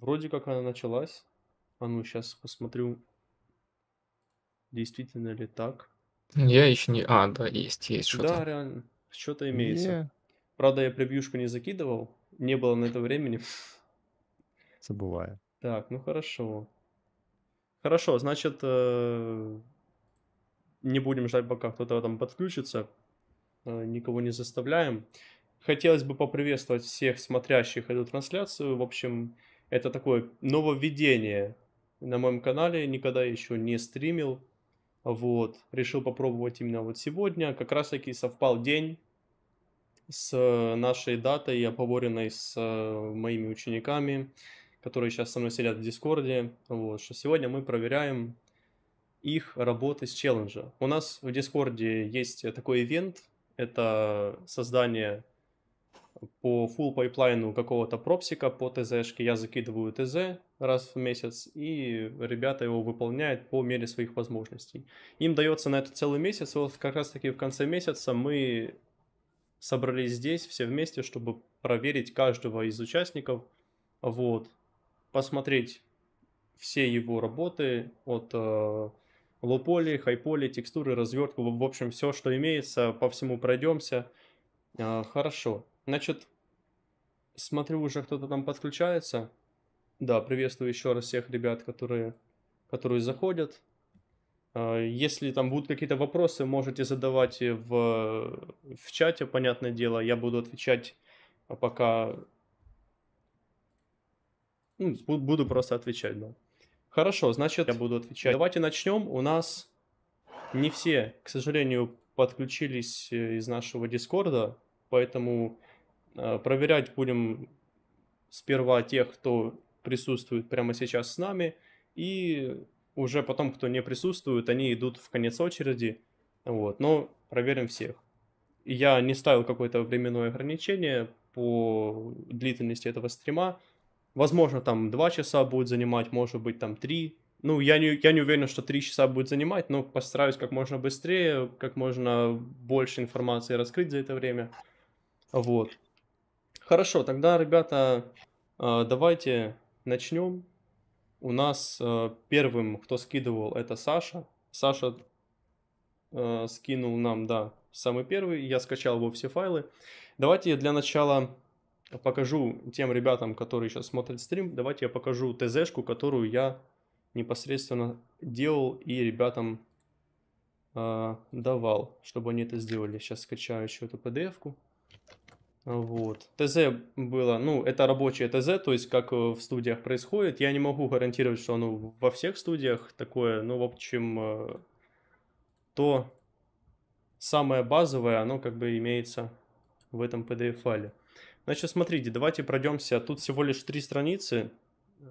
Вроде как она началась. А ну, сейчас посмотрю, действительно ли так. Я еще не... А, да, есть, есть что-то. Да, реально, что-то имеется. Yeah. Правда, я превьюшку не закидывал, не было на это времени. Забываю. Так, ну хорошо. Хорошо, значит, э, не будем ждать, пока кто-то там подключится. Э, никого не заставляем. Хотелось бы поприветствовать всех смотрящих эту трансляцию. В общем, это такое нововведение. На моем канале никогда еще не стримил. Вот, решил попробовать именно вот сегодня. Как раз таки совпал день с э, нашей датой, обговоренной с э, моими учениками, которые сейчас со мной сидят в Дискорде. Вот, что сегодня мы проверяем их работы с челленджа. У нас в Дискорде есть такой ивент, это создание по full пайплайну какого-то пропсика по ТЗшке. Я закидываю ТЗ раз в месяц, и ребята его выполняют по мере своих возможностей. Им дается на это целый месяц, вот как раз таки в конце месяца мы собрались здесь все вместе, чтобы проверить каждого из участников, вот, посмотреть все его работы от э, лоу-поли, хай-поли, текстуры, развертку, в общем, все, что имеется, по всему пройдемся. Э, хорошо. Значит, смотрю, уже кто-то там подключается. Да, приветствую еще раз всех ребят, которые, которые заходят. А, если там будут какие-то вопросы, можете задавать в, в чате, понятное дело. Я буду отвечать а пока... Ну, буду просто отвечать, да. Хорошо, значит, я буду отвечать. Давайте начнем. У нас не все, к сожалению, подключились э, из нашего Дискорда, поэтому Э, проверять будем сперва тех, кто присутствует прямо сейчас с нами, и уже потом, кто не присутствует, они идут в конец очереди, вот, но проверим всех. Я не ставил какое-то временное ограничение по длительности этого стрима, возможно, там 2 часа будет занимать, может быть, там 3, ну, я не, я не уверен, что 3 часа будет занимать, но постараюсь как можно быстрее, как можно больше информации раскрыть за это время. Вот. Хорошо, тогда, ребята, а, давайте начнем. У нас а, первым, кто скидывал, это Саша. Саша а, скинул нам, да, самый первый. Я скачал его все файлы. Давайте я для начала покажу тем ребятам, которые сейчас смотрят стрим, давайте я покажу ТЗшку, которую я непосредственно делал и ребятам э, давал, чтобы они это сделали. Сейчас скачаю еще эту PDF-ку. Вот. ТЗ было, ну, это рабочее ТЗ, то есть как э, в студиях происходит. Я не могу гарантировать, что оно во всех студиях такое, Ну в общем, э, то самое базовое, оно как бы имеется в этом PDF-файле. Значит, смотрите, давайте пройдемся. Тут всего лишь три страницы,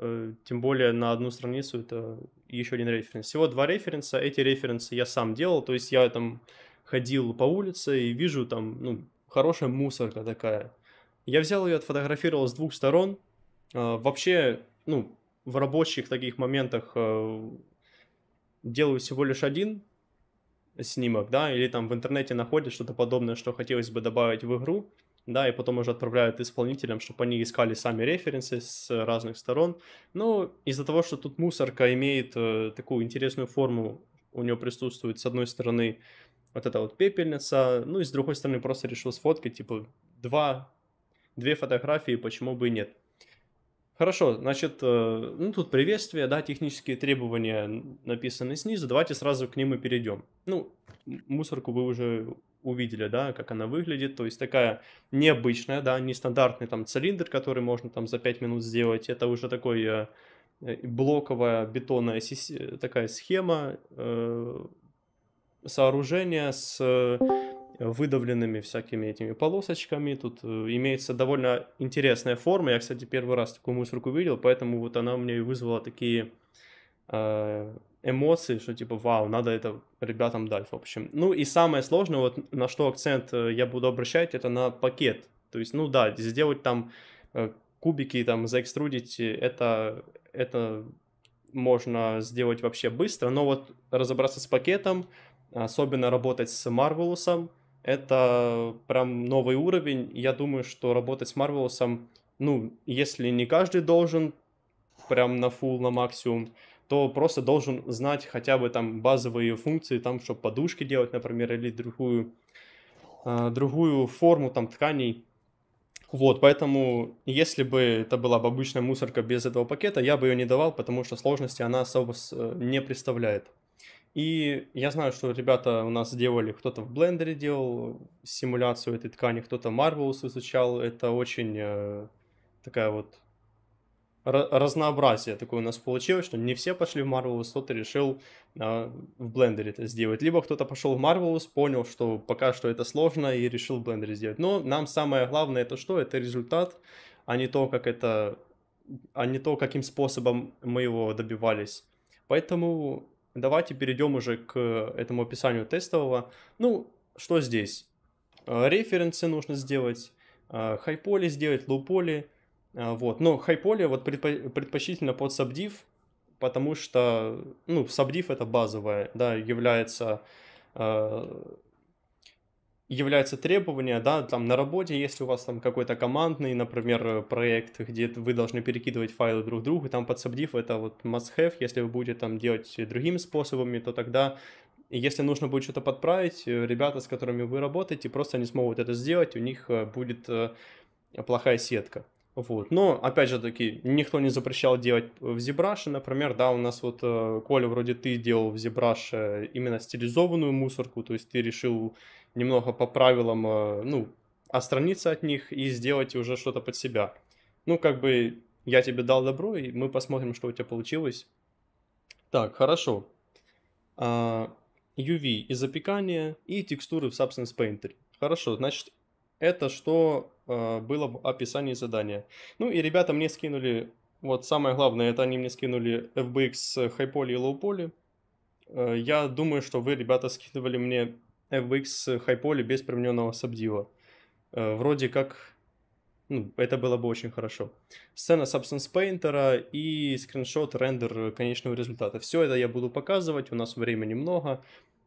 э, тем более на одну страницу это еще один референс. Всего два референса. Эти референсы я сам делал, то есть я там ходил по улице и вижу там, ну, хорошая мусорка такая. Я взял ее, отфотографировал с двух сторон. А, вообще, ну, в рабочих таких моментах а, делаю всего лишь один снимок, да, или там в интернете находят что-то подобное, что хотелось бы добавить в игру, да, и потом уже отправляют исполнителям, чтобы они искали сами референсы с разных сторон. Но ну, из-за того, что тут мусорка имеет э, такую интересную форму, у нее присутствует с одной стороны вот эта вот пепельница. Ну и с другой стороны просто решил сфоткать, типа, два, две фотографии, почему бы и нет. Хорошо, значит, э, ну тут приветствие, да, технические требования написаны снизу, давайте сразу к ним и перейдем. Ну, мусорку вы уже увидели, да, как она выглядит, то есть такая необычная, да, нестандартный там цилиндр, который можно там за 5 минут сделать, это уже такой э, э, блоковая бетонная такая схема, сооружение с э, выдавленными всякими этими полосочками. Тут э, имеется довольно интересная форма. Я, кстати, первый раз такую мусорку видел, поэтому вот она у меня и вызвала такие э, эмоции, что типа, вау, надо это ребятам дать, в общем. Ну и самое сложное, вот на что акцент я буду обращать, это на пакет. То есть, ну да, сделать там кубики, там заэкструдить, это, это можно сделать вообще быстро, но вот разобраться с пакетом, особенно работать с Марвелусом, это прям новый уровень. Я думаю, что работать с Марвелусом, ну, если не каждый должен прям на фул, на максимум, то просто должен знать хотя бы там базовые функции, там, чтобы подушки делать, например, или другую, а, другую форму там тканей. Вот, поэтому, если бы это была бы обычная мусорка без этого пакета, я бы ее не давал, потому что сложности она особо э, не представляет. И я знаю, что ребята у нас делали, кто-то в блендере делал симуляцию этой ткани, кто-то Marvelous изучал. Это очень э, такая вот разнообразие такое у нас получилось, что не все пошли в Marvelous, кто-то решил э, в блендере это сделать. Либо кто-то пошел в Marvelous, понял, что пока что это сложно и решил в блендере сделать. Но нам самое главное это что? Это результат, а не то, как это, а не то, каким способом мы его добивались. Поэтому Давайте перейдем уже к э, этому описанию тестового. Ну, что здесь? Э, референсы нужно сделать, э, хайполи сделать, лоуполе. Вот. Но хайполи вот предпочтительно под сабдив, потому что, ну, сабдив это базовая, да, является является требование, да, там на работе, если у вас там какой-то командный, например, э, проект, где вы должны перекидывать файлы друг другу, там подсобдив это вот must-have, если вы будете там делать другими способами, то тогда если нужно будет что-то подправить, э, ребята, с которыми вы работаете, просто не смогут это сделать, у них э, будет плохая сетка. Вот. Но, опять же таки, никто не запрещал делать в ZBrush, например, да, у нас вот, Коля, вроде ты делал в ZBrush именно стилизованную мусорку, то есть ты решил немного по правилам, э, ну, отстраниться от них и сделать уже что-то под себя. Ну, как бы я тебе дал добро, и мы посмотрим, что у тебя получилось. Так, хорошо. Uh, а, UV и запекание, и текстуры в Substance Painter. Хорошо, значит, это что uh, было в описании задания. Ну и ребята мне скинули, вот самое главное, это они мне скинули FBX хайполи и лоуполи. Uh, э, я думаю, что вы, ребята, скидывали мне FBX хайполе без примененного сабдива. Э, вроде как ну, это было бы очень хорошо. Сцена Substance Painter и скриншот, рендер конечного результата. Все это я буду показывать, у нас времени много.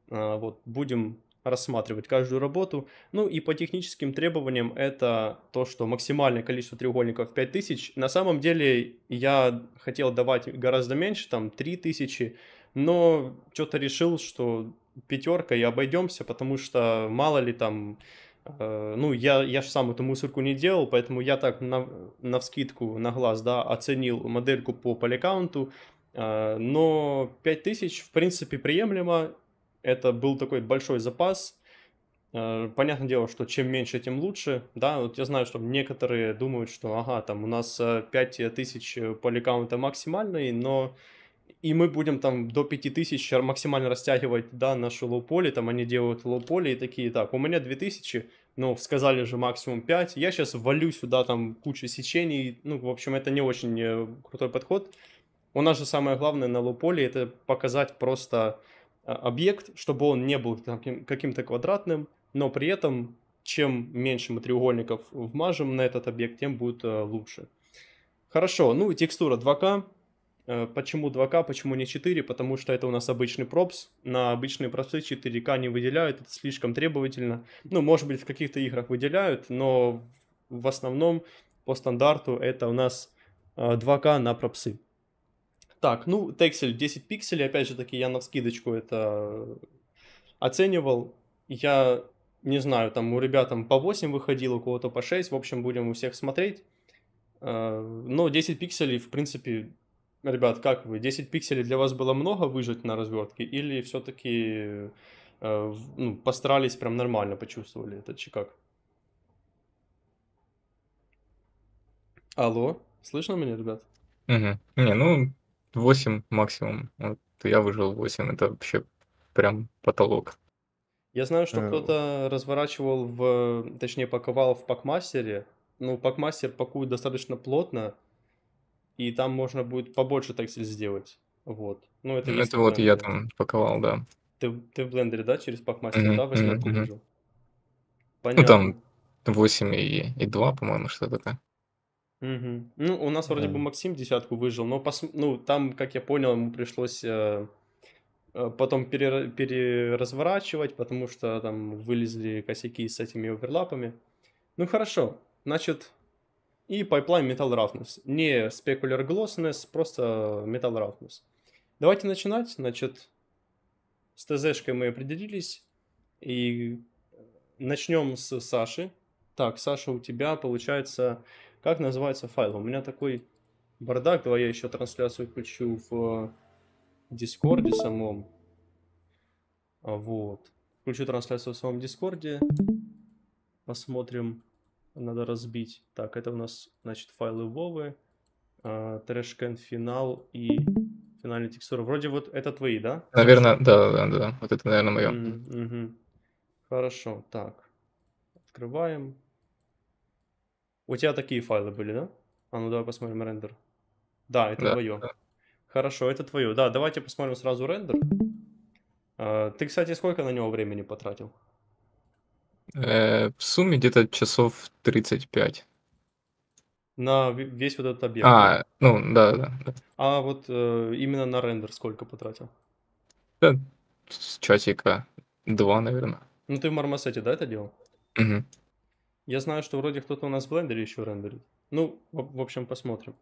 Э, вот, будем рассматривать каждую работу. Ну и по техническим требованиям это то, что максимальное количество треугольников 5000. На самом деле я хотел давать гораздо меньше, там 3000, но что-то решил, что пятеркой обойдемся, потому что мало ли там э, ну, я, я же сам эту мусорку не делал, поэтому я так на, на вскидку, на глаз, да, оценил модельку по поликаунту, э, но 5000, в принципе, приемлемо, это был такой большой запас, э, понятное дело, что чем меньше, тем лучше, да, вот я знаю, что некоторые думают, что, ага, там у нас 5000 э, поликаунта максимальный, но и мы будем там до 5000 максимально растягивать, да, наши лоу-поли, там они делают лоу-поли и такие, так, у меня 2000, ну, сказали же максимум 5, я сейчас валю сюда там кучу сечений, ну, в общем, это не очень э, крутой подход. У нас же самое главное на лоу-поле это показать просто а, объект, чтобы он не был каким-то квадратным, но при этом чем меньше мы треугольников вмажем на этот объект, тем будет э, лучше. Хорошо, ну и текстура 2К, Э, почему 2К, почему не 4? Потому что это у нас обычный пропс. На обычные пропсы 4К не выделяют, это слишком требовательно. Ну, может быть, в каких-то играх выделяют, но в основном по стандарту это у нас 2К э, на пропсы. Так, ну, тексель 10 пикселей, опять же таки, я на скидочку это оценивал. Я не знаю, там у ребятам по 8 выходил у кого-то по 6. В общем, будем у всех смотреть. Э, но 10 пикселей, в принципе, Ребят, как вы, 10 пикселей для вас было много выжать на развертке или все-таки э, ну, постарались прям нормально, почувствовали этот чи Алло, слышно меня, ребят? Угу. Не, ну, 8 максимум. Вот я выжил 8, это вообще прям потолок. Я знаю, что э, кто-то разворачивал в, точнее, паковал в пакмастере. Ну, пакмастер пакует достаточно плотно, и там можно будет побольше таксель сделать. Вот. Ну, это, это вот я там паковал, да. Ты, ты в блендере, да, через пакмастер, mm-hmm, да, восьмерку mm-hmm. Понятно. Ну, там 8 и, и 2, по-моему, что то такое. Угу. Ну, у нас вроде mm. бы эм. Максим десятку выжил, но пос... ну, там, как я понял, ему пришлось э, э потом пере... переразворачивать, потому что там вылезли косяки с этими оверлапами. Ну хорошо, значит, и pipeline metal roughness. Не specular glossiness, просто metal roughness. Давайте начинать. Значит, с ТЗ шкой мы определились. И начнем с Саши. Так, Саша, у тебя получается... Как называется файл? У меня такой бардак. Давай я еще трансляцию включу в Дискорде самом. Вот. Включу трансляцию в самом Дискорде. Посмотрим надо разбить. Так, это у нас, значит, файлы Вовы, а, трэшкен финал и финальная текстура. Вроде вот это твои, да? Наверное, да, да, да. Вот это, наверное, мое. Mm -hmm. Хорошо, так. Открываем. У тебя такие файлы были, да? А ну давай посмотрим рендер. Да, это да, твое. Да. Хорошо, это твое. Да, давайте посмотрим сразу рендер. А, ты, кстати, сколько на него времени потратил? Э, в сумме где-то часов 35. На весь вот этот объект. А, ну да, да. А вот э, именно на рендер сколько потратил? Да, с часика два, наверное. Ну ты в Мармосете, да, это делал? Угу. Я знаю, что вроде кто-то у нас в блендере еще рендерит. Ну, в, общем, посмотрим.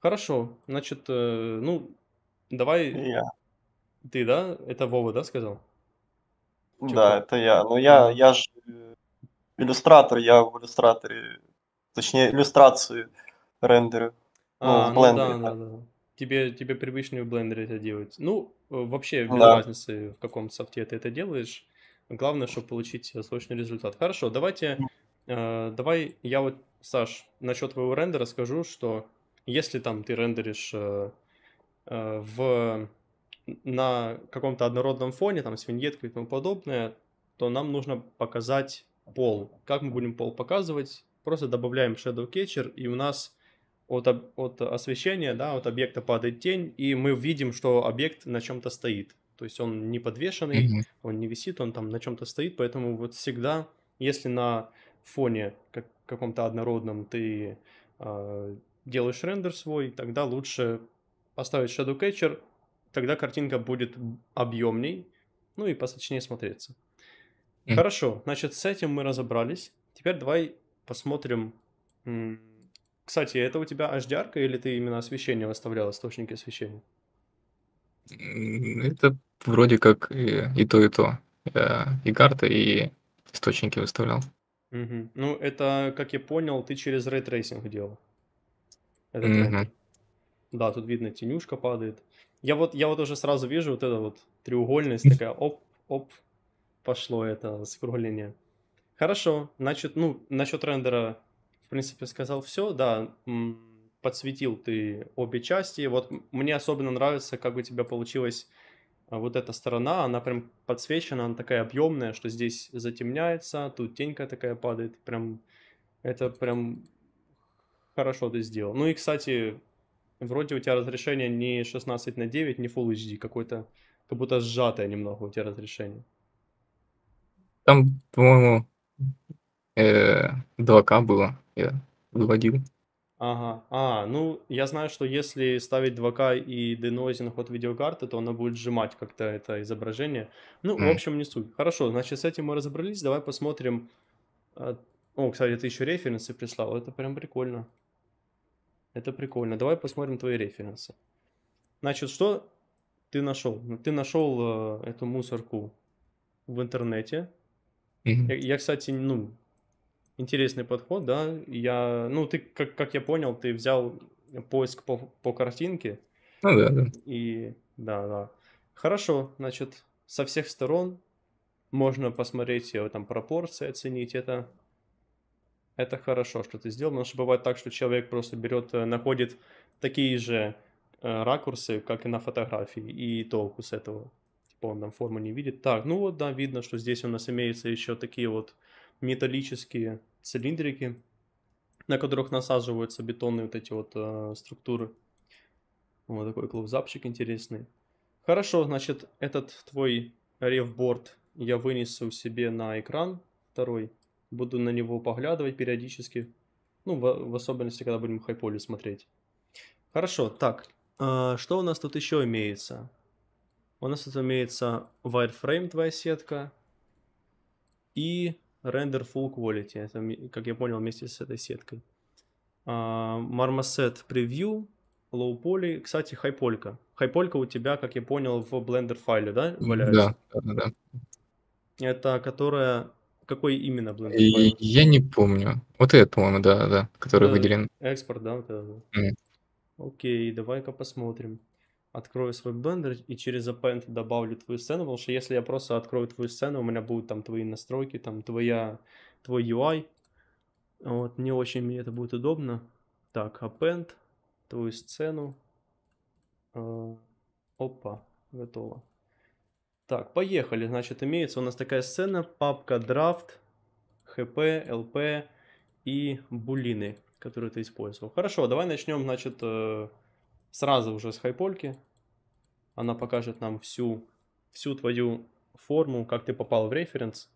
Хорошо, значит, э, ну, давай... Я. Ты, да? Это Вова, да, сказал? Типа... Да, это я. Но ну, я, я же иллюстратор, я в иллюстраторе, точнее, иллюстрации рендеры. Ну, а, ну, в блендере. Ну, да, да, да. Тебе, тебе привычнее в блендере это делать. Ну, э, вообще, без да. разницы, в каком софте ты это делаешь. Главное, чтобы получить э, срочный результат. Хорошо, давайте, э, давай я вот, Саш, насчет твоего рендера скажу, что если там ты рендеришь э, э, в на каком-то однородном фоне, там, с виньеткой и тому подобное, то нам нужно показать пол. Как мы будем пол показывать? Просто добавляем Shadow Catcher, и у нас от, от освещения, да, от объекта падает тень, и мы видим, что объект на чем-то стоит. То есть он не подвешенный, mm-hmm. он не висит, он там на чем-то стоит, поэтому вот всегда, если на фоне как, каком-то однородном ты э, делаешь рендер свой, тогда лучше поставить Shadow Catcher, тогда картинка будет объемней, ну и посочнее смотреться. Mm. Хорошо, значит, с этим мы разобрались. Теперь давай посмотрим. Кстати, это у тебя HDR или ты именно освещение выставлял, источники освещения? Это вроде как и, и то, и то. Я и карты, и источники выставлял. Угу. Ну, это, как я понял, ты через рейтрейсинг делал. угу. Да, тут видно, тенюшка падает. Я вот, я вот уже сразу вижу вот это вот треугольность такая, оп, оп, пошло это скругление. Хорошо, значит, ну, насчет рендера, в принципе, сказал все, да, подсветил ты обе части. Вот мне особенно нравится, как у тебя получилось а, вот эта сторона, она прям подсвечена, она такая объемная, что здесь затемняется, тут тенька такая падает, прям это прям хорошо ты сделал. Ну и, кстати, Вроде у тебя разрешение не 16 на 9, не Full HD, какое-то, как будто сжатое немного у тебя разрешение. Там, по-моему, 2К э, было, я выводил. Ага, а, ну, я знаю, что если ставить 2К и денойзинг ход видеокарты, то она будет сжимать как-то это изображение. Ну, mm. в общем, не суть. Хорошо, значит, с этим мы разобрались, давай посмотрим. Э, о, кстати, ты еще референсы прислал, это прям прикольно. Это прикольно. Давай посмотрим твои референсы. Значит, что ты нашел? Ну, ты нашел э, эту мусорку в интернете. Mm-hmm. Я, э, я, кстати, ну, интересный подход, да. Я, ну, ты, как, как я понял, ты взял поиск по, по картинке. Ну, да, да. И, да, да. Хорошо, значит, со всех сторон можно посмотреть э, там пропорции, оценить это. Это хорошо, что ты сделал, потому что бывает так, что человек просто берет, э, находит такие же э, ракурсы, как и на фотографии, и толку с этого. Типа он там форму не видит. Так, ну вот, да, видно, что здесь у нас имеются еще такие вот металлические цилиндрики, на которых насаживаются бетонные вот эти вот э, структуры. Вот такой клоузапчик интересный. Хорошо, значит, этот твой ревборд я вынесу себе на экран второй буду на него поглядывать периодически. Ну, в, в особенности, когда будем хайполи смотреть. Хорошо, так. Э, что у нас тут еще имеется? У нас тут имеется wireframe твоя сетка и render full quality. Это, как я понял, вместе с этой сеткой. Э, Marmoset preview, low poly. Кстати, хайполька. Хайполька у тебя, как я понял, в Blender файле, да, валяется? Да, да, да. Это которая какой именно Blender Я не помню. Вот этот, по-моему, да, да, который да, выделен. Экспорт, да, да. да. Mm. Окей, давай-ка посмотрим. Открою свой блендер и через Append добавлю твою сцену, потому что если я просто открою твою сцену, у меня будут там твои настройки, там твоя, твой UI. Вот, не очень мне это будет удобно. Так, Append, твою сцену. А, опа, готово. Так, поехали. Значит, имеется у нас такая сцена, папка драфт, хп, лп и булины, которые ты использовал. Хорошо, давай начнем, значит, э, сразу уже с хайпольки. Она покажет нам всю, всю твою форму, как ты попал в референс.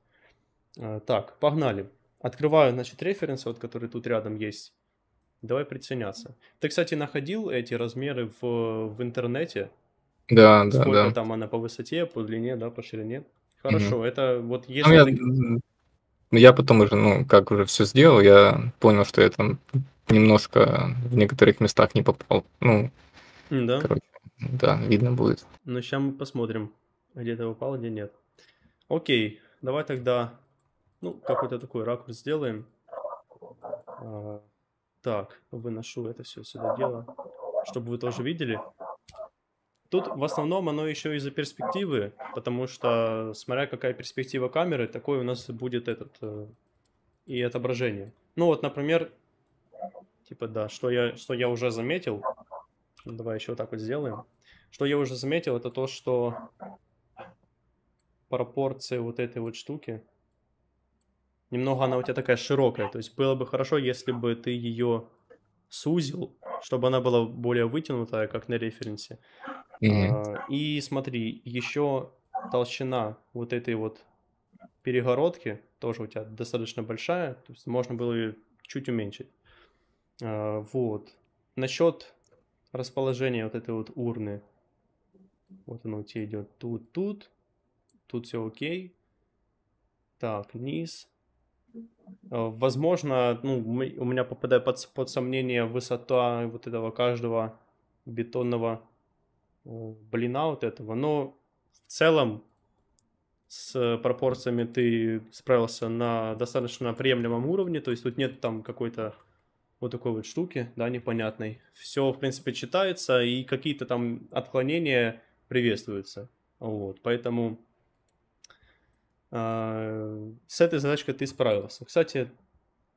Э, так, погнали. Открываю, значит, референс, вот, который тут рядом есть. Давай приценяться. Ты, кстати, находил эти размеры в, в интернете? Да, да, Сколько да. там она по высоте, по длине, да, по ширине. Хорошо, угу. это вот ну, если... Ну, я, я потом уже, ну, как уже все сделал, я понял, что я там немножко в некоторых местах не попал. Ну, да. короче, да, видно будет. Ну, сейчас мы посмотрим, где это попал, где нет. Окей, давай тогда, ну, какой-то такой ракурс сделаем. А, так, выношу это все сюда дело, чтобы вы тоже видели. Тут в основном оно еще из-за перспективы, потому что, смотря какая перспектива камеры, такой у нас будет этот э, и отображение. Ну вот, например, типа, да, что я, что я уже заметил, ну давай еще вот так вот сделаем, что я уже заметил, это то, что пропорции вот этой вот штуки, немного она у тебя такая широкая, то есть было бы хорошо, если бы ты ее сузил, чтобы она была более вытянутая, как на референсе. А, и смотри, еще толщина вот этой вот перегородки тоже у тебя достаточно большая, то есть можно было ее чуть уменьшить. А, вот. Насчет расположения вот этой вот урны. Вот она у тебя идет тут, тут. Тут все окей. Так, низ. А, возможно, ну, у меня попадает под, под сомнение высота вот этого каждого бетонного Э, блина вот этого. Но в целом с пропорциями ты справился на достаточно приемлемом уровне, то есть тут нет там какой-то вот такой вот штуки, да, непонятной. Все, в принципе, читается, и какие-то там отклонения приветствуются. Вот, поэтому э, с этой задачкой ты справился. Кстати,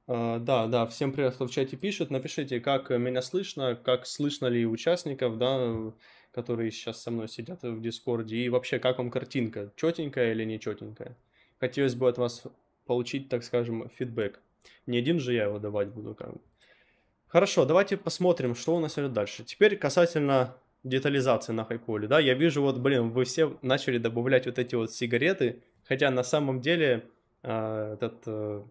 Э, да, да, всем привет, кто в чате пишет. Напишите, как меня слышно, как слышно ли участников, да, которые сейчас со мной сидят в Дискорде, и вообще, как вам картинка, четенькая или не четенькая. Хотелось бы от вас получить, так скажем, фидбэк. Не один же я его давать буду, как бы. Хорошо, давайте посмотрим, что у нас идет дальше. Теперь касательно детализации на хайполе, да, я вижу, вот, блин, вы все начали добавлять вот эти вот сигареты, хотя на самом деле э, этот, э,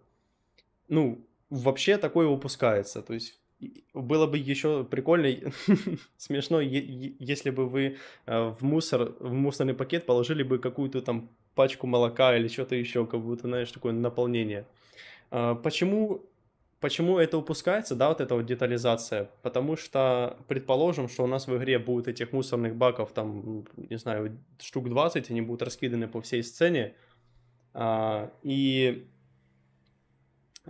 ну, вообще такое выпускается. То есть было бы еще прикольно, смешно, если бы вы э, в мусор, в мусорный пакет положили бы какую-то там пачку молока или что-то еще, как будто, знаешь, такое наполнение. А, почему, почему это упускается, да, вот эта вот детализация? Потому что, предположим, что у нас в игре будет этих мусорных баков, там, не знаю, штук 20, они будут раскиданы по всей сцене, а, и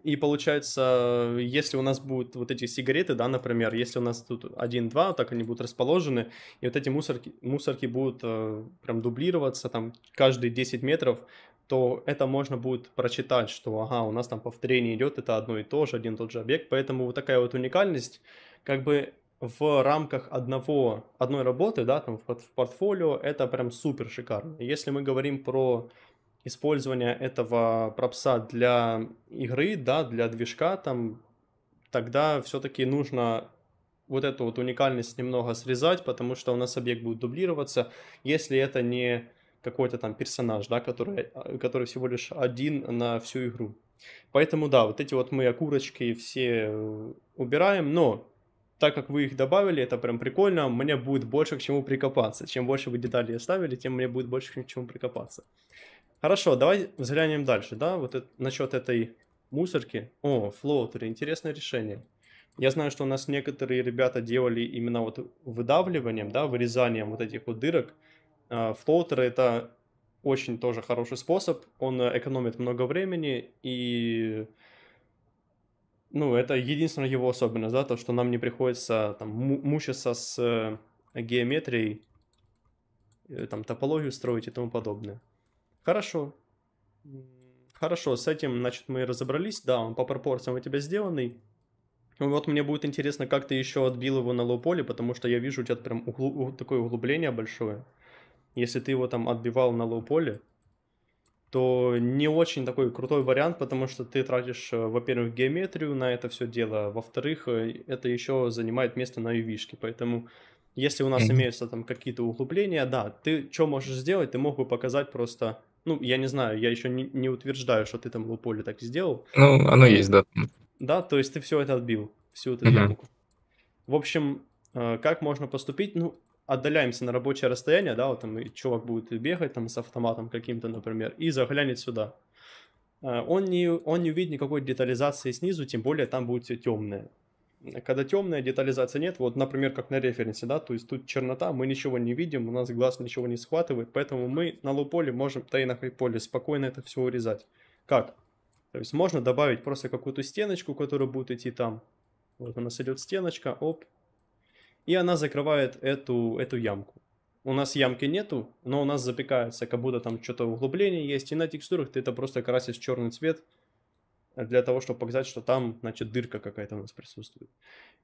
и получается, если у нас будут вот эти сигареты, да, например, если у нас тут один-два, так они будут расположены, и вот эти мусорки, мусорки будут э, прям дублироваться там каждые 10 метров, то это можно будет прочитать, что ага, у нас там повторение идет, это одно и то же, один и тот же объект, поэтому вот такая вот уникальность, как бы в рамках одного, одной работы, да, там в портфолио, это прям супер шикарно. Если мы говорим про использования этого пропса для игры, да, для движка, там, тогда все-таки нужно вот эту вот уникальность немного срезать, потому что у нас объект будет дублироваться, если это не какой-то там персонаж, да, который, э, который всего лишь один на всю игру. Поэтому да, вот эти вот мы окурочки все э, убираем, но так как вы их добавили, это прям прикольно, мне будет больше к чему прикопаться. Чем больше вы деталей оставили, тем мне будет больше к чему прикопаться. Хорошо, давай взглянем дальше, да, вот это, насчет этой мусорки. О, флоутеры, интересное решение. Я знаю, что у нас некоторые ребята делали именно вот выдавливанием, да, вырезанием вот этих вот дырок. А, флоутеры это очень тоже хороший способ, он э, экономит много времени и ну, это единственное его особенность, да, то, что нам не приходится там мучиться с э, геометрией, э, там, топологию строить и тому подобное. Хорошо. Хорошо, с этим, значит, мы разобрались. Да, он по пропорциям у тебя сделанный. Вот мне будет интересно, как ты еще отбил его на лоу-поле, потому что я вижу у тебя прям углу, такое углубление большое. Если ты его там отбивал на лоу-поле, то не очень такой крутой вариант, потому что ты тратишь, э, во-первых, геометрию на это все дело, а во-вторых, э, это еще занимает место на ювишке, поэтому если у нас имеются там какие-то углубления, да, ты что можешь сделать, ты мог бы показать просто ну, я не знаю, я еще не, не утверждаю, что ты там в поле так сделал. Ну, оно и, э, есть, да. Да, то есть ты все это отбил, всю эту mm-hmm. яблоку. В общем, э, как можно поступить? Ну, отдаляемся на рабочее расстояние, да, вот там и чувак будет бегать там с автоматом каким-то, например, и заглянет сюда. Э, он не, он не увидит никакой детализации снизу, тем более там будет все темное когда темная детализация нет, вот, например, как на референсе, да, то есть тут чернота, мы ничего не видим, у нас глаз ничего не схватывает, поэтому мы на лоу-поле можем, да и на хай-поле, спокойно это все урезать. Как? То есть можно добавить просто какую-то стеночку, которая будет идти там. Вот у нас идет стеночка, оп. И она закрывает эту, эту ямку. У нас ямки нету, но у нас запекается, как будто там что-то углубление есть. И на текстурах ты это просто красишь черный цвет – для того, чтобы показать, что там, значит, дырка какая-то у нас присутствует.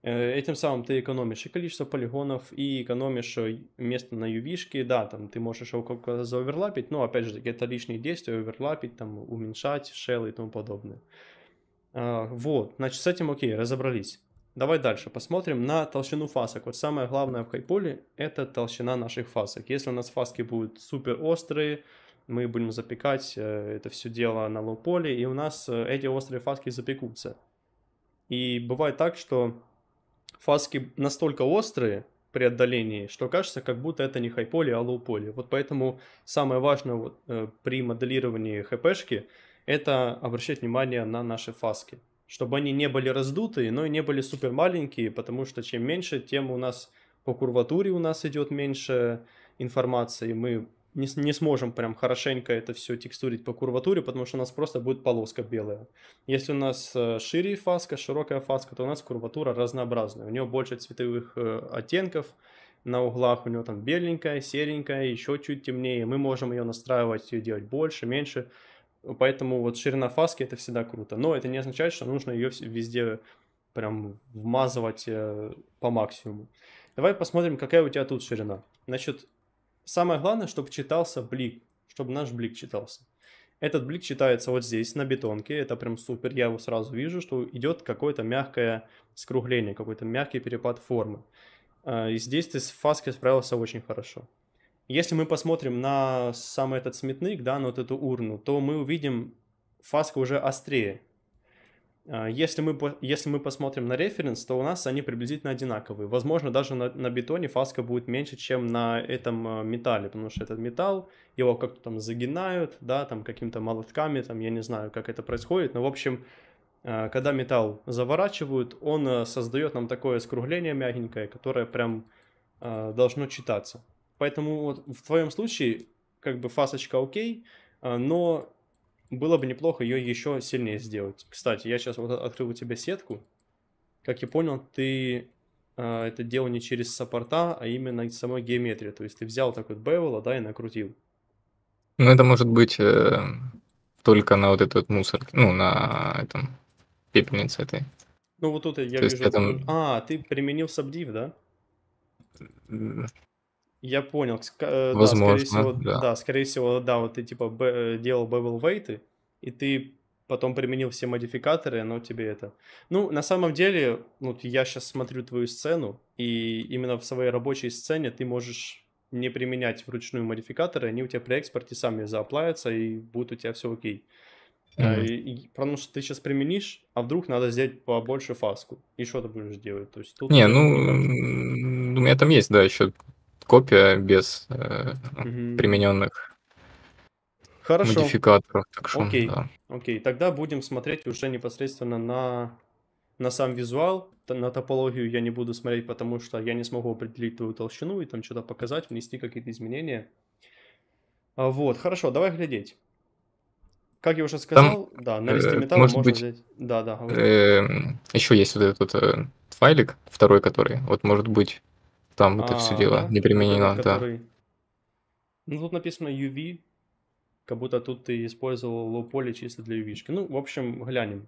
Э, этим самым ты экономишь и количество полигонов, и экономишь э, место на ювишке, да, там ты можешь его как-то заоверлапить, но, опять же, это лишние действия, оверлапить, там, уменьшать, шелы и тому подобное. А, вот, значит, с этим окей, разобрались. Давай дальше, посмотрим на толщину фасок. Вот самое главное в хайполе – это толщина наших фасок. Если у нас фаски будут супер острые, мы будем запекать э, это все дело на лоу-поле, и у нас э, эти острые фаски запекутся. И бывает так, что фаски настолько острые при отдалении, что кажется, как будто это не хайполе, а лоу-поле. Вот поэтому самое важное вот, э, при моделировании хпшки – это обращать внимание на наши фаски, чтобы они не были раздутые, но и не были супер маленькие, потому что чем меньше, тем у нас по курватуре у нас идет меньше информации, мы не, не сможем прям хорошенько это все текстурить по курватуре, потому что у нас просто будет полоска белая. Если у нас э, шире фаска, широкая фаска, то у нас курватура разнообразная. У нее больше цветовых э, оттенков, на углах у нее там беленькая, серенькая, еще чуть темнее. Мы можем ее настраивать, ее делать больше, меньше. Поэтому вот ширина фаски это всегда круто. Но это не означает, что нужно ее везде прям вмазывать э, по максимуму. Давай посмотрим, какая у тебя тут ширина. Значит, Самое главное, чтобы читался блик, чтобы наш блик читался. Этот блик читается вот здесь, на бетонке, это прям супер, я его сразу вижу, что идет какое-то мягкое скругление, какой-то мягкий перепад формы. А, и здесь ты с фаской справился очень хорошо. Если мы посмотрим на сам этот сметник, да, на вот эту урну, то мы увидим фаска уже острее, а, если мы, если мы посмотрим на референс, то у нас они приблизительно одинаковые. Возможно, даже на, на бетоне фаска будет меньше, чем на этом а, металле, потому что этот металл, его как-то там загинают, да, там какими-то молотками, там я не знаю, как это происходит, но в общем, а, когда металл заворачивают, он создает нам такое скругление мягенькое, которое прям должно читаться. Поэтому вот в твоем случае как бы фасочка окей, но было бы неплохо ее еще сильнее сделать. Кстати, я сейчас вот открыл у тебя сетку. Как я понял, ты э, это делал не через саппорта, а именно из самой геометрии. То есть ты взял так вот бевела, да, и накрутил. Ну, это может быть э, только на вот этот вот мусор, ну, на этом пепельнице этой. Ну, вот тут я То вижу... Этом... А, ты применил сабдив, да? Я понял. Ск- Возможно, э, да, скорее всего, да. да. Скорее всего, да, вот ты типа б- э, делал bevel Вейты, и ты потом применил все модификаторы, но тебе это... Ну, на самом деле, вот я сейчас смотрю твою сцену, и именно в своей рабочей сцене ты можешь не применять вручную модификаторы, они у тебя при экспорте сами заоплавятся, и будет у тебя все окей. Mm-hmm. И, и, потому что ты сейчас применишь, а вдруг надо сделать побольше фаску. И что ты будешь делать? То есть тут не, ну, у меня там есть, да, еще копия без э, примененных Хорошо. модификаторов. Так что, Окей. Да. Окей, тогда будем смотреть уже непосредственно на, на сам визуал. На топологию я не буду смотреть, потому что я не смогу определить твою толщину и там что-то показать, внести какие-то изменения. А, вот, хорошо, давай глядеть. Как я уже сказал, там, да, на э, листе металла может можно быть, взять. Да, да, Э, эм, еще есть вот этот э, файлик, второй, который. Вот может быть там а, это все дело да? Ну, не применено, который... да. Ну, тут написано UV, как будто тут ты использовал low poly чисто для UV. -шки. Ну, в общем, глянем.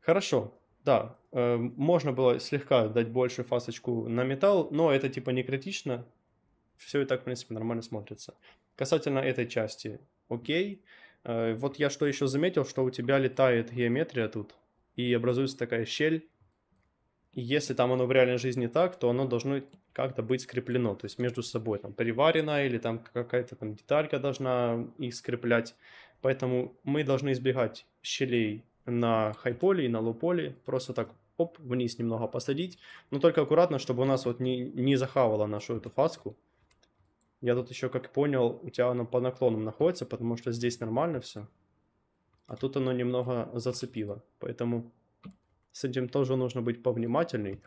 Хорошо, да, э, можно было слегка дать больше фасочку на металл, но это типа не критично. Все и так, в принципе, нормально смотрится. Касательно этой части, окей. Э, вот я что еще заметил, что у тебя летает геометрия тут, и образуется такая щель, и если там оно в реальной жизни так, то оно должно как-то быть скреплено, то есть между собой там приварено или там какая-то там деталька должна их скреплять. Поэтому мы должны избегать щелей на хайполе и на лоу-поле, просто так оп, вниз немного посадить, но только аккуратно, чтобы у нас вот не, не захавала нашу эту фаску. Я тут еще, как понял, у тебя оно по наклонам находится, потому что здесь нормально все, а тут оно немного зацепило, поэтому с этим тоже нужно быть повнимательней.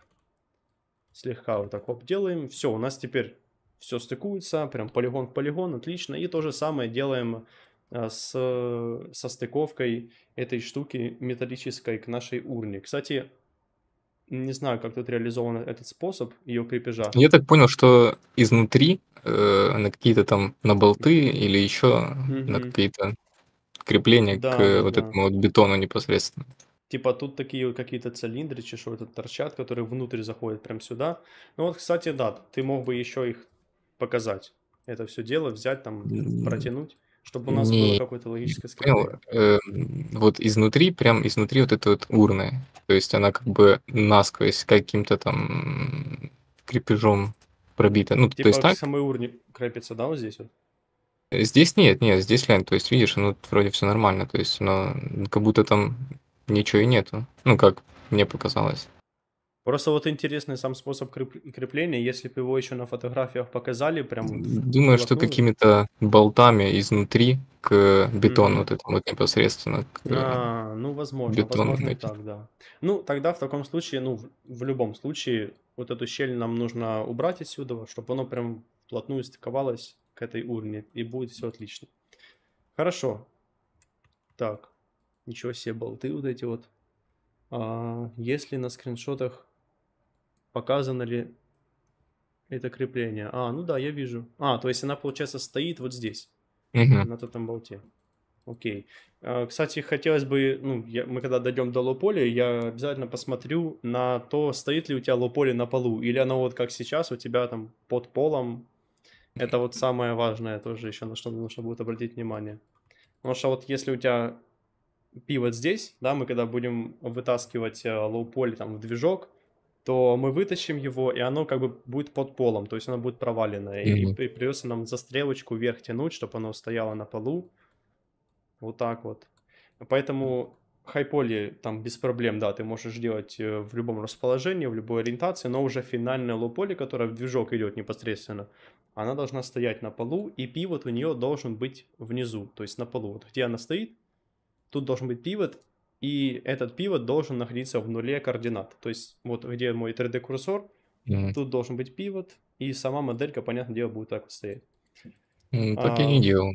Слегка вот так делаем Все, у нас теперь все стыкуется, прям полигон к полигон отлично. И то же самое делаем а, с, со стыковкой этой штуки металлической к нашей урне. Кстати, не знаю, как тут реализован этот способ ее крепежа. Я так понял, что изнутри э, на какие-то там на болты или еще mm-hmm. на какие-то крепления да, к да. вот этому вот бетону непосредственно. Типа тут такие вот какие-то цилиндры, чи что это торчат, которые внутрь заходят прям сюда. Ну вот, кстати, да, ты мог бы еще их показать. Это все дело взять, там, протянуть чтобы у нас не... было какое-то логическое скрепление. Э, эм, вот изнутри, прям изнутри вот эта вот урна, то есть она как бы насквозь каким-то там крепежом пробита. Ну, типа то есть так? самой урне крепится, да, вот здесь вот? Здесь нет, нет, здесь лянь, то есть видишь, ну вроде все нормально, то есть, но как будто там ничего и нету. Ну, как мне показалось. Просто вот интересный сам способ крепления, если бы его еще на фотографиях показали, прям... Думаю, что какими-то болтами изнутри к бетону, вот этому вот непосредственно. К, а, ну, возможно, бетону возможно этим. так, да. Ну, тогда в таком случае, ну, в, в любом случае, вот эту щель нам нужно убрать отсюда, чтобы оно прям вплотную стыковалось к этой урне, и будет все отлично. Хорошо. Так, Ничего себе, болты вот эти вот. А, если на скриншотах показано ли это крепление? А, ну да, я вижу. А, то есть она, получается, стоит вот здесь, угу. на этом болте. Окей. А, кстати, хотелось бы, ну, я, мы когда дойдем до лополя, я обязательно посмотрю на то, стоит ли у тебя лополе на полу, или оно вот как сейчас у тебя там под полом. Это вот самое важное тоже еще, на что нужно будет обратить внимание. Потому что вот если у тебя пивот здесь, да, мы когда будем вытаскивать э, лоу-поле там в движок, то мы вытащим его, и оно как бы будет под полом, то есть оно будет провалено, mm-hmm. и, и придется нам за стрелочку вверх тянуть, чтобы оно стояло на полу, вот так вот. Поэтому хайполе там без проблем, да, ты можешь делать э, в любом расположении, в любой ориентации, но уже финальное лоу-поле, которое в движок идет непосредственно, она должна стоять на полу, и пивот у нее должен быть внизу, то есть на полу. Вот где она стоит, тут должен быть пивот, и этот пивот должен находиться в нуле координат. То есть вот где мой 3D-курсор, mm-hmm. тут должен быть пивот, и сама моделька, понятное дело, будет так вот стоять. Mm, так а, я не делал.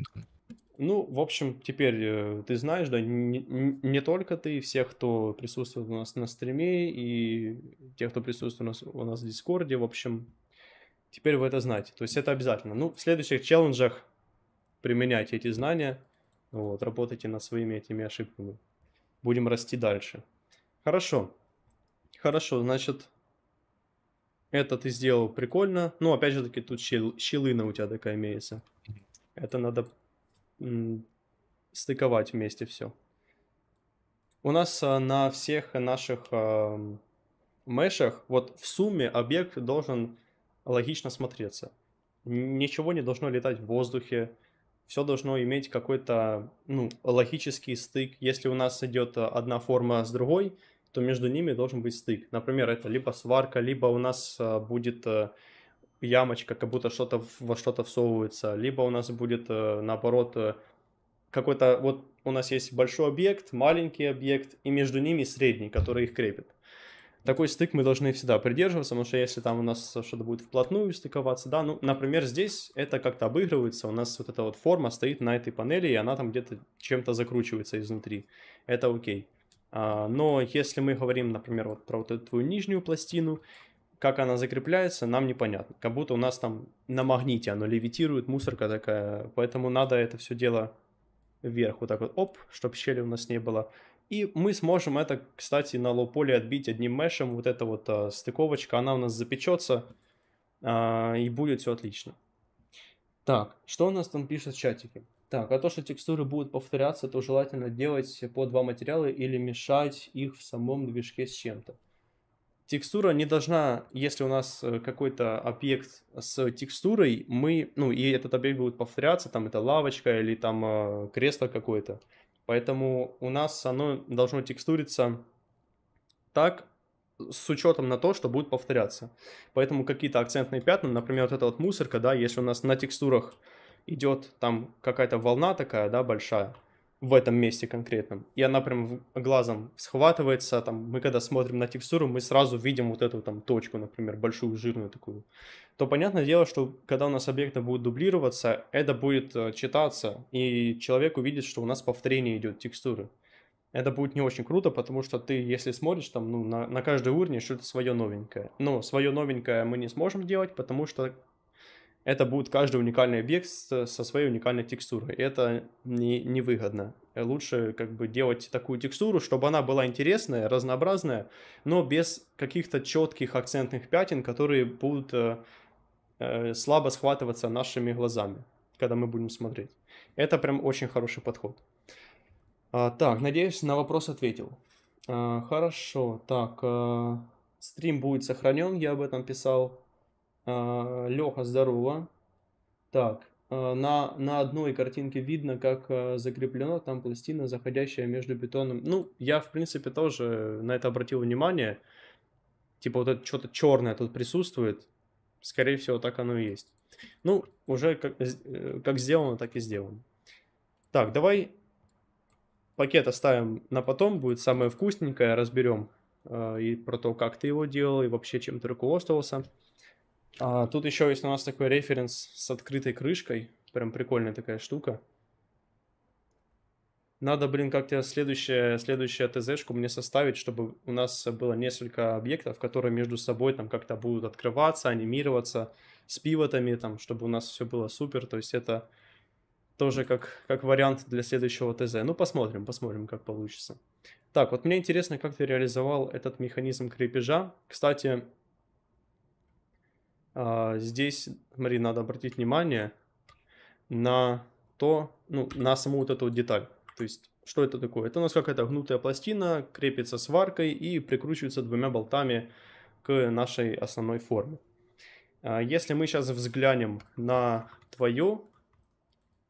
Ну, в общем, теперь э, ты знаешь, да, не, не только ты, все, кто присутствует у нас на стриме и те, кто присутствует у нас, у нас в Дискорде, в общем, теперь вы это знаете. То есть это обязательно. Ну, в следующих челленджах применяйте эти знания – вот, работайте над своими этими ошибками. Будем расти дальше. Хорошо. Хорошо, значит, это ты сделал прикольно. Ну, опять же таки, тут щел, щелына у тебя такая имеется. Это надо стыковать вместе все. У нас а, на всех наших а, мешах, вот в сумме объект должен логично смотреться. Ничего не должно летать в воздухе, все должно иметь какой-то ну, логический стык. Если у нас идет а, одна форма с другой, то между ними должен быть стык. Например, это либо сварка, либо у нас а, будет а, ямочка, как будто что-то во что-то всовывается, либо у нас будет наоборот какой-то вот у нас есть большой объект, маленький объект и между ними средний, который их крепит такой стык мы должны всегда придерживаться, потому что если там у нас что-то будет вплотную стыковаться, да, ну, например, здесь это как-то обыгрывается, у нас вот эта вот форма стоит на этой панели, и она там где-то чем-то закручивается изнутри, это окей. А, но если мы говорим, например, вот про вот эту нижнюю пластину, как она закрепляется, нам непонятно. Как будто у нас там на магните оно левитирует, мусорка такая. Поэтому надо это все дело вверх вот так вот, оп, чтобы щели у нас не было. И мы сможем это, кстати, на лоу-поле отбить одним мешем. Вот эта вот а, стыковочка, она у нас запечется, а, и будет все отлично. Так, что у нас там пишет в чатике? Так, а то, что текстуры будут повторяться, то желательно делать по два материала или мешать их в самом движке с чем-то. Текстура не должна, если у нас э, какой-то объект с текстурой, мы, ну и этот объект будет повторяться, там это лавочка или там э, кресло какое-то, Поэтому у нас оно должно текстуриться так, с учетом на то, что будет повторяться. Поэтому какие-то акцентные пятна, например, вот эта вот мусорка, да, если у нас на текстурах идет там какая-то волна такая, да, большая, в этом месте конкретном. И она прям глазом схватывается, там, мы когда смотрим на текстуру, мы сразу видим вот эту там точку, например, большую, жирную такую. То понятное дело, что когда у нас объекты будут дублироваться, это будет э, читаться, и человек увидит, что у нас повторение идет текстуры. Это будет не очень круто, потому что ты, если смотришь там, ну, на, на каждый уровень что-то свое новенькое. Но свое новенькое мы не сможем делать, потому что это будет каждый уникальный объект со своей уникальной текстурой. Это не, невыгодно. Лучше как бы делать такую текстуру, чтобы она была интересная, разнообразная, но без каких-то четких акцентных пятен, которые будут э, э, слабо схватываться нашими глазами, когда мы будем смотреть. Это прям очень хороший подход. А, так, надеюсь, на вопрос ответил. А, хорошо, так, э, стрим будет сохранен, я об этом писал. А, Леха, здорово. Так, а, на, на одной картинке видно, как а, закреплена там пластина, заходящая между бетоном. Ну, я, в принципе, тоже на это обратил внимание. Типа вот это что-то черное тут присутствует. Скорее всего, так оно и есть. Ну, уже как, э, как сделано, так и сделано. Так, давай пакет оставим на потом, будет самое вкусненькое, разберем э, и про то, как ты его делал, и вообще чем ты руководствовался. А, тут еще есть у нас такой референс с открытой крышкой. Прям прикольная такая штука. Надо, блин, как-то следующее, следующее ТЗ-шку мне составить, чтобы у нас было несколько объектов, которые между собой там как-то будут открываться, анимироваться с пивотами, там, чтобы у нас все было супер. То есть это тоже как, как вариант для следующего ТЗ. Ну, посмотрим, посмотрим, как получится. Так, вот мне интересно, как ты реализовал этот механизм крепежа. Кстати, а, здесь, смотри, надо обратить внимание на то, ну, на саму вот эту вот деталь. То есть, что это такое? Это у нас какая-то гнутая пластина, крепится сваркой и прикручивается двумя болтами к нашей основной форме. А, если мы сейчас взглянем на твое,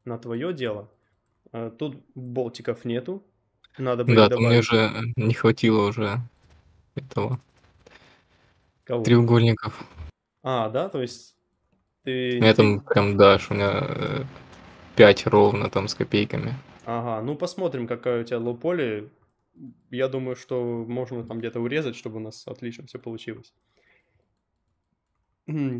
на твое дело, э, тут болтиков нету. Надо было. да, добавить. мне уже э, не хватило уже этого Кого? треугольников. А, да, то есть ты... На ну, этом прям дашь, у меня 5 э, ровно там с копейками. Ага, ну посмотрим, какая у тебя лоу-поле. Я думаю, что можно там где-то урезать, чтобы у нас отлично все получилось.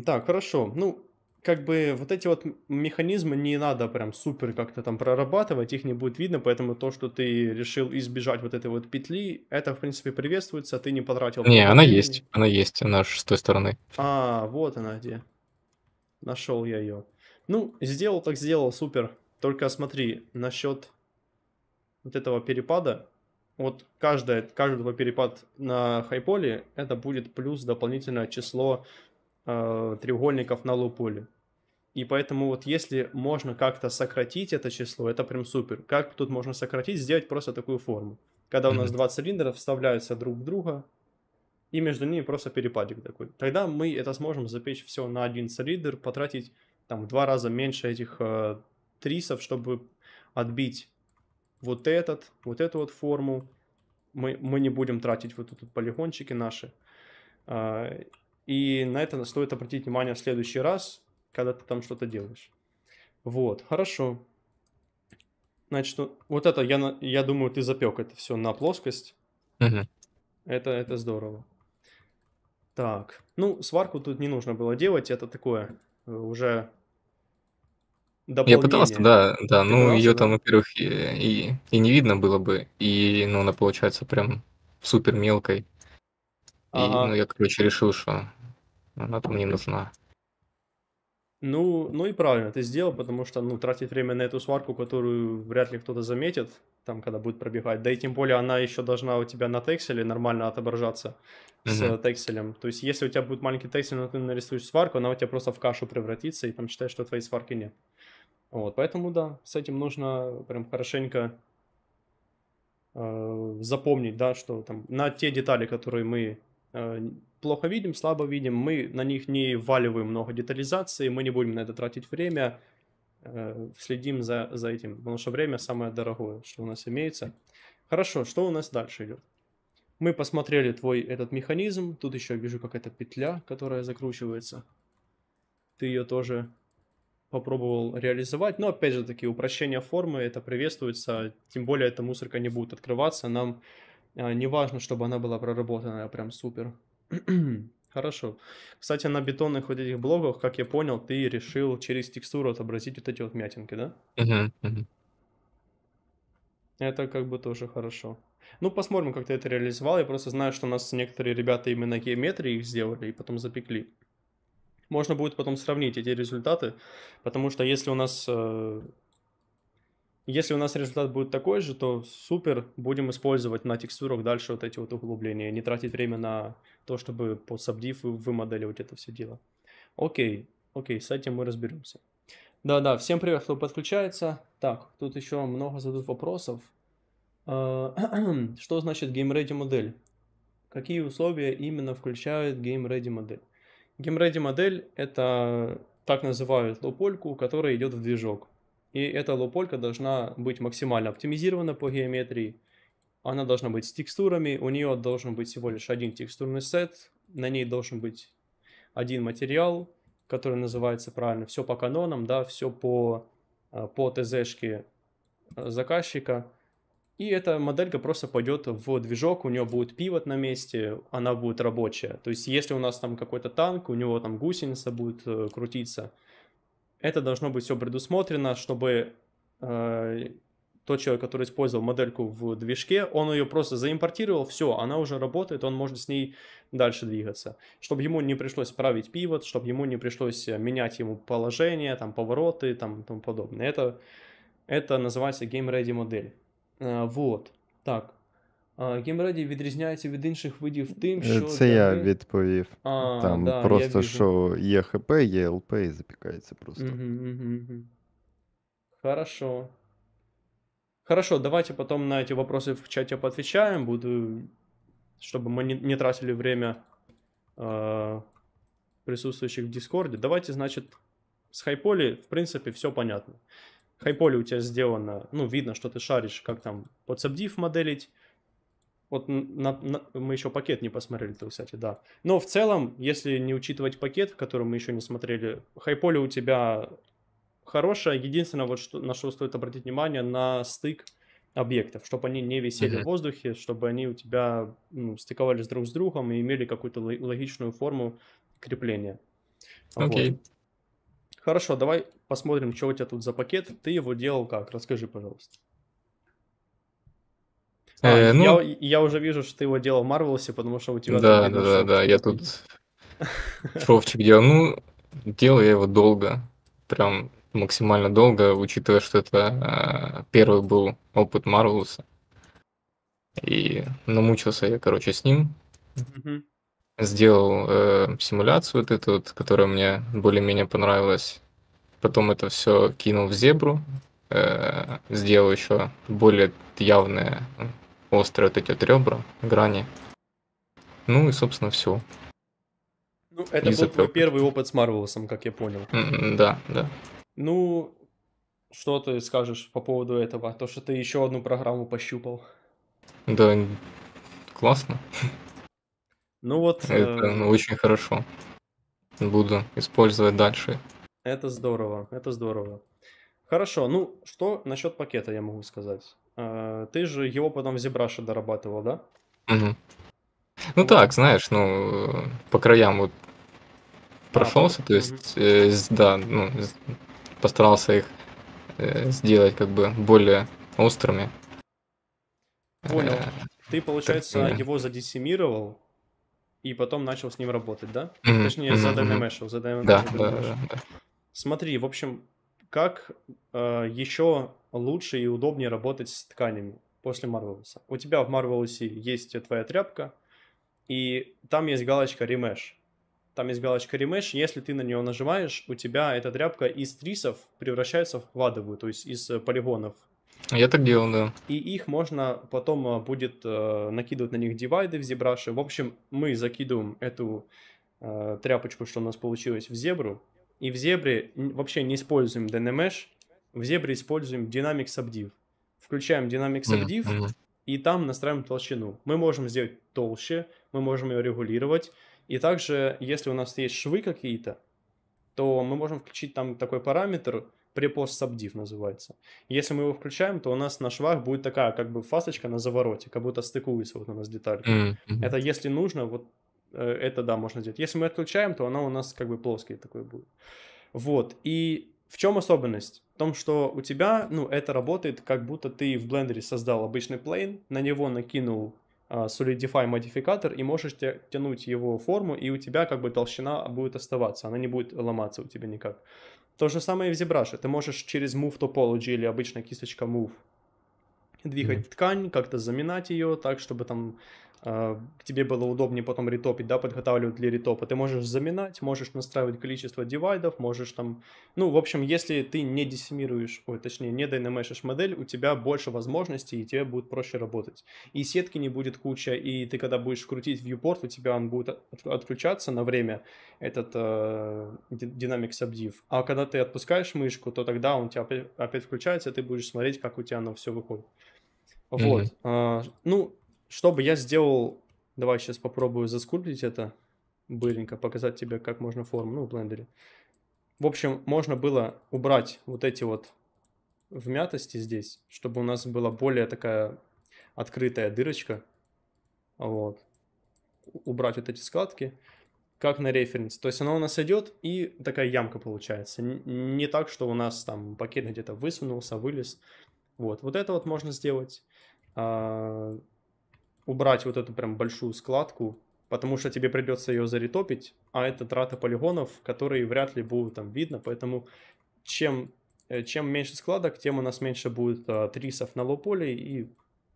Так, хорошо. Ну, как бы вот эти вот механизмы не надо прям супер как-то там прорабатывать, их не будет видно, поэтому то, что ты решил избежать вот этой вот петли, это в принципе приветствуется, ты не потратил... Не, она времени. есть, она есть, она же с той стороны. А, вот она где. Нашел я ее. Ну, сделал так сделал, супер. Только смотри, насчет вот этого перепада, вот каждая, каждый перепад на хайполе, это будет плюс дополнительное число э, треугольников на луполе. И поэтому вот если можно как-то сократить это число, это прям супер. Как тут можно сократить? Сделать просто такую форму. Когда у нас два цилиндра вставляются друг в друга, и между ними просто перепадик такой. Тогда мы это сможем запечь все на один цилиндр, потратить там в два раза меньше этих э, трисов, чтобы отбить вот этот, вот эту вот форму. Мы, мы не будем тратить вот тут полигончики наши. Э, и на это стоит обратить внимание в следующий раз, когда ты там что-то делаешь. Вот, хорошо. Значит, ну, вот это, я, я думаю, ты запек это все на плоскость. Угу. Это, это здорово. Так, ну, сварку тут не нужно было делать, это такое э, уже дополнение. Я пытался, да, да, ты ну, пытался, ее да? там, во-первых, и, и, и не видно было бы, и, ну, она получается прям супер мелкой. И, ага. ну, я, короче, решил, что она там не нужна. Ну, ну и правильно ты сделал, потому что, ну, тратить время на эту сварку, которую вряд ли кто-то заметит, там, когда будет пробегать, да и тем более она еще должна у тебя на текселе нормально отображаться с uh-huh. текселем. То есть, если у тебя будет маленький тексель, но ты нарисуешь сварку, она у тебя просто в кашу превратится, и там считаешь, что твоей сварки нет. Вот, поэтому, да, с этим нужно прям хорошенько э, запомнить, да, что там на те детали, которые мы Э, плохо видим, слабо видим, мы на них не вваливаем много детализации, мы не будем на это тратить время, э, следим за, за этим, потому что время самое дорогое, что у нас имеется. Хорошо, что у нас дальше идет? Мы посмотрели твой этот механизм, тут еще вижу какая-то петля, которая закручивается. Ты ее тоже попробовал реализовать, но опять же таки упрощение формы, это приветствуется, тем более эта мусорка не будет открываться, нам а, Не важно, чтобы она была проработанная, прям супер. Хорошо. Кстати, на бетонных вот этих блогах, как я понял, ты решил через текстуру отобразить вот эти вот мятинки, да? uh Это как бы тоже хорошо. Ну, посмотрим, как ты это реализовал. Я просто знаю, что у нас некоторые ребята именно геометрии их сделали и потом запекли. Можно будет потом сравнить эти результаты, потому что если у нас э, если у нас результат будет такой же, то супер, будем использовать на текстурах дальше вот эти вот углубления, не тратить время на то, чтобы под сабдив вымоделивать это все дело. Окей, окей, с этим мы разберемся. Да-да, всем привет, кто подключается. Так, тут еще много задают вопросов. А, что значит Game Ready модель? Какие условия именно включает Game Ready модель? Game Ready модель это так называют лопольку, которая идет в движок. И эта лополька должна быть максимально оптимизирована по геометрии. Она должна быть с текстурами, у нее должен быть всего лишь один текстурный сет, на ней должен быть один материал, который называется правильно, все по канонам, да, все по, э, по ТЗшке э, заказчика. И эта моделька просто пойдет в движок, у нее будет пивот на месте, она будет рабочая. То есть если у нас там какой-то танк, у него там гусеница будет э, крутиться, это должно быть все предусмотрено, чтобы э, тот человек, который использовал модельку в движке, он ее просто заимпортировал, все, она уже работает, он может с ней дальше двигаться. Чтобы ему не пришлось править пивот, чтобы ему не пришлось э, менять ему положение, там, повороты там, тому подобное. Это, это называется Game Ready модель. Э, вот, так, а, геймраді відрізняється від інших видів тим, що. Це для... я відповів. А, Там да, просто я що є ХП, є ЛП і запікається просто. Угу, угу, угу. Хорошо. Хорошо, давайте потом на эти вопросы в чате поотвечаем. Буду, чтобы мы не, не тратили время э, присутствующих в Дискорде. Давайте, значит, с хайполи, в принципе, все понятно. Хайполи у тебя сделано, ну, видно, что ты шаришь, как там подсабдив моделить. Вот на, на, мы еще пакет не посмотрели, то, кстати, да. Но в целом, если не учитывать пакет, который мы еще не смотрели, хайполе у тебя хорошее. Единственное, вот что, на что стоит обратить внимание, на стык объектов, чтобы они не висели mm-hmm. в воздухе, чтобы они у тебя ну, стыковались друг с другом и имели какую-то логичную форму крепления. Окей. Okay. Вот. Хорошо, давай посмотрим, что у тебя тут за пакет. Ты его делал как? Расскажи, пожалуйста. Э, а, э, ну... я, я уже вижу, что ты его делал в Марвелсе, потому что у тебя... Да, да, да, да, я тут шовчик делал. Ну, делал я его долго, прям максимально долго, учитывая, что это э, первый был опыт Марвелса. И намучился я, короче, с ним. Mm-hmm. Сделал э, симуляцию вот эту, вот, которая мне более-менее понравилась. Потом это все кинул в зебру. Э, сделал еще более явное острые вот эти вот ребра, грани. Ну и, собственно, все. Ну, это и был твой первый опыт с Марвелсом, как я понял. да, да. Ну, что ты скажешь по поводу этого? То, что ты еще одну программу пощупал. Да, классно. Ну вот... Э, это э... ну, очень хорошо. Буду использовать дальше. Это здорово, это здорово. Хорошо, ну что насчет пакета я могу сказать? Э, ты же его потом в ZBrush дорабатывал, да? Угу. Ну так, знаешь, ну, по краям вот прошелся, а, то есть, угу. э, да, ну, постарался их э, сделать как бы более острыми. Понял. Э, Ты, получается, так, его задессимировал и потом начал с ним работать, да? mm Точнее, mm-hmm. задемешил, задемешил. Да, да, да, да. Смотри, в общем, как э, еще лучше и удобнее работать с тканями после Marvelous. У тебя в Marvelous есть твоя тряпка, и там есть галочка ремеш. Там есть галочка ремеш. если ты на нее нажимаешь, у тебя эта тряпка из трисов превращается в адовую, то есть из э, полигонов. Я так делал, да. И их можно потом э, будет э, накидывать на них дивайды в ZBrush. В общем, мы закидываем эту э, тряпочку, что у нас получилось, в зебру, и в зебре вообще не используем DNMesh, в зебре используем Dynamic Subdiv. Включаем Dynamic Subdiv, mm-hmm. и там настраиваем толщину. Мы можем сделать толще, мы можем ее регулировать. И также, если у нас есть швы какие-то, то мы можем включить там такой параметр, препост сабдив называется. Если мы его включаем, то у нас на швах будет такая как бы фасочка на завороте, как будто стыкуется вот у нас деталь. Mm-hmm. Это если нужно, вот Э, это да, можно сделать. Если мы отключаем, то она у нас как бы плоская такой будет. Вот, и в чем особенность? В том, что у тебя, ну, это работает, как будто ты в блендере создал обычный плейн, на него накинул uh, Solidify модификатор и можешь тянуть его форму, и у тебя как бы толщина будет оставаться, она не будет ломаться у тебя никак. То же самое и в ZBrush. Ты можешь через Move Topology или обычная кисточка Move двигать mm-hmm. ткань, как-то заминать ее так, чтобы там а, тебе было удобнее потом ретопить, да, подготавливать для ретопа. Ты можешь заминать, можешь настраивать количество девайдов, можешь там... Ну, в общем, если ты не диссимируешь, ой, точнее, не дайнамешишь модель, у тебя больше возможностей, и тебе будет проще работать. И сетки не будет куча, и ты когда будешь крутить вьюпорт, у тебя он будет отключаться на время, этот э, динамик сабдив. А когда ты отпускаешь мышку, то тогда он у тебя опять, опять включается, и ты будешь смотреть, как у тебя оно все выходит. Вот. Mm-hmm. А, ну, что бы я сделал... Давай сейчас попробую заскульптить это быренько, показать тебе, как можно форму, ну, в блендере. В общем, можно было убрать вот эти вот вмятости здесь, чтобы у нас была более такая открытая дырочка. Вот. Убрать вот эти складки, как на референс. То есть она у нас идет, и такая ямка получается. Не так, что у нас там пакет где-то высунулся, вылез. Вот. Вот это вот можно сделать. А, убрать вот эту прям большую складку, потому что тебе придется ее заретопить, а это трата полигонов, которые вряд ли будут там видно, поэтому чем, э, чем меньше складок, тем у нас меньше будет а, трисов на лоу-поле, и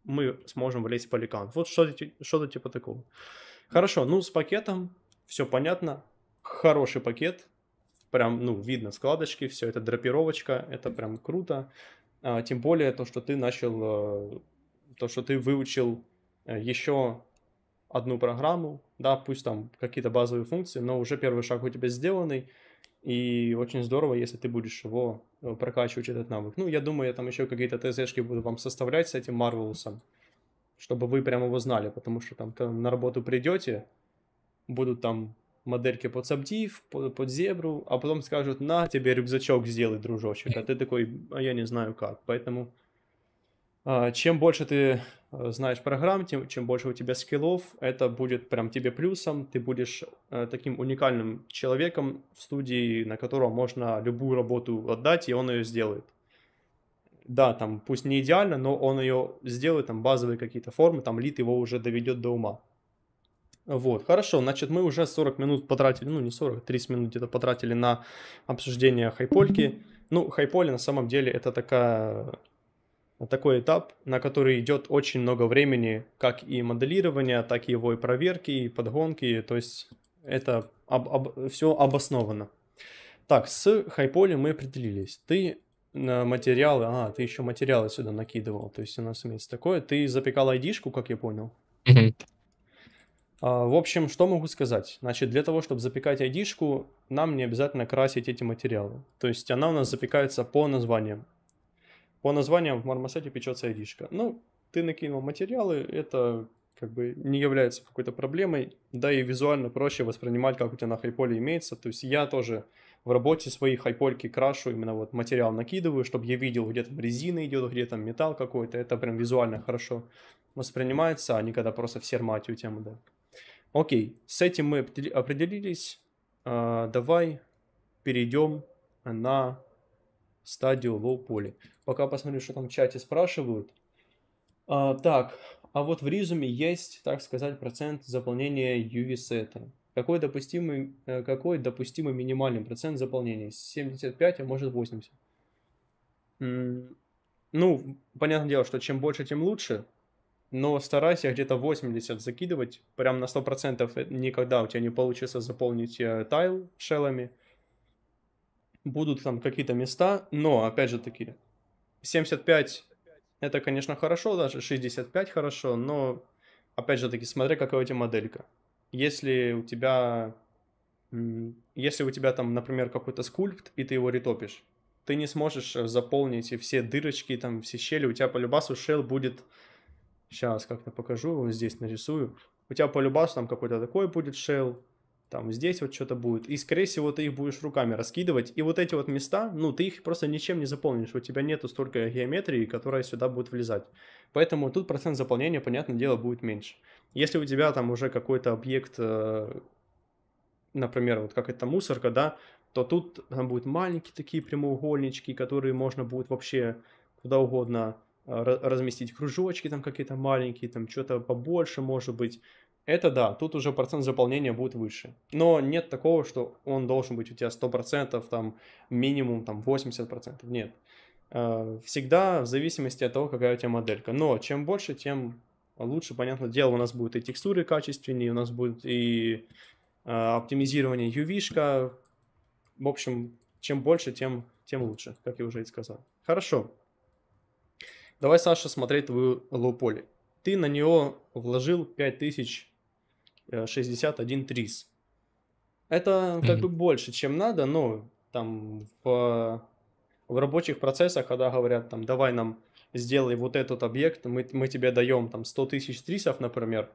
мы сможем влезть в поликан. Вот что-то, что-то типа такого. Хорошо, ну с пакетом все понятно, хороший пакет, прям, ну, видно складочки, все это драпировочка, это прям круто. А, тем более то, что ты начал, э, то, что ты выучил Э, еще одну программу, да, пусть там какие-то базовые функции, но уже первый шаг у тебя сделанный, и очень здорово, если ты будешь его э, прокачивать, этот навык. Ну, я думаю, я там еще какие-то ТЗшки буду вам составлять с этим Марвелусом, чтобы вы прямо его знали, потому что там, там на работу придете, будут там модельки под сабдив, под, под зебру, а потом скажут, на тебе рюкзачок сделай, дружочек, а ты такой, а я не знаю как, поэтому а, чем больше ты э, знаешь программ, тем, чем больше у тебя скиллов, это будет прям тебе плюсом, ты будешь э, таким уникальным человеком в студии, на которого можно любую работу отдать, и он ее сделает. Да, там пусть не идеально, но он ее сделает, там базовые какие-то формы, там лид его уже доведет до ума. Вот, хорошо, значит, мы уже 40 минут потратили, ну не 40, 30 минут где-то потратили на обсуждение хайпольки. Ну, хайполи на самом деле это такая такой этап, на который идет очень много времени, как и моделирования, так и его и проверки, и подгонки, то есть это об, об, все обосновано. Так, с хайполи мы определились. Ты на материалы, а, ты еще материалы сюда накидывал, то есть у нас имеется такое. Ты запекал айдишку, как я понял? А, в общем, что могу сказать? Значит, для того, чтобы запекать айдишку, нам не обязательно красить эти материалы. То есть она у нас запекается по названиям по названиям в Мармосете печется яичко. Ну, ты накинул материалы, это как бы не является какой-то проблемой, да и визуально проще воспринимать, как у тебя на хайполе имеется. То есть я тоже в работе свои хайпольки крашу, именно вот материал накидываю, чтобы я видел, где там резина идет, где там металл какой-то. Это прям визуально хорошо воспринимается, а не когда просто в серматию тему, да. Окей, с этим мы определились. А, давай перейдем на стадию лоу-поли. Пока посмотрю, что там в чате спрашивают. А, так, а вот в резюме есть, так сказать, процент заполнения UV-сета. Какой допустимый, э, какой допустимый минимальный процент заполнения? 75, а может 80? Ну, понятное дело, что чем больше, тем лучше. Но старайся где-то 80 закидывать. Прям на 100% никогда у тебя не получится заполнить э, тайл шеллами. Будут там какие-то места, но, опять же таки, 75 это, конечно, хорошо, даже 65 хорошо, но, опять же таки, смотря какая у тебя моделька. Если у тебя, если у тебя там, например, какой-то скульпт, и ты его ретопишь, ты не сможешь э, заполнить все дырочки, там, все щели, у тебя по любасу шел будет, сейчас как-то покажу, здесь нарисую, у тебя по любасу там какой-то такой будет шел, там здесь вот что-то будет, и скорее всего ты их будешь руками раскидывать, и вот эти вот места, ну ты их просто ничем не заполнишь, у тебя нету столько геометрии, которая сюда будет влезать, поэтому тут процент заполнения, понятное дело, будет меньше. Если у тебя там уже какой-то объект, э, например, вот как это мусорка, да, то тут там будут маленькие такие прямоугольнички, которые можно будет вообще куда угодно э, разместить кружочки там какие-то маленькие, там что-то побольше может быть. Это да, тут уже процент заполнения будет выше. Но нет такого, что он должен быть у тебя 100%, там минимум там 80%. Нет. Э, всегда в зависимости от того, какая у тебя моделька. Но чем больше, тем лучше, понятное дело, у нас будут и текстуры качественнее, у нас будет и э, оптимизирование UV-шка. В общем, чем больше, тем, тем лучше, как я уже и сказал. Хорошо. Давай, Саша, смотреть твою лоу-поли. Ты на нее вложил 5000 61 э, трис. Это как mm-hmm. бы больше, чем надо, но там в, в рабочих процессах, когда говорят там, давай нам сделай вот этот объект, мы, мы тебе даем там 100 тысяч трисов, например,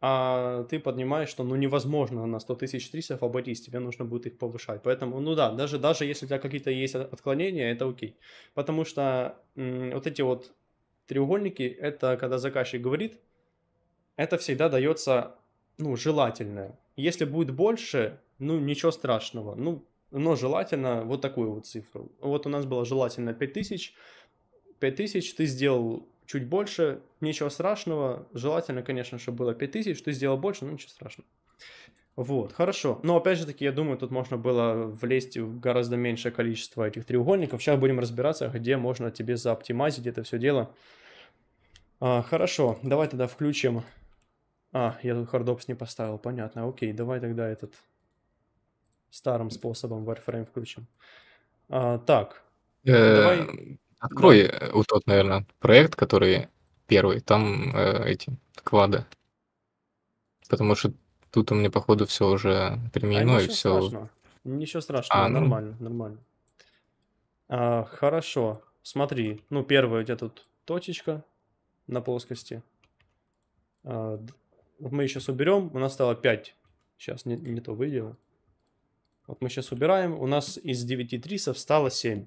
а ты поднимаешь, что ну невозможно на 100 тысяч трисов обойтись, тебе нужно будет их повышать. Поэтому, ну да, даже, даже если у тебя какие-то есть отклонения, это окей. Потому что м- вот эти вот треугольники, это когда заказчик говорит, это всегда дается ну, желательное. Если будет больше, ну, ничего страшного. Ну, но желательно вот такую вот цифру. Вот у нас было желательно 5000. 5000 ты сделал чуть больше, ничего страшного. Желательно, конечно, чтобы было 5000, ты сделал больше, но ничего страшного. Вот, хорошо. Но опять же таки, я думаю, тут можно было влезть в гораздо меньшее количество этих треугольников. Сейчас будем разбираться, где можно тебе заоптимазить это все дело. А, хорошо, давай тогда включим а, я тут хардопс не поставил, понятно. Окей, давай тогда этот старым способом Warframe включим. А, так, э, ну, давай... Открой да. Э, вот тот, наверное, проект, который первый, там э, эти квады. Потому что тут у меня, походу, все уже а, применено а и все. Страшного. Ничего страшного, а, ну... нормально, нормально. А, хорошо, смотри. Ну, первая у тебя тут точечка на плоскости. А, вот мы сейчас уберем, у нас стало 5. Сейчас не, не то выделил. Вот мы сейчас убираем, у нас из 9 трисов стало 7.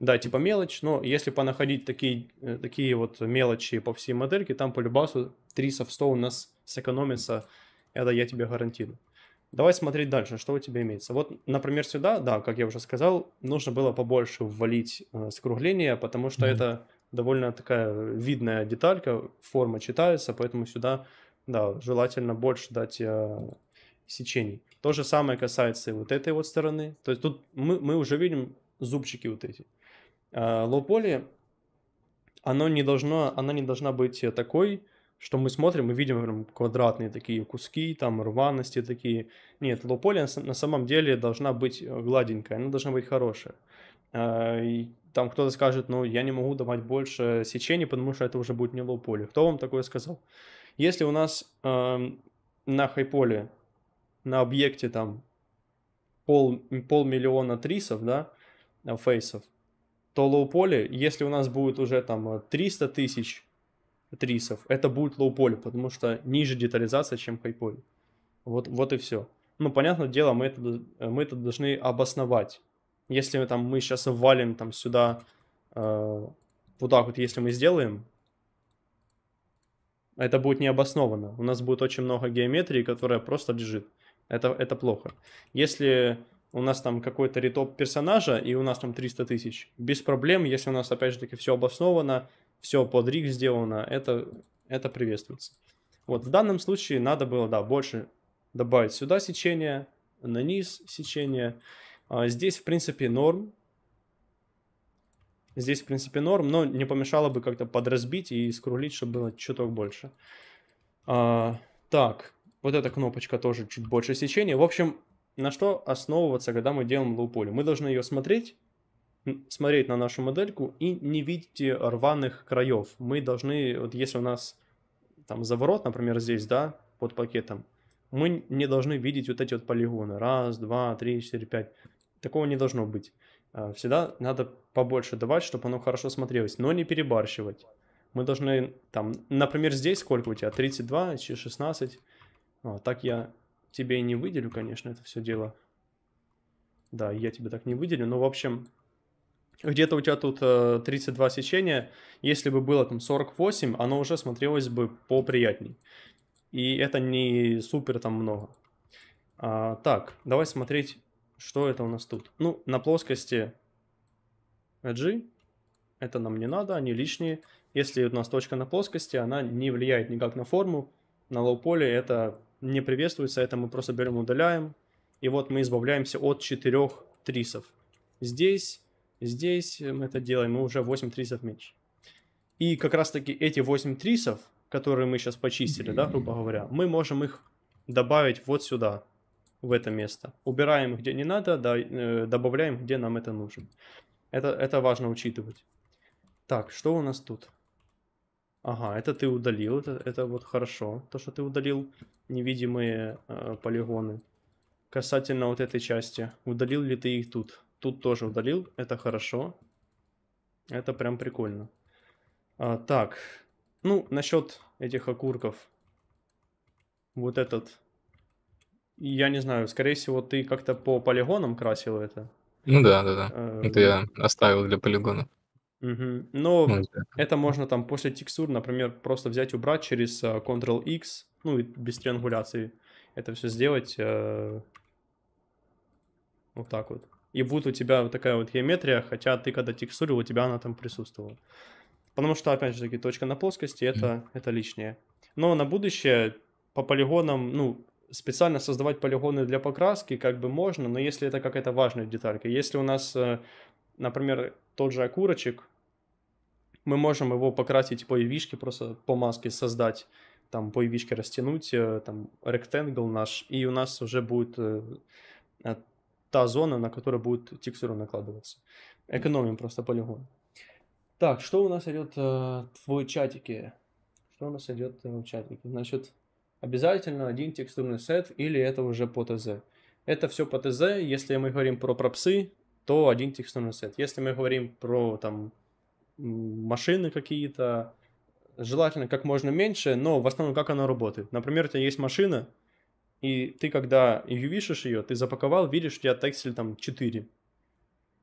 Да, типа мелочь, но если понаходить такие, э, такие вот мелочи по всей модельке, там по любасу 3 со 100 у нас сэкономится, это я тебе гарантирую. Давай смотреть дальше, что у тебя имеется. Вот, например, сюда, да, как я уже сказал, нужно было побольше ввалить э, скругление, потому что mm-hmm. это довольно такая видная деталька, форма читается, поэтому сюда да, желательно больше дать э, сечений. То же самое касается и вот этой вот стороны. То есть тут мы, мы уже видим зубчики вот эти. Э, а, лоу-поле, оно не должно, она не должна быть э, такой, что мы смотрим и видим прям, квадратные такие куски, там рваности такие. Нет, лоу-поле на самом деле должна быть э, гладенькая, она должна быть хорошая. А, и там кто-то скажет, ну, я не могу давать больше сечений, потому что это уже будет не лоу-поле. Кто вам такое сказал? Если у нас э, на хайполе, на объекте там пол, полмиллиона трисов, да, э, фейсов, то лоу-поле, если у нас будет уже там 300 э, тысяч трисов, это будет лоу-поле, потому что ниже детализация, чем хайполе. Вот, вот и все. Ну, понятное дело, мы это, э, мы это должны обосновать. Если мы там, мы сейчас ввалим там сюда, э, вот так вот, если мы сделаем, это будет необоснованно. У нас будет очень много геометрии, которая просто лежит. Это, это плохо. Если у нас там какой-то ретоп персонажа, и у нас там 300 тысяч, без проблем, если у нас, опять же таки, все обосновано, все под риг сделано, это, это приветствуется. Вот, в данном случае надо было, да, больше добавить сюда сечение, на низ сечение. А здесь, в принципе, норм, здесь, в принципе, норм, но не помешало бы как-то подразбить и скрулить, чтобы было чуток больше. А, так, вот эта кнопочка тоже чуть больше сечения. В общем, на что основываться, когда мы делаем лоу-поле? Мы должны ее смотреть, смотреть на нашу модельку и не видеть э, рваных краев. Мы должны, вот если у нас там заворот, например, здесь, да, под пакетом, мы не должны видеть вот эти вот полигоны. Раз, два, три, четыре, пять. Такого не должно быть. Э, всегда надо побольше давать, чтобы оно хорошо смотрелось, но не перебарщивать. Мы должны, там, например, здесь сколько у тебя? 32, 16. А, так я тебе и не выделю, конечно, это все дело. Да, я тебе так не выделю, но, в общем, где-то у тебя тут э, 32 сечения, если бы было там 48, оно уже смотрелось бы поприятней. И это не супер там много. А, так, давай смотреть что это у нас тут? Ну, на плоскости G это нам не надо, они лишние. Если у нас точка на плоскости, она не влияет никак на форму. На лоу-поле это не приветствуется, это мы просто берем, удаляем. И вот мы избавляемся от четырех трисов. Здесь, здесь мы это делаем, мы уже 8 трисов меньше. И как раз таки эти 8 трисов, которые мы сейчас почистили, да, грубо говоря, мы можем их добавить вот сюда, в это место. Убираем, где не надо, да, э, добавляем, где нам это нужно. Это, это важно учитывать. Так, что у нас тут? Ага, это ты удалил, это, это вот хорошо, то, что ты удалил невидимые э, полигоны. Касательно вот этой части, удалил ли ты их тут? Тут тоже удалил, это хорошо, это прям прикольно. А, так, ну, насчет этих окурков. Вот этот я не знаю, скорее всего, ты как-то по полигонам красил это. Ну да, да, да. Э, это я оставил для полигонов. Угу. Но ну, да. это можно там после текстур, например, просто взять, убрать через Ctrl-X, э, ну и без триангуляции это все сделать. Э, вот так вот. И будет у тебя вот такая вот геометрия, хотя ты когда текстурил, у тебя она там присутствовала. Потому что, опять же таки, точка на плоскости это, mm. это лишнее. Но на будущее по полигонам, ну, специально создавать полигоны для покраски как бы можно, но если это какая-то важная деталька. Если у нас, э, например, тот же окурочек, мы можем его покрасить по ивишке, просто по маске создать, там по ивишке растянуть, э, там ректангл наш, и у нас уже будет э, та зона, на которую будет текстура накладываться. Экономим просто полигон. Так, что у нас идет в чатике? Что у нас идет в чатике? Значит, обязательно один текстурный сет или это уже по ТЗ. Это все по ТЗ. Если мы говорим про пропсы, то один текстурный сет. Если мы говорим про там машины какие-то, желательно как можно меньше, но в основном как она работает. Например, у тебя есть машина, и ты когда ювишишь ее, ты запаковал, видишь, у тебя текстиль там 4.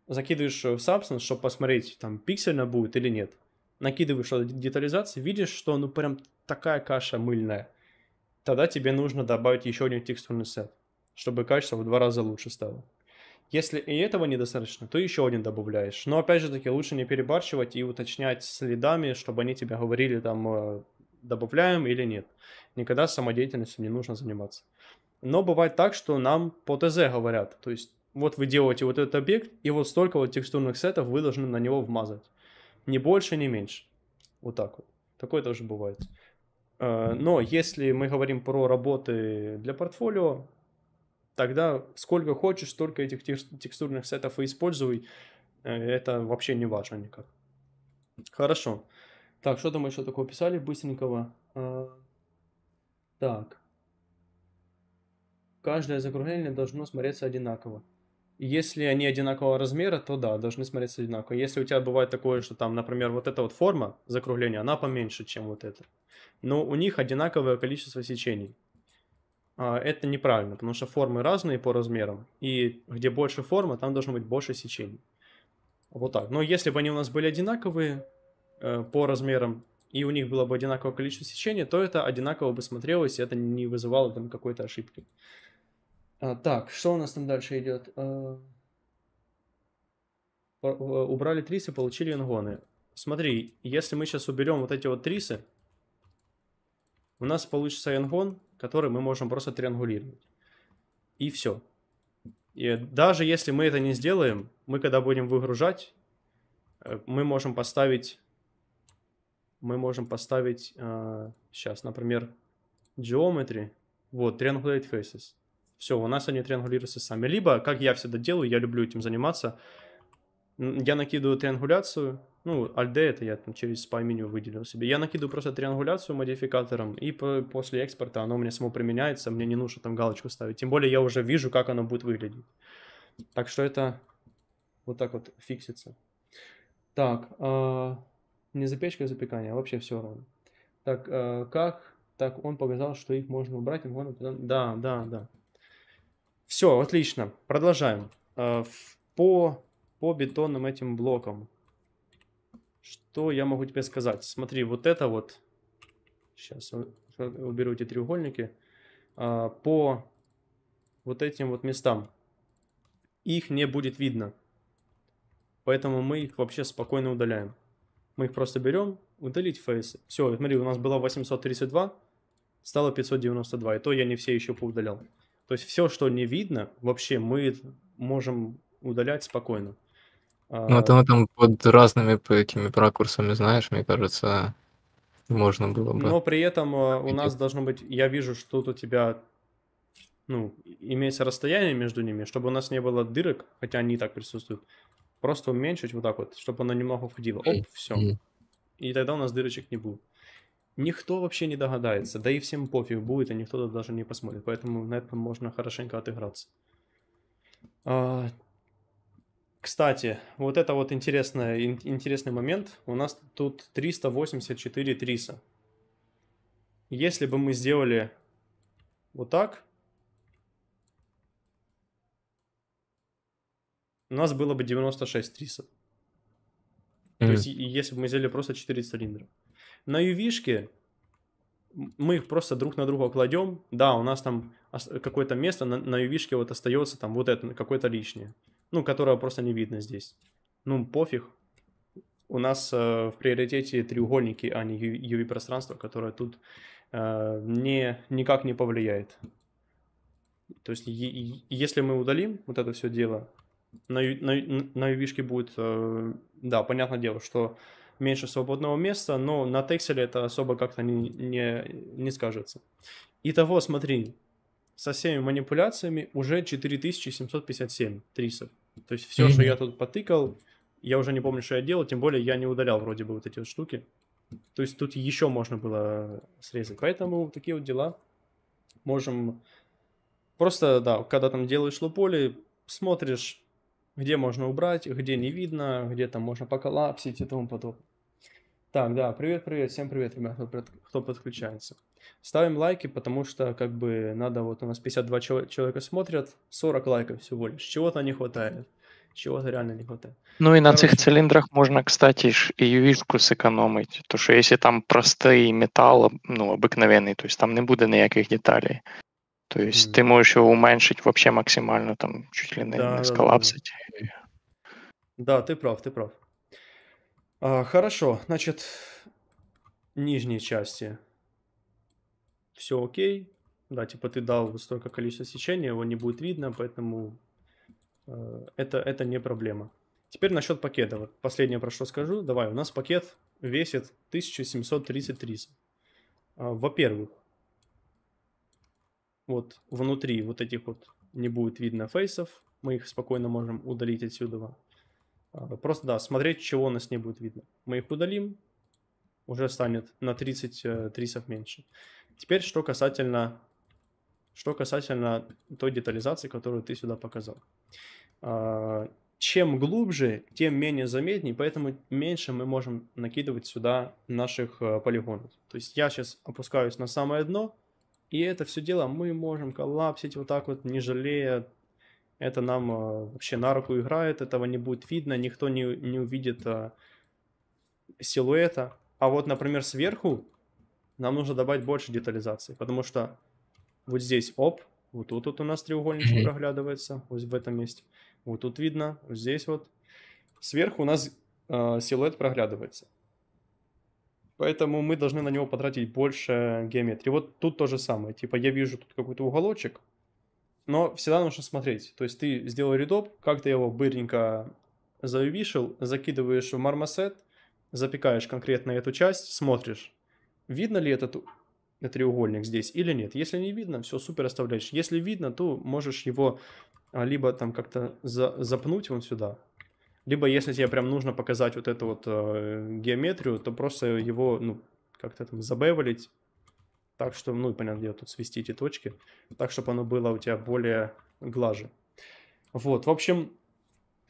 Закидываешь в Substance, чтобы посмотреть, там пиксельно будет или нет. Накидываешь детализации, видишь, что ну прям такая каша мыльная. Тогда тебе нужно добавить еще один текстурный сет, чтобы качество в два раза лучше стало. Если и этого недостаточно, то еще один добавляешь. Но опять же таки, лучше не перебарщивать и уточнять следами, чтобы они тебя говорили там э, добавляем или нет. Никогда самодеятельностью не нужно заниматься. Но бывает так, что нам по ТЗ говорят, то есть вот вы делаете вот этот объект, и вот столько вот текстурных сетов вы должны на него вмазать. Ни больше, ни меньше. Вот так вот. Такое тоже бывает. Э, но если мы говорим про работы для портфолио, тогда сколько хочешь, столько этих текстурных сетов и используй. Э, это вообще не важно никак. Хорошо. Так, что там еще такого писали быстренького? Э, так. Каждое закругление должно смотреться одинаково. Если они одинакового размера, то да, должны смотреться одинаково. Если у тебя бывает такое, что там, например, вот эта вот форма закругления, она поменьше, чем вот эта. Но у них одинаковое количество сечений. А, это неправильно, потому что формы разные по размерам. И где больше форма, там должно быть больше сечений. Вот так. Но если бы они у нас были одинаковые э, по размерам, и у них было бы одинаковое количество сечений, то это одинаково бы смотрелось, и это не вызывало там какой-то ошибки. А, так, что у нас там дальше идет? А. Э, убрали трисы, получили ингоны. Смотри, если мы сейчас уберем вот эти вот трисы, у нас получится ингон, который мы можем просто триангулировать. И все. И даже если мы это не сделаем, мы когда будем выгружать, э, мы можем поставить, мы можем поставить, сейчас, а, например, geometry, вот, triangulate faces. Все, у нас они триангулируются сами. Либо, как я всегда делаю, я люблю этим заниматься, я накидываю триангуляцию, ну, альде это я там через spy меню выделил себе. Я накидываю просто триангуляцию модификатором, и по после экспорта оно мне само применяется, мне не нужно там галочку ставить. Тем более я уже вижу, как оно будет выглядеть. Так что это вот так вот фиксится. Так, э, не запечка, а запекание, а вообще все равно. Так, э, как? Так, он показал, что их можно убрать. Да, да, да. Все, отлично. Продолжаем. Э, по, по бетонным этим блокам. Что я могу тебе сказать? Смотри, вот это вот. Сейчас э, э, уберу эти треугольники. По вот этим вот местам. Их не будет видно. Поэтому мы их вообще спокойно удаляем. Мы их просто берем, удалить фейсы. Все, смотри, у нас было 832, стало 592. И то я не все еще поудалял. То есть все, что не видно, вообще мы можем удалять спокойно. А ну, это там под разными этими прокурсами, знаешь, мне кажется, можно было бы. Но при этом а, у нас должно быть, я вижу, что тут у тебя, ну, имеется расстояние между ними, чтобы у нас не было дырок, хотя они и так присутствуют. Просто уменьшить вот так вот, чтобы она немного входила. Оп, все. И тогда у нас дырочек не будет никто вообще не догадается. Да и всем пофиг будет, и никто даже не посмотрит. Поэтому на этом можно хорошенько отыграться. А, кстати, вот это вот интересный, интересный момент. У нас тут 384 триса. Если бы мы сделали вот так, у нас было бы 96 трисов. mm То есть, если бы мы взяли просто 4 цилиндра. На ювишке мы их просто друг на друга кладем. Да, у нас там какое-то место на, на ювишке вот остается там вот это какое-то лишнее. Ну, которого просто не видно здесь. Ну, пофиг. У нас э, в приоритете треугольники, а не UV-пространство, которое тут э, не, никак не повлияет. То есть, если мы удалим вот это все дело, на, на, на ювишке будет, э, да, понятное дело, что меньше свободного места, но на Texel это особо как-то не, не, не скажется. Итого, смотри, со всеми манипуляциями уже 4757 трисов. То есть все, что я тут потыкал, я уже не помню, что я делал, тем более я не удалял вроде бы вот эти вот штуки. То есть тут еще можно было срезать. Поэтому такие вот дела. Можем просто, да, когда там делаешь луполи, смотришь, где можно убрать, где не видно, где там можно поколлапсить и тому подобное. Так, да, привет-привет, всем привет, ребята, кто подключается. Ставим лайки, потому что, как бы, надо, вот у нас 52 человека смотрят, 40 лайков всего лишь, чего-то не хватает, чего-то реально не хватает. Ну и на Короче. цих цилиндрах можно, кстати, и ювішку сэкономить, то что если там простые металл, ну, обыкновенный, то есть там не будет никаких деталей. То есть mm. ты можешь его уменьшить вообще максимально, там, чуть ли не, да, не сколапсить. Да, да, да. да, ты прав, ты прав. А, хорошо, значит, нижней части все окей. Да, типа ты дал столько количества сечения, его не будет видно, поэтому э, это, это не проблема. Теперь насчет пакета. Вот последнее про что скажу. Давай, у нас пакет весит 1733. А, во-первых, вот внутри вот этих вот не будет видно фейсов. Мы их спокойно можем удалить отсюда. А, просто, да, смотреть, чего у нас не будет видно. Мы их удалим, уже станет на 30 э, трисов меньше. Теперь, что касательно, что касательно той детализации, которую ты сюда показал. А, чем глубже, тем менее заметнее, поэтому меньше мы можем накидывать сюда наших э, полигонов. То есть я сейчас опускаюсь на самое дно, и это все дело мы можем коллапсить вот так вот, не жалея это нам а, вообще на руку играет, этого не будет видно, никто не, не увидит а, силуэта. А вот, например, сверху нам нужно добавить больше детализации, потому что вот здесь, оп, вот тут вот у нас треугольничек проглядывается, вот в этом месте. Вот тут видно, вот здесь вот. Сверху у нас э, силуэт проглядывается. Поэтому мы должны на него потратить больше геометрии. Вот тут то же самое. Типа я вижу тут какой-то уголочек, но всегда нужно смотреть. То есть ты сделал редоп, как-то его быренько заюбишил, закидываешь в мармосет, запекаешь конкретно эту часть, смотришь, видно ли этот треугольник здесь или нет. Если не видно, все, супер, оставляешь. Если видно, то можешь его а, либо там как-то за, запнуть вон сюда, либо если тебе прям нужно показать вот эту вот э, геометрию, то просто его, ну, как-то там забевелить, так что, ну, понятно, я тут свести эти точки, так, чтобы оно было у тебя более глаже. Вот, в общем,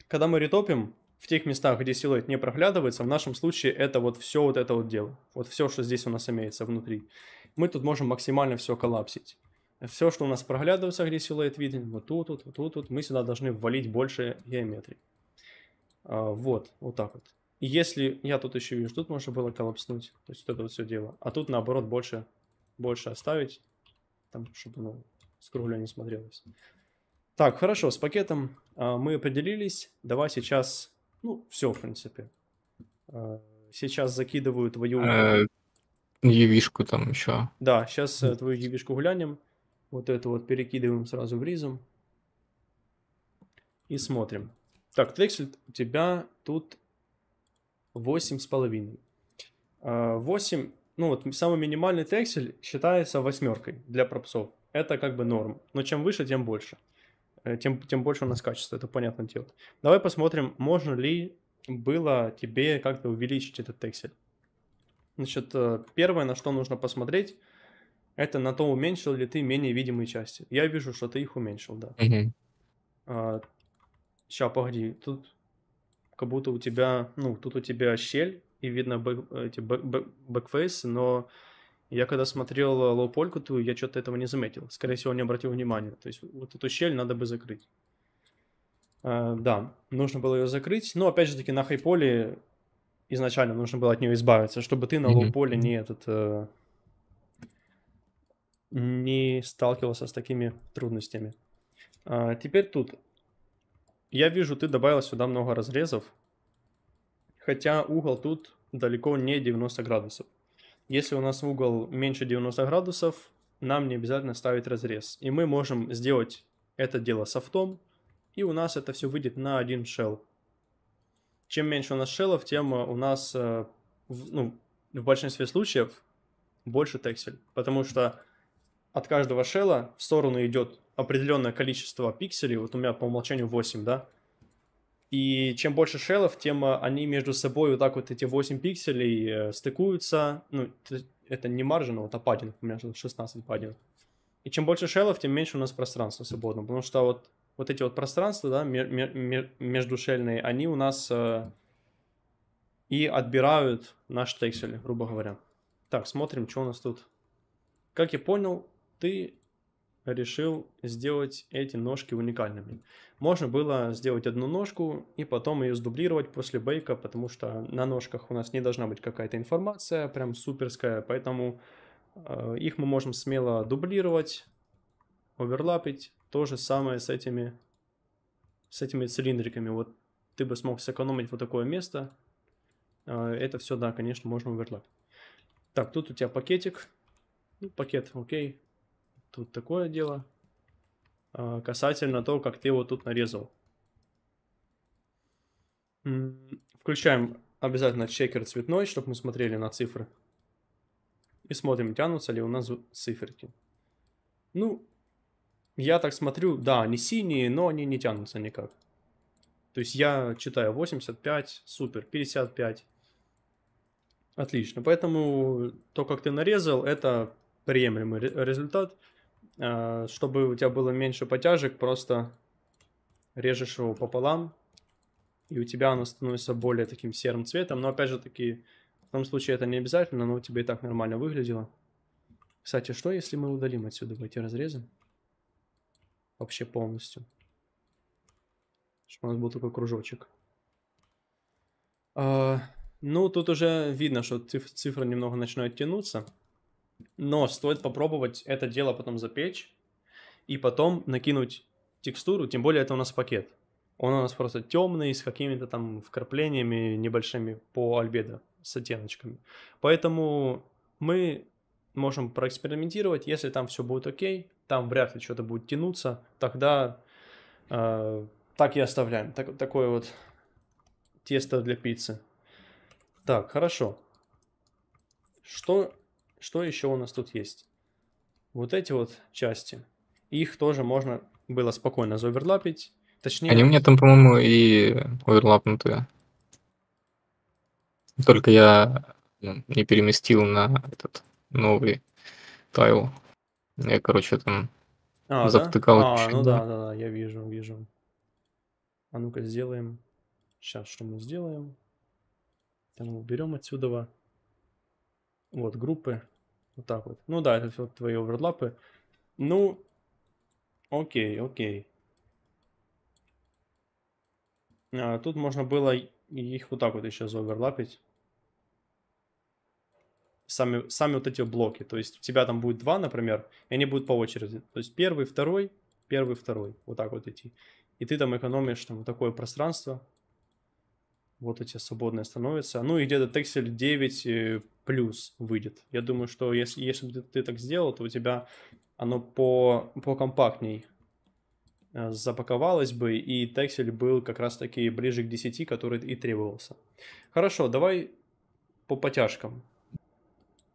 когда мы ретопим, в тех местах, где силуэт не проглядывается, в нашем случае это вот все вот это вот дело. Вот все, что здесь у нас имеется внутри. Мы тут можем максимально все коллапсить. Все, что у нас проглядывается, где силуэт виден, вот тут, вот тут, вот тут, мы сюда должны ввалить больше геометрии. А, вот, вот так вот. если я тут еще вижу, тут можно было коллапснуть, то есть вот это вот все дело. А тут, наоборот, больше больше оставить, там, чтобы ну, скруглю не смотрелось. Так, хорошо, с пакетом а, мы определились. Давай сейчас, ну, все, в принципе. А, сейчас закидываю твою... Евишку э, там еще. Да, сейчас э, твою евишку глянем. Вот это вот перекидываем сразу в ризом. И смотрим. Так, Трексель, у тебя тут 8,5. 8 ну вот самый минимальный тексель считается восьмеркой для пропсов. Это как бы норм. Но чем выше, тем больше. Э, тем, тем больше у нас качество, это понятное дело. Давай посмотрим, можно ли было тебе как-то увеличить этот тексель. Значит, э, первое, на что нужно посмотреть, это на то, уменьшил ли ты менее видимые части. Я вижу, что ты их уменьшил, да. Mm-hmm. А, ща, погоди, тут как будто у тебя, ну, тут у тебя щель, и видно бэк, эти бэк, бэк, бэкфейсы, но я когда смотрел э, лоу-польку, то я что-то этого не заметил. Скорее всего, не обратил внимания. То есть вот эту щель надо бы закрыть. А, да, нужно было ее закрыть. Но опять же таки на хайполе изначально нужно было от нее избавиться, чтобы ты на mm-hmm. лоу-поле не этот... Э, не сталкивался с такими трудностями. А, теперь тут. Я вижу, ты добавил сюда много разрезов хотя угол тут далеко не 90 градусов. Если у нас угол меньше 90 градусов, нам не обязательно ставить разрез. И мы можем сделать это дело софтом, и у нас это все выйдет на один shell. Чем меньше у нас шеллов, тем э, у нас э, ну, в большинстве случаев больше тексель, потому что от каждого шелла в сторону идет определенное количество пикселей, вот у меня по умолчанию 8, да, и чем больше шелов, тем а, они между собой вот так вот эти 8 пикселей э, стыкуются. Ну, это не маржин, а вот а падинг, у меня 16 падинг. И чем больше шелов, тем меньше у нас пространства свободно. Потому что вот, вот эти вот пространства, да, междушельные, они у нас э, и отбирают наш тексель, грубо говоря. Так, смотрим, что у нас тут. Как я понял, ты решил сделать эти ножки уникальными. Можно было сделать одну ножку и потом ее сдублировать после бейка, потому что на ножках у нас не должна быть какая-то информация прям суперская, поэтому э, их мы можем смело дублировать, оверлапить. То же самое с этими, с этими цилиндриками. Вот ты бы смог сэкономить вот такое место. Э, это все, да, конечно, можно оверлапить. Так, тут у тебя пакетик. Ну, пакет, окей, Тут такое дело. А, касательно того, как ты его тут нарезал. Включаем обязательно чекер цветной, чтобы мы смотрели на цифры. И смотрим, тянутся ли у нас циферки. Ну, я так смотрю, да, они синие, но они не тянутся никак. То есть я читаю 85, супер, 55. Отлично. Поэтому то, как ты нарезал, это приемлемый результат. Э, чтобы у тебя было меньше потяжек, просто режешь его пополам, и у тебя оно становится более таким серым цветом. Но опять же таки, в том случае это не обязательно, но у тебя и так нормально выглядело. Кстати, что если мы удалим отсюда эти разрезы? Вообще полностью. Чтобы у нас был такой кружочек. А, ну, тут уже видно, что циф цифры немного начинают тянуться. Но стоит попробовать это дело потом запечь и потом накинуть текстуру, тем более это у нас пакет. Он у нас просто темный, с какими-то там вкраплениями небольшими по альбедо, с оттеночками. Поэтому мы можем проэкспериментировать, если там все будет окей, там вряд ли что-то будет тянуться, тогда э, так и оставляем. Так, такое вот тесто для пиццы. Так, хорошо. Что что еще у нас тут есть? Вот эти вот части. Их тоже можно было спокойно заоверлапить. Точнее... Они у меня там, по-моему, и оверлапнутые. Только я ну, не переместил на этот новый тайл. Я, короче, там а, завтыкал. А, ну да? А, ну да, да, да, я вижу, вижу. А ну-ка сделаем. Сейчас что мы сделаем? Там уберем отсюда. Вот группы. Вот так вот. Ну да, это все твои оверлапы. Ну, окей, окей. А, тут можно было их вот так вот еще заоверлапить. Сами, сами вот эти блоки. То есть у тебя там будет два, например, и они будут по очереди. То есть первый, второй, первый, второй. Вот так вот идти. И ты там экономишь там вот такое пространство вот эти свободные становятся. Ну и где-то тексель 9 э, плюс выйдет. Я думаю, что если, если бы ты, так сделал, то у тебя оно по, по компактней э, запаковалось бы, и тексель был как раз-таки ближе к 10, который и требовался. Хорошо, давай по потяжкам.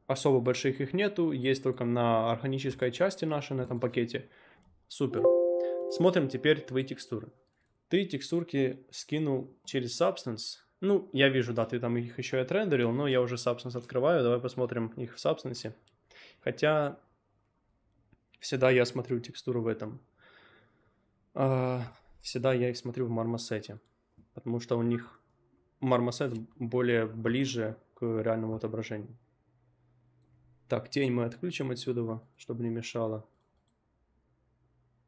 Особо больших их нету, есть только на органической части нашей, на этом пакете. Супер. Смотрим теперь твои текстуры ты текстурки скинул через Substance. Ну, я вижу, да, ты там их еще и отрендерил, но я уже Substance открываю. Давай посмотрим их в Substance. Хотя всегда я смотрю текстуру в этом. А, всегда я их смотрю в мармосете, потому что у них Marmoset более ближе к реальному отображению. Так, тень мы отключим отсюда, чтобы не мешало.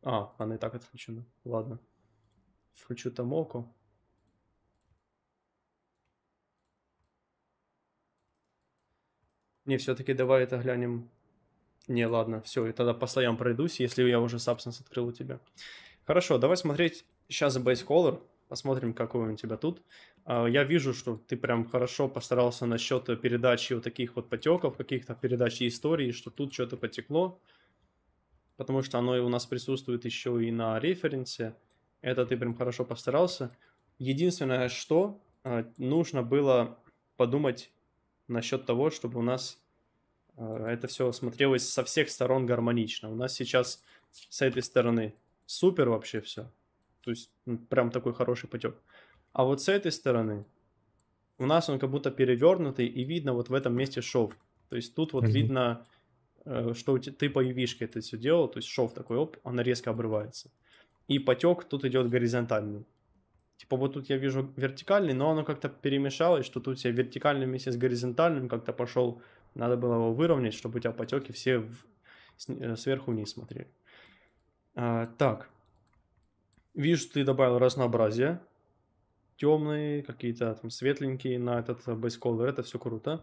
А, она и так отключена. Ладно. Схочу тамоку. Не, все-таки давай это глянем. Не, ладно, все, и тогда по слоям пройдусь, если я уже Substance открыл у тебя. Хорошо, давай смотреть сейчас Base Color, посмотрим, какой он у тебя тут. А, я вижу, что ты прям хорошо постарался насчет передачи вот таких вот потеков, каких-то передачи истории, что тут что-то потекло, потому что оно и у нас присутствует еще и на референсе. Это ты прям хорошо постарался. Единственное, что а, нужно было подумать насчет того, чтобы у нас а, это все смотрелось со всех сторон гармонично. У нас сейчас с этой стороны супер вообще все. То есть ну, прям такой хороший потек. А вот с этой стороны у нас он как будто перевернутый, и видно вот в этом месте шов. То есть тут вот mm-hmm. видно, э, что ты по ювишке e это все делал, то есть шов такой, оп, она резко обрывается и потек тут идет горизонтальный. Типа вот тут я вижу вертикальный, но оно как-то перемешалось, что тут я вертикальный вместе с горизонтальным как-то пошел, надо было его выровнять, чтобы у тебя потеки все в, э, сверху вниз смотрели. А, так, вижу, ты добавил разнообразие, темные, какие-то там светленькие на этот э, base color, это все круто.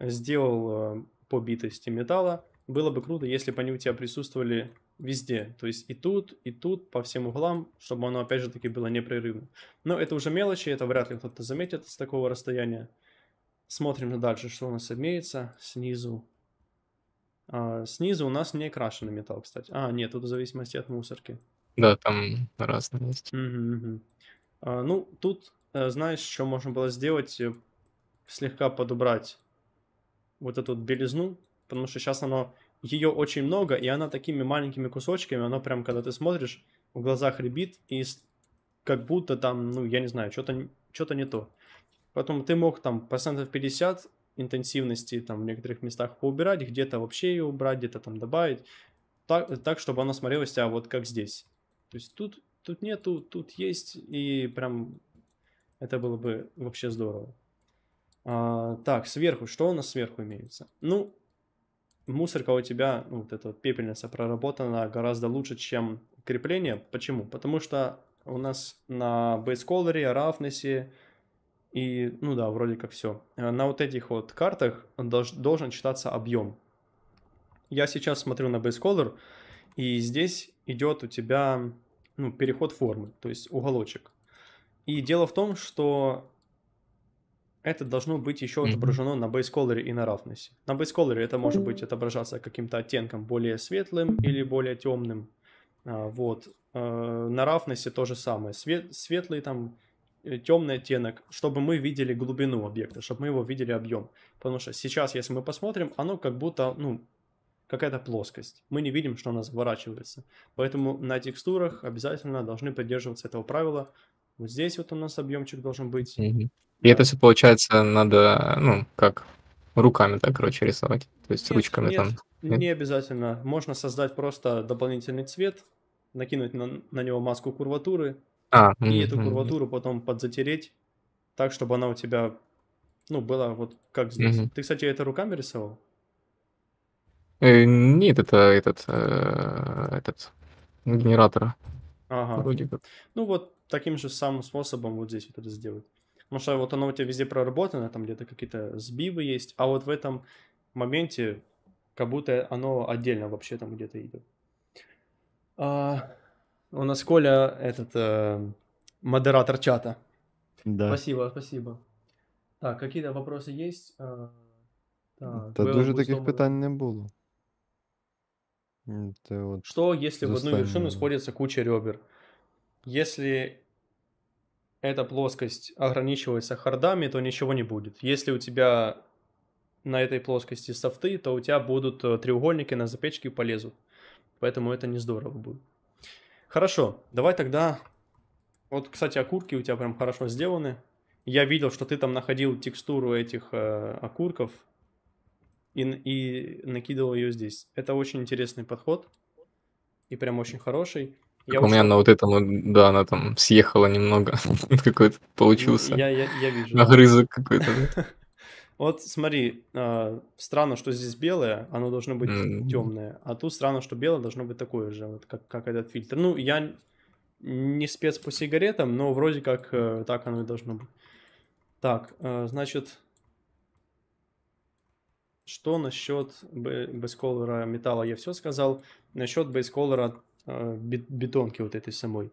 Сделал э, по битости металла. Было бы круто, если бы они у тебя присутствовали везде. То есть и тут, и тут, по всем углам, чтобы оно опять же таки было непрерывно. Но это уже мелочи, это вряд ли кто-то заметит с такого расстояния. Смотрим дальше, что у нас имеется снизу. А, снизу у нас не крашеный металл, кстати. А, нет, тут в зависимости от мусорки. Да, там разные есть. Угу, угу. А, ну, тут, э, знаешь, что можно было сделать? Э, слегка подобрать вот эту белизну, потому что сейчас оно ее очень много, и она такими маленькими кусочками, она прям, когда ты смотришь, в глазах ребит, и как будто там, ну, я не знаю, что-то что не то. Потом ты мог там процентов 50 интенсивности там в некоторых местах поубирать, где-то вообще ее убрать, где-то там добавить, так, так чтобы она смотрелась а вот как здесь. То есть тут, тут нету, тут есть, и прям это было бы вообще здорово. А, так, сверху, что у нас сверху имеется? Ну, мусорка у тебя, ну, вот эта вот пепельница проработана гораздо лучше, чем крепление. Почему? Потому что у нас на бейсколлере, рафнесе и, ну да, вроде как все. Э, на вот этих вот картах долж, должен читаться объем. Я сейчас смотрю на бейсколлер, и здесь идет у тебя ну, переход формы, то есть уголочек. И дело в том, что это должно быть еще mm-hmm. отображено на бейсколоре и на рафнесе. На бейсколоре это может быть отображаться каким-то оттенком более светлым или более темным. А, вот. Э, на рафнесе то же самое. Свет, светлый там э, темный оттенок, чтобы мы видели глубину объекта, чтобы мы его видели объем. Потому что сейчас, если мы посмотрим, оно как будто, ну, какая-то плоскость. Мы не видим, что у нас заворачивается. Поэтому на текстурах обязательно должны придерживаться этого правила, вот здесь вот у нас объемчик должен быть. И да. это все получается надо, ну, как руками, да, короче, рисовать. То есть нет, ручками нет, там. Нет? Не обязательно. Можно создать просто дополнительный цвет, накинуть на, на него маску курватуры, а, и эту курватуру потом подзатереть так, чтобы она у тебя, ну, была вот как здесь. Ты, кстати, это руками рисовал? Э, нет, это этот, э, этот генератор. Ага. Вроде как. Ну вот, таким же самым способом вот здесь вот это сделать. Потому что вот оно у тебя везде проработано, там где-то какие-то сбивы есть, а вот в этом моменте как будто оно отдельно вообще там где-то идет. А, у нас Коля этот э, модератор чата. Да. Спасибо, спасибо. Так, какие-то вопросы есть? А, так, Та дуже таких дома... питань не было. Це от Что, если в одну вершину сходится куча ребер? Если эта плоскость ограничивается хардами, то ничего не будет. Если у тебя на этой плоскости софты, то у тебя будут э, треугольники на запечке полезут. Поэтому это не здорово будет. Хорошо, давай тогда... Вот, кстати, окурки у тебя прям хорошо сделаны. Я видел, что ты там находил текстуру этих э, окурков и, и накидывал ее здесь. Это очень интересный подход и прям очень хороший. Я у меня на вот этом, да, она там съехала немного. какой-то получился. Я, я, я вижу. Нагрызок какой-то. Вот смотри, а, странно, что здесь белое, оно должно быть темное, а тут странно, что белое должно быть такое же, вот как, как этот фильтр. Ну, я не спец по сигаретам, но вроде как э, так оно и должно быть. Так, э, значит, что насчет бейсколора металла? Я все сказал. Насчет бейсколора Э, бетонки вот этой самой.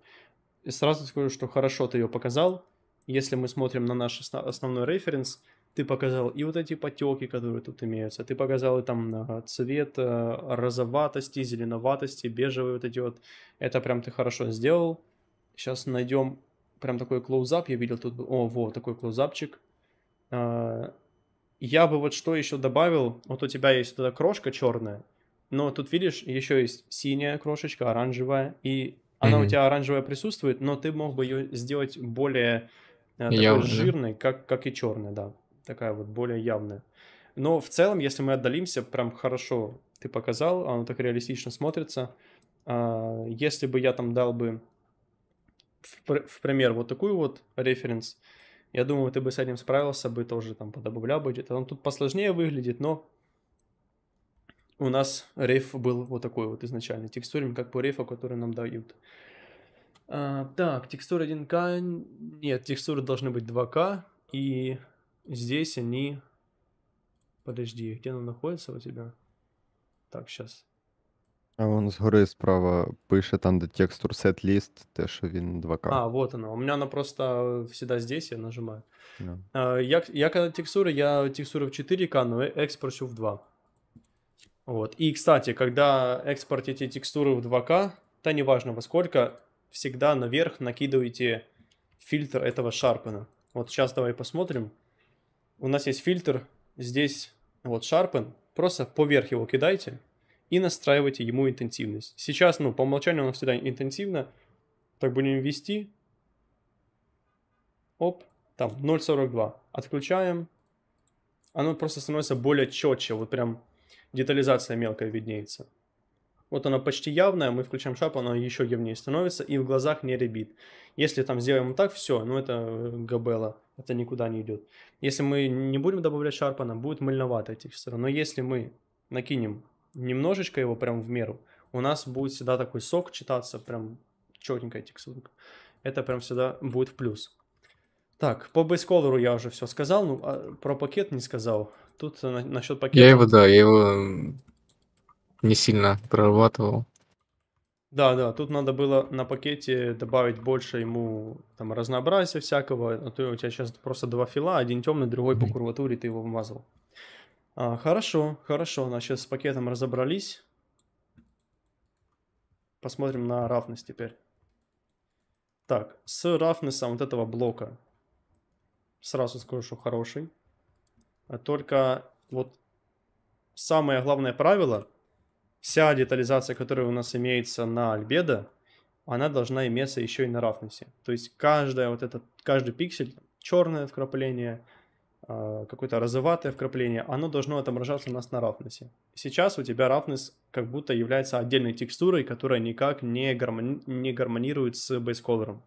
И сразу скажу, что хорошо ты ее показал. Если мы смотрим на наш основной референс, ты показал и вот эти потеки, которые тут имеются, ты показал и там э, цвет э, розоватости, зеленоватости, бежевые вот эти вот. Это прям ты хорошо сделал. Сейчас найдем прям такой клоузап. Я видел тут, о, вот такой клоузапчик. Я бы вот что еще добавил. Вот у тебя есть вот эта крошка черная. Но тут, видишь, еще есть синяя крошечка, оранжевая, и она mm-hmm. у тебя оранжевая присутствует, но ты мог бы ее сделать более э, жирной, как, как и черная, да. Такая вот более явная. Но в целом, если мы отдалимся, прям хорошо ты показал, оно так реалистично смотрится. Э, если бы я там дал бы в, в пример вот такую вот референс, я думаю, ты бы с этим справился бы, тоже там подобавлял бы где-то. Он тут посложнее выглядит, но у нас рейф был вот такой вот изначально, текстурами, как по рейфу, который нам дают. А, так, текстур 1К, нет, текстуры должны быть 2К, и здесь они... Подожди, где она находится у тебя? Так, сейчас. А он горы справа пишет там, де текстур сет лист, те, что він 2К. А, вот она. У меня она просто всегда здесь, я нажимаю. Yeah. А, я, я когда текстуры, я текстуры в 4К, но экспорчу в 2. Вот. И, кстати, когда экспортите текстуры в 2К, то неважно во сколько, всегда наверх накидывайте фильтр этого шарпена. Вот сейчас давай посмотрим. У нас есть фильтр, здесь вот шарпен, просто поверх его кидайте и настраивайте ему интенсивность. Сейчас, ну, по умолчанию у нас всегда интенсивно. Так будем ввести. Оп, там 0.42. Отключаем. Оно просто становится более четче, вот прям детализация мелкая виднеется. Вот она почти явная, мы включаем шап, она еще явнее становится и в глазах не ребит. Если там сделаем так, все, ну это э, габела, это никуда не идет. Если мы не будем добавлять шарпана будет мыльноватая текстура. Но если мы накинем немножечко его прям в меру, у нас будет всегда такой сок читаться, прям четенькая текстура Это прям всегда будет в плюс. Так, по бейсколору я уже все сказал, ну а про пакет не сказал. Тут э, на, насчет пакета... Я его, да, я его не сильно прорабатывал. Да, да, тут надо было на пакете добавить больше ему там разнообразия всякого, а то у тебя сейчас просто два фила, один темный, другой по курватуре, ты его вмазал. А, хорошо, хорошо, значит, с пакетом разобрались. Посмотрим на равность теперь. Так, с равностью вот этого блока сразу скажу, что хороший. А только вот самое главное правило, вся детализация, которая у нас имеется на Альбедо, она должна иметься еще и на рафнесе. То есть каждая вот этот, каждый пиксель, черное вкрапление, а, какое-то розоватое вкрапление, оно должно отображаться у нас на рафнесе. Сейчас у тебя рафнес как будто является отдельной текстурой, которая никак не, гармони... не гармонирует с бейсковером.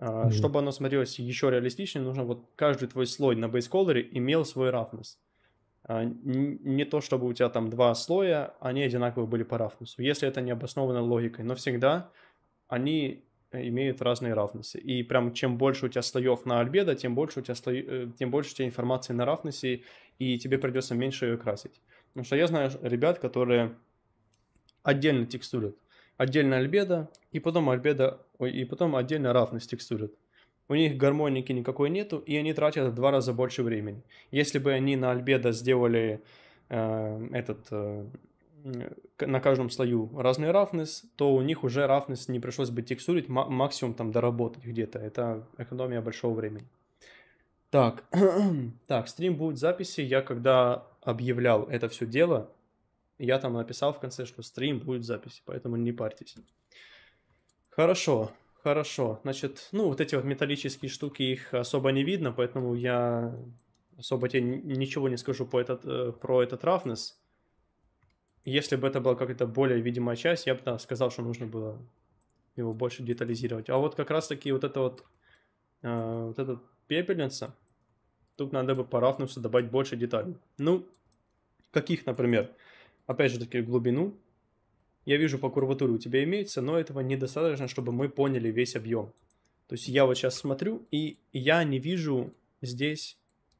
Mm-hmm. Чтобы оно смотрелось еще реалистичнее, нужно вот каждый твой слой на бейсколоре имел свой рафнес. А, не то, чтобы у тебя там два слоя, они одинаковые были по рафнесу, если это не обоснованная логикой, но всегда они э, имеют разные рафнесы. И прям чем больше у тебя слоев на альбедо, тем больше у тебя, сло... Э, тем больше у тебя информации на рафнесе, и тебе придется меньше ее красить. Потому что я знаю ребят, которые отдельно текстурят отдельно альбеда, и потом альбеда, и потом отдельно равность текстурит. У них гармоники никакой нету, и они тратят в два раза больше времени. Если бы они на альбеда сделали э, этот э, на каждом слою разный рафнес, то у них уже рафнес не пришлось бы текстурить, максимум там доработать где-то. Это экономия большого времени. Так, так, стрим будет в записи. Я когда объявлял это все дело, я там написал в конце, что стрим будет запись, поэтому не парьтесь. Хорошо, хорошо. Значит, ну, вот эти вот металлические штуки, их особо не видно, поэтому я особо тебе ничего не скажу по этот, э, про этот рафнес. Если бы это была какая-то более видимая часть, я бы да, сказал, что нужно было его больше детализировать. А вот как раз-таки вот это вот, э, вот эта пепельница, тут надо бы по рафнесу добавить больше деталей. Ну, каких, например? Например, опять же таки, глубину. Я вижу по курватуре у тебя имеется, но этого недостаточно, чтобы мы поняли весь объем. То есть я вот сейчас смотрю, и я не вижу здесь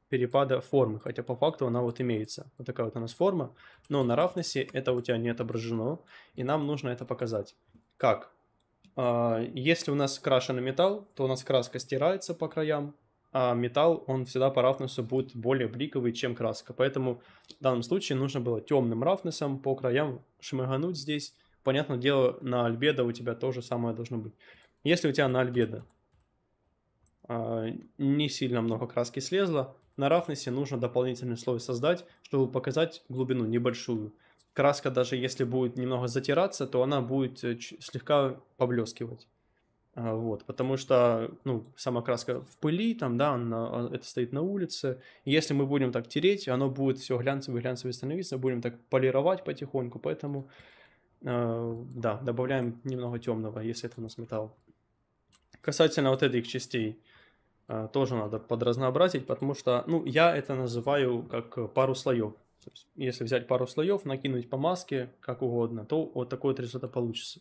перепада формы, хотя по факту она вот имеется. Вот такая вот у нас форма, но на рафнесе это у тебя не отображено, и нам нужно это показать. Как? А, если у нас крашеный металл, то у нас краска стирается по краям, а металл, он всегда по рафнесу будет более бликовый, чем краска. Поэтому в данном случае нужно было темным рафнесом по краям шмыгануть здесь. Понятное дело, на альбедо у тебя тоже самое должно быть. Если у тебя на альбедо а, не сильно много краски слезло, на рафнесе нужно дополнительный слой создать, чтобы показать глубину небольшую. Краска даже если будет немного затираться, то она будет э, слегка поблескивать. А, вот, потому что, ну, сама краска в пыли, там, да, она, э, это стоит на улице. если мы будем так тереть, оно будет все глянцевое, глянцевое становиться, будем так полировать потихоньку, поэтому, э, да, добавляем немного темного, если это у нас металл. Касательно вот этих частей, э, тоже надо подразнообразить, потому что, ну, я это называю как пару слоев. Есть, если взять пару слоев, накинуть по маске, как угодно, то вот такой вот результат получится.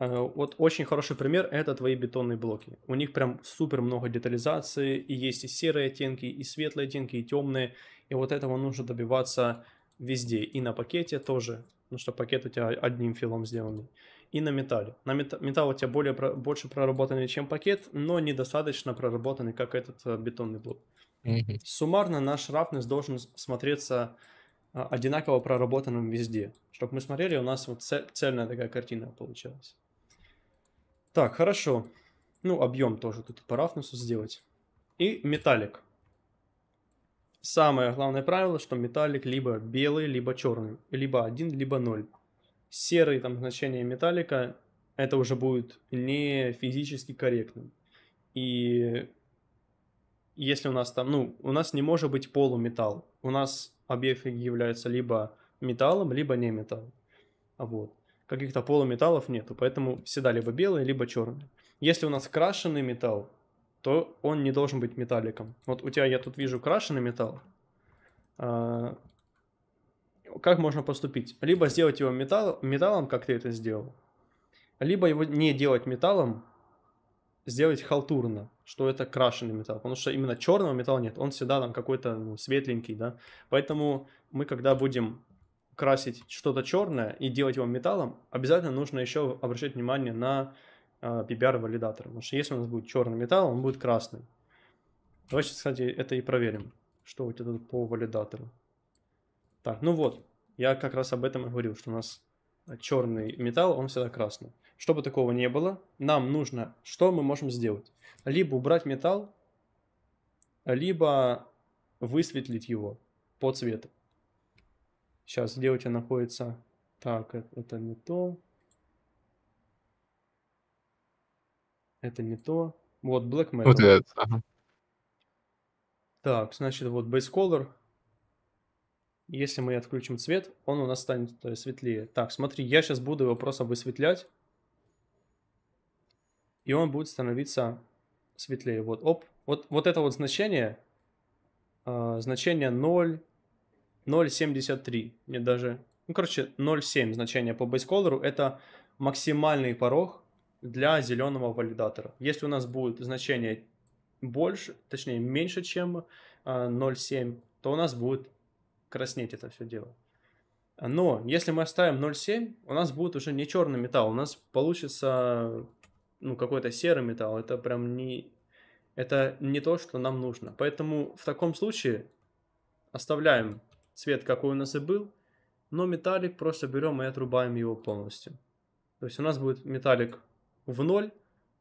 Э, вот очень хороший пример – это твои бетонные блоки. У них прям супер много детализации, и есть и серые оттенки, и светлые оттенки, и темные. И вот этого нужно добиваться везде. И на пакете тоже, потому что пакет у тебя одним филом сделанный. И на металле. На мет- металл у тебя более, больше проработанный, чем пакет, но недостаточно проработанный, как этот э, бетонный блок. Mm-hmm. Суммарно наш рафнес должен смотреться э, одинаково проработанным везде. Чтобы мы смотрели, у нас вот цельная такая картина получилась. Так, хорошо. Ну, объем тоже тут по рафнесу сделать. И металлик. Самое главное правило, что металлик либо белый, либо черный. Либо один, либо ноль. Серый там значение металлика, это уже будет не физически корректным. И если у нас там, ну, у нас не может быть полуметалл. У нас объект является либо металлом, либо не металлом. Вот каких-то полуметаллов нету, поэтому всегда либо белые, либо черные. Если у нас крашеный металл, то он не должен быть металликом. Вот у тебя я тут вижу крашеный металл. А, как можно поступить? Либо сделать его металл, металлом, как ты это сделал, либо его не делать металлом, сделать халтурно, что это крашеный металл, потому что именно черного металла нет, он всегда там какой-то ну, светленький, да, поэтому мы когда будем красить что-то черное и делать его металлом, обязательно нужно еще обращать внимание на PBR-валидатор. А, Потому что если у нас будет черный металл, он будет красный. Давайте, кстати, это и проверим, что у тебя тут по валидатору. Так, ну вот, я как раз об этом и говорил, что у нас а, черный металл, он всегда красный. Чтобы такого не было, нам нужно, что мы можем сделать? Либо убрать металл, либо высветлить его по цвету. Сейчас, где у тебя находится... Так, э, это, не то. Это не то. Вот, Black Metal. Вот это, ага. Так, значит, вот Base Color. Если мы отключим цвет, он у нас станет то э, есть, светлее. Так, смотри, я сейчас буду его просто высветлять. И он будет становиться светлее. Вот, оп. Вот, вот это вот значение, э, значение 0, 0.73. Мне даже... Ну, короче, 0.7 значение по бейсколеру. Это максимальный порог для зеленого валидатора. Если у нас будет значение больше, точнее меньше, чем 0.7, а, то у нас будет краснеть это все дело. Но если мы оставим 0.7, у нас будет уже не черный металл, у нас получится ну, какой-то серый металл. Это прям не, это не то, что нам нужно. Поэтому в таком случае оставляем цвет, какой у нас и был, но металлик просто берем и отрубаем его полностью. То есть у нас будет металлик в ноль,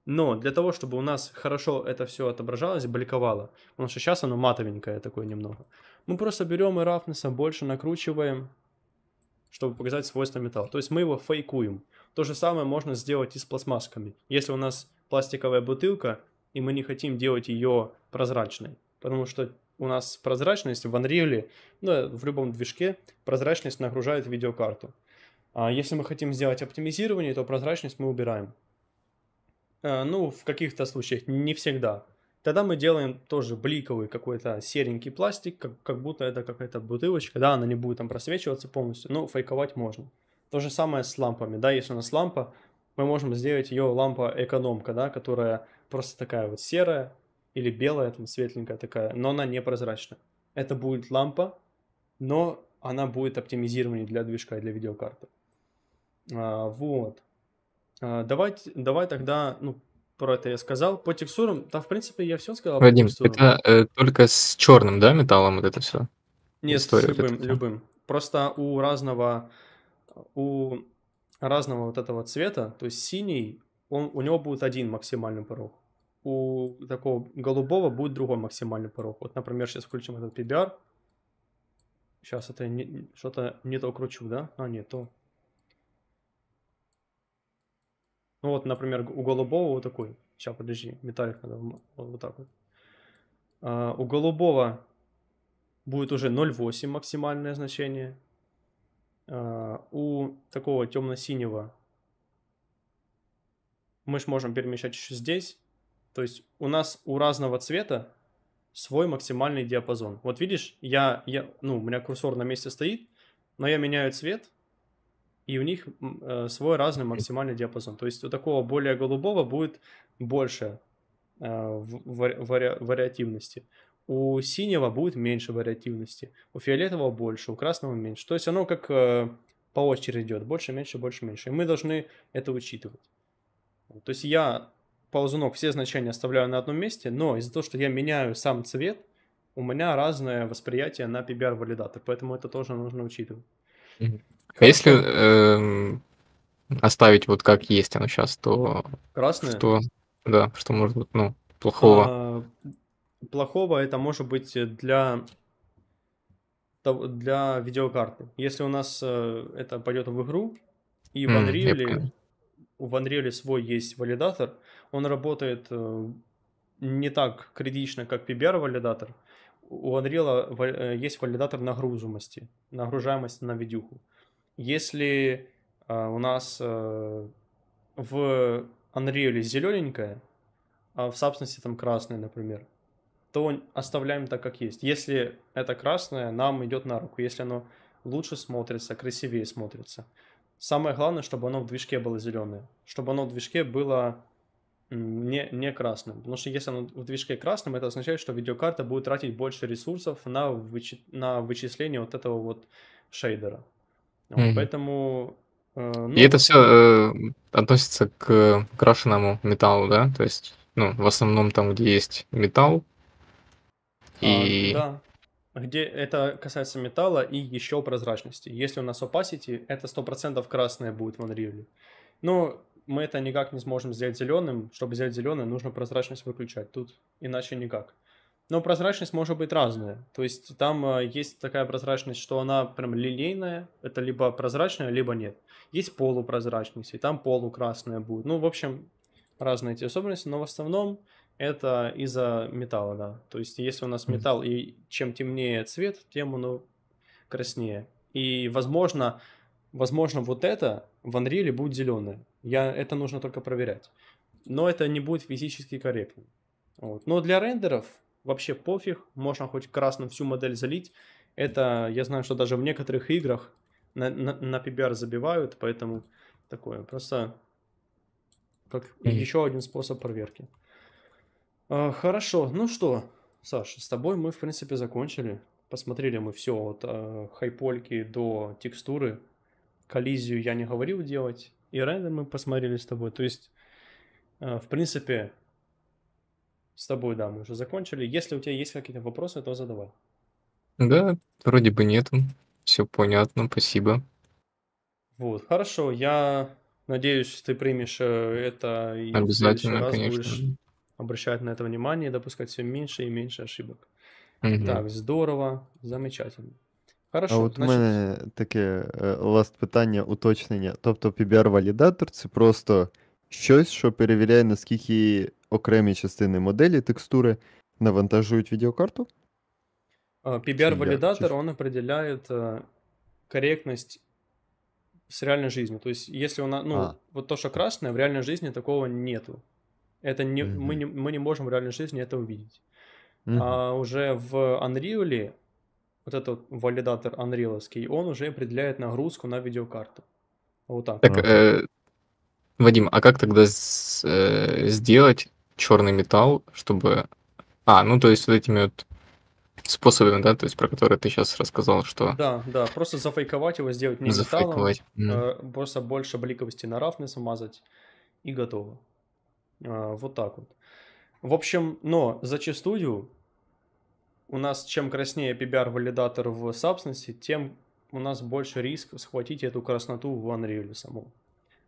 но для того, чтобы у нас хорошо это все отображалось, бликовало, потому что сейчас оно матовенькое такое немного, мы просто берем и рафнеса больше накручиваем, чтобы показать свойства металла. То есть мы его фейкуем. То же самое можно сделать и с пластмассками. Если у нас пластиковая бутылка, и мы не хотим делать ее прозрачной, потому что у нас прозрачность в Unreal, ну, э, в любом движке, прозрачность нагружает видеокарту. А если мы хотим сделать оптимизирование, то прозрачность мы убираем. А, ну, в каких-то случаях, не всегда. Тогда мы делаем тоже бликовый какой-то серенький пластик, как, как будто это какая-то бутылочка, да, она не будет там просвечиваться полностью, но фейковать можно. То же самое с лампами, да, если у нас лампа, мы можем сделать ее лампа-экономка, да, которая просто такая вот серая, или белая, там светленькая такая, но она непрозрачная. Это будет лампа, но она будет оптимизирована для движка и для видеокарты. А, вот. А, давайте, давай тогда, ну, про это я сказал. По текстурам, да, в принципе, я все сказал. Вадим, это э, только с черным, да, металлом вот это все? Нет, История с любым, вот любым. Просто у разного, у разного вот этого цвета, то есть синий, он, у него будет один максимальный порог у такого голубого будет другой максимальный порог. Вот, например, сейчас включим этот PBR. Сейчас это что-то не то кручу, да? А, нет, то. Ну вот, например, у голубого вот такой. Сейчас, подожди, металлик надо вот, вот так вот. А, у голубого будет уже 0,8 максимальное значение. А, у такого темно-синего мы же можем перемещать еще здесь. То есть у нас у разного цвета свой максимальный диапазон. Вот видишь, я, я, ну, у меня курсор на месте стоит, но я меняю цвет, и у них э, свой разный максимальный диапазон. То есть у такого более голубого будет больше э, вари, вари, вариативности. У синего будет меньше вариативности, у фиолетового больше, у красного меньше. То есть оно как э, по очереди идет, больше, меньше, больше, меньше. И мы должны это учитывать. То есть я ползунок, все значения оставляю на одном месте, но из-за того, что я меняю сам цвет, у меня разное восприятие на PBR-валидатор, поэтому это тоже нужно учитывать. А Хорошо. А если э, оставить вот как есть оно сейчас, то... Красное? Что, да, что может быть, ну, плохого? А, плохого это может быть для для видеокарты. Если у нас э, это пойдет в игру, и в Unreal, mm, в Unreal свой есть валидатор, он работает э, не так критично, как PBR-валидатор. У Unreal э, э, есть валидатор нагрузимости, нагружаемости на видюху. Если у нас в Unreal зелененькая, а в Substance там красная, например, то оставляем так, как есть. Если это красное, нам идет на руку. Если оно лучше смотрится, красивее смотрится. Самое главное, чтобы оно в движке было зеленое. Чтобы оно в движке было не, не красным. Потому что если оно в движке красным, это означает, что видеокарта будет тратить больше ресурсов на, вычи... на вычисление вот этого вот шейдера. mm-hmm. Поэтому... Э, ну... И это все э, относится к крашенному металлу, да? То есть, ну, в основном там, где есть металл. И... А, да. Где это касается металла и еще прозрачности. Если у нас opacity, это 100% красное будет в Unreal. Ну, мы это никак не сможем сделать зеленым. Чтобы сделать зеленым, нужно прозрачность выключать. Тут иначе никак. Но прозрачность может быть разная. То есть там э, есть такая прозрачность, что она прям линейная, Это либо прозрачная, либо нет. Есть полупрозрачность, и там полукрасная будет. Ну, в общем, разные эти особенности. Но в основном это из-за металла, да. То есть если у нас металл, и чем темнее цвет, тем он краснее. И, возможно, возможно, вот это в Unreal будет зеленое. Я, это нужно только проверять. Но это не будет физически корректно. Вот. Но для рендеров вообще пофиг, можно хоть красным всю модель залить. Это, я знаю, что даже в некоторых играх на, на, на PBR забивают, поэтому такое. Просто как mm-hmm. еще один способ проверки. А, хорошо, ну что, Саш, с тобой мы, в принципе, закончили. Посмотрели мы все от э, хайпольки до текстуры. Коллизию я не говорил делать и Райдер мы посмотрели с тобой. То есть, э, в принципе, с тобой, да, мы уже закончили. Если у тебя есть какие-то вопросы, то задавай. Да, вроде бы нет. Все понятно, спасибо. Вот, хорошо. Я надеюсь, ты примешь э, это и Обязательно, в раз конечно. будешь обращать на это внимание и допускать все меньше и меньше ошибок. Угу. Так, здорово, замечательно. Хорошо, а от значить... мене таке ласт э, питання уточнення. Тобто PBR-валідатор це просто щось, що перевіряє, наскільки окремі частини моделі, текстури навантажують відеокарту? PBR-валидатор, а, он определяет э, корректность с реальной жизнью. То есть, если он, ну, а. вот то, что красное, в реальной жизни такого нету. Это не, mm-hmm. мы, не, мы не можем в реальной жизни это увидеть. Mm-hmm. А уже в Unreal вот этот валидатор Unreal, он уже определяет нагрузку на видеокарту. Вот так. так э, Вадим, а как тогда с, э, сделать черный металл, чтобы... А, ну то есть вот этими вот способами, да, то есть про которые ты сейчас рассказал, что... Да, да, просто зафейковать его, сделать не металлом, mm. э, просто больше бликовости на рафны смазать и готово. Э, вот так вот. В общем, но зачастую у нас чем краснее PBR-валидатор в Substance, тем у нас больше риск схватить эту красноту в Unreal самом.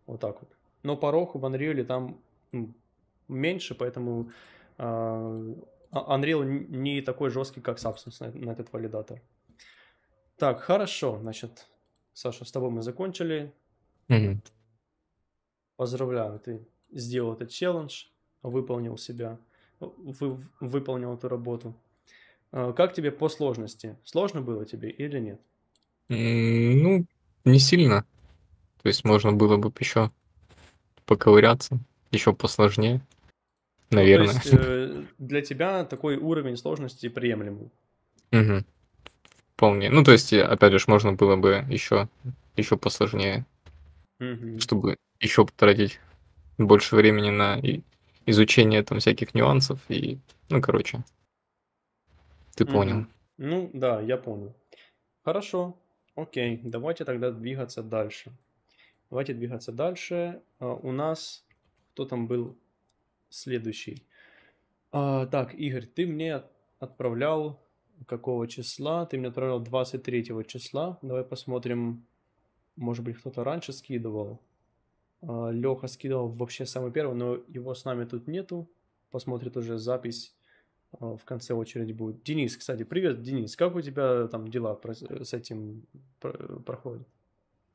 Вот так вот. Но порог в Unreal там меньше, поэтому э, Unreal не такой жесткий, как Substance на, на этот валидатор. Так, хорошо. Значит, Саша, с тобой мы закончили. Mm-hmm. Поздравляю, ты сделал этот челлендж, выполнил себя, вы, выполнил эту работу. Э, как тебе по сложности? Сложно было тебе или нет? Ну, не сильно. То есть можно было бы еще поковыряться, еще посложнее, наверное. Ну, то есть, э, для тебя такой уровень сложности приемлемый? Угу. Вполне. Ну, то есть, опять же, можно было бы еще, еще посложнее, угу. чтобы еще потратить больше времени на изучение там всяких нюансов и, ну, короче, ты понял. Ну да, я понял. Хорошо, окей, давайте тогда двигаться дальше. Давайте двигаться дальше. А, у нас кто там был следующий? Uh, так, Игорь, ты мне отправлял какого числа? Ты мне отправлял 23 числа. Давай посмотрим, может быть, кто-то раньше скидывал. А, Леха скидывал вообще самый первый, но его с нами тут нету. Посмотрит уже запись а, в конце очереди будет. Денис, кстати, привет, Денис, как у тебя там дела с этим проходят?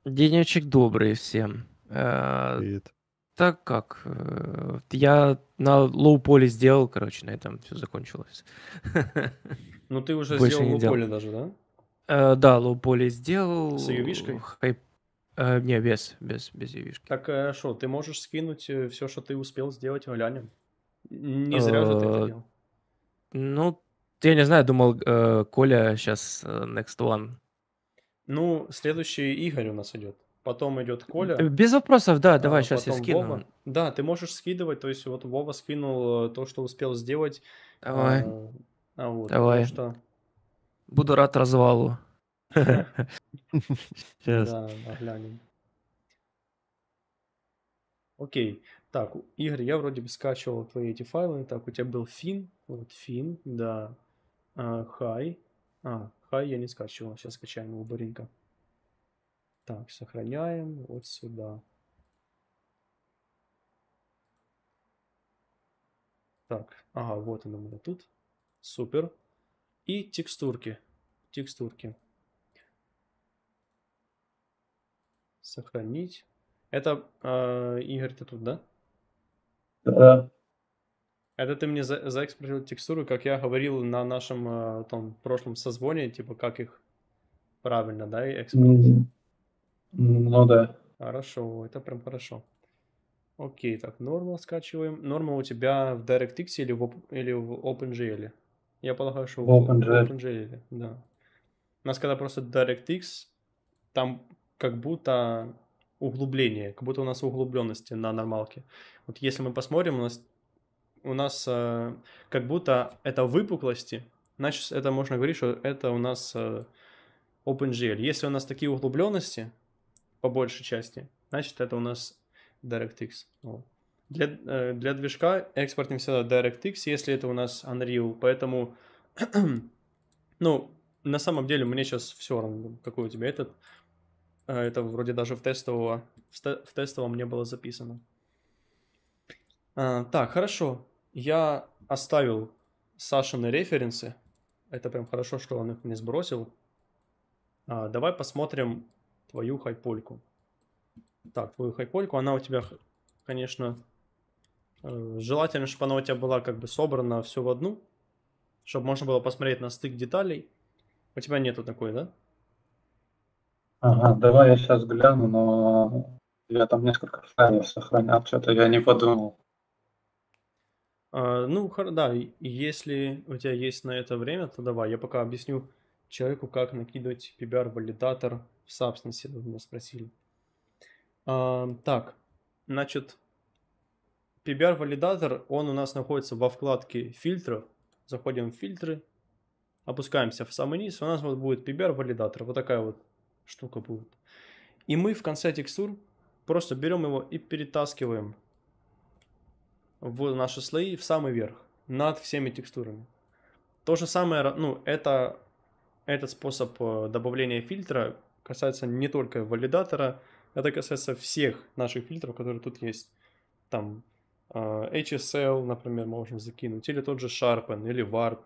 Денечек добрый всем. А, привет. Так как, э, я на лоу-поле сделал, короче, на этом все закончилось. Ну ты уже Больше сделал лоу-поле даже, да? Э, да, лоу-поле сделал. С ювишкой? Хайп... Э, не, без, без, без ювишки. Так, что, э, ты можешь скинуть э, все, что ты успел сделать в Не э, зря же ты это делал. Ну, я не знаю, думал, э, Коля сейчас э, next one. Ну, следующий Игорь у нас идет. Потом идет Коля. Э, без вопросов, да, давай а, сейчас я скину. Вова. Да, ты можешь скидывать, то есть вот Вова скинул то, что успел сделать. Давай. а, а вот, давай. Что... Буду рад развалу. Сейчас. Да, глянем. Окей. Так, Игорь, я вроде бы скачивал твои эти файлы. Так, у тебя был фин, вот, фин, да. А, хай. А, хай я не скачивал. Сейчас скачаем его Баринка. Так, сохраняем вот сюда. Так, ага, вот она у меня тут. Супер. И текстурки. Текстурки. Сохранить. Это, э, Игорь, ты тут, да? Да. Это ты мне за, заэкспортил текстуры, как я говорил на нашем э, том прошлом созвоне, типа как их правильно, да, экспортировать? Ну да. Хорошо, это прям хорошо. Окей, так, нормал скачиваем. Нормал у тебя в DirectX или в, или в OpenGL? Я полагаю, что в OpenGL. OpenGL, да. У нас когда просто DirectX, там как будто углубление, как будто у нас углубленности на нормалке. Вот если мы посмотрим, у нас у нас э, как будто это выпуклости, значит, это можно говорить, что это у нас э, OpenGL. Если у нас такие углубленности, по большей части, значит, это у нас DirectX. Вот. Для, э, для движка экспортим всегда DirectX, если это у нас Unreal, поэтому, ну, на самом деле, мне сейчас все равно, какой у тебя этот, а, это вроде даже в, тестового, в, те, в тестовом не было записано. А, так, хорошо. Я оставил Сашины референсы. Это прям хорошо, что он их мне сбросил. А, давай посмотрим твою хайпольку. Так, твою хайпольку, она у тебя, конечно, э, желательно, чтобы она у тебя была как бы собрана все в одну, чтобы можно было посмотреть на стык деталей. У тебя нету такой, да? Ага, давай я сейчас гляну, но я там несколько файлов сохранял, что-то я не подумал. А, ну, да, если у тебя есть на это время, то давай. Я пока объясню человеку, как накидывать PBR-валидатор в Substance, вы меня спросили. А, так, значит, PBR-валидатор, он у нас находится во вкладке фильтров. Заходим в фильтры, опускаемся в самый низ, у нас вот будет PBR-валидатор, вот такая вот штука будет. И мы в конце текстур просто берем его и перетаскиваем в наши слои в самый верх, над всеми текстурами. То же самое, ну, это, этот способ э, добавления фильтра касается не только валидатора, это касается всех наших фильтров, которые тут есть. Там э, HSL, например, можем закинуть, или тот же Sharpen, или Warp,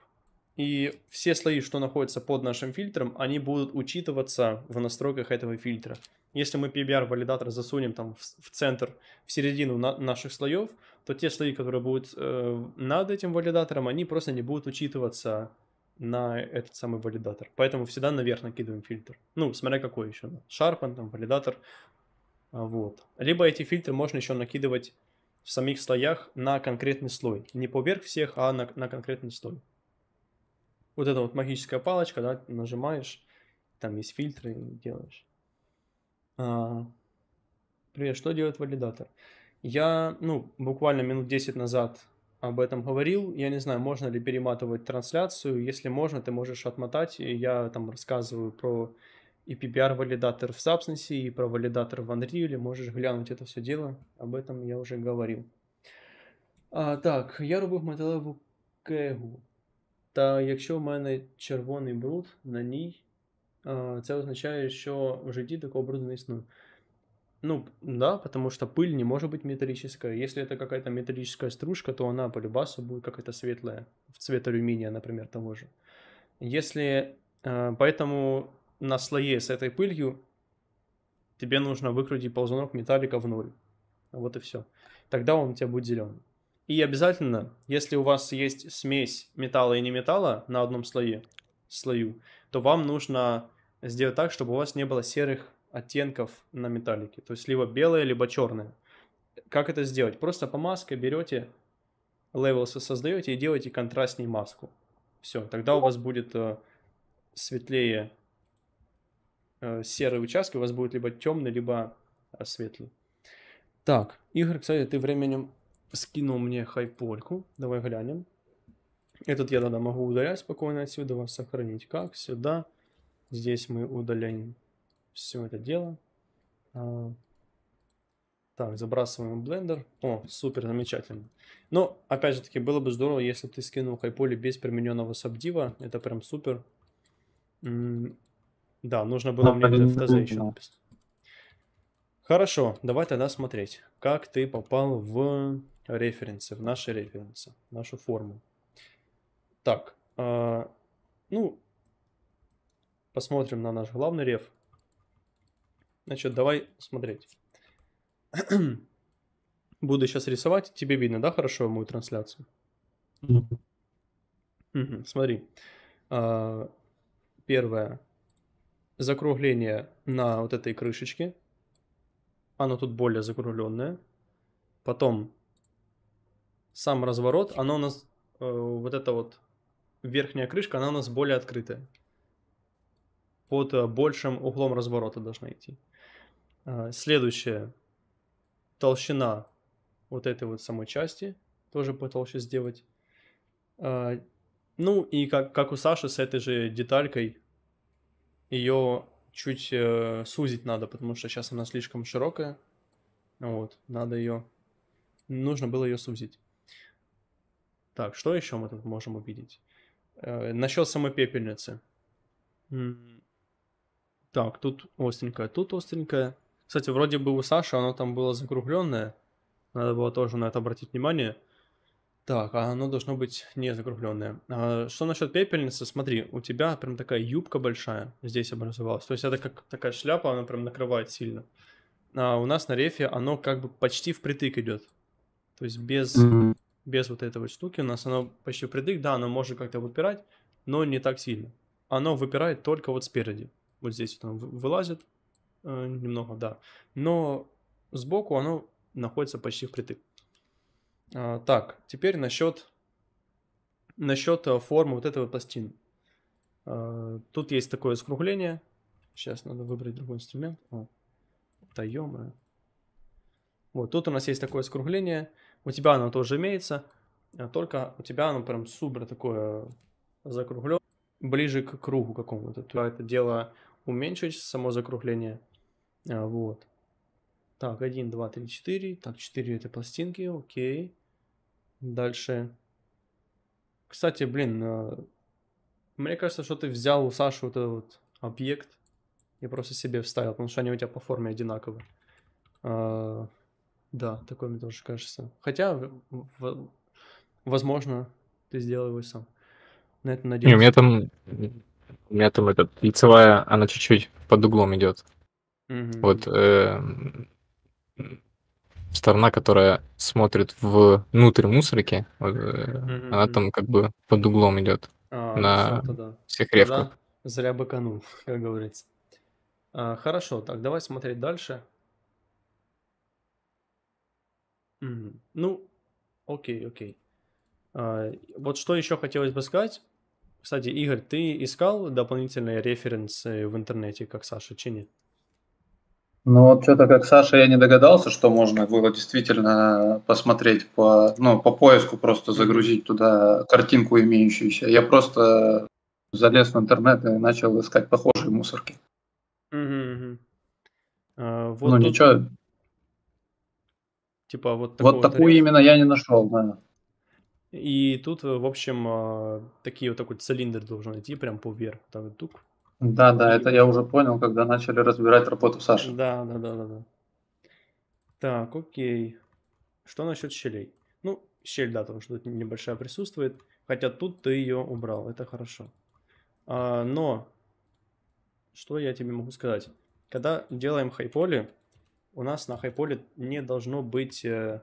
и все слои, что находятся под нашим фильтром, они будут учитываться в настройках этого фильтра. Если мы PBR-валидатор засунем там в, центр, в середину на- наших слоев, то те слои, которые будут э, над этим валидатором, они просто не будут учитываться на этот самый валидатор. Поэтому всегда наверх накидываем фильтр. Ну, смотря какой еще. Sharpen, там, валидатор. А, вот. Либо эти фильтры можно еще накидывать в самих слоях на конкретный слой. Не поверх всех, а на, на конкретный слой вот эта вот магическая палочка, да, нажимаешь, там есть фильтры, делаешь. А, привет, что делает валидатор? Я, ну, буквально минут 10 назад об этом говорил. Я не знаю, можно ли перематывать трансляцию. Если можно, ты можешь отмотать. И я там рассказываю про и PPR-валидатор в Substance, и про валидатор в Unreal. Можешь глянуть это все дело. Об этом я уже говорил. А, так, я рубил металеву кегу. Та якщо в мене червоний бруд на ній, а, це означає, що в житті такого бруду не існує. Ну, да, потому что пыль не может быть металлическая. Если это какая-то металлическая стружка, то она по любасу будет какая-то светлая, в цвет алюминия, например, того же. Если, а, поэтому на слое с этой пылью тебе нужно выкрутить ползунок металлика в ноль. Вот и все. Тогда он у тебя будет зеленый. И обязательно, если у вас есть смесь металла и не на одном слое, слою, то вам нужно сделать так, чтобы у вас не было серых оттенков на металлике. То есть либо белое, либо черное. Как это сделать? Просто по маске берете, левелсы создаете и делаете контрастнее маску. Все, тогда у вас будет э, светлее э, серые участки, у вас будет либо темный, либо э, светлый. Так, Игорь, кстати, ты временем скинул мне хайпольку. Давай глянем. Этот я тогда могу удалять спокойно отсюда, вас сохранить как, сюда. Здесь мы удаляем все это дело. А, так, забрасываем блендер. О, супер, замечательно. Но, опять же таки, было бы здорово, если бы ты скинул хайполи без примененного сабдива. Это прям супер. М да, нужно было а, мне это в Тазейшн написать. Хорошо, давай тогда смотреть, как ты попал в референсы, в наши референсы, в нашу форму. Так, э, ну, посмотрим на наш главный реф. Значит, давай смотреть. Буду сейчас рисовать. Тебе видно, да, хорошо мою трансляцию? Mm -hmm. Угу, смотри. Э, первое. Закругление на вот этой крышечке оно тут более закругленное. Потом сам разворот, оно у нас, э, вот эта вот верхняя крышка, она у нас более открытая. Под э, большим углом разворота должна идти. Э, следующее. Толщина вот этой вот самой части. Тоже потолще сделать. Э, ну и как, как у Саши с этой же деталькой, ее чуть э, сузить надо, потому что сейчас она слишком широкая. Вот, надо ее... Нужно было ее сузить. Так, что еще мы тут можем увидеть? Э, насчет самой пепельницы. Так, тут остренькая, тут остренькая. Кстати, вроде бы у Саши оно там было закругленное. Надо было тоже на это обратить внимание. Так, а оно должно быть не закругленное. А, что насчет пепельницы? Смотри, у тебя прям такая юбка большая здесь образовалась. То есть это как такая шляпа, она прям накрывает сильно. А у нас на рефе оно как бы почти впритык идет. То есть без, mm-hmm. без вот этой вот штуки у нас оно почти впритык. Да, оно может как-то выпирать, но не так сильно. Оно выпирает только вот спереди. Вот здесь вот оно вылазит э, немного, да. Но сбоку оно находится почти впритык. А, так, теперь насчет, насчет э, формы вот этого пластин. А, тут есть такое скругление. Сейчас надо выбрать другой инструмент. О, да э. Вот, тут у нас есть такое скругление. У тебя оно тоже имеется, а только у тебя оно прям супер такое закруглено, ближе к кругу какому-то. Это дело уменьшить само закругление. Вот. Так, 1, 2, 3, 4. Так, 4 этой пластинки, окей. Дальше. Кстати, блин, а, мне кажется, что ты взял у Саши вот этот вот объект и просто себе вставил, потому что они у тебя по форме одинаковы. А, да, такое мне тоже кажется. Хотя, возможно, ты сделал его сам. На это надеюсь. Не, у меня там, у меня там этот лицевая, она чуть-чуть под углом идет. Угу. Вот э, сторона, которая смотрит внутрь мусорки, mm-hmm. она там как бы под углом идет а, ну на да. всех ревках. Тогда зря быканул, как говорится. А, хорошо, так давай смотреть дальше. Угу. Ну, окей, окей. А, вот что еще хотелось бы сказать. Кстати, Игорь, ты искал дополнительные референсы в интернете, как Саша, чи нет? Ну вот что-то как Саша я не догадался, что можно было действительно посмотреть по, ну, по поиску, просто загрузить туда картинку имеющуюся. Я просто залез в интернет и начал искать похожие мусорки. Угу, угу. А, вот ну тут... ничего. Типа вот такого Вот такую тарифа. именно я не нашел, да. И тут, в общем, а, такие вот такой цилиндр должен идти прям по поверх, так тук, да, да, это я уже понял, когда начали разбирать работу Саши. Да, да, да, да, да. Так, окей. Что насчет щелей? Ну, щель, да, потому что тут небольшая присутствует. Хотя тут ты ее убрал, это хорошо. А, но, что я тебе могу сказать? Когда делаем хайполи, у нас на хайполе не должно быть э,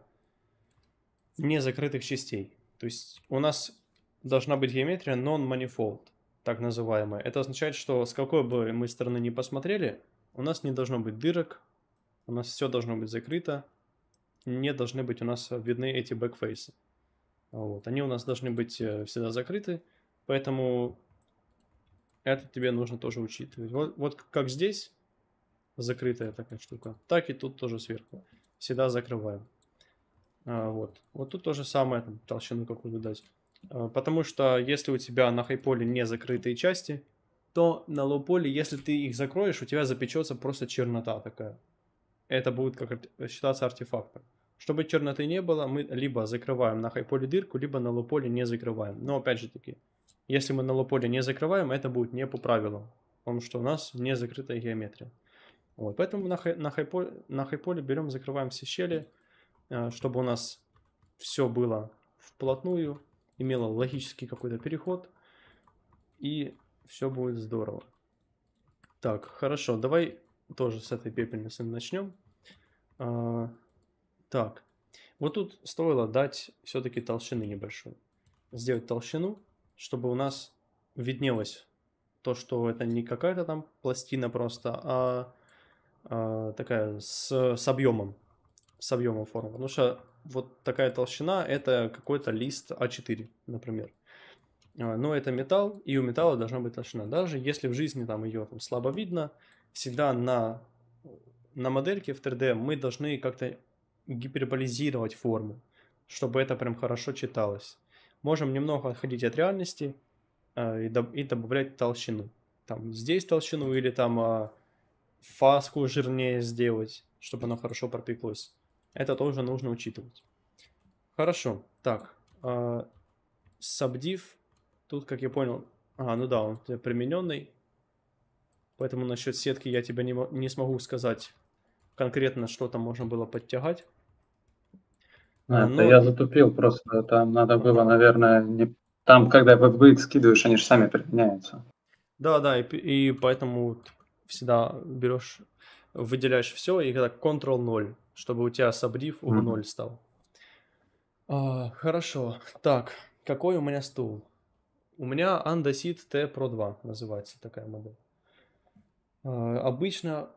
незакрытых частей. То есть у нас должна быть геометрия non-manifold так называемое. Это означает, что с какой бы мы стороны не посмотрели, у нас не должно быть дырок, у нас все должно быть закрыто, не должны быть у нас видны эти бэкфейсы. Вот. Они у нас должны быть э, всегда закрыты, поэтому это тебе нужно тоже учитывать. Вот, вот как здесь закрытая такая штука, так и тут тоже сверху. Всегда закрываем. А, вот. вот тут то же самое, там, толщину какую-то дать. А, потому что если у тебя на хайполе не закрытые части, то на лоу-поле, если ты их закроешь, у тебя запечется просто чернота такая. Это будет как считаться артефактом. Чтобы черноты не было, мы либо закрываем на хайполе дырку, либо на лоу-поле не закрываем. Но опять же таки, если мы на лоу-поле не закрываем, это будет не по правилам. Потому что у нас не закрытая геометрия. Вот, поэтому на, хай, на, хайполе, на хайполе берем, закрываем все щели, а, чтобы у нас все было вплотную, имела логический какой-то переход, и все будет здорово. Так, хорошо, давай тоже с этой пепельницы начнем. А, так, вот тут стоило дать все-таки толщины небольшую. Сделать толщину, чтобы у нас виднелось то, что это не какая-то там пластина просто, а, а такая с, с объемом, с объемом формы. Потому что вот такая толщина – это какой-то лист А4, например. А, но это металл, и у металла должна быть толщина. Даже если в жизни там ее там, слабо видно, всегда на, на модельке в 3D мы должны как-то гиперболизировать форму, чтобы это прям хорошо читалось. Можем немного отходить от реальности э, и, доб- и добавлять толщину. Там здесь толщину или там э, фаску жирнее сделать, чтобы оно хорошо пропеклось. Это тоже нужно учитывать. Хорошо, так. Э, сабдив. Тут, как я понял... А, ну да, он примененный. Поэтому насчет сетки я тебе не, не смогу сказать конкретно, что там можно было подтягать. А, а Но... я затупил просто. Там надо было, наверное, не... там, когда веб скидываешь, они же сами применяются. Да, да, и, и поэтому всегда берешь, выделяешь все, и когда Ctrl 0 чтобы у тебя сабриф в ноль стал. А, хорошо. Так, какой у меня стул? У меня Andesit T Pro 2 называется такая модель. А, обычно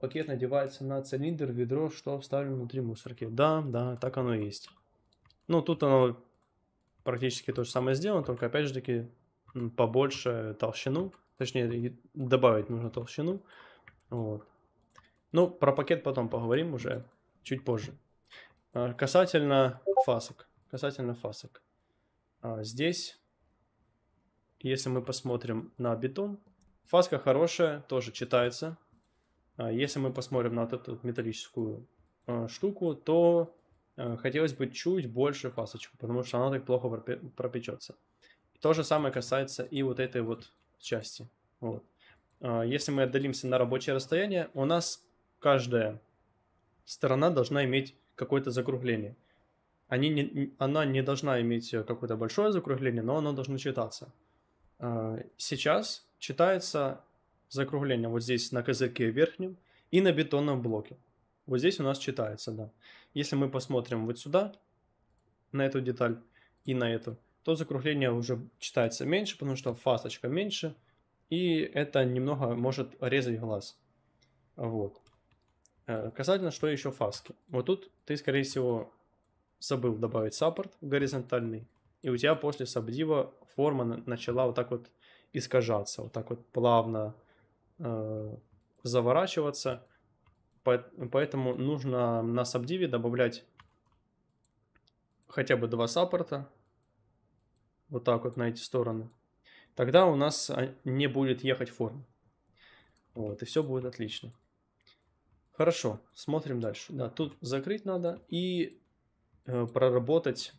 пакет надевается на цилиндр, ведро, что вставлено внутри мусорки. Да, да, так оно и есть. Ну, тут оно практически то же самое сделано, только опять же таки побольше толщину, точнее добавить нужно толщину. Вот. Ну, про пакет потом поговорим уже чуть позже. А, касательно фасок. Касательно фасок. А, здесь, если мы посмотрим на бетон, фаска хорошая, тоже читается. А, если мы посмотрим на вот эту металлическую штуку, то хотелось бы чуть больше фасочку, потому что она так плохо пропечется. То же самое касается и вот этой вот части. Вот. Если мы отдалимся на рабочее расстояние, у нас каждая сторона должна иметь какое-то закругление. Они не, она не должна иметь э, какое-то большое закругление, но оно должно читаться. А, сейчас читается закругление вот здесь на козырьке верхнем и на бетонном блоке. Вот здесь у нас читается, да. Если мы посмотрим вот сюда, на эту деталь и на эту, то закругление уже читается меньше, потому что фасочка меньше, и это немного может резать глаз. Вот. Э, касательно, что еще фаски. Вот тут ты, скорее всего, забыл добавить саппорт горизонтальный, и у тебя после сабдива форма начала вот так вот искажаться, вот так вот плавно э, заворачиваться. поэтому нужно на сабдиве добавлять хотя бы два саппорта, вот так вот на эти стороны. Тогда у нас а, не будет ехать форма. Вот, и все будет отлично. Хорошо, смотрим дальше. Да, тут закрыть надо и э, проработать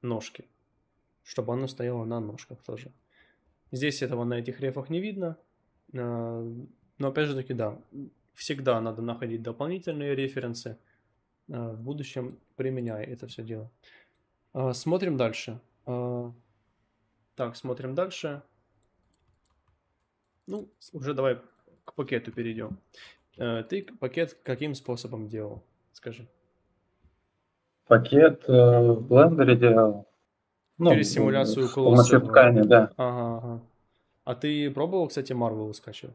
ножки, чтобы оно стояло на ножках тоже. Здесь этого на этих рефах не видно, э, но опять же таки, да, всегда надо находить дополнительные референсы, э, в будущем применяя это все дело. Э, смотрим дальше. Э, так, смотрим дальше. Ну, уже давай к пакету перейдем. Э, ты пакет каким способом делал? Скажи. Пакет э, в блендере делал. Ну, Через симуляцию с колосса. ткани, да. Ага, ага. А ты пробовал, кстати, Marvel скачивать?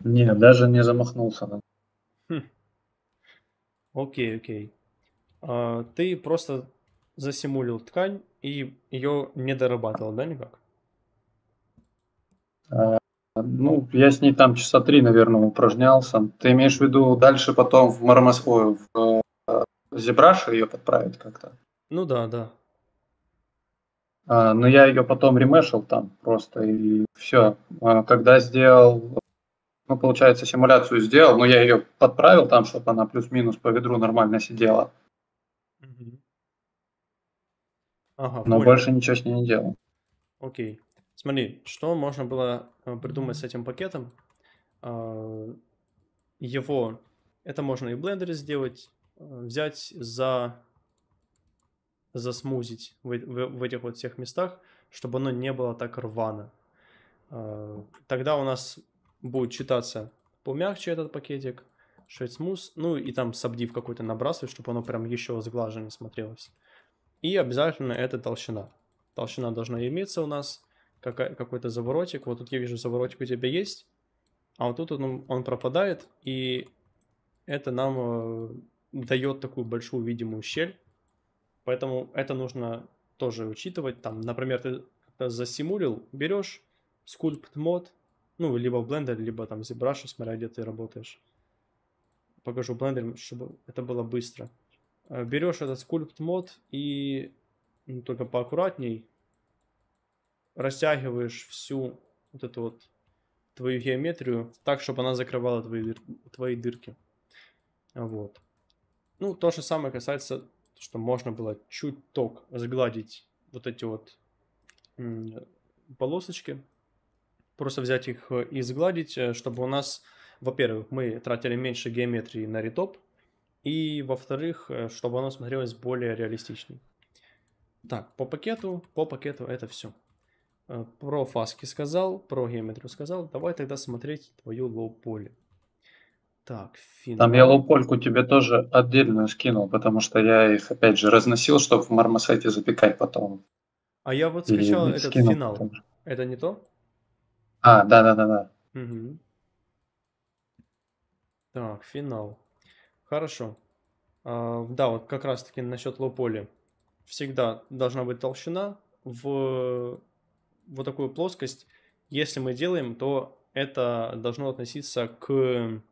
Не, даже не замахнулся. Да. Хм. Окей, окей. А, ты просто засимулил ткань и ее не дорабатывал, да, никак? А, ну, я с ней там часа три, наверное, упражнялся. Ты имеешь в виду дальше потом в Мармасхою, в э, Зебраше ее подправить как-то? Ну да, да. А, но я ее потом ремешил там просто, и все. А, когда сделал, ну, получается, симуляцию сделал, но я ее подправил там, чтобы она плюс-минус по ведру нормально сидела. Угу. Ага, но понял. больше ничего с ней не делал. Окей. Смотри, что можно было э, придумать с этим пакетом? А, его, это можно и в Blender сделать, э, взять за засмузить в, э, в, в этих вот всех местах, чтобы оно не было так рвано. А, тогда у нас будет читаться помягче этот пакетик, Shade Smooth, ну и там сабдив какой-то набрасывать, чтобы оно прям еще сглаженно смотрелось. И обязательно это толщина. Толщина должна иметься у нас какой-то заворотик. Вот тут я вижу, заворотик у тебя есть, а вот тут он, он пропадает, и это нам э, дает такую большую видимую щель. Поэтому это нужно тоже учитывать. Там, например, ты когда засимулил, берешь sculpt мод, ну, либо в Blender, либо там ZBrush, смотря где ты работаешь. Покажу Blender, чтобы это было быстро. Э, берешь этот sculpt мод и ну, только поаккуратней, растягиваешь всю вот эту вот твою геометрию так, чтобы она закрывала твои, дыр твои дырки. Вот. Ну, то же самое касается, что можно было чуть ток сгладить вот эти вот полосочки. Просто взять их э, и сгладить, э, чтобы у нас, во-первых, мы тратили меньше геометрии на ретоп, и, во-вторых, э, чтобы оно смотрелось более реалистичней. Так, по пакету, по пакету это все. Э, про фаски сказал, про геометрию сказал. Давай тогда смотреть твою лоу-поле. Так, финал. Там я лоу-польку тебе тоже отдельную скинул, потому что я их, опять же, разносил, чтобы в мармосете запекать потом. А я вот скачал И этот финал. Потом. Это не то? А, да-да-да-да. Угу. Так, финал. Хорошо. А, да, вот как раз-таки насчет лоу-поля. Всегда должна быть толщина в вот такую плоскость, если мы делаем, то это должно относиться к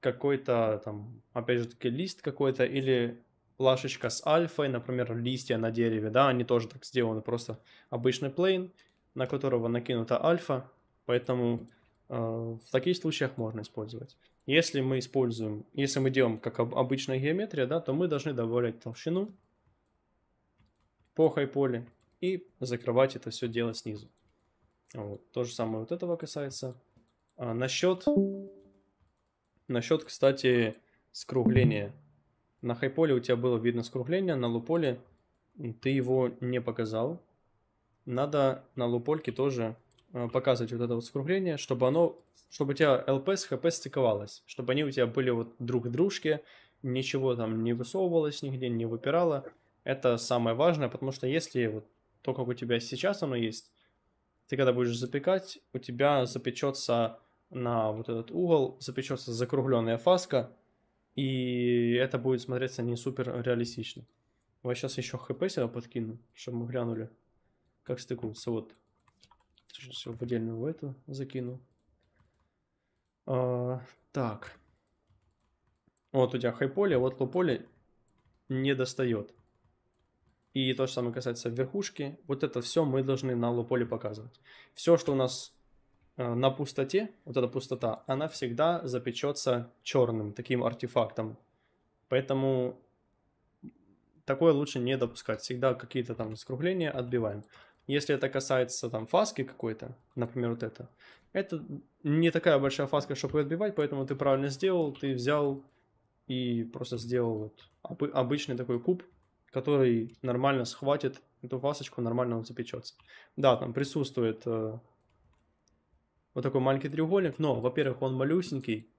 какой-то там, опять же таки, лист какой-то или плашечка с альфой, например, листья на дереве, да, они тоже так сделаны, просто обычный плейн, на которого накинута альфа, поэтому э, в таких случаях можно использовать. Если мы используем, если мы делаем как об, обычная геометрия, да, то мы должны добавлять толщину по хайполе и закрывать это все дело снизу. Вот. То же самое вот этого касается. А насчет, насчет, кстати, скругления. На хайполе у тебя было видно скругление, на луполе ты его не показал. Надо на лупольке тоже а, показывать вот это вот скругление, чтобы оно, чтобы у тебя ЛП с ХП стыковалось, чтобы они у тебя были вот друг к дружке, ничего там не высовывалось нигде, не выпирало. Это самое важное, потому что если вот то, как у тебя сейчас оно есть, ты когда будешь запекать, у тебя запечется на вот этот угол, запечется закругленная фаска, и это будет смотреться не супер реалистично. Вот сейчас еще хп сюда подкину, чтобы мы глянули, как стыкуется Вот. Сейчас его в отдельную эту закину. А, так. Вот у тебя хай поле, вот лополе не достает. И то же самое касается верхушки. Вот это все мы должны на лополе показывать. Все, что у нас э, на пустоте, вот эта пустота, она всегда запечется черным таким артефактом. Поэтому такое лучше не допускать. Всегда какие-то там скругления отбиваем. Если это касается там фаски какой-то, например, вот это, это не такая большая фаска, чтобы ее отбивать, поэтому ты правильно сделал, ты взял и просто сделал вот обычный такой куб, который нормально схватит эту фасочку, нормально он запечется. Да, там присутствует э, вот такой маленький треугольник, но, во-первых, он малюсенький,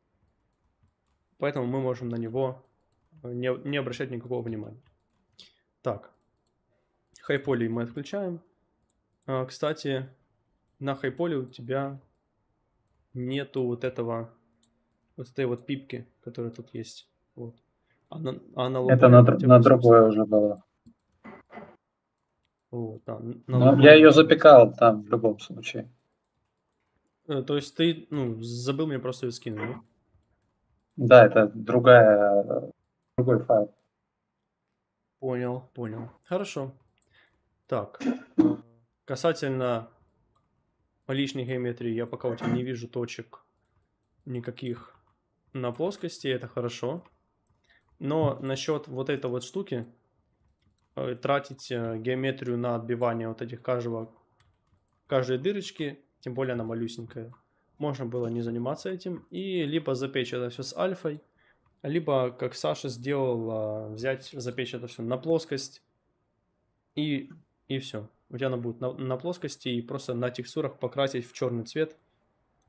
поэтому мы можем на него э, не, не обращать никакого внимания. Так, хайполи мы отключаем. Э, кстати, на хайполе у тебя нету вот этого, вот этой вот пипки, которая тут есть. Вот. А на, а на Это на, на другое уже было. Вот, да, ну, на Но я ее запекал там в любом случае. Э, то есть ты, ну, забыл мне просто ее скинуть, да? Да, это другая, другой файл. Понял, понял. Хорошо. Так, э, касательно лишней геометрии, я пока у тебя не вижу точек никаких на плоскости, это хорошо. Но насчет вот этой вот штуки, э, тратить э, геометрию на отбивание вот этих каждого, каждой дырочки, тем более она малюсенькая, можно было не заниматься этим. И либо запечь это все с альфой, либо, как Саша сделал, а, взять, запечь это все на плоскость и, и все. У тебя оно будет на, на плоскости и просто на текстурах покрасить в черный цвет,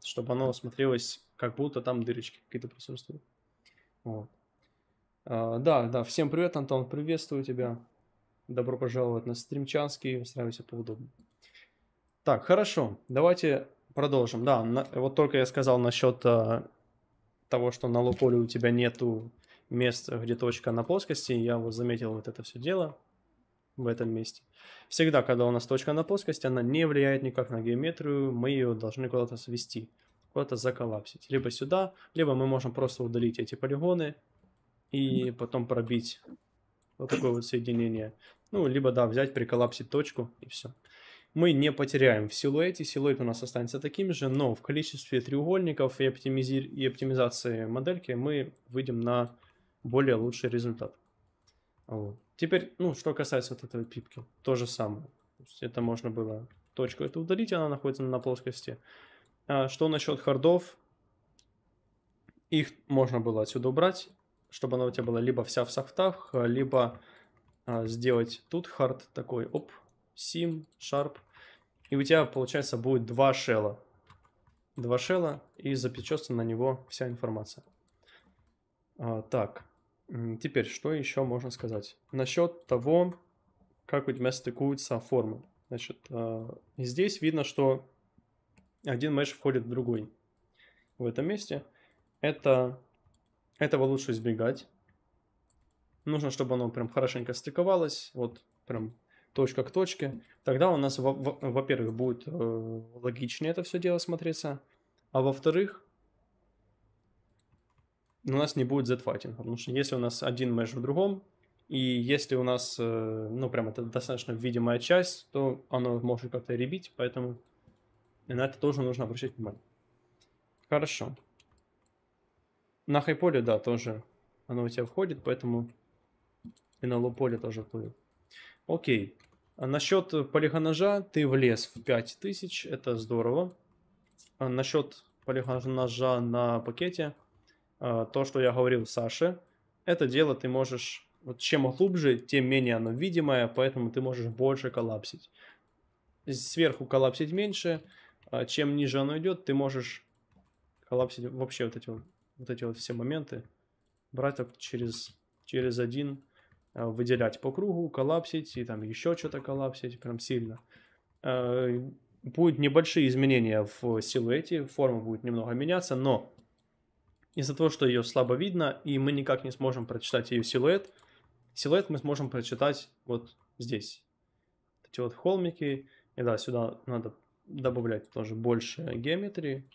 чтобы оно смотрелось как будто там дырочки какие-то присутствуют. Вот. А, да, да, всем привет, Антон, приветствую тебя. Добро пожаловать на стримчанский, устраивайся поудобнее. Так, хорошо, давайте продолжим. Да, на, вот только я сказал насчет а, того, что на лополе у тебя нету мест, где точка на плоскости, я вот заметил вот это все дело в этом месте. Всегда, когда у нас точка на плоскости, она не влияет никак на геометрию, мы ее должны куда-то свести, куда-то заколлапсить. Либо сюда, либо мы можем просто удалить эти полигоны и потом пробить вот такое вот соединение. Ну, либо, да, взять, приколапсить точку и все. Мы не потеряем в силуэте, силуэт у нас останется таким же, но в количестве треугольников и, оптимизи... и оптимизации модельки мы выйдем на более лучший результат. Вот. Теперь, ну, что касается вот этой пипки, то же самое. То есть это можно было точку это удалить, она находится на плоскости. А что насчет хардов? Их можно было отсюда убрать, чтобы она у тебя была либо вся в софтах, э, либо а, сделать тут hard такой, оп, sim, sharp. И у тебя, получается, будет два шела. Два шела, и запечется на него вся информация. А, так, теперь, что еще можно сказать? Насчет того, как у тебя стыкуются формы. Значит, а, здесь видно, что один меш входит в другой. В этом месте это этого лучше избегать. Нужно, чтобы оно прям хорошенько стыковалось. Вот прям точка к точке. Тогда у нас, во-первых, будет э, логичнее это все дело смотреться. А во-вторых, у нас не будет Z-файтинга. Потому что если у нас один mesh в другом, и если у нас, э, ну, прям это достаточно видимая часть, то оно может как-то ребить, поэтому на это тоже нужно обращать внимание. Хорошо. На хайполе, да, тоже оно у тебя входит, поэтому и на лоу-поле тоже входит. Окей. А насчет полигонажа ты влез в 5000, это здорово. А насчет полигонажа на пакете, а, то, что я говорил Саше, это дело ты можешь, вот чем глубже, тем менее оно видимое, поэтому ты можешь больше коллапсить. Сверху коллапсить меньше, а чем ниже оно идет, ты можешь коллапсить вообще вот эти вот вот эти вот все моменты брать так через, через один, а, выделять по кругу, коллапсить и там еще что-то коллапсить прям сильно. А, будут небольшие изменения в силуэте, форма будет немного меняться, но из-за того, что ее слабо видно, и мы никак не сможем прочитать ее силуэт, силуэт мы сможем прочитать вот здесь. Эти вот холмики, и да, сюда надо добавлять тоже больше геометрии.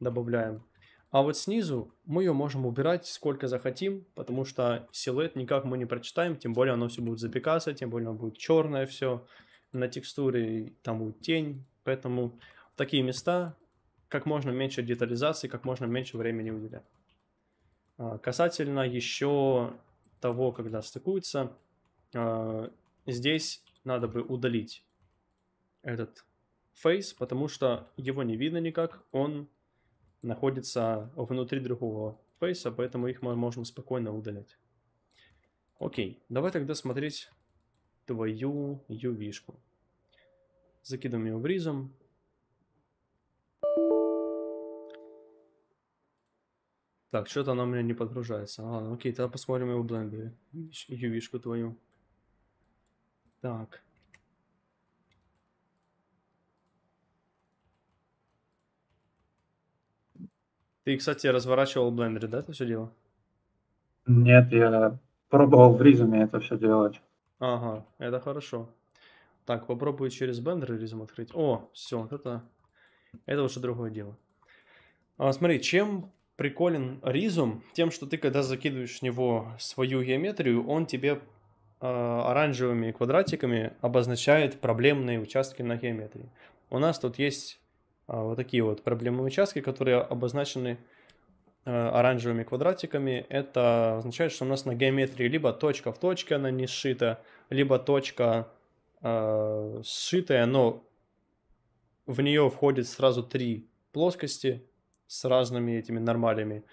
Добавляем а вот снизу мы ее можем убирать сколько захотим, потому что силуэт никак мы не прочитаем, тем более оно все будет запекаться, тем более оно будет черное все, на текстуре там будет тень, поэтому в такие места как можно меньше детализации, как можно меньше времени уделять. А, касательно еще того, когда стыкуется, а, здесь надо бы удалить этот фейс, потому что его не видно никак, он находится внутри другого фейса, поэтому их мы можем спокойно удалять. Окей, давай тогда смотреть твою ювишку. Закидываем ее в ризом. Так, что-то она у меня не подгружается. Ладно, окей, тогда посмотрим его в блендере. Ювишку твою. Так. Ты, кстати, разворачивал в блендере, да, это все дело? Нет, я пробовал в ризуме это все делать. Ага, это хорошо. Так, попробую через блендер режим открыть. О, все, вот это, это уже другое дело. А, смотри, чем приколен ризум? Тем, что ты, когда закидываешь в него свою геометрию, он тебе а, оранжевыми квадратиками обозначает проблемные участки на геометрии. У нас тут есть а, вот такие вот проблемные участки, которые обозначены э, оранжевыми квадратиками, это означает, что у нас на геометрии либо точка в точке она не сшита, либо точка э, сшитая, но в нее входит сразу три плоскости с разными этими нормалями.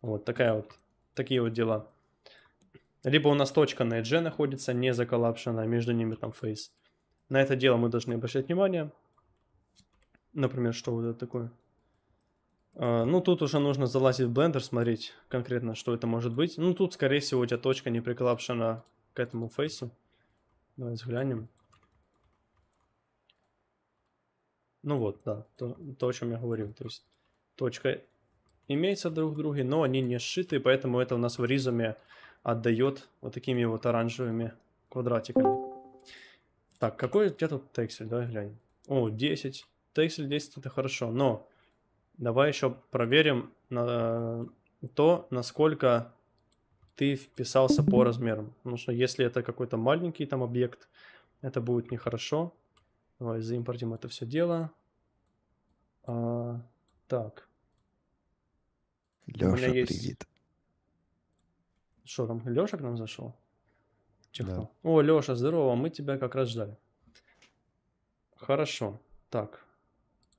Вот, такая вот, такие вот дела. Либо у нас точка на edge находится, не заколапшена, а между ними там фейс. На это дело мы должны обращать внимание. Например, что вот это такое? А, ну, тут уже нужно залазить в блендер, смотреть конкретно, что это может быть. Ну, тут, скорее всего, у тебя точка не приколапшена к этому фейсу. Давай взглянем. Ну вот, да, то, то, о чем я говорил. То есть точка имеется друг в друге, но они не сшиты, поэтому это у нас в ризуме отдает вот такими вот оранжевыми квадратиками. Так, какой у тебя тут тексель? Давай глянем. О, 10. TXL 10 это хорошо, но давай еще проверим на э, то, насколько ты вписался по размерам. Потому что если это какой-то маленький там объект, это будет нехорошо. Давай заимпортим это все дело. А, так. Леша, У меня есть... привет. Что там, Леша к нам зашел? Чихнул. Да. О, Леша, здорово, мы тебя как раз ждали. Хорошо. Так,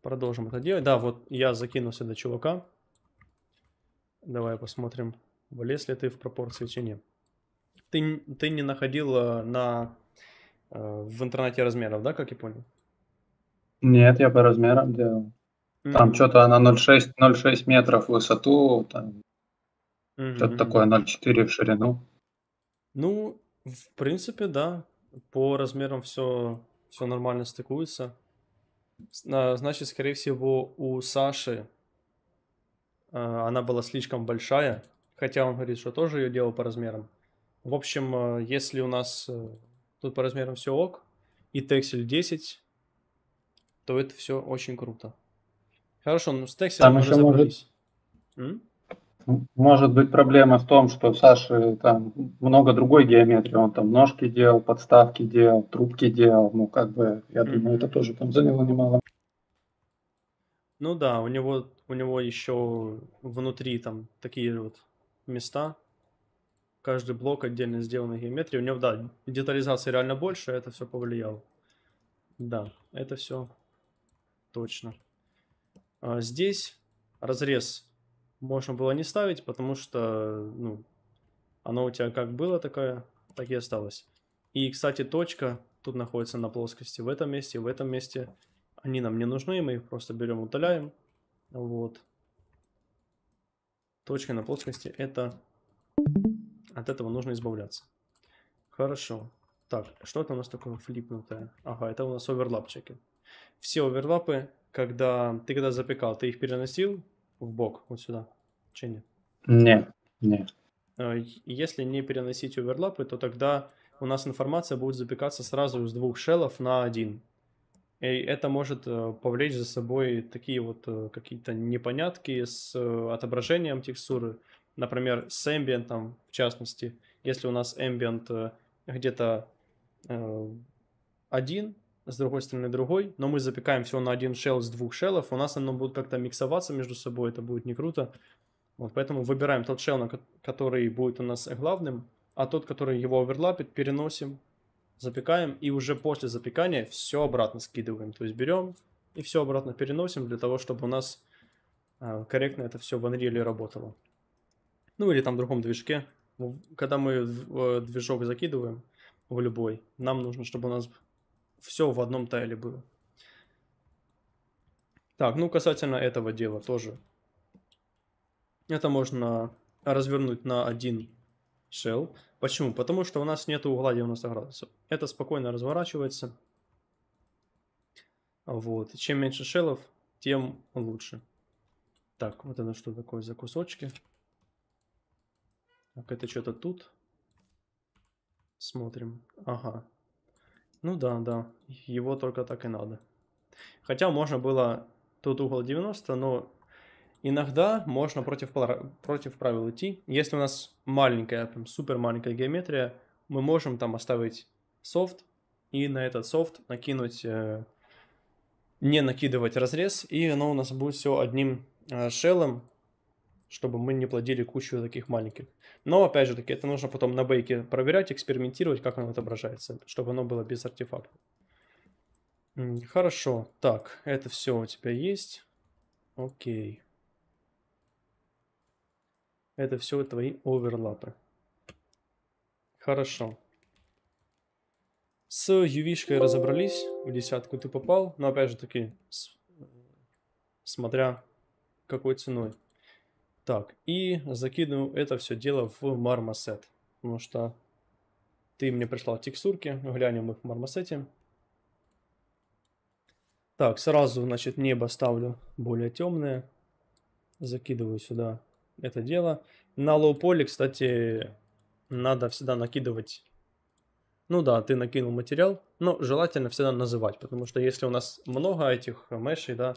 Продолжим это делать. Да, вот я закинулся до чувака. Давай посмотрим, влез ли ты в пропорции или Ты, ты не находил на, э, в интернете размеров, да, как я понял? Нет, я по размерам делал. Mm-hmm. Там что-то на 0,6, 0,6 метров в высоту, там mm-hmm. что-то такое, 0,4 в ширину. Ну, в принципе, да. По размерам все, все нормально стыкуется. А, значит, скорее всего, у Саши а, она была слишком большая, хотя он говорит, что тоже ее делал по размерам. В общем, а, если у нас э, тут по размерам все ок, и тексель 10, то это все очень круто. Хорошо, ну с текселем мы разобрались. Может... Может быть проблема в том, что Саша э, там много другой геометрии, он там ножки делал, подставки делал, трубки делал, ну как бы, я думаю, это тоже там заняло немало. Ну да, у него, у него еще внутри там такие вот места, каждый блок отдельно сделанной геометрии, у него, да, детализация реально больше, это все повлияло. Да, это все точно. А здесь разрез можно было не ставить, потому что, ну, оно у тебя как было такое, так и осталось. И, кстати, точка тут находится на плоскости в этом месте, в этом месте. Они нам не нужны, мы их просто берем, удаляем. Вот. Точка на плоскости это... От этого нужно избавляться. Хорошо. Так, что это у нас такое флипнутое? Ага, это у нас оверлапчики. Все оверлапы, когда ты когда запекал, ты их переносил в бок, вот сюда. Чи ні? не ні. А, если не переносить оверлапы, то тогда у нас информация будет запекаться сразу с двух шелов на один. И это может э, повлечь за собой такие вот э, какие-то непонятки с э, отображением текстуры. Например, с ambient, в частности. Если у нас ambient где-то один, с другой стороны другой, но мы запекаем все на один шелл с двух шеллов, у нас оно будет как-то миксоваться между собой, это будет не круто. Вот поэтому выбираем тот шел, который будет у нас главным, а тот, который его оверлапит, переносим, запекаем, и уже после запекания все обратно скидываем. То есть берем и все обратно переносим для того, чтобы у нас а, корректно это все в Unreal работало. Ну или там в другом движке. Когда мы э, движок закидываем в любой, нам нужно, чтобы у нас все в одном тайле было. Так, ну касательно этого дела тоже это можно развернуть на один shell. Почему? Потому что у нас нет угла 90 градусов. Это спокойно разворачивается. Вот. Чем меньше шеллов, тем лучше. Так, вот это что такое за кусочки? Так, это что-то тут. Смотрим. Ага. Ну да, да. Его только так и надо. Хотя можно было... Тут угол 90, но Иногда можно против, против правил идти. Если у нас маленькая, прям супер маленькая геометрия, мы можем там оставить софт и на этот софт накинуть, э, не накидывать разрез, и оно у нас будет все одним э, шеллом, чтобы мы не плодили кучу таких маленьких. Но, опять же таки, это нужно потом на бейке проверять, экспериментировать, как оно отображается, чтобы оно было без артефактов. Хорошо, так, это все у тебя есть. Окей. Это все твои оверлапы. Хорошо. С ювишкой разобрались, в десятку ты попал, но опять же таки, с... смотря какой ценой. Так, и закину это все дело в мармосет, потому что ты мне прислал текстурки, глянем их в мармосете. Так, сразу, значит, небо ставлю более темное, закидываю сюда это дело. На лоу-поле, кстати, надо всегда накидывать... Ну да, ты накинул материал, но желательно всегда называть, потому что если у нас много этих мешей, да,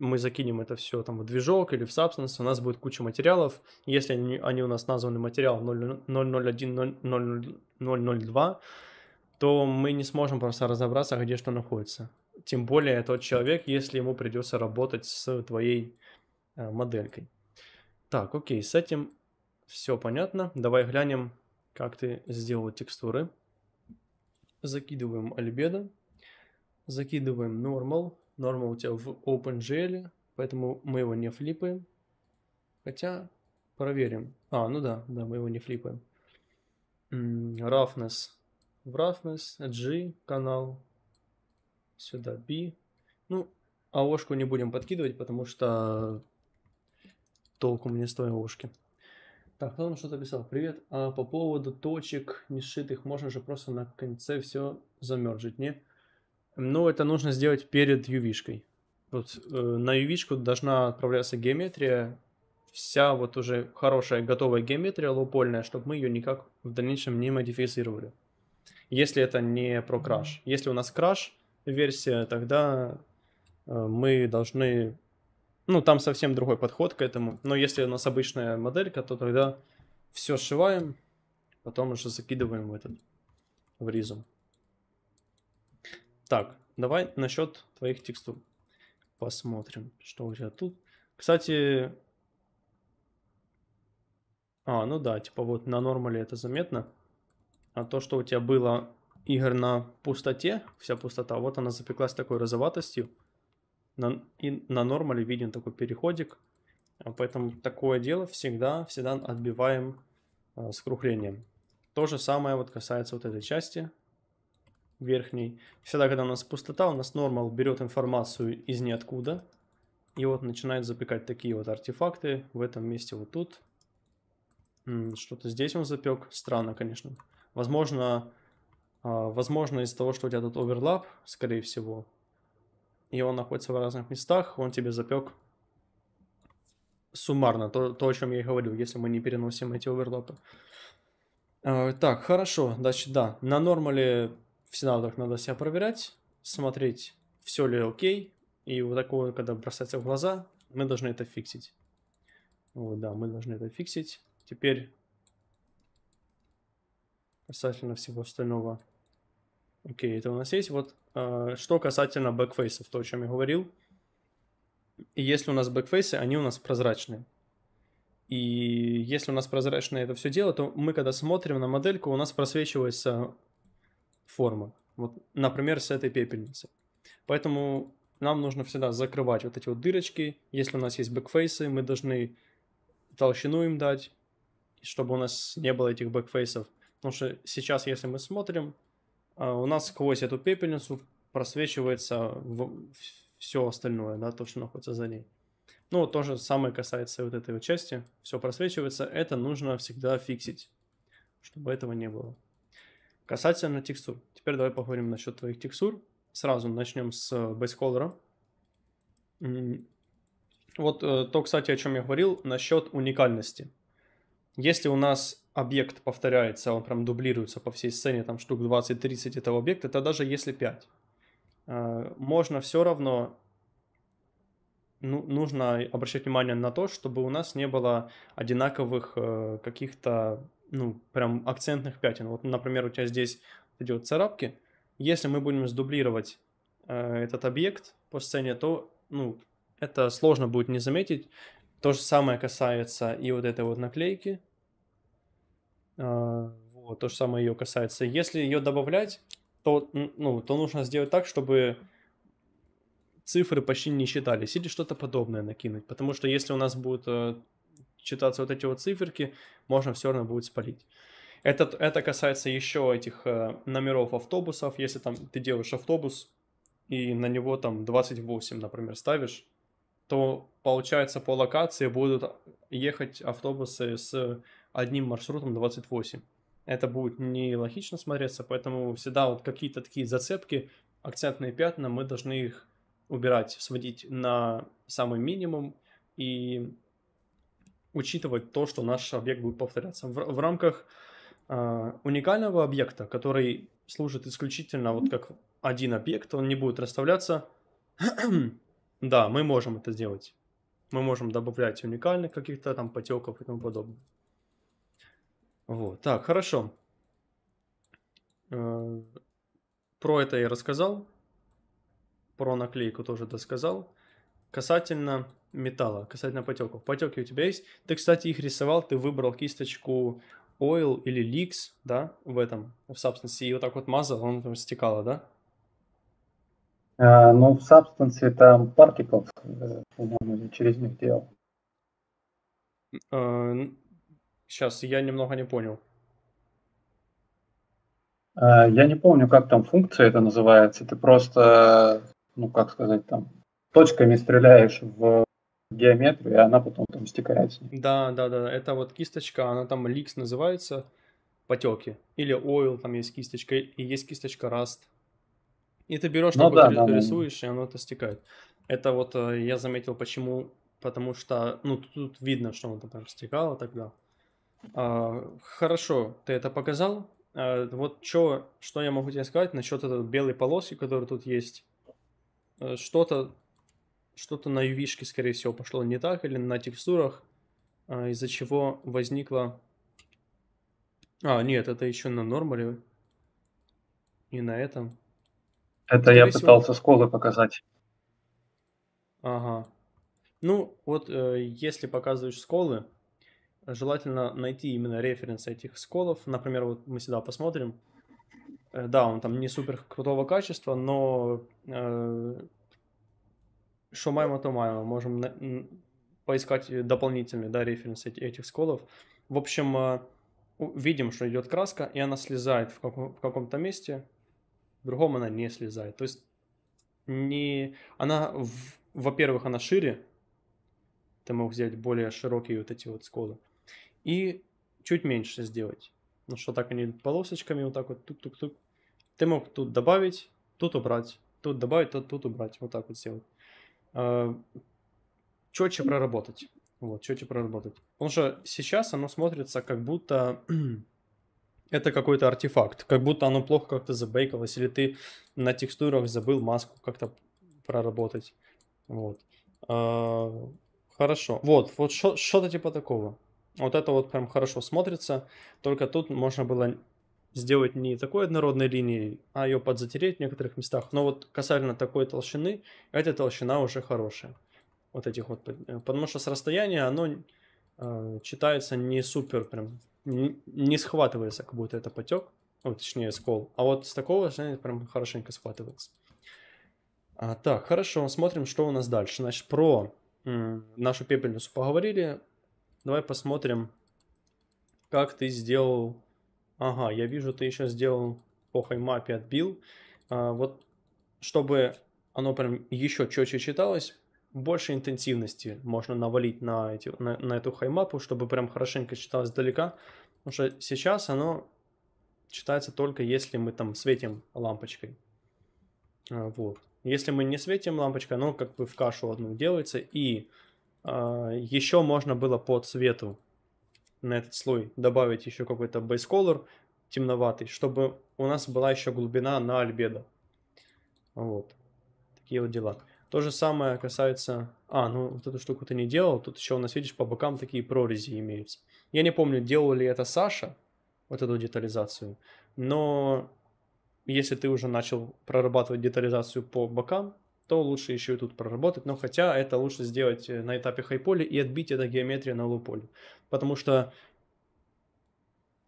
мы закинем это все там в движок или в Substance, у нас будет куча материалов. Если они, они у нас названы материал 001, 002, то мы не сможем просто разобраться, где что находится. Тем более тот человек, если ему придется работать с твоей э, моделькой. Так, окей, с этим все понятно. Давай глянем, как ты сделал текстуры. Закидываем Albedo, закидываем Normal. Normal у тебя в OpenGL, поэтому мы его не флипаем. Хотя, проверим. А, ну да, да, мы его не флипаем. Roughness в Roughness, G канал, сюда B. Ну, а ложку не будем подкидывать, потому что толку мне с твоей ушки. Так, кто ну там что-то писал? Привет, а по поводу точек не сшитых, можно же просто на конце все замерзжить, не? Ну, это нужно сделать перед ювишкой. Вот э, на ювишку должна отправляться геометрия, вся вот уже хорошая готовая геометрия лоупольная, чтобы мы ее никак в дальнейшем не модифицировали. Если это не про краш. Если у нас краш версия, тогда э, мы должны ну, там совсем другой подход к этому. Но если у нас обычная моделька, то тогда все сшиваем, потом уже закидываем в этот, в ризу. Так, давай насчет твоих текстур. Посмотрим, что у тебя тут. Кстати, а, ну да, типа вот на нормале это заметно. А то, что у тебя было игр на пустоте, вся пустота, вот она запеклась такой розоватостью на, и на нормале виден такой переходик, а поэтому такое дело всегда, всегда отбиваем э, а, скруглением. То же самое вот касается вот этой части верхней. Всегда, когда у нас пустота, у нас нормал берет информацию из ниоткуда и вот начинает запекать такие вот артефакты в этом месте вот тут. Что-то здесь он запек. Странно, конечно. Возможно, э, возможно из-за того, что у тебя тут оверлап, скорее всего, и он находится в разных местах, он тебе запек суммарно то, то о чем я и говорил, если мы не переносим эти оверлопы. А, так, хорошо, значит, да, на нормале всегда так надо себя проверять, смотреть, все ли окей, и вот такое, когда бросается в глаза, мы должны это фиксить. Вот, да, мы должны это фиксить. Теперь касательно всего остального Окей, okay, это у нас есть. Вот э, что касательно бэкфейсов, то, о чем я говорил. если у нас бэкфейсы, они у нас прозрачные. И если у нас прозрачное это все дело, то мы, когда смотрим на модельку, у нас просвечивается форма. Вот, например, с этой пепельницы. Поэтому нам нужно всегда закрывать вот эти вот дырочки. Если у нас есть бэкфейсы, мы должны толщину им дать, чтобы у нас не было этих бэкфейсов. Потому что сейчас, если мы смотрим, а у нас сквозь эту пепельницу просвечивается все остальное, да, то, что находится за ней. Ну, то же самое касается вот этой вот части. Все просвечивается, это нужно всегда фиксить, чтобы этого не было. Касательно текстур. Теперь давай поговорим насчет твоих текстур. Сразу начнем с Base э, Вот э, то, кстати, о чем я говорил, насчет уникальности. Если у нас объект повторяется, он прям дублируется по всей сцене, там штук 20-30 этого объекта, то даже если 5, э, можно все равно, ну, нужно обращать внимание на то, чтобы у нас не было одинаковых э, каких-то, ну, прям акцентных пятен. Вот, например, у тебя здесь идет царапки, если мы будем сдублировать э, этот объект по сцене, то, ну, это сложно будет не заметить. То же самое касается и вот этой вот наклейки, а, вот, то же самое ее касается. Если ее добавлять, то, ну, то нужно сделать так, чтобы цифры почти не считались или что-то подобное накинуть. Потому что если у нас будут э, читаться вот эти вот циферки, можно все равно будет спалить. Это, это касается еще этих э, номеров автобусов. Если там ты делаешь автобус и на него там 28, например, ставишь, то получается по локации будут ехать автобусы с одним маршрутом 28. Это будет нелогично смотреться, поэтому всегда вот какие-то такие зацепки, акцентные пятна, мы должны их убирать, сводить на самый минимум и учитывать то, что наш объект будет повторяться. В, в рамках э, уникального объекта, который служит исключительно вот как один объект, он не будет расставляться. да, мы можем это сделать. Мы можем добавлять уникальных каких-то там потеков и тому подобное. Вот, так, хорошо. Э, про это я рассказал. Про наклейку тоже досказал. Касательно металла, касательно потеков. Потеки у тебя есть. Ты, кстати, их рисовал, ты выбрал кисточку Oil или Leaks, да, в этом, в Substance, и вот так вот мазал, он там стекало, да? А, ну, в Substance там Particles, э, по-моему, через них делал. Э, Сейчас я немного не понял. Э, я не помню, как там функция это называется. Ты просто, ну как сказать, там точками стреляешь в геометрию, и она потом там стекается. Да, да, да. Это вот кисточка, она там ликс называется, потеки. Или oil, там есть кисточка, и есть кисточка rust. И ты берешь, ну, да, да, рисуешь, да. и оно это стекает. Это вот э, я заметил, почему. Потому что, ну, тут видно, что оно там стекало тогда. А, хорошо, ты это показал. А, вот чё, что я могу тебе сказать насчет этой белой полоски, которая тут есть. Э, что-то что-то на ювишке, скорее всего, пошло не так, или на текстурах, а, из-за чего возникла... А, нет, это еще на нормале. и на этом. Это скорее я пытался сколы показать. Ага. Ну, вот э, если показываешь сколы, желательно найти именно референсы этих сколов. Например, вот мы сюда посмотрим. Э, да, он там не супер крутого качества, но что э, маємо, то маємо. Можем поискать дополнительные да, референсы этих сколов. В общем, э, видим, что идет краска, и она слезает в, каком- то месте, в другом она не слезает. То есть не... она, во-первых, она шире, ты мог взять более широкие вот эти вот сколы и чуть меньше сделать. Ну что так они полосочками вот так вот тук-тук-тук. Ты мог тут добавить, тут убрать, тут добавить, тут, тут убрать. Вот так вот сделать. Э, четче проработать. Вот, четче проработать. Потому что сейчас оно смотрится как будто это какой-то артефакт. Как будто оно плохо как-то забейкалось, или ты на текстурах забыл маску как-то проработать. Вот. Э, хорошо. Вот, вот что-то типа такого. Вот это вот прям хорошо смотрится, только тут можно было сделать не такой однородной линией, а ее подзатереть в некоторых местах. Но вот касательно такой толщины, эта толщина уже хорошая. Вот этих вот, э, потому что с расстояния оно э, читается не супер прям, не, не схватывается, как будто это потек, ну, точнее скол. А вот с такого расстояния прям хорошенько схватывается. А, так, хорошо, смотрим, что у нас дальше. Значит, про нашу пепельницу поговорили, Давай посмотрим, как ты сделал... Ага, я вижу, ты еще сделал похой мапе отбил. А, вот чтобы оно прям еще четче читалось, больше интенсивности можно навалить на, эти, на, на эту хаймапу, чтобы прям хорошенько читалось далека. Потому что сейчас оно читается только если мы там светим лампочкой. А, вот. Если мы не светим лампочкой, оно как бы в кашу одну делается и а, еще можно было по цвету на этот слой добавить еще какой-то бейсколор темноватый, чтобы у нас была еще глубина на альбедо. Вот. Такие вот дела. То же самое касается... А, ну вот эту штуку ты не делал. Тут еще у нас, видишь, по бокам такие прорези имеются. Я не помню, делал ли это Саша, вот эту детализацию. Но если ты уже начал прорабатывать детализацию по бокам, то лучше еще и тут проработать. Но хотя это лучше сделать э, на этапе хайполя и отбить это геометрия на лоу-поле. Потому что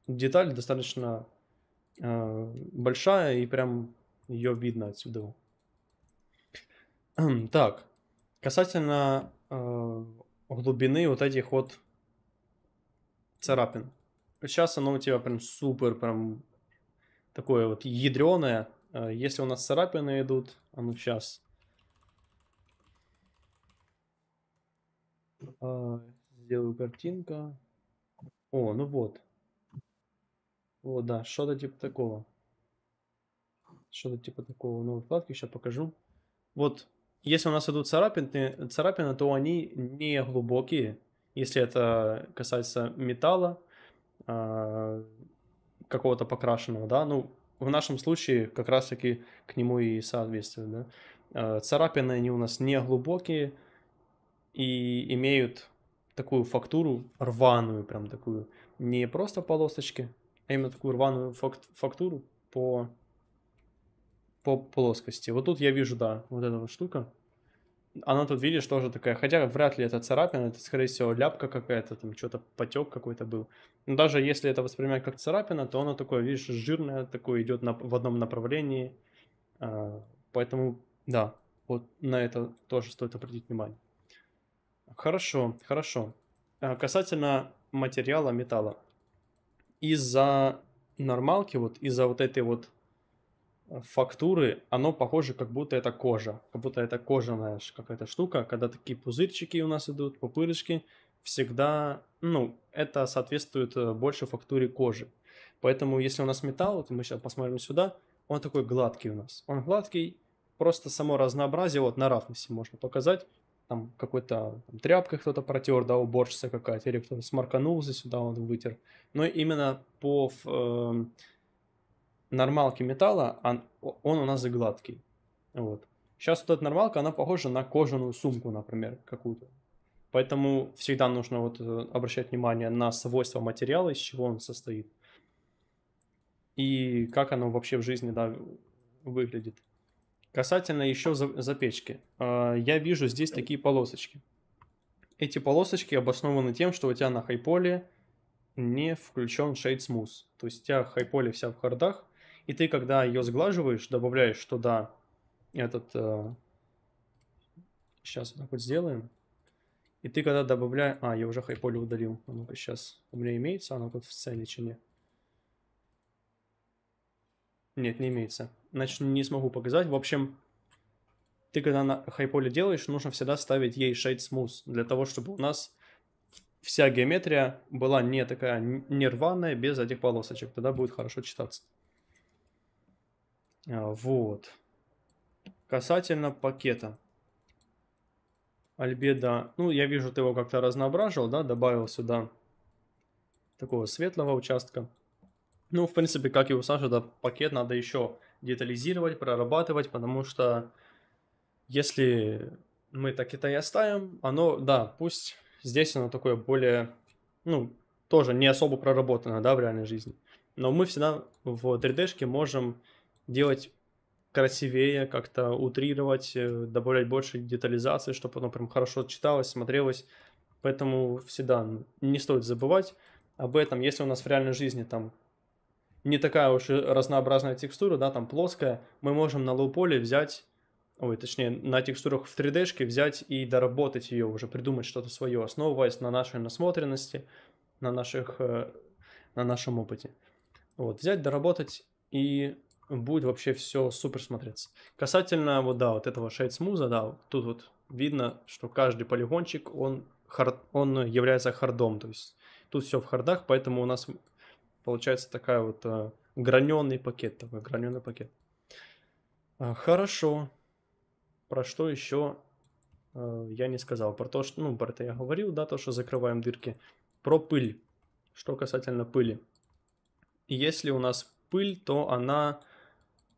деталь достаточно э, большая и прям ее видно отсюда. Хм, так, касательно э, глубины вот этих вот царапин. Сейчас оно у тебя прям супер, прям такое вот ядреное. Э, если у нас царапины идут, а ну сейчас А, сделаю картинка. О, ну вот. Вот, да, что-то типа такого. Что-то типа такого. Новые вкладки сейчас покажу. Вот, если у нас идут царапины, царапины, то они не глубокие. Если это касается металла, а, какого-то покрашенного, да, ну, в нашем случае как раз-таки к нему и соответствует, да. А, царапины они у нас не глубокие, и имеют такую фактуру рваную, прям такую, не просто полосочки, а именно такую рваную факт, фактуру по, по плоскости. Вот тут я вижу, да, вот эта вот штука. Она тут, видишь, тоже такая, хотя вряд ли это царапина, это, скорее всего, ляпка какая-то, там что-то потек какой-то был. Но даже если это воспринимать как царапина, то она такое, видишь, жирное, такое идет на, в одном направлении. А, поэтому, да, вот на это тоже стоит обратить внимание. Хорошо, хорошо. Э, касательно материала металла. Из-за нормалки, вот из-за вот этой вот э, фактуры, оно похоже, как будто это кожа. Как будто это кожаная какая-то штука, когда такие пузырчики у нас идут, пупырышки. Всегда, ну, это соответствует э, больше фактуре кожи. Поэтому, если у нас металл, вот мы сейчас посмотрим сюда, он такой гладкий у нас. Он гладкий, просто само разнообразие, вот на рафнесе можно показать там какой-то там, тряпкой кто-то протер, да, уборщица какая-то, или кто-то сморканулся сюда, он вытер. Но именно по э, нормалке металла он, он у нас и гладкий. Вот. Сейчас вот эта нормалка, она похожа на кожаную сумку, например, какую-то. Поэтому всегда нужно вот э, обращать внимание на свойства материала, из чего он состоит. И как оно вообще в жизни да, выглядит. Касательно еще запечки. А, я вижу здесь такие полосочки. Эти полосочки обоснованы тем, что у тебя на хайполе не включен Shade Smooth. То есть у тебя хайполе вся в хардах, и ты, когда ее сглаживаешь, добавляешь туда этот... Сейчас э, вот так вот сделаем. И ты когда добавляешь... А, я уже хайполе удалил. А ну-ка, сейчас у меня имеется оно тут в сцене или нет? Нет, не имеется значит, не смогу показать. В общем, ты когда на хайполе делаешь, нужно всегда ставить ей Shade Smooth, для того, чтобы у нас вся геометрия была не такая нерванная без этих полосочек. Тогда будет хорошо читаться. А, вот. Касательно пакета. Альбеда, ну, я вижу, ты его как-то разнообразил, да, добавил сюда такого светлого участка. Ну, в принципе, как и у Саши, да, пакет надо еще детализировать, прорабатывать, потому что если мы так это и оставим, оно, да, пусть здесь оно такое более, ну, тоже не особо проработано, да, в реальной жизни. Но мы всегда в 3D-шке можем делать красивее, как-то утрировать, э, добавлять больше детализации, чтобы оно прям хорошо читалось, смотрелось. Поэтому всегда не стоит забывать об этом. Если у нас в реальной жизни там не такая уж и разнообразная текстура, да, там плоская, мы можем на лоу-поле взять, ой, точнее, на текстурах в 3D-шке взять и доработать ее уже, придумать что-то свое, основываясь на нашей насмотренности, на, наших, э, на нашем опыте. Вот, взять, доработать, и будет вообще все супер смотреться. Касательно, вот, да, вот этого Shade Smooth, да, тут вот видно, что каждый полигончик, он, хард, он является хардом, то есть тут все в хардах, поэтому у нас Получается такая вот э, граненый пакет, такой граненый пакет. Э, хорошо. Про что еще э, я не сказал. Про то, что, ну, про это я говорил, да, то, что закрываем дырки. Про пыль. Что касательно пыли. Если у нас пыль, то она,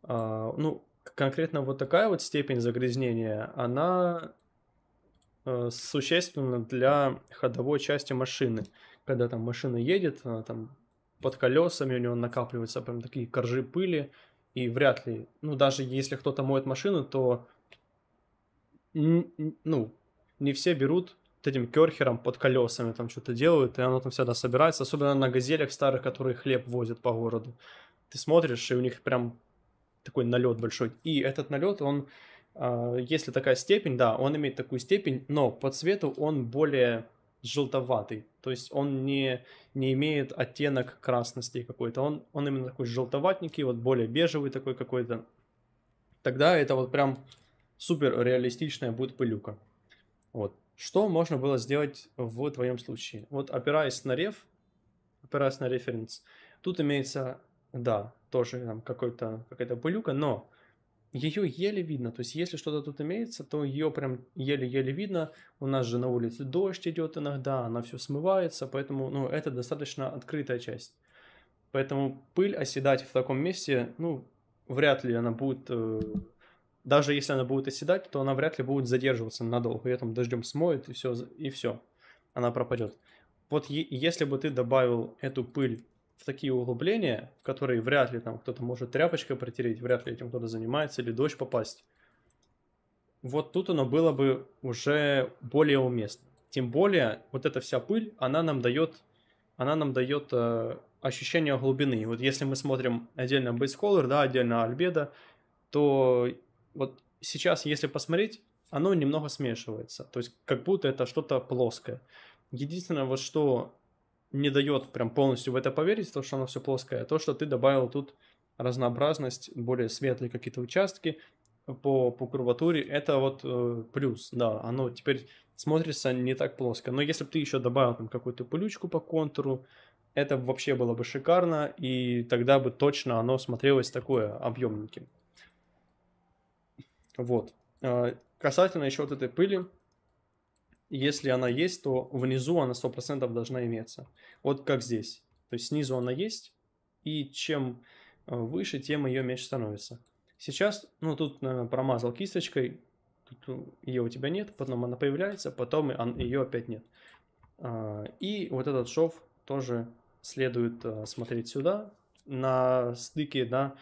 э, ну, конкретно вот такая вот степень загрязнения, она э, существенна для ходовой части машины. Когда там машина едет, там под колесами, у него накапливаются прям такие коржи пыли, и вряд ли, ну, даже если кто-то моет машину, то, ну, не все берут этим керхером под колесами там что-то делают, и оно там всегда собирается, особенно на газелях старых, которые хлеб возят по городу. Ты смотришь, и у них прям такой налет большой. И этот налет, он, а, если такая степень, да, он имеет такую степень, но по цвету он более желтоватый. То есть он не, не имеет оттенок красности какой-то. Он, он именно такой желтоватенький, вот более бежевый такой какой-то. Тогда это вот прям супер реалистичная будет пылюка. Вот. Что можно было сделать в твоем случае? Вот опираясь на реф, опираясь на референс, тут имеется, да, тоже там какой-то, какая-то пылюка, но ее еле видно, то есть если что-то тут имеется, то ее прям еле-еле видно. У нас же на улице дождь идет иногда, она все смывается, поэтому ну, это достаточно открытая часть. Поэтому пыль оседать в таком месте, ну, вряд ли она будет, э, даже если она будет оседать, то она вряд ли будет задерживаться надолго. Ее там дождем смоет и все, и все, она пропадет. Вот е- если бы ты добавил эту пыль в такие углубления, в которые вряд ли там кто-то может тряпочкой протереть, вряд ли этим кто-то занимается, или дождь попасть. Вот тут оно было бы уже более уместно. Тем более, вот эта вся пыль, она нам дает, она нам дает э, ощущение глубины. Вот если мы смотрим отдельно Base Color, да, отдельно Альбеда, то вот сейчас, если посмотреть, оно немного смешивается. То есть как будто это что-то плоское. Единственное, вот что не дает прям полностью в это поверить, то, что оно все плоское, а то, что ты добавил тут разнообразность, более светлые какие-то участки по, по курватуре, это вот э, плюс, да, оно теперь смотрится не так плоско. Но если бы ты еще добавил там какую-то пылючку по контуру, это вообще было бы шикарно, и тогда бы точно оно смотрелось такое объемненьким. Вот. Э, касательно еще вот этой пыли, если она есть, то внизу она 100% должна иметься. Вот как здесь. То есть снизу она есть, и чем э, выше, тем ее меньше становится. Сейчас, ну тут наверное, промазал кисточкой, тут э, ее у тебя нет, потом она появляется, потом ее опять нет. А, и вот этот шов тоже следует э, смотреть сюда, на стыке, да,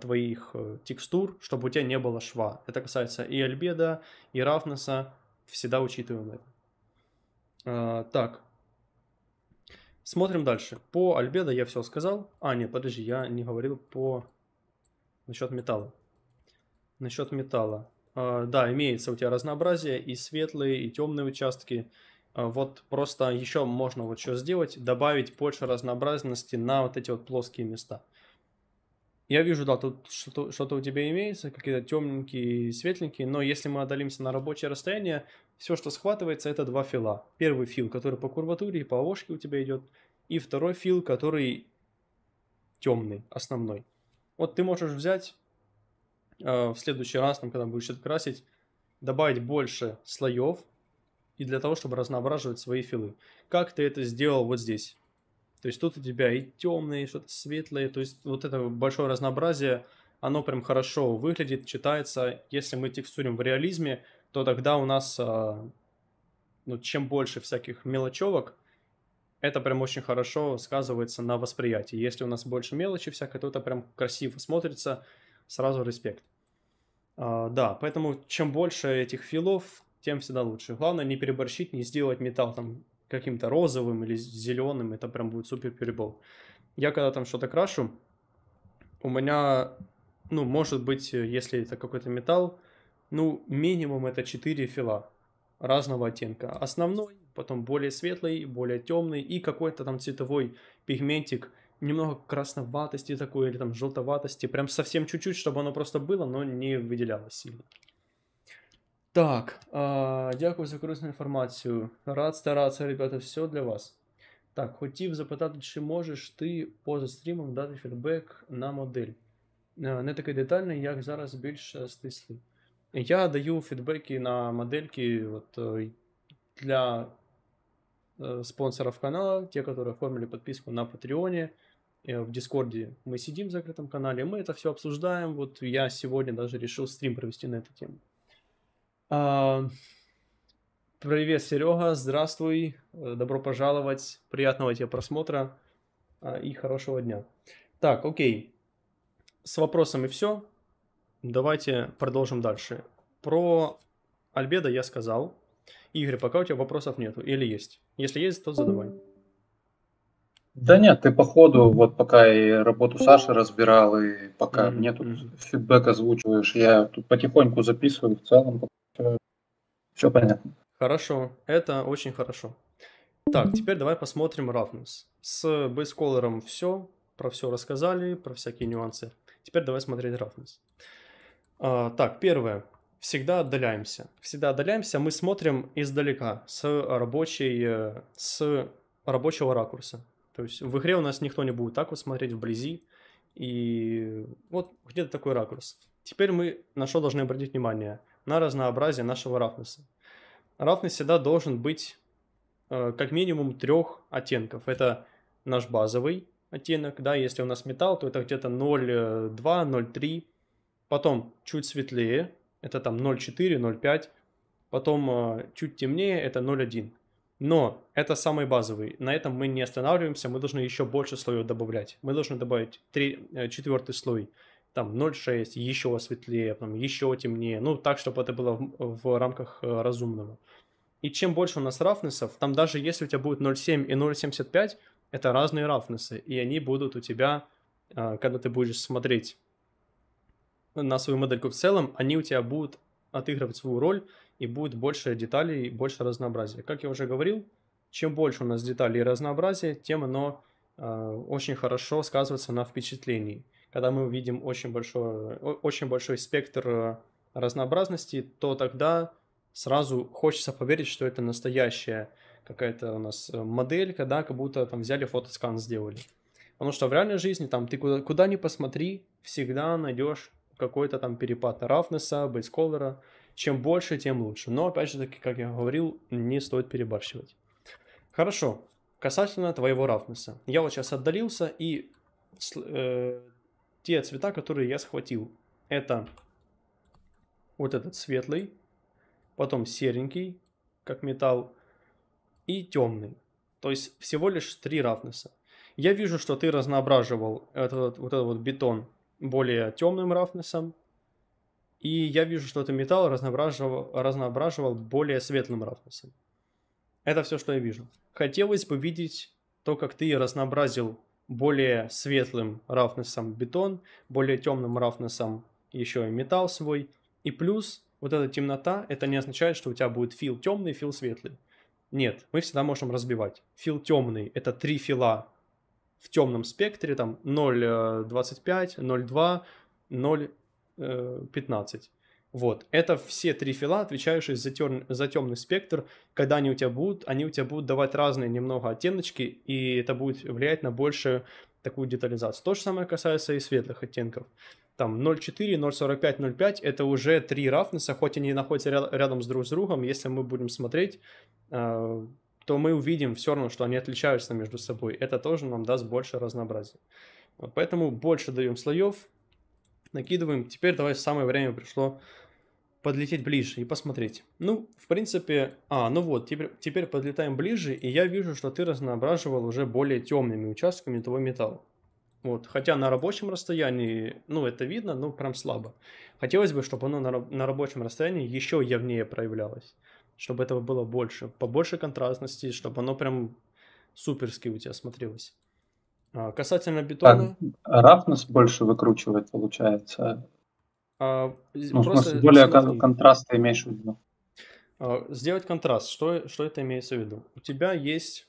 твоих текстур, чтобы у тебя не было шва. Это касается и альбеда, и рафнеса, всегда учитываем это. А, так, смотрим дальше. По альбедо я все сказал. А, нет, подожди, я не говорил по... насчет металла. Насчет металла. А, да, имеется у тебя разнообразие, и светлые, и темные участки. А, вот просто еще можно вот что сделать, добавить больше разнообразности на вот эти вот плоские места. Я вижу, да, тут что-то, что у тебя имеется, какие-то темненькие, светленькие, но если мы отдалимся на рабочее расстояние, все, что схватывается, это два фила. Первый фил, который по курватуре и по овошке у тебя идет, и второй фил, который темный, основной. Вот ты можешь взять э, в следующий раз, там, когда будешь это красить, добавить больше слоев, и для того, чтобы разноображивать свои филы. Как ты это сделал вот здесь? То есть тут у тебя и темные, и что-то светлое. То есть вот это большое разнообразие, оно прям хорошо выглядит, читается. Если мы текстурим в реализме, то тогда у нас а, ну, чем больше всяких мелочевок, это прям очень хорошо сказывается на восприятии. Если у нас больше мелочи всякой, то это прям красиво смотрится, сразу респект. А, да, поэтому чем больше этих филов, тем всегда лучше. Главное не переборщить, не сделать металл там каким-то розовым или зеленым, это прям будет супер перебор. Я когда там что-то крашу, у меня, ну, может быть, э, если это какой-то металл, ну, минимум это 4 фила разного оттенка. Основной, потом более светлый, более темный и какой-то там цветовой пигментик, немного красноватости такой или там желтоватости, прям совсем чуть-чуть, чтобы оно просто было, но не выделялось сильно. Так, а, дякую за корисну інформацію. Рад старатися, ребята, все для вас. Так, хотів запитати, чи можеш ти поза стрімом дати фідбек на модель? Не такий детальний, як зараз більш стислий. Я даю фідбеки на модельки от, для спонсоров канала, те, которые оформили подписку на Патреоне, в Дискорде. Мы сидим в закрытом канале, мы это все обсуждаем. Вот я сегодня даже решил стрим провести на эту тему. А, привет, Серега, здравствуй, э, добро пожаловать, приятного тебе просмотра а, и хорошего дня. Так, окей, с вопросами все, давайте продолжим дальше. Про Альбеда я сказал. Игорь, пока у тебя вопросов нету или есть? Если есть, то задавай. Да нет, ты по ходу, вот пока и работу Саши разбирал, и пока mm-hmm. мне тут mm фидбэк озвучиваешь, я тут потихоньку записываю в целом все понятно. Хорошо, это очень хорошо. Так, теперь давай посмотрим Roughness. С бейсколером все, про все рассказали, про всякие нюансы. Теперь давай смотреть Roughness. А, так, первое. Всегда отдаляемся. Всегда отдаляемся, мы смотрим издалека, с, рабочей, э, с рабочего ракурса. То есть в игре у нас никто не будет так вот смотреть вблизи. И вот где-то такой ракурс. Теперь мы на что должны обратить внимание? на разнообразие нашего рафнеса. Рафнес всегда должен быть э, как минимум трех оттенков. Это наш базовый оттенок, да, если у нас металл, то это где-то 0,2, 0,3. Э, Потом чуть светлее, это там 0,4, 0,5. Потом э, чуть темнее, это 0,1. Но это самый базовый. На этом мы не останавливаемся, мы должны еще больше слоев добавлять. Мы должны добавить три, э, четвертый слой там 0,6, еще светлее, там, еще темнее, ну, так, чтобы это было в, в рамках э, разумного. И чем больше у нас рафнесов, там даже если у тебя будет 0,7 и 0,75, это разные рафнесы, и они будут у тебя, э, когда ты будешь смотреть на свою модельку в целом, они у тебя будут отыгрывать свою роль, и будет больше деталей, больше разнообразия. Как я уже говорил, чем больше у нас деталей и разнообразия, тем оно э, очень хорошо сказывается на впечатлении – когда мы увидим очень большой, очень большой спектр э, разнообразности, то тогда сразу хочется поверить, что это настоящая какая-то у нас э, моделька, да, как будто там взяли фотоскан сделали. Потому что в реальной жизни там ты куда, куда ни посмотри, всегда найдешь какой-то там перепад рафнеса, бейсколера. Чем больше, тем лучше. Но опять же таки, как я говорил, не стоит перебарщивать. Хорошо, касательно твоего рафнеса. Я вот сейчас отдалился и э, те цвета, которые я схватил. Это вот этот светлый, потом серенький, как металл, и темный. То есть всего лишь три рафнеса. Я вижу, что ты разноображивал этот, вот этот вот бетон более темным рафнесом, и я вижу, что ты металл разноображивал, разноображивал более светлым рафнесом. Это все, что я вижу. Хотелось бы видеть то, как ты разнообразил более светлым рафнесом бетон, более темным рафнесом еще и металл свой. И плюс вот эта темнота, это не означает, что у тебя будет фил темный, фил светлый. Нет, мы всегда можем разбивать. Фил темный – это три фила в темном спектре, там 0,25, 0,2, 0,15. Вот, это все три фила, отвечающие за, тер... за темный спектр. Когда они у тебя будут, они у тебя будут давать разные немного оттеночки, и это будет влиять на большую такую детализацию. То же самое касается и светлых оттенков. Там 0.4, 0.45, 0.5 это уже три рафнеса, хоть они находятся ряд... рядом с друг с другом. Если мы будем смотреть, э, то мы увидим все равно, что они отличаются между собой. Это тоже нам даст больше разнообразия. Вот, поэтому больше даем слоев, накидываем. Теперь давай самое время пришло подлететь ближе и посмотреть. Ну, в принципе, а, ну вот, теперь, теперь подлетаем ближе, и я вижу, что ты разноображивал уже более темными участками твой металл. Вот, хотя на рабочем расстоянии, ну, это видно, но прям слабо. Хотелось бы, чтобы оно на, на рабочем расстоянии еще явнее проявлялось, чтобы этого было больше, побольше контрастности, чтобы оно прям суперски у тебя смотрелось. А, касательно бетона... А, рафнес больше выкручивает, получается а, ну, просто в смысле, более смотри. контраста имеешь в виду? А, сделать контраст. Что, что это имеется в виду? У тебя есть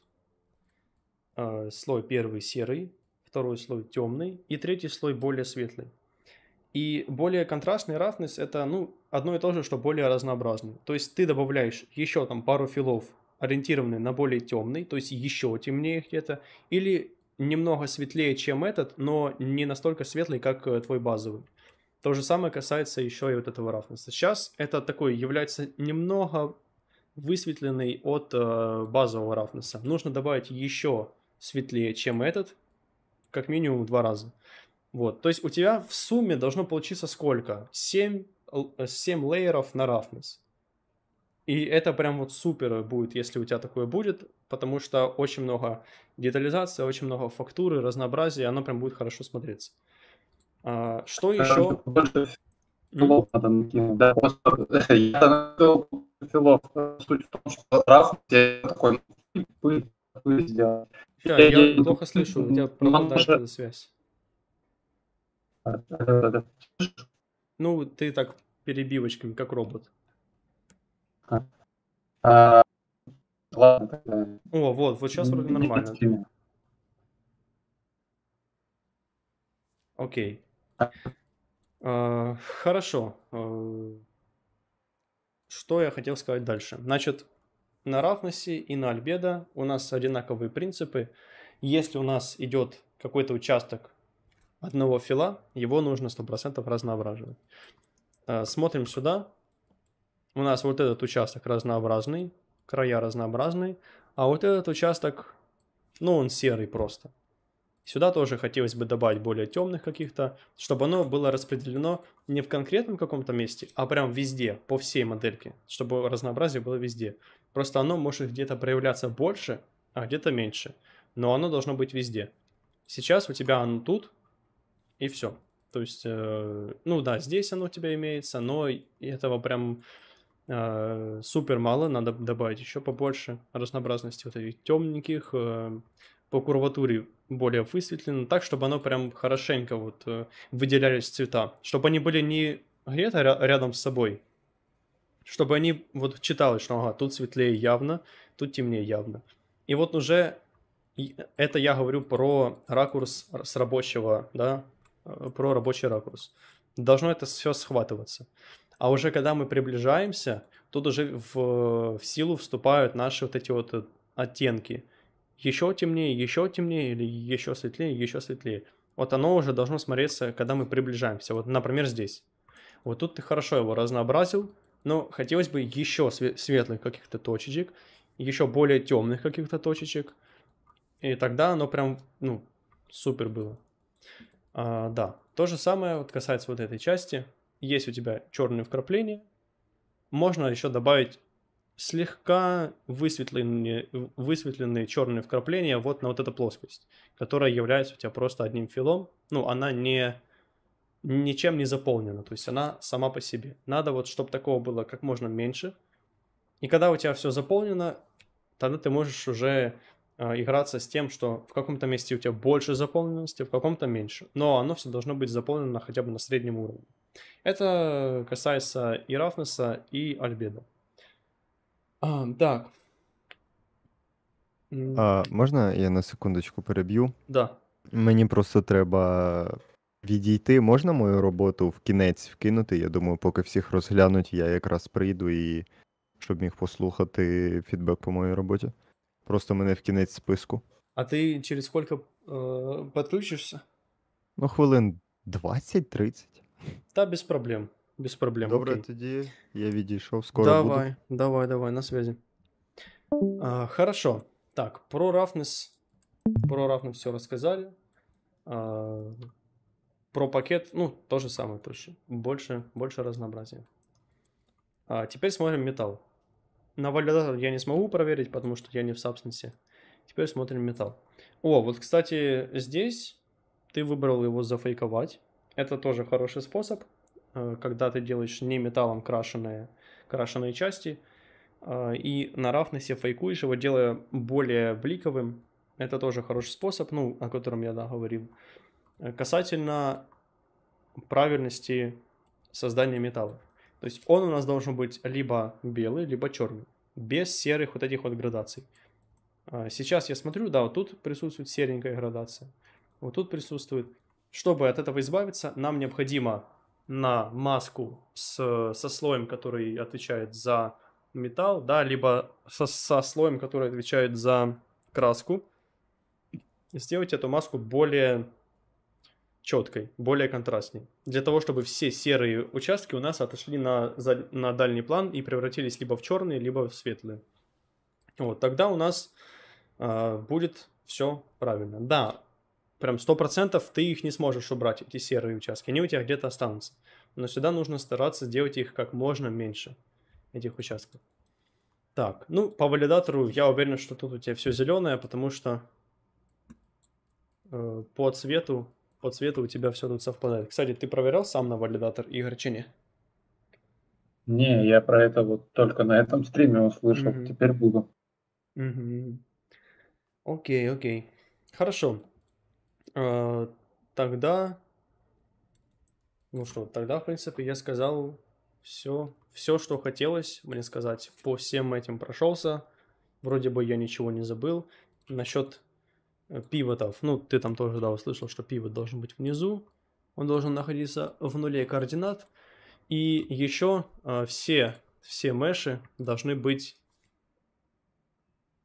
э, слой первый серый, второй слой темный и третий слой более светлый. И более контрастный разность это ну, одно и то же, что более разнообразный. То есть ты добавляешь еще там пару филов, ориентированные на более темный, то есть еще темнее где-то, или немного светлее, чем этот, но не настолько светлый, как э, твой базовый. То же самое касается еще и вот этого равенства. Сейчас это такой является немного высветленный от э, базового равенства. Нужно добавить еще светлее, чем этот, как минимум два раза. Вот, то есть у тебя в сумме должно получиться сколько? 7, 7 э, лейеров на roughness. И это прям вот супер будет, если у тебя такое будет, потому что очень много детализации, очень много фактуры, разнообразия, оно прям будет хорошо смотреться. А, что еще? Да, просто я филов. Суть в том, что раз я такой сделать. я плохо слышу, у тебя ну, пропадает ну, связь. А, ну, ты так перебивочками, как робот. А. А, ладно, тогда. О, вот, вот сейчас вроде нормально. Окей. А, хорошо. А, что я хотел сказать дальше? Значит, на равности и на альбедо у нас одинаковые принципы. Если у нас идет какой-то участок одного фила, его нужно 100% разноображивать. А, смотрим сюда. У нас вот этот участок разнообразный, края разнообразные, а вот этот участок, ну он серый просто. Сюда тоже хотелось бы добавить более темных каких-то, чтобы оно было распределено не в конкретном каком-то месте, а прям везде, по всей модельке, чтобы разнообразие было везде. Просто оно может где-то проявляться больше, а где-то меньше, но оно должно быть везде. Сейчас у тебя оно тут, и все. То есть, э, ну да, здесь оно у тебя имеется, но этого прям э, супер мало, надо добавить еще побольше разнообразности вот этих темненьких, э, по курватуре более высветлено, так, чтобы оно прям хорошенько вот э, выделялись цвета, чтобы они были не где-то рядом с собой, чтобы они вот читалось, что ага, тут светлее явно, тут темнее явно. И вот уже это я говорю про ракурс с рабочего, да, э, про рабочий ракурс. Должно это все схватываться. А уже когда мы приближаемся, тут уже в, в силу вступают наши вот эти вот э, оттенки – еще темнее, еще темнее или еще светлее, еще светлее. Вот оно уже должно смотреться, когда мы приближаемся. Вот, например, здесь. Вот тут ты хорошо его разнообразил, но хотелось бы еще светлых каких-то точечек, еще более темных каких-то точечек. И тогда оно прям, ну, супер было. А, да, то же самое вот касается вот этой части. Есть у тебя черные вкрапления. Можно еще добавить слегка высветлены, высветлены черные вкрапления вот на вот эту плоскость, которая является у тебя просто одним филом. Ну, она не ничем не заполнена, то есть она сама по себе. Надо вот, чтобы такого было как можно меньше. И когда у тебя все заполнено, тогда ты можешь уже а, играться с тем, что в каком-то месте у тебя больше заполненности, в каком-то меньше. Но оно все должно быть заполнено хотя бы на среднем уровне. Это касается и рафнеса, и альбеда. А, так. А, можна я на секундочку переб'ю? Да. Мені просто треба відійти. Можна мою роботу в кінець вкинути? Я думаю, поки всіх розглянуть, я якраз прийду і щоб міг послухати фідбек по моїй роботі. Просто мене в кінець списку. А ти через сколько э, е, подключишься? Ну, хвилин 20-30. Та без проблем. без проблем. Добре, Окей. тоді я відійшов, скоро давай, буду. Давай, давай, на связи. А, хорошо. Так, про Рафнес. Про Рафнес все рассказали. А, про пакет, ну, то же самое, точно. Больше, больше разнообразия. А, теперь смотрим металл. На валидатор я не смогу проверить, потому что я не в Substance. Теперь смотрим металл. О, вот, кстати, здесь ты выбрал его зафейковать. Это тоже хороший способ. Э, когда ты делаешь не металлом крашеные, крашеные части, э, и на рафнесе фейкуешь его, делая более бликовым. Это тоже хороший способ, ну, о котором я да, говорил. Э, касательно правильности создания металла То есть он у нас должен быть либо белый, либо черный, без серых вот этих вот градаций. Сейчас я смотрю, да, вот тут присутствует серенькая градация, вот тут присутствует. Чтобы от этого избавиться, нам необходимо на маску с, со слоем, который отвечает за металл, да, либо со, со слоем, который отвечает за краску, и сделать эту маску более четкой, более контрастной. Для того, чтобы все серые участки у нас отошли на, на дальний план и превратились либо в черные, либо в светлые. Вот, тогда у нас э, будет все правильно. Да, прям 100% ты их не сможешь убрать, эти серые участки, они у тебя где-то останутся. Но сюда нужно стараться делать их как можно меньше, этих участков. Так, ну, по валидатору я уверен, что тут у тебя все зеленое, потому что э, по цвету по цвету у тебя все тут совпадает. Кстати, ты проверял сам на валидатор игр Чини? Не, я про это вот только на этом стриме услышал. Mm-hmm. Теперь буду. Окей, mm-hmm. окей. Okay, okay. Хорошо. А, тогда... Ну что, тогда, в принципе, я сказал все, все, что хотелось мне сказать. По всем этим прошелся. Вроде бы я ничего не забыл. Насчет э, пивотов. Ну, ты там тоже, да, услышал, что пивот должен быть внизу. Он должен находиться в нуле координат. И еще э, а, все, все меши должны быть...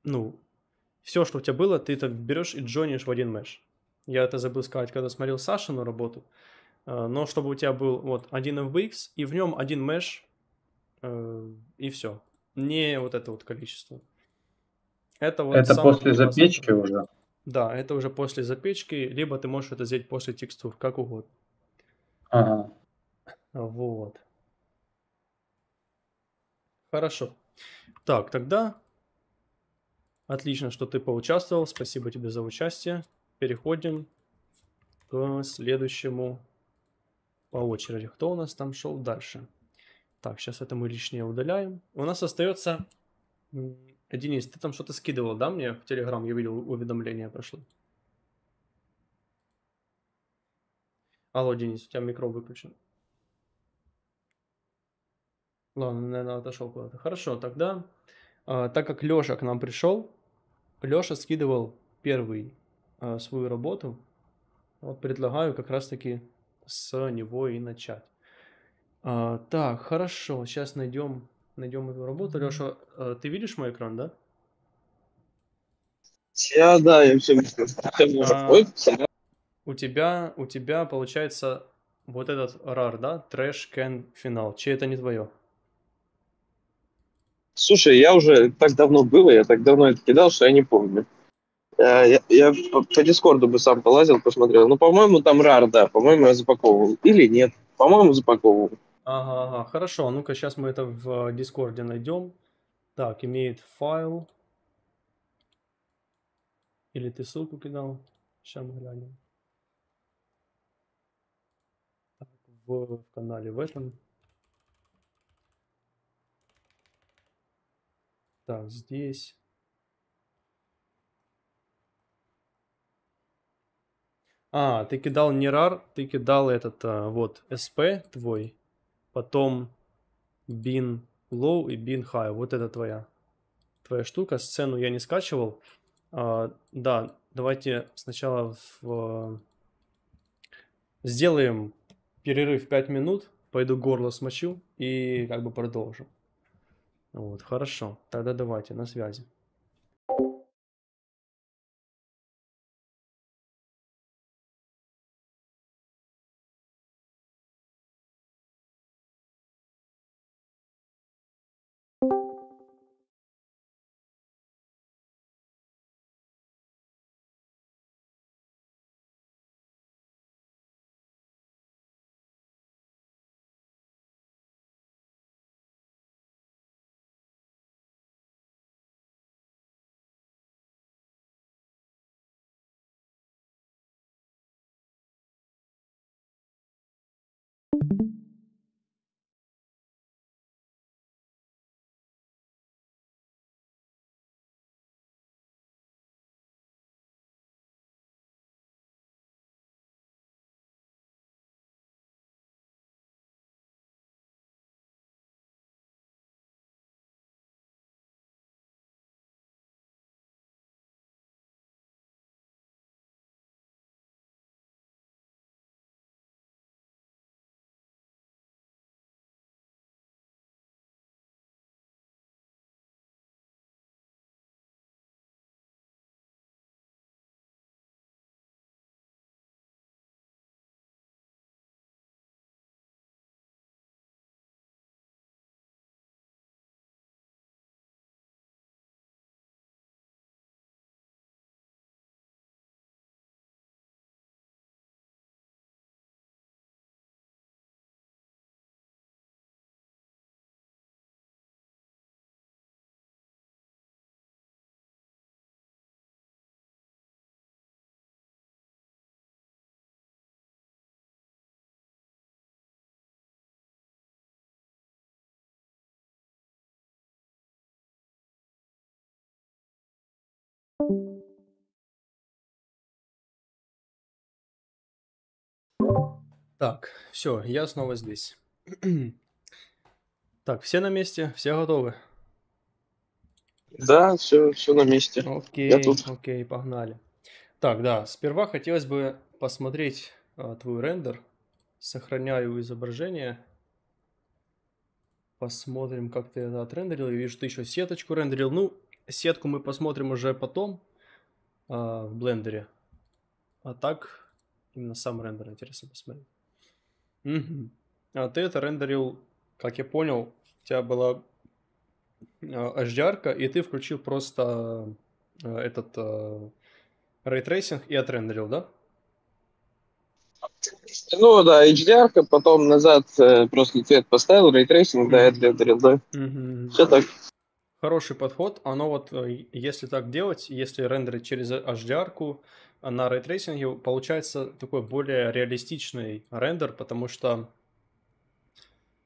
Ну, все, что у тебя было, ты это берешь и джонишь в один меш. Я это забыл сказать, когда смотрел Сашину работу. Э, но чтобы у тебя был вот один FBX, и в нем один меш, э, и все. Не вот это вот количество. Это, вот это после запечки процент. уже? Да, это уже после запечки, либо ты можешь это сделать после текстур, как угодно. Ага. Вот. Хорошо. Так, тогда отлично, что ты поучаствовал. Спасибо тебе за участие переходим к следующему по очереди. Кто у нас там шел дальше? Так, сейчас это мы лишнее удаляем. У нас остается... Денис, ты там что-то скидывал, да, мне в Телеграм? Я видел, уведомление прошло. Алло, Денис, у тебя микро выключен. Ладно, наверное, отошел куда-то. Хорошо, тогда, э, так как Леша к нам пришел, Леша скидывал первый а, свою работу, вот предлагаю как раз-таки с него и начать. А, так, хорошо, сейчас найдем, найдем эту работу. Леша, а, ты видишь мой экран, да? Я, да, я все вижу. А, у тебя, у тебя получается вот этот рар, да? Trash can Final. Чей это не твое? Слушай, я уже так давно был, я так давно это кидал, что я не помню. Э, я, я по, по Дискорду бы сам полазил, посмотрел. Ну, по-моему, там рар, да. По-моему, я запаковывал. Или нет. По-моему, запаковывал. Ага, ага, хорошо. А ну-ка, сейчас мы это в э, Дискорде найдем. Так, имеет файл. Или ты ссылку кидал? Сейчас мы глянем. в канале в этом. Так, здесь. А, ты кидал не рар, ты кидал этот, а, вот, СП твой, потом бин low и бин high, вот это твоя, твоя штука, сцену я не скачивал, а, да, давайте сначала в, а, сделаем перерыв 5 минут, пойду горло смочу и как бы продолжим. Вот, хорошо, тогда давайте, на связи. you Так, все, я снова здесь. так, все на месте, все готовы? Да, все, все на месте. Окей, я тут. окей, погнали. Так, да, сперва хотелось бы посмотреть а, твой рендер. Сохраняю изображение. Посмотрим, как ты это отрендерил. Я вижу, ты еще сеточку рендерил. Ну, Сетку мы посмотрим уже потом э, в блендере. А так, именно сам рендер интересно посмотреть. Угу. А ты это рендерил, как я понял, у тебя была а, HDR, и ты включил просто а, этот рейтрейсинг и отрендерил, да? Ну да, HDR, потом назад э, просто цвет поставил, рейтрейсинг, да, и отрендерил, да. Угу. Все так хороший подход. Оно вот, э, если так делать, если рендерить через HDR на рейтрейсинге, получается такой более реалистичный рендер, потому что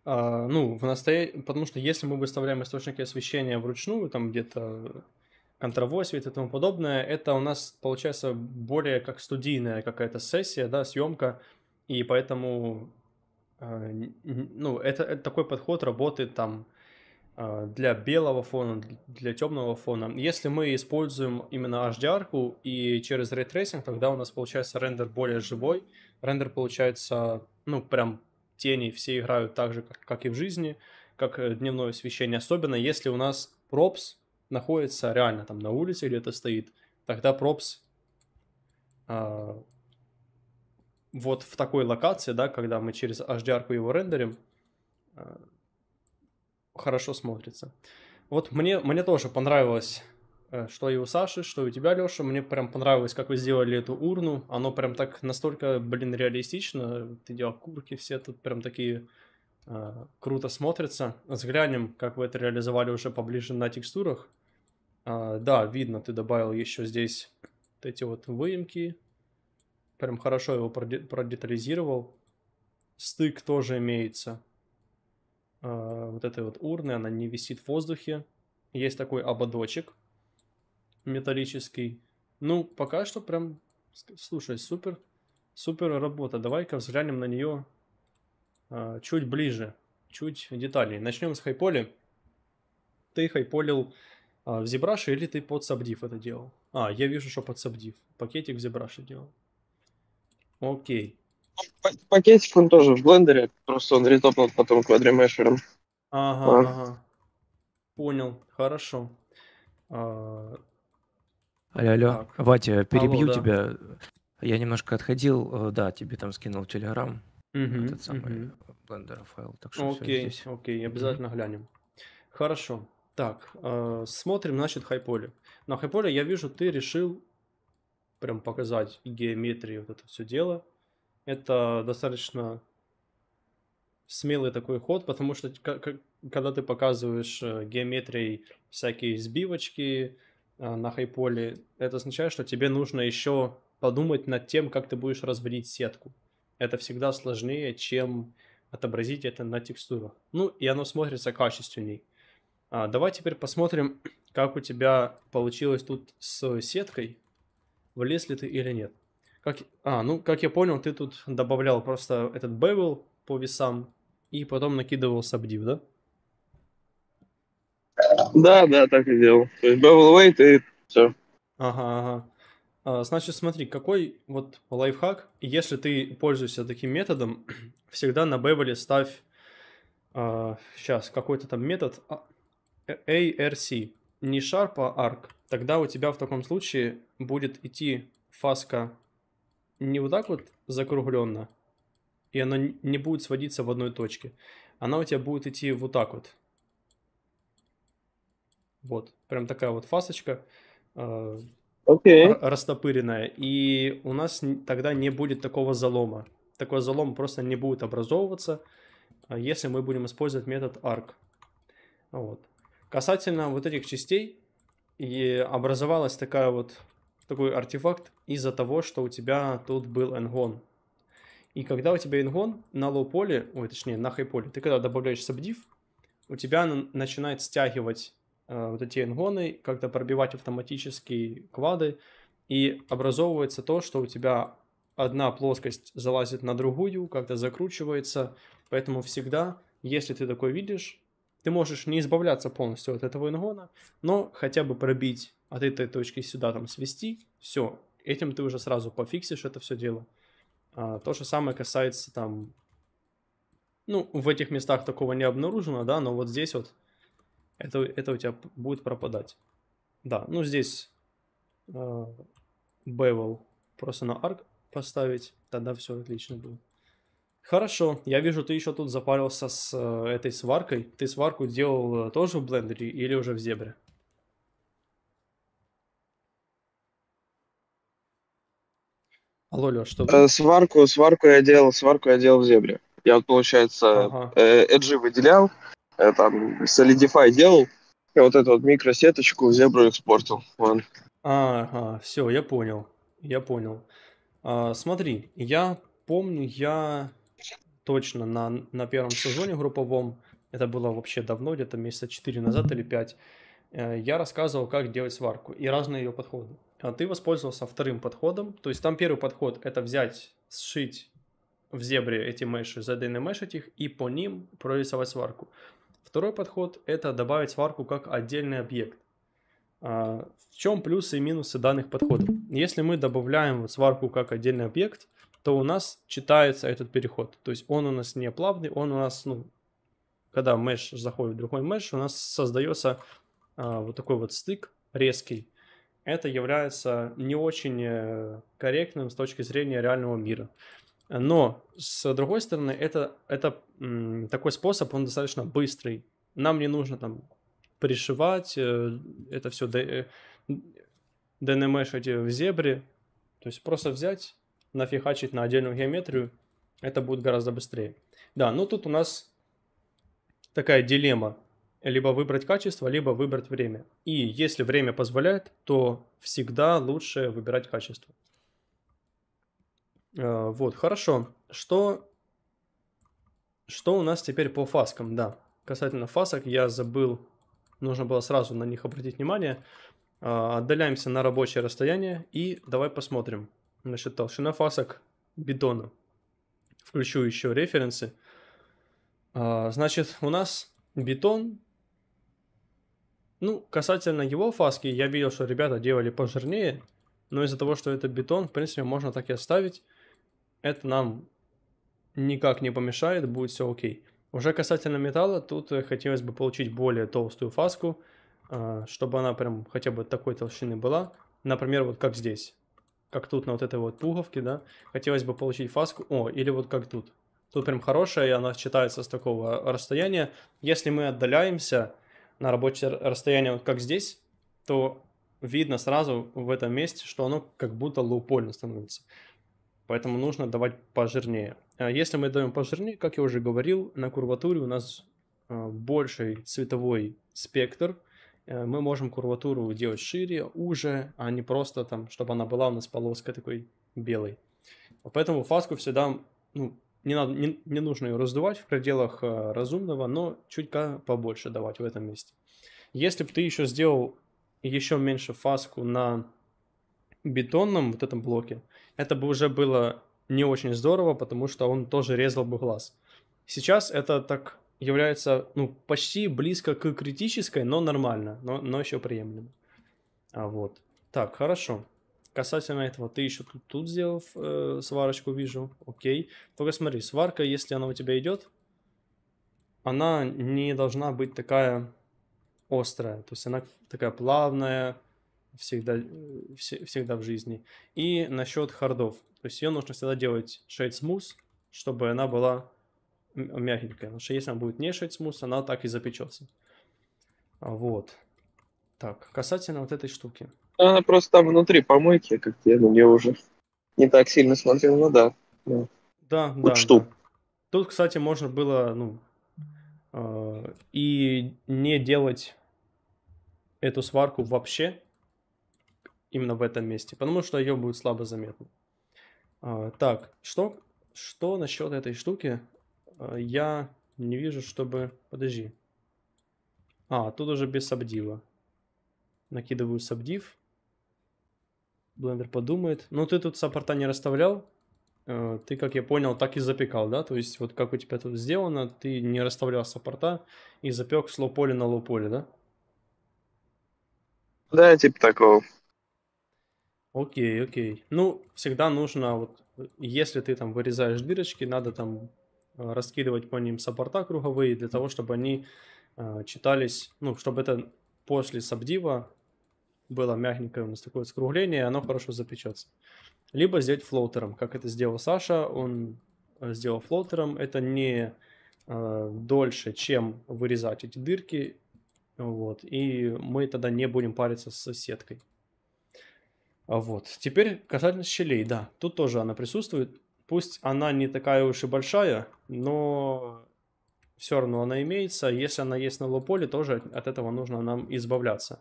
а, ну, в настоящем, потому что если мы выставляем источники освещения вручную, там где-то контровой свет и тому подобное, это у нас получается более как студийная какая-то сессия, да, съемка, и поэтому, э, ну, это, это такой подход работает там а, для белого фона, для темного фона. Если мы используем именно HDR и через рейтрейсинг, тогда у нас получается рендер более живой. Рендер получается, ну, прям тени все играют так же, как, как и в жизни, как э, дневное освещение. Особенно если у нас пропс находится реально там на улице где-то стоит, тогда пропс а, вот в такой локации, да, когда мы через HDR его рендерим, а, хорошо смотрится. Вот мне, мне тоже понравилось, э, что и у Саши, что и у тебя, Леша. Мне прям понравилось, как вы сделали эту урну. Оно прям так настолько, блин, реалистично. Ты делал кубики все тут прям такие э, круто смотрятся. Взглянем, как вы это реализовали уже поближе на текстурах. Э, да, видно, ты добавил еще здесь вот эти вот выемки. Прям хорошо его продетализировал. Стык тоже имеется э, вот этой вот урны, она не висит в воздухе. Есть такой ободочек металлический. Ну, пока что прям, слушай, супер, супер работа. Давай-ка взглянем на нее э, чуть ближе, чуть детальнее. Начнем с хайполи. Ты хайполил э, в зебраше или ты под сабдив это делал? А, я вижу, что под сабдив. Пакетик в зебраше делал. Окей. Пакетик он тоже в блендере, просто он ретопнут потом квадримешером. Ага, а. ага. Понял, хорошо. А... Алло, алло. Так. Ватя, перебью алло, тебя. Я немножко отходил, э, да, тебе там скинул телеграм. Угу, этот самый угу. блендер файл. Так что окей, здесь. окей, обязательно угу. глянем. Хорошо. Так, э, смотрим, значит, хайполе. На хайполе я вижу, ты решил прям показать геометрию вот это все дело. Это достаточно смелый такой ход, потому что когда ты показываешь э, геометрией всякие сбивочки э, на хайполе, это означает, что тебе нужно еще подумать над тем, как ты будешь разводить сетку. Это всегда сложнее, чем отобразить это на текстуру. Ну, и оно смотрится качественней. А, давай теперь посмотрим, как у тебя получилось тут с сеткой, влез ли ты или нет. Как... А, ну, как я понял, ты тут добавлял просто этот бевел по весам и потом накидывал сабдив, да? Да, да, так и делал. То есть бевел weight и все. Ага, ага. А, значит, смотри, какой вот лайфхак, если ты пользуешься таким методом, всегда на бевеле ставь, а, сейчас, какой-то там метод, а, ARC, не Sharp, а Arc. Тогда у тебя в таком случае будет идти фаска не вот так вот закругленно, и она не будет сводиться в одной точке. Она у тебя будет идти вот так вот. Вот, прям такая вот фасочка э, okay. растопыренная. И у нас тогда не будет такого залома. Такой залом просто не будет образовываться, а, если мы будем использовать метод arc. Вот. Касательно вот этих частей, и образовалась такая вот такой артефакт из-за того, что у тебя тут был энгон. И когда у тебя ингон на лоу-поле, ой, точнее, на хай-поле, ты когда добавляешь сабдив, у тебя начинает стягивать э, вот эти ингоны, как-то пробивать автоматические квады, и образовывается то, что у тебя одна плоскость залазит на другую, как-то закручивается, поэтому всегда, если ты такой видишь, ты можешь не избавляться полностью от этого ингона, но хотя бы пробить от этой точки сюда там свести, все, этим ты уже сразу пофиксишь это все дело. А, то же самое касается там, ну, в этих местах такого не обнаружено, да, но вот здесь вот это, это у тебя будет пропадать. Да, ну здесь а, э, bevel просто на арк поставить, тогда все отлично будет. Хорошо, я вижу, ты еще тут запарился с э, этой сваркой. Ты сварку делал э, тоже в блендере или уже в зебре? Алло, Леш, что? Э, сварку, сварку я делал, сварку я делал в зебре. Я вот, получается, ага. э, Edge выделял, э, там, Solidify делал, и вот эту вот микросеточку в зебру экспортил. Вон. Ага, все, я понял, я понял. А, смотри, я помню, я точно на, на первом сезоне групповом, это было вообще давно, где-то месяца 4 назад или 5, э, я рассказывал, как делать сварку и разные ее подходы. А ты воспользовался вторым подходом, то есть там первый подход – это взять, сшить в зебре эти меши, заденемешить их и по ним прорисовать сварку. Второй подход – это добавить сварку как отдельный объект. А, в чем плюсы и минусы данных подходов? Если мы добавляем сварку как отдельный объект – то у нас читается этот переход. То есть он у нас не плавный, он у нас, ну, когда меш заходит в другой меш, у нас создается а, вот такой вот стык резкий. Это является не очень корректным с точки зрения реального мира. Но, с другой стороны, это, это м, такой способ, он достаточно быстрый. Нам не нужно там пришивать э, это все, ДНМшить в зебре. То есть просто взять нафигачить на отдельную геометрию, это будет гораздо быстрее. Да, но ну тут у нас такая дилемма. Либо выбрать качество, либо выбрать время. И если время позволяет, то всегда лучше выбирать качество. Э, вот, хорошо. Что, что у нас теперь по фаскам? Да, касательно фасок я забыл, нужно было сразу на них обратить внимание. Э, отдаляемся на рабочее расстояние и давай посмотрим. Значит, толщина фасок бетона. Включу еще референсы. А, значит, у нас бетон. Ну, касательно его фаски, я видел, что ребята делали пожирнее, но из-за того, что это бетон, в принципе, можно так и оставить. Это нам никак не помешает, будет все окей. Уже касательно металла, тут э, хотелось бы получить более толстую фаску, а, чтобы она прям хотя бы такой толщины была. Например, вот как здесь как тут на вот этой вот пуговке, да, хотелось бы получить фаску, о, или вот как тут. Тут прям хорошая, и она считается с такого расстояния. Если мы отдаляемся на рабочее расстояние, вот как здесь, то видно сразу в этом месте, что оно как будто лоупольно становится. Поэтому нужно давать пожирнее. А если мы даем пожирнее, как я уже говорил, на курватуре у нас а, больший цветовой спектр – Э, мы можем курватуру делать шире, уже, а не просто там, чтобы она была у нас полоска такой белой. Поэтому фаску всегда, ну, не, надо, не, не нужно ее раздувать в пределах э, разумного, но чуть побольше давать в этом месте. Если бы ты еще сделал еще меньше фаску на бетонном вот этом блоке, это бы уже было не очень здорово, потому что он тоже резал бы глаз. Сейчас это так является ну, почти близко к критической, но нормально, но, но еще приемлемо. А вот. Так, хорошо. Касательно этого, ты еще тут, тут сделал э, сварочку, вижу. Окей. Только смотри, сварка, если она у тебя идет, она не должна быть такая острая. То есть она такая плавная всегда, все, всегда в жизни. И насчет хардов. То есть ее нужно всегда делать shade smooth, чтобы она была мягенькая, потому что если она будет нешать смус, она так и запечется. А, вот. Так, касательно вот этой штуки. Она просто там внутри помойки, как-то я на нее уже не так сильно смотрел, но ну да. Да, да. Вот да, Да. Тут, кстати, можно было, ну, а, и не делать эту сварку вообще именно в этом месте, потому что ее будет слабо заметно. А, так, что, что насчет этой штуки? А, я не вижу, чтобы... Подожди. А, тут уже без сабдива. Накидываю сабдив. Блендер подумает. Ну, ты тут саппорта не расставлял. Э, ты, как я понял, так и запекал, да? То есть, вот как у тебя тут сделано, ты не расставлял саппорта и запек с лоу-поля на лоу-поле, да? Да, типа такого. Окей, окей. Ну, всегда нужно, вот, если ты там вырезаешь дырочки, надо там Э, раскидывать по ним саппорта круговые для того, чтобы они э, читались, ну, чтобы это после сабдива было мягенькое у нас такое скругление, и оно хорошо запечется. Либо сделать флоутером, как это сделал Саша, он э, сделал флоутером, это не э, дольше, чем вырезать эти дырки, вот, и мы тогда не будем париться с сеткой. А вот, теперь касательно щелей, да, тут тоже она присутствует, Пусть она не такая уж и большая, но все равно она имеется. Если она есть на лоу-поле, тоже от этого нужно нам избавляться.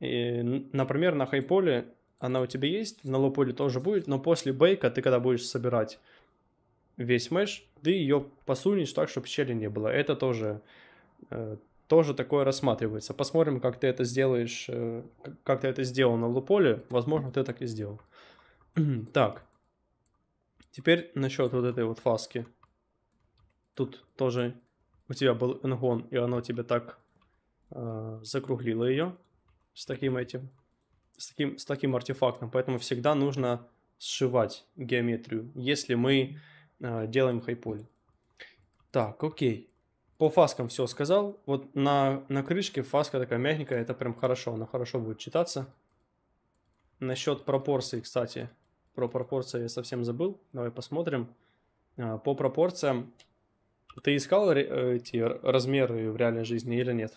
И, например, на хай-поле она у тебя есть, на лоу-поле тоже будет, но после бейка ты когда будешь собирать весь меш, ты ее посунешь так, чтобы щели не было. Это тоже, э, тоже такое рассматривается. Посмотрим, как ты это сделаешь, э, как ты это сделал на лоу-поле. Возможно, ты так и сделал. так, Теперь насчет вот этой вот фаски. Тут тоже у тебя был энгон, и оно тебе так э, закруглило ее с таким этим, с таким, с таким артефактом. Поэтому всегда нужно сшивать геометрию, если мы э, делаем хайполе. Так, окей. По фаскам все сказал. Вот на, на крышке фаска такая мягенькая, это прям хорошо, она хорошо будет читаться. Насчет пропорций, кстати, про пропорции я совсем забыл. Давай посмотрим. А, по пропорциям ты искал э, эти размеры в реальной жизни или нет?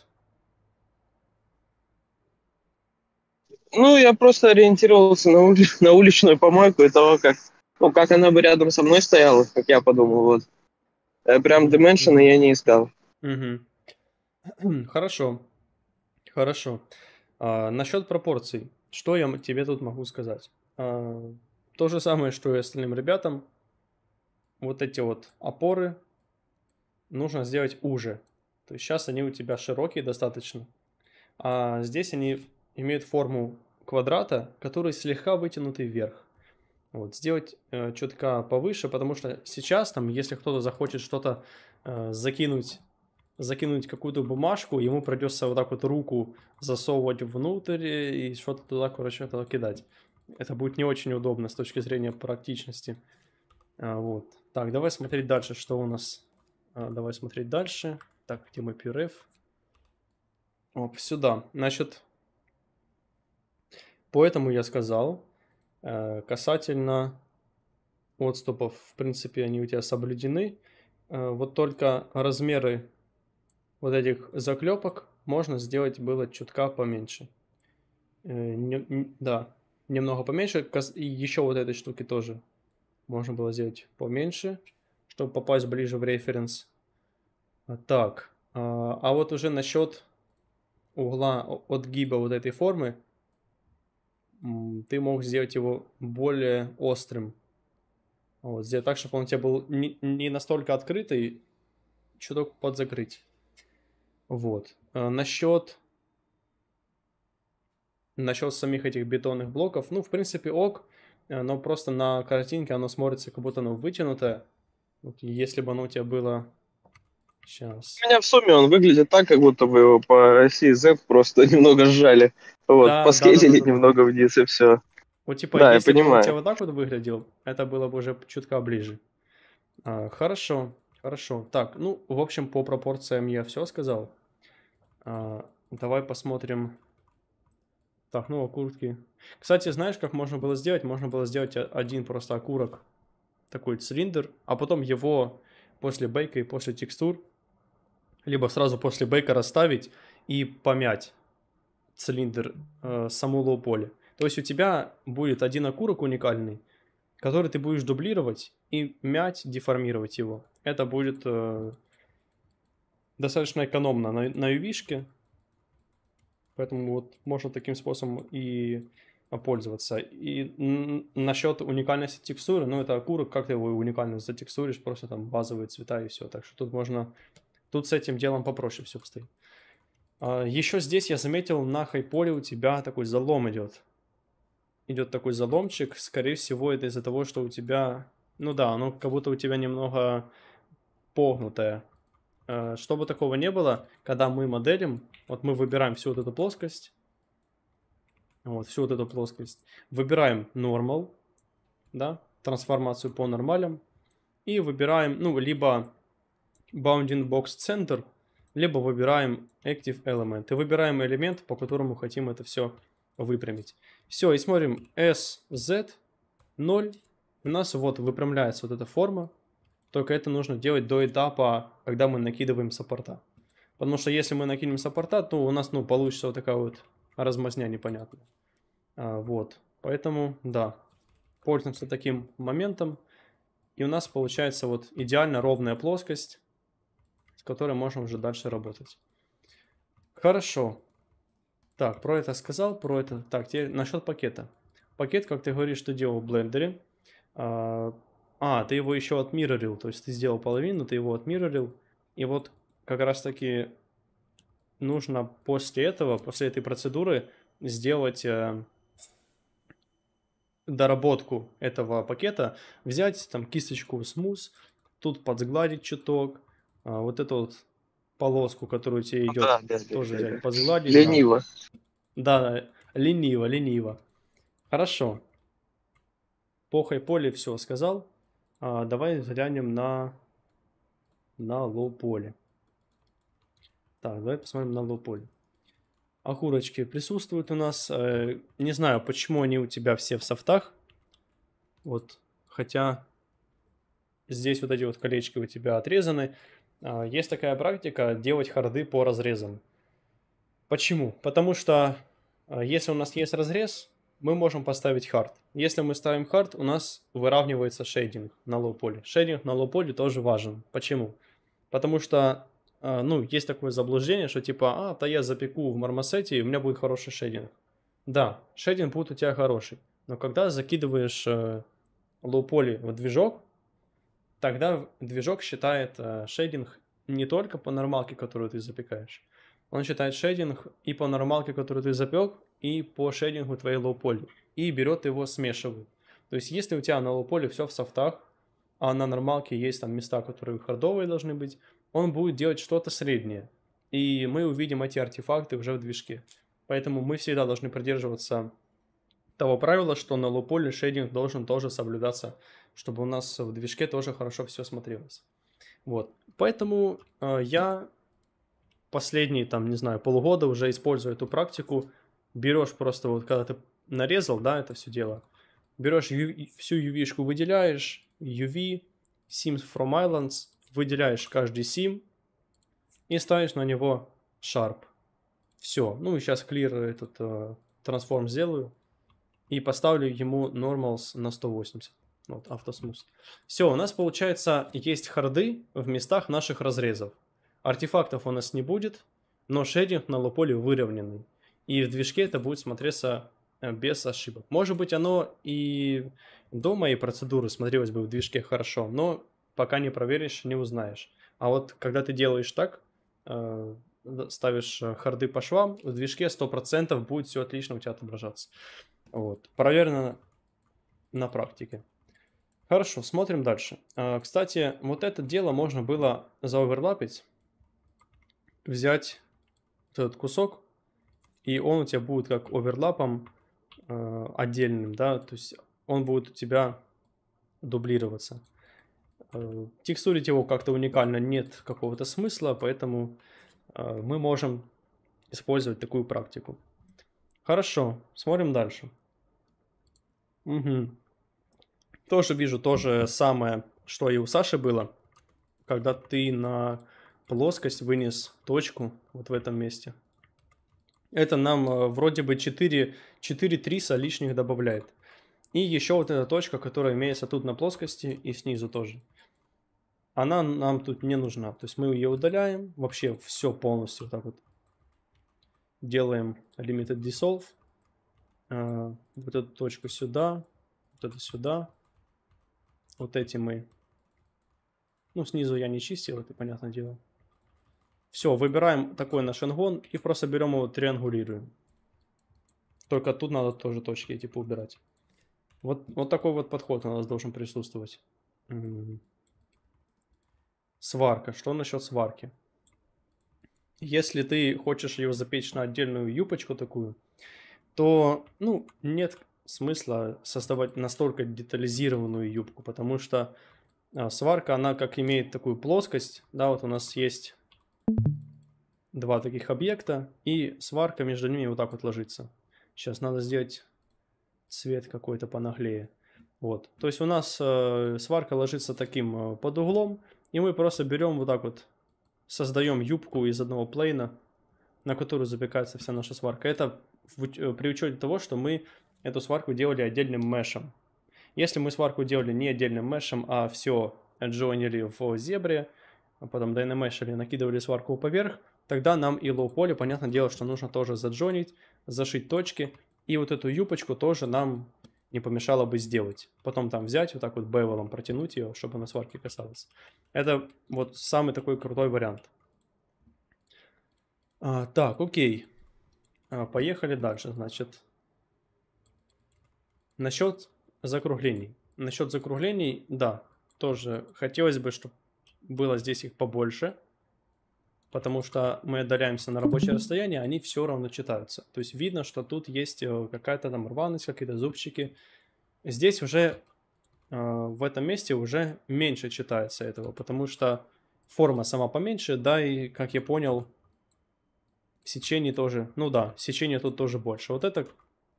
Ну, я просто ориентировался на, ули... на уличную помойку и того, как, ну, как она бы рядом со мной стояла, как я подумал, вот. Э, прям дименшены я не искал. Угу. Хорошо. Хорошо. А, насчет пропорций. Что я тебе тут могу сказать? А, то же самое, что и остальным ребятам. Вот эти вот опоры нужно сделать уже. То есть сейчас они у тебя широкие достаточно. А здесь они имеют форму квадрата, который слегка вытянутый вверх. Вот, сделать э, чутка повыше, потому что сейчас там, если кто-то захочет что-то э, закинуть, закинуть какую-то бумажку, ему придется вот так вот руку засовывать внутрь и что-то туда, короче, туда кидать это будет не очень удобно с точки зрения практичности. А, вот. Так, давай смотреть дальше, что у нас. А, давай смотреть дальше. Так, где мы PRF? Оп, сюда. Значит, поэтому я сказал, э, касательно отступов, в принципе, они у тебя соблюдены. Э, вот только размеры вот этих заклепок можно сделать было чутка поменьше. Э, да, немного поменьше. И еще вот этой штуки тоже можно было сделать поменьше, чтобы попасть ближе в референс. А, так, а, а вот уже насчет угла отгиба вот этой формы, ты мог сделать его более острым. Вот, сделать так, чтобы он у тебя был не, не настолько открытый, чуток подзакрыть. Вот. А, насчет насчет самих этих бетонных блоков, ну, в принципе, ок, э, но просто на картинке оно смотрится, как будто оно вытянутое. Вот если бы оно у тебя было... Сейчас. У меня в сумме он выглядит так, как будто бы его по России Z просто немного сжали. Вот, да, поскейтили да, да, да, немного вниз и все. Вот типа, да, если бы у тебя вот так вот выглядел, это было бы уже чутка ближе. А, хорошо, хорошо. Так, ну, в общем, по пропорциям я все сказал. А, давай посмотрим так, ну окурки. Кстати, знаешь, как можно было сделать? Можно было сделать один просто окурок, такой цилиндр, а потом его после бейка и после текстур, либо сразу после бейка расставить и помять цилиндр э, само лоу-поле. То есть у тебя будет один окурок уникальный, который ты будешь дублировать и мять, деформировать его. Это будет э, достаточно экономно на, на UV-шке, Поэтому вот можно таким способом и пользоваться. И насчет уникальности текстуры, ну это окурок, как ты его уникально затекстуришь, просто там базовые цвета и все. Так что тут можно, тут с этим делом попроще все обстоит. А, Еще здесь я заметил, на хайполе у тебя такой залом идет. Идет такой заломчик, скорее всего это из-за того, что у тебя, ну да, оно как будто у тебя немного погнутое. Э, чтобы такого не было, когда мы моделим, вот мы выбираем всю вот эту плоскость, вот всю вот эту плоскость, выбираем normal, да, трансформацию по нормалям, и выбираем, ну, либо bounding box center, либо выбираем active element, и выбираем элемент, по которому хотим это все выпрямить. Все, и смотрим, s, z, 0, у нас вот выпрямляется вот эта форма, только это нужно делать до этапа, когда мы накидываем саппорта. Потому что если мы накинем саппорта, то у нас ну, получится вот такая вот размазня непонятная. А, вот. Поэтому, да, пользуемся таким моментом. И у нас получается вот идеально ровная плоскость, с которой можем уже дальше работать. Хорошо. Так, про это сказал, про это. Так, теперь насчет пакета. Пакет, как ты говоришь, что делал в блендере. А, а, ты его еще отмиррорил, то есть ты сделал половину, ты его отмиррорил, и вот как раз таки нужно после этого, после этой процедуры сделать э, доработку этого пакета, взять там кисточку смус, тут подсгладить чуток, э, вот эту вот полоску, которую тебе ну идет, а, да, тоже да, взять, да. Лениво. Да, да, лениво, лениво. Хорошо. Похой поле все сказал. А, давай заглянем на, на лоу-поле. Так, давай посмотрим на лоу-поле. Окурочки присутствуют у нас. Э, не знаю, почему они у тебя все в софтах. Вот, хотя здесь вот эти вот колечки у тебя отрезаны. А, есть такая практика делать харды по разрезам. Почему? Потому что э, если у нас есть разрез, мы можем поставить hard. Если мы ставим hard, у нас выравнивается шейдинг на лоу-поле. Шейдинг на лоу-поле тоже важен. Почему? Потому что, э, ну, есть такое заблуждение, что типа, а, то я запеку в мармосете, и у меня будет хороший шейдинг. Да, шейдинг будет у тебя хороший. Но когда закидываешь э, лоу-поле в движок, тогда движок считает э, шейдинг не только по нормалке, которую ты запекаешь. Он считает шейдинг и по нормалке, которую ты запек, и по шейдингу твоей лоу-поли. И берет его, смешивает. То есть, если у тебя на лоу-поле все в софтах, а на нормалке есть там места, которые хардовые должны быть, он будет делать что-то среднее. И мы увидим эти артефакты уже в движке. Поэтому мы всегда должны придерживаться того правила, что на лоу-поле шейдинг должен тоже соблюдаться, чтобы у нас в движке тоже хорошо все смотрелось. Вот. Поэтому э, я последние, там, не знаю, полгода уже использую эту практику – берешь просто вот, когда ты нарезал, да, это все дело, берешь UV, всю UV-шку выделяешь, UV, Sims from Islands, выделяешь каждый Sim и ставишь на него Sharp. Все. Ну и сейчас clear этот э, трансформ сделаю и поставлю ему normals на 180. Ну вот, автосмус. Все, у нас получается есть харды в местах наших разрезов. Артефактов у нас не будет, но шейдинг на лополе выровненный и в движке это будет смотреться э, без ошибок. Может быть, оно и до моей процедуры смотрелось бы в движке хорошо, но пока не проверишь, не узнаешь. А вот когда ты делаешь так, э, ставишь э, харды по швам, в движке 100% будет все отлично у тебя отображаться. Вот. Проверено на практике. Хорошо, смотрим дальше. Кстати, вот это дело можно было заоверлапить, взять вот этот кусок и он у тебя будет как оверлапом э, отдельным, да, то есть он будет у тебя дублироваться. Э, текстурить его как-то уникально нет какого-то смысла, поэтому э, мы можем использовать такую практику. Хорошо, смотрим дальше. Угу. Тоже вижу то же самое, что и у Саши было, когда ты на плоскость вынес точку вот в этом месте. Это нам э, вроде бы 4, 4 триса лишних добавляет. И еще вот эта точка, которая имеется тут на плоскости и снизу тоже. Она нам тут не нужна. То есть мы ее удаляем. Вообще все полностью так вот. Делаем limited dissolve. Э, вот эту точку сюда. Вот это сюда. Вот эти мы. Ну, снизу я не чистил, это понятное дело. Все, выбираем такой наш энгон и просто берем его триангулируем. Только тут надо тоже точки типа убирать. Вот, вот такой вот подход у нас должен присутствовать. Сварка. Что насчет сварки? Если ты хочешь ее запечь на отдельную юпочку такую, то ну, нет смысла создавать настолько детализированную юбку, потому что а, сварка, она как имеет такую плоскость, да, вот у нас есть два таких объекта, и сварка между ними вот так вот ложится. Сейчас надо сделать цвет какой-то понаглее. Вот. То есть у нас э, сварка ложится таким э, под углом, и мы просто берем вот так вот, создаем юбку из одного плейна, на которую запекается вся наша сварка. Это в, э, при учете того, что мы эту сварку делали отдельным мешем. Если мы сварку делали не отдельным мешем, а все джойнили в зебре, а потом DynaMesh накидывали сварку поверх, тогда нам и лоу-поле, понятное дело, что нужно тоже заджонить, зашить точки, и вот эту юпочку тоже нам не помешало бы сделать. Потом там взять, вот так вот бевелом протянуть ее, чтобы она сварки касалась. Это вот самый такой крутой вариант. А, так, окей. А, поехали дальше, значит. Насчет закруглений. Насчет закруглений, да, тоже хотелось бы, чтобы было здесь их побольше, потому что мы отдаляемся на рабочее расстояние, они все равно читаются. То есть видно, что тут есть э, какая-то там рваность, какие-то зубчики. Здесь уже э, в этом месте уже меньше читается этого, потому что форма сама поменьше, да, и, как я понял, сечение тоже, ну да, сечение тут тоже больше. Вот это,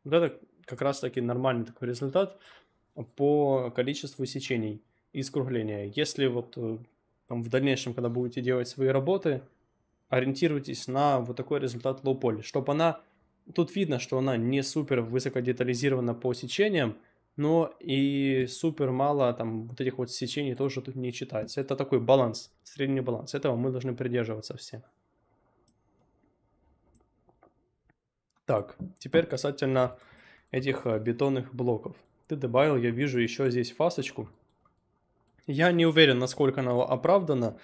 вот это как раз-таки нормальный такой результат по количеству сечений и скругления. Если вот э, там, в дальнейшем, когда будете делать свои работы, ориентируйтесь на вот такой результат лоу-поли, чтобы она, тут видно, что она не супер высоко детализирована по сечениям, но и супер мало там вот этих вот сечений тоже тут не читается. Это такой баланс, средний баланс. Этого мы должны придерживаться все. Так, теперь касательно этих э, бетонных блоков. Ты добавил, я вижу еще здесь фасочку. Я не уверен, насколько она оправдана.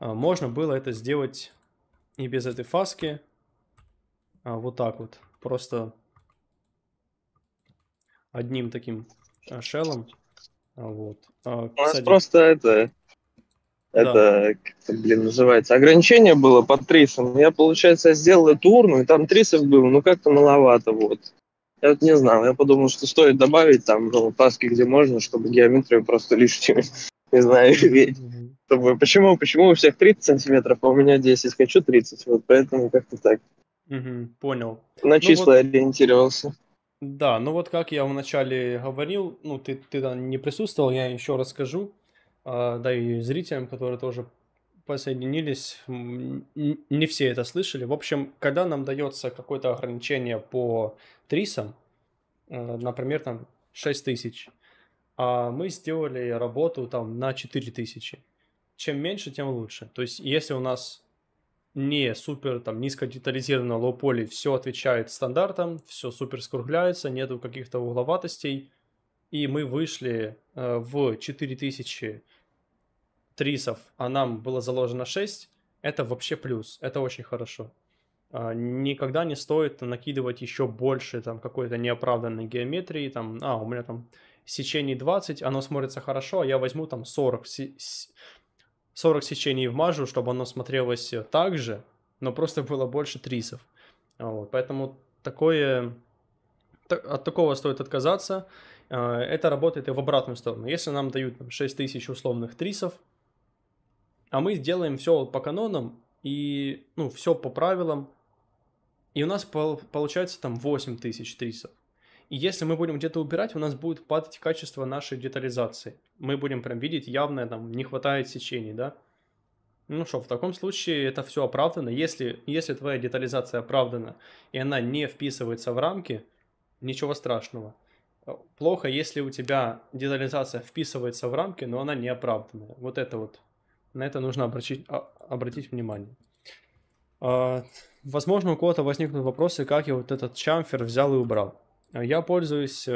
Можно было это сделать и без этой фаски. А, вот так вот. Просто одним таким а, шелом а, Вот. А, кстати... У нас просто это... Это, да. блин, называется, ограничение было по трисам. Я, получается, сделал эту урну, и там трисов было, ну, как-то маловато, вот. Я вот не знал, я подумал, что стоит добавить там, ну, таски, где можно, чтобы геометрию просто лишнюю не знаю, ведь. Чтобы, почему, почему у всех 30 сантиметров, а у меня 10? Хочу 30, вот поэтому как-то так. понял. На ну числа ну, вот... ориентировался. Да, ну вот как я вначале говорил, ну ты, ты там не присутствовал, я еще расскажу, а, да и зрителям, которые тоже посоединились, не все это слышали. В общем, когда нам дается какое-то ограничение по трисам, э, например, там 6 тысяч, а мы сделали работу там на 4000. Чем меньше, тем лучше. То есть, если у нас не супер там низко детализировано лоу поле, все отвечает стандартам, все супер скругляется, нету каких-то угловатостей, и мы вышли э, в 4000 трисов, а нам было заложено 6, это вообще плюс, это очень хорошо. Э, никогда не стоит накидывать еще больше там какой-то неоправданной геометрии, там, а, у меня там сечений 20, оно смотрится хорошо, а я возьму там 40, 40 сечений и вмажу, чтобы оно смотрелось так же, но просто было больше трисов. А вот, поэтому такое, от такого стоит отказаться. А, это работает и в обратную сторону. Если нам дают там, 6 тысяч условных трисов, а мы сделаем все по канонам и ну, все по правилам, и у нас получается там 8 тысяч трисов если мы будем где-то убирать, у нас будет падать качество нашей детализации. Мы будем прям видеть явное, там, не хватает сечений, да. Ну что, в таком случае это все оправдано. Если, если твоя детализация оправдана, и она не вписывается в рамки, ничего страшного. Плохо, если у тебя детализация вписывается в рамки, но она не оправданная. Вот это вот. На это нужно обратить, а, обратить внимание. А, возможно, у кого-то возникнут вопросы, как я вот этот чамфер взял и убрал. Я пользуюсь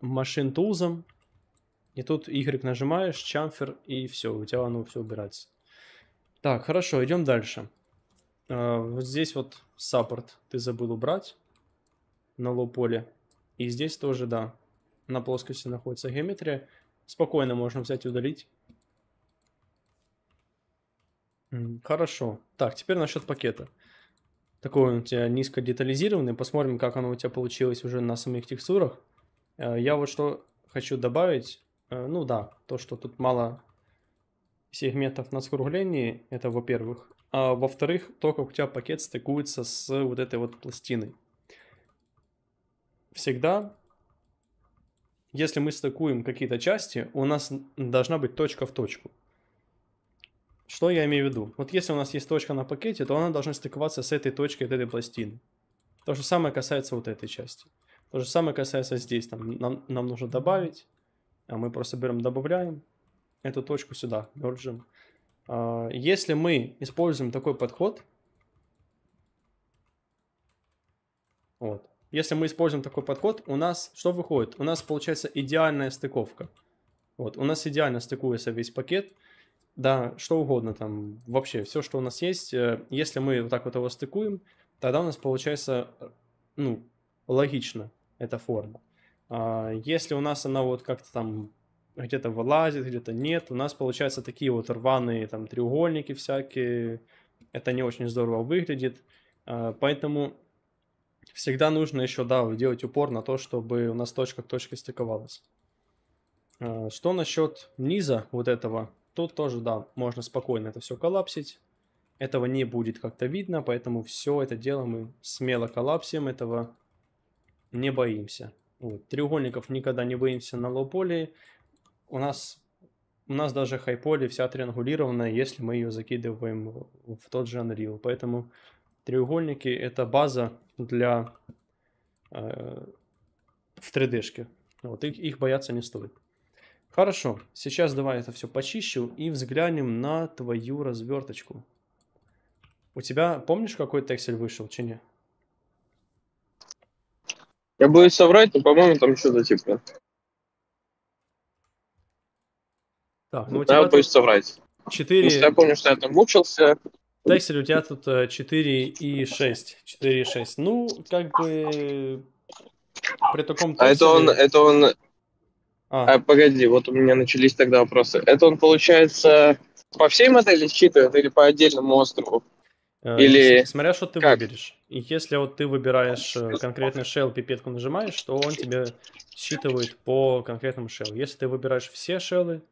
машин э, тулзом. И тут Y нажимаешь, чамфер, и все, у тебя оно все убирается. Так, хорошо, идем дальше. Э, вот здесь вот саппорт ты забыл убрать на лоу-поле. И здесь тоже, да, на плоскости находится геометрия. Спокойно можно взять и удалить. Хорошо. Так, теперь насчет пакета такой у тебя низко детализированный. Посмотрим, как оно у тебя получилось уже на самих текстурах. Э, я вот что хочу добавить. Э, ну да, то, что тут мало сегментов на скруглении, это во-первых. А во-вторых, то, как у тебя пакет стыкуется с вот этой вот пластиной. Всегда, если мы стыкуем какие-то части, у нас должна быть точка в точку. Что я имею в виду? Вот если у нас есть точка на пакете, то она должна стыковаться с этой точкой, от этой пластины. То же самое касается вот этой части. То же самое касается здесь. Там, нам, нам нужно добавить. А мы просто берем, добавляем эту точку сюда, мерджим. А, если мы используем такой подход, вот, если мы используем такой подход, у нас что выходит? У нас получается идеальная стыковка. Вот, у нас идеально стыкуется весь пакет – да, что угодно там, вообще все, что у нас есть. Э, если мы вот так вот его стыкуем, тогда у нас получается, э, ну, логично эта форма. А, если у нас она вот как-то там где-то вылазит, где-то нет, у нас получаются такие вот рваные там треугольники всякие, это не очень здорово выглядит, а, поэтому всегда нужно еще, да, делать упор на то, чтобы у нас точка к точке стыковалась. А, что насчет низа вот этого Тут тоже, да, можно спокойно это все коллапсить. Этого не будет как-то видно, поэтому все это дело мы смело коллапсим, этого не боимся. Вот. Треугольников никогда не боимся на лоу-поле. У нас, у нас даже хайполе вся триангулированная, если мы ее закидываем в тот же Unreal. Поэтому треугольники это база для э, в 3D-шке. Вот, их, их бояться не стоит. Хорошо, сейчас давай это все почищу и взглянем на твою разверточку. У тебя, помнишь, какой тексель вышел, че не? Я боюсь соврать, но, по-моему, там что-то типа... Так, ну, у тебя я боюсь соврать. 4... Если я помню, что я там мучился, Тексель у тебя тут 4 э, и 6. 4 и 6. Ну, как бы... При таком текселе... А это он, это он а. а, погоди, вот у меня начались тогда вопросы. Это он, получается, по всей модели считывает или по отдельному острову? Э, или... Смотря что ты как? выберешь. И если вот ты выбираешь э, конкретный shell, пипетку нажимаешь, то он тебе считывает по конкретному shell. Если ты выбираешь все шеллы,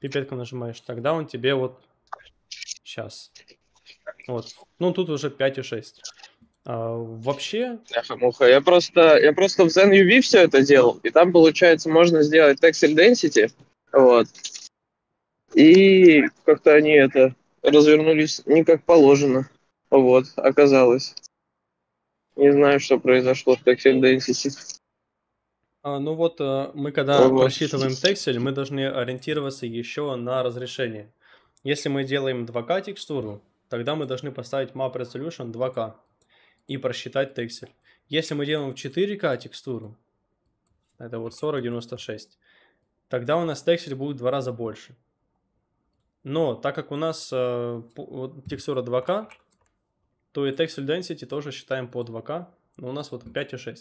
пипетку нажимаешь, тогда он тебе вот... Сейчас. Вот. Ну, тут уже 5 и 6. А, вообще... муха, я просто, я просто в Zen ZenUV все это делал, и там, получается, можно сделать Texel Density, вот. И как-то они это развернулись не как положено, вот, оказалось. Не знаю, что произошло в Texel Density. А, ну вот, э, мы когда вот. просчитываем тексель, мы должны ориентироваться еще на разрешение. Если мы делаем 2К текстуру, тогда мы должны поставить Map Resolution 2К и просчитать тексель. Если мы делаем в 4К текстуру, это вот 4096, тогда у нас тексель будет в два раза больше. Но так как у нас э, текстура 2К, то и Texel Density тоже считаем по 2К, но у нас вот 5,6.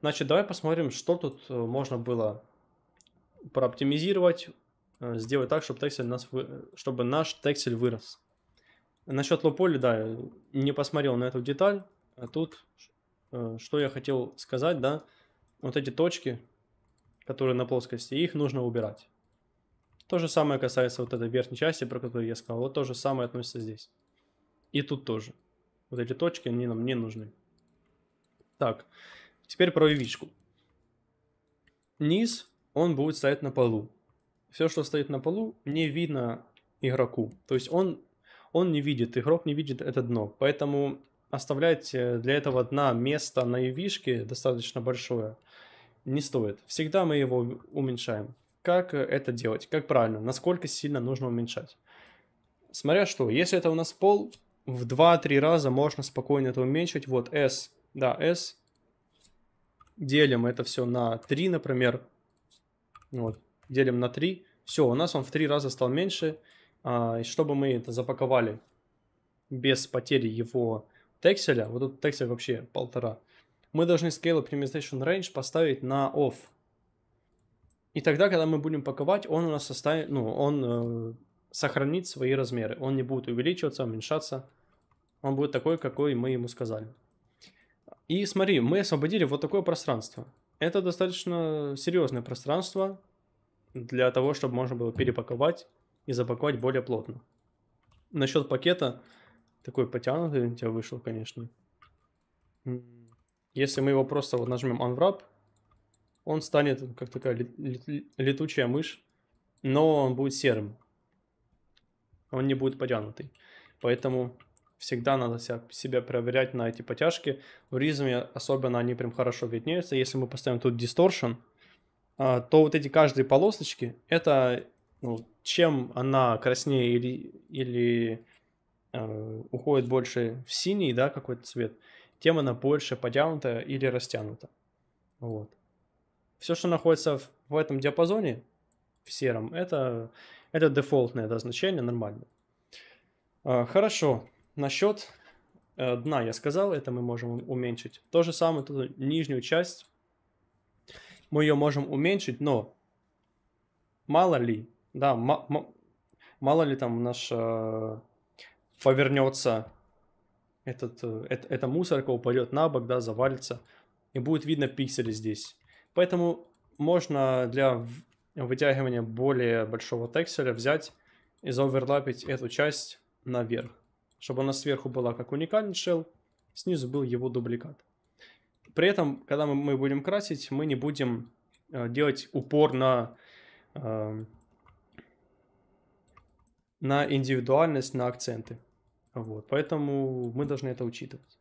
Значит, давай посмотрим, что тут э, можно было прооптимизировать, э, сделать так, чтобы, тексель нас вы... чтобы наш тексель вырос. Насчет лополи, да, не посмотрел на эту деталь, а тут, э, что я хотел сказать, да, вот эти точки, которые на плоскости, их нужно убирать. То же самое касается вот этой верхней части, про которую я сказал. Вот то же самое относится здесь. И тут тоже. Вот эти точки, они нам не нужны. Так, теперь про явичку. Низ, он будет стоять на полу. Все, что стоит на полу, не видно игроку. То есть он, он не видит, игрок не видит это дно. Поэтому оставлять э, для этого на место на ювишке достаточно большое не стоит. Всегда мы его уменьшаем. Как э, это делать? Как правильно? Насколько сильно нужно уменьшать? Смотря что, если это у нас пол, в 2-3 раза можно спокойно это уменьшить. Вот S, да, S. Делим это все на 3, например. Вот, делим на 3. Все, у нас он в 3 раза стал меньше. А, и чтобы мы это запаковали без потери его текселя, вот тут Текселя вообще полтора, мы должны scale optimization range поставить на off. И тогда, когда мы будем паковать, он у нас составит, ну, он э, сохранит свои размеры. Он не будет увеличиваться, уменьшаться. Он будет такой, какой мы ему сказали. И смотри, мы освободили вот такое пространство. Это достаточно серьезное пространство для того, чтобы можно было перепаковать и запаковать более плотно. Насчет пакета, такой потянутый у тебя вышел, конечно. Если мы его просто вот нажмем unwrap, он станет как такая летучая мышь, но он будет серым. Он не будет потянутый. Поэтому всегда надо себя, себя проверять на эти потяжки. В ризме особенно они прям хорошо виднеются. Если мы поставим тут distortion, а, то вот эти каждые полосочки, это ну, чем она краснее или, или Э, уходит больше в синий, да, какой-то цвет, тем она больше потянута или растянута. Вот. Все, что находится в, в этом диапазоне, в сером, это, это дефолтное да, значение, нормально. Э, хорошо, насчет э, дна я сказал, это мы можем уменьшить. То же самое, тут нижнюю часть мы ее можем уменьшить, но мало ли, да, мало ли там наш повернется этот, э, это, эта мусорка, упадет на бок, да, завалится, и будет видно пиксели здесь. Поэтому можно для вытягивания более большого текселя взять и заоверлапить эту часть наверх, чтобы она сверху была как уникальный shell, снизу был его дубликат. При этом, когда мы, мы будем красить, мы не будем э, делать упор на э, на индивидуальность, на акценты. Вот, поэтому мы должны это учитывать.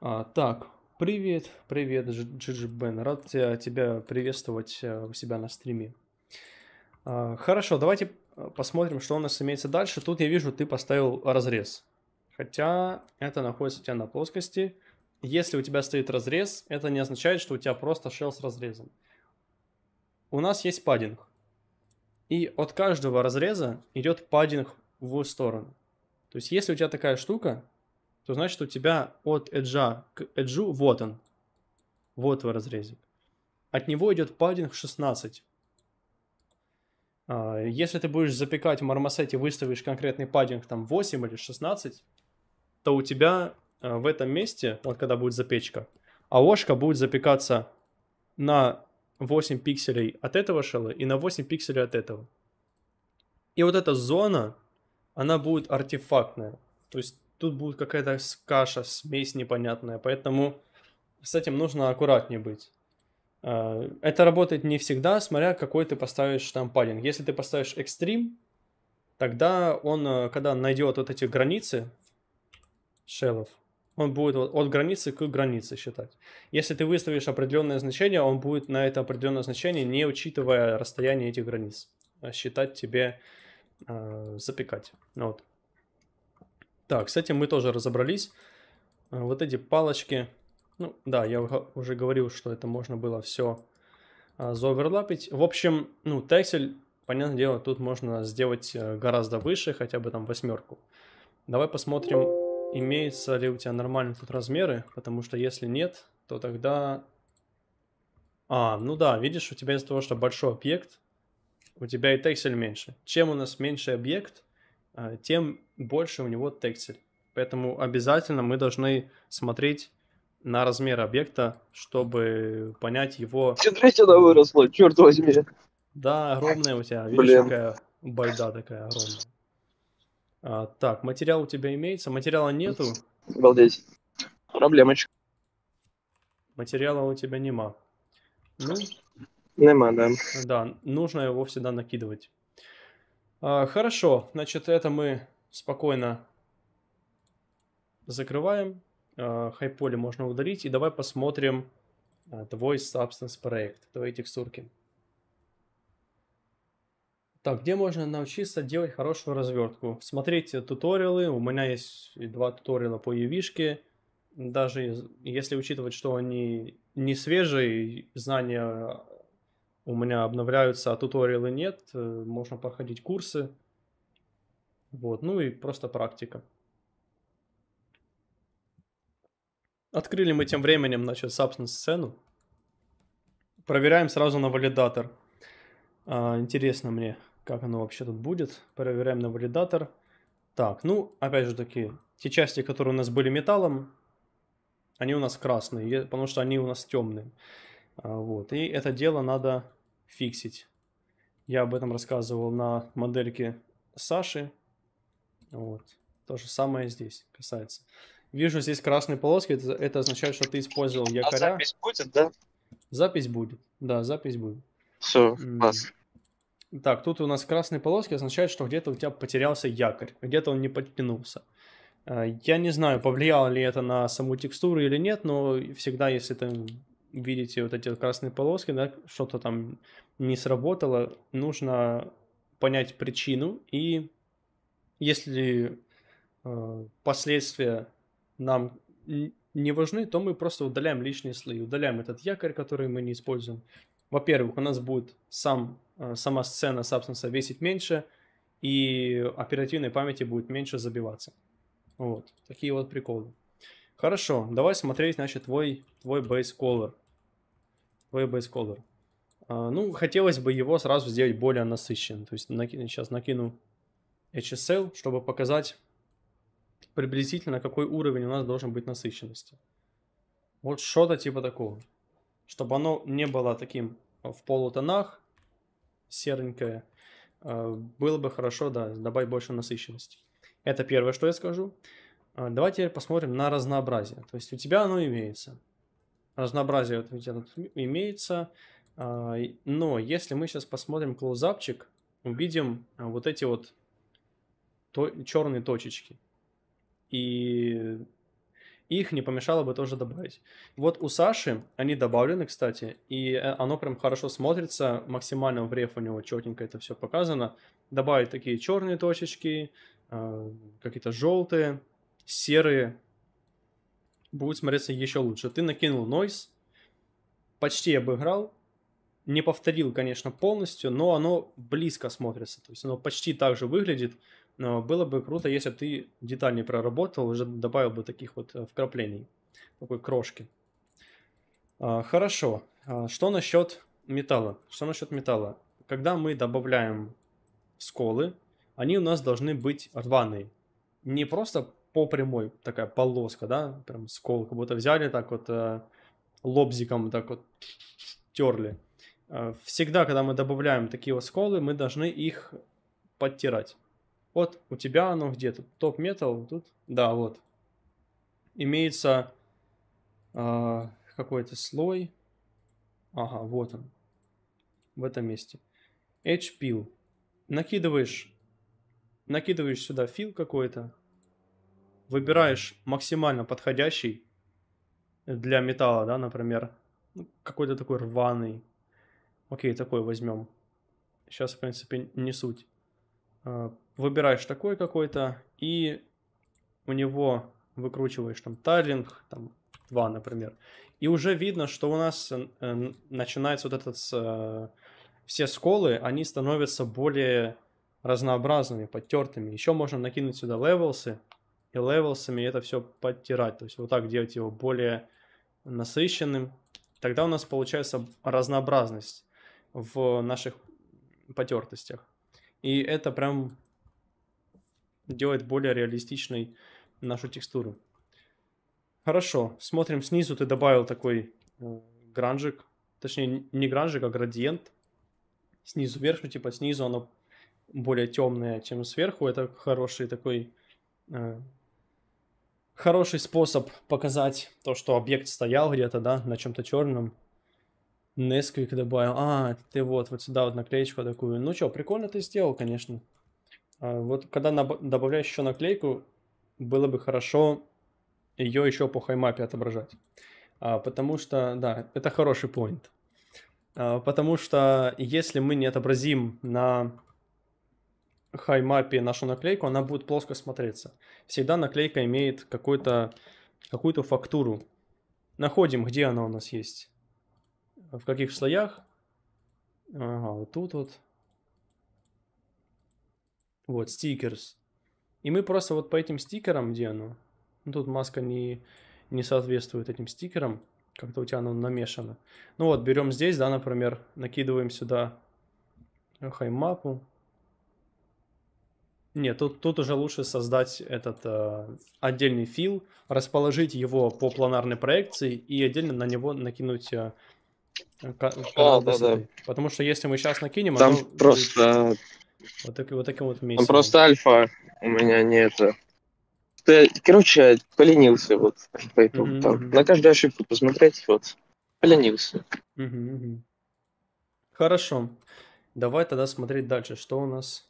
А, так, привет, привет, Джиджи Бен, рад тебя, тебя приветствовать э, у себя на стриме. А, хорошо, давайте э, посмотрим, что у нас имеется дальше. Тут я вижу, ты поставил разрез. Хотя это находится у тебя на плоскости. Если у тебя стоит разрез, это не означает, что у тебя просто шел с разрезом. У нас есть паддинг. И от каждого разреза идет паддинг в сторону. То есть, если у тебя такая штука, то значит у тебя от эджа к эджу вот он. Вот твой разрезик. От него идет паддинг 16. А, если ты будешь запекать в мармосете, выставишь конкретный паддинг там 8 или 16, то у тебя а, в этом месте, вот когда будет запечка, а ложка будет запекаться на 8 пикселей от этого шелла и на 8 пикселей от этого. И вот эта зона, она будет артефактная. То есть тут будет какая-то каша, смесь непонятная. Поэтому с этим нужно аккуратнее быть. А, это работает не всегда, смотря какой ты поставишь там паддинг. Если ты поставишь экстрим, тогда он, э, когда найдет вот эти границы шеллов, он будет от границы к границе считать. Если ты выставишь определенное значение, он будет на это определенное значение, не учитывая расстояние этих границ, а считать тебе э, запекать. Ну вот. Так, с этим мы тоже разобрались. А, вот эти палочки, ну да, я уже говорил, что это можно было все э, заоверлапить. В общем, ну, тексель, понятное дело, тут можно сделать э, гораздо выше, хотя бы там восьмерку. Давай посмотрим имеются ли у тебя нормальные тут размеры, потому что если нет, то тогда... А, ну да, видишь, у тебя из-за того, что большой объект, у тебя и тексель меньше. Чем у нас меньше объект, а, тем больше у него тексель. Поэтому обязательно мы должны смотреть на размер объекта, чтобы понять его... Смотрите, она выросла, черт возьми. Да, огромная у тебя, видишь, Блин. какая байда такая огромная. А, так, материал у тебя имеется? Материала нету? Обалдеть. Проблемочка. Материала у тебя нема. Ну, нема, да. Да, нужно его всегда накидывать. А, хорошо, значит, это мы спокойно закрываем. А, Хайполи, можно удалить. И давай посмотрим а, твой Substance проект, твои текстурки. Так, где можно научиться делать хорошую развертку? Смотрите туториалы, у меня есть два туториала по ювишке. Даже если учитывать, что они не свежие, знания у меня обновляются, а туториалы нет, э, можно проходить курсы. Вот, ну и просто практика. Открыли мы тем временем, значит, Substance сцену. Проверяем сразу на валидатор. А, интересно мне как оно вообще тут будет. Проверяем на валидатор. Так, ну, опять же таки, те части, которые у нас были металлом, они у нас красные, потому что они у нас темные. А, вот, и это дело надо фиксить. Я об этом рассказывал на модельке Саши. Вот, то же самое здесь касается. Вижу здесь красные полоски, это, это означает, что ты использовал якоря. А запись будет, да? Запись будет, да, запись будет. Все, класс. Так, тут у нас красные полоски означают, что где-то у тебя потерялся якорь, где-то он не подтянулся. Э, я не знаю, повлияло ли это на саму текстуру или нет, но всегда, если ты видите вот эти красные полоски, да, что-то там не сработало, нужно понять причину, и если э, последствия нам не важны, то мы просто удаляем лишние слои, удаляем этот якорь, который мы не используем, во-первых, у нас будет сам, э, сама сцена сабстанса весить меньше, и оперативной памяти будет меньше забиваться. Вот, такие вот приколы. Хорошо, давай смотреть, значит, твой, твой base color. Твой base color. А, ну, хотелось бы его сразу сделать более насыщенным. То есть накину, сейчас накину HSL, чтобы показать приблизительно, какой уровень у нас должен быть насыщенности. Вот что-то типа такого чтобы оно не было таким э, в полутонах, серенькое. Э, было бы хорошо, да, добавить больше насыщенности. Это первое, что я скажу. Э, Давайте посмотрим на разнообразие. То есть у тебя оно имеется. Разнообразие у тебя имеется. А, но если мы сейчас посмотрим клоузапчик, увидим вот эти вот черные точечки. И их не помешало бы тоже добавить. Вот у Саши они добавлены, кстати, и э, оно прям хорошо смотрится, максимально в реф у него четенько это все показано. Добавить такие черные точечки, э, какие-то желтые, серые. Будет смотреться еще лучше. Ты накинул нойс, почти обыграл, не повторил, конечно, полностью, но оно близко смотрится. То есть оно почти так же выглядит, но было бы круто, если бы ты детальнее проработал, уже добавил бы таких вот э, вкраплений, такой крошки. А, хорошо. А, что насчет металла? Что насчет металла? Когда мы добавляем сколы, они у нас должны быть рваные. Не просто по прямой такая полоска, да, прям скол, как будто взяли так вот э, лобзиком так вот терли. А, всегда, когда мы добавляем такие вот сколы, мы должны их подтирать. Вот у тебя оно где то Топ метал тут? Да, вот. Имеется э, какой-то слой. Ага, вот он. В этом месте. Edge peel. Накидываешь, накидываешь сюда фил какой-то. Выбираешь максимально подходящий для металла, да, например. Ну, какой-то такой рваный. Окей, такой возьмем. Сейчас, в принципе, не суть а, выбираешь такой какой-то и у него выкручиваешь там тайлинг, там 2, например. И уже видно, что у нас э, начинается вот этот... Э, все сколы, они становятся более разнообразными, подтертыми. Еще можно накинуть сюда левелсы, и левелсами это все подтирать. То есть вот так делать его более насыщенным. Тогда у нас получается разнообразность в наших потертостях. И это прям делает более реалистичной нашу текстуру. Хорошо, смотрим снизу, ты добавил такой э, гранжик, точнее не гранжик, а градиент. Снизу вверх, типа снизу оно более темное, чем сверху. Это хороший такой э, хороший способ показать то, что объект стоял где-то, да, на чем-то черном. Несквик добавил. А, ты вот, вот сюда вот наклеечку такую. Ну что, прикольно ты сделал, конечно. А, вот когда добавляешь еще наклейку, было бы хорошо ее еще по хаймапе отображать. А, потому что, да, это хороший point, а, Потому что если мы не отобразим на хаймапе нашу наклейку, она будет плоско смотреться. Всегда наклейка имеет какую-то какую -то фактуру. Находим, где она у нас есть. В каких слоях. Ага, вот тут вот. Вот, stickers. И мы просто вот по этим стикерам, где оно? Ну, тут маска не, не соответствует этим стикерам. Как-то у тебя оно намешано. Ну вот, берем здесь, да, например, накидываем сюда хаймапу. Нет, тут, тут уже лучше создать этот э, отдельный фил, расположить его по планарной проекции и отдельно на него накинуть э, а, да, да. Потому что если мы сейчас накинем... Там оно... просто вот, так, вот таким вот месяцем. Просто альфа у меня не это. Короче, поленился вот по Mm-hmm. Там. На каждую ошибку посмотреть, вот. Поленился. Mm-hmm. Хорошо. Давай тогда смотреть дальше. Что у нас?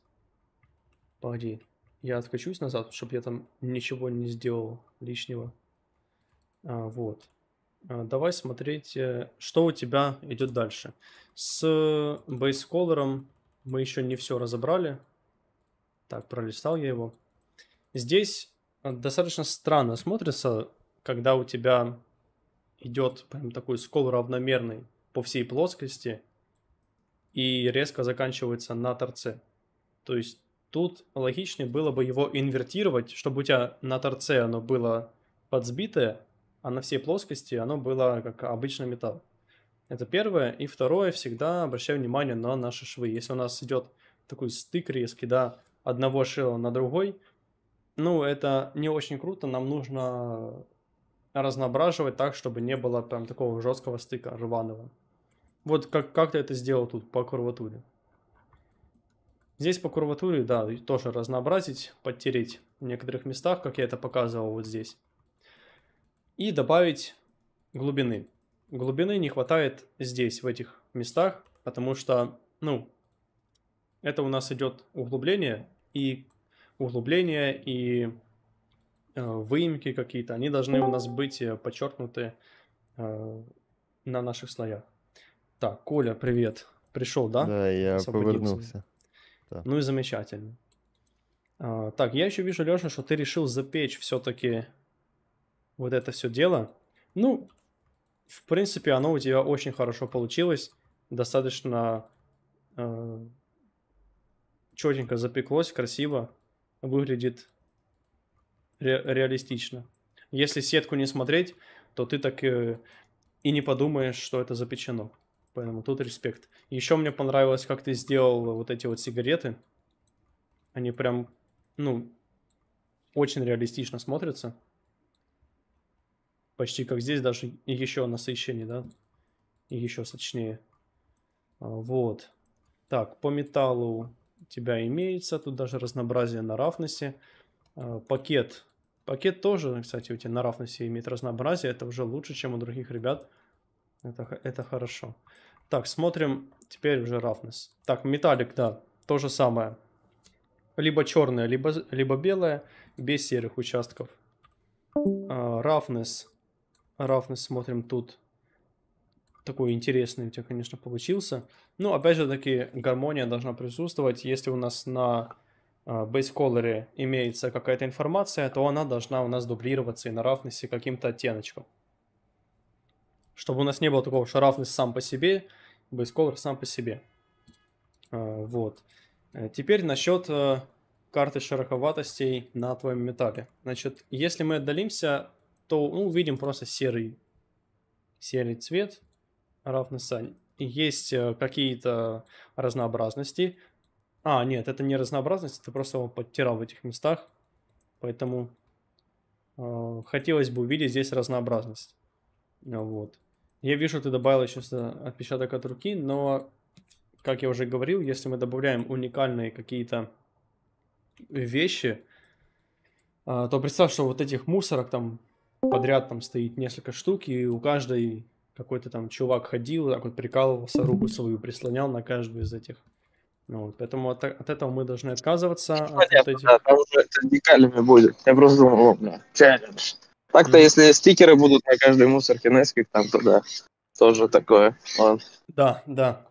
Погоди. Я откачусь назад, чтобы я там ничего не сделал лишнего. А, вот. А, давай смотреть, э, что у тебя идет дальше. С э, бейсколером мы еще не все разобрали. Так, пролистал я его. Здесь э, достаточно странно смотрится, когда у тебя идет прям такой скол равномерный по всей плоскости и резко заканчивается на торце. То есть тут логичнее было бы его инвертировать, чтобы у тебя на торце оно было подсбитое, а на всей плоскости оно было как обычный металл. Это первое. И второе, всегда обращай внимание на наши швы. Если у нас идет такой стык резкий, да, одного шила на другой, ну, это не очень круто, нам нужно разноображивать так, чтобы не было прям такого жесткого стыка рваного. Вот как, как ты это сделал тут по курватуре? Здесь по курватуре, да, тоже разнообразить, подтереть в некоторых местах, как я это показывал вот здесь. И добавить глубины глубины не хватает здесь, в этих местах, потому что, ну, это у нас идет углубление, и углубление, и э, выемки какие-то, они должны у нас быть э, подчеркнуты э, на наших слоях. Так, Коля, привет. Пришел, да? Да, я Освободился. повернулся. Да. Ну и замечательно. А, так, я еще вижу, Леша, что ты решил запечь все-таки вот это все дело. Ну, в принципе, оно у тебя очень хорошо получилось, достаточно э, четенько запеклось, красиво, выглядит ре- реалистично. Если сетку не смотреть, то ты так э, и не подумаешь, что это запечено. Поэтому тут респект. Еще мне понравилось, как ты сделал вот эти вот сигареты. Они прям, ну, очень реалистично смотрятся. Почти как здесь, даже еще насыщеннее, да? еще сочнее. А, вот. Так, по металлу у тебя имеется. Тут даже разнообразие на рафнесе. А, пакет. Пакет тоже, кстати, у тебя на рафнесе имеет разнообразие. Это уже лучше, чем у других ребят. Это, это хорошо. Так, смотрим. Теперь уже рафнес. Так, металлик, да. То же самое. Либо черное, либо, либо белое. Без серых участков. А, рафнес равность смотрим тут. Такой интересный у тебя, конечно, получился. Ну, опять же таки, гармония должна присутствовать. Если у нас на бейсколоре а, имеется какая-то информация, то она должна у нас дублироваться и на равности каким-то оттеночком. Чтобы у нас не было такого, что равность сам по себе, бейсколор сам по себе. А, вот. Э, теперь насчет э, карты шероховатостей на твоем металле. Значит, если мы отдалимся то ну, увидим просто серый, серый цвет равно сань. И есть э, какие-то разнообразности. А, нет, это не разнообразность, это просто его подтирал в этих местах. Поэтому э, хотелось бы увидеть здесь разнообразность. Ну вот. Я вижу, ты добавил еще отпечаток от руки, но, как я уже говорил, если мы добавляем уникальные какие-то вещи, э, то представь, что вот этих мусорок там подряд там стоит несколько штук, и у каждой какой-то там чувак ходил, так вот прикалывался, руку свою прислонял на каждую из этих. Ну, вот, поэтому от, от этого мы должны отказываться. Понятно, от этих... да, там уже это не кальми будет. Я просто думал, бля, челлендж. Так-то, mm. если стикеры будут на каждой мусорке Несквик, там тогда тоже такое. Ладно. Да, да.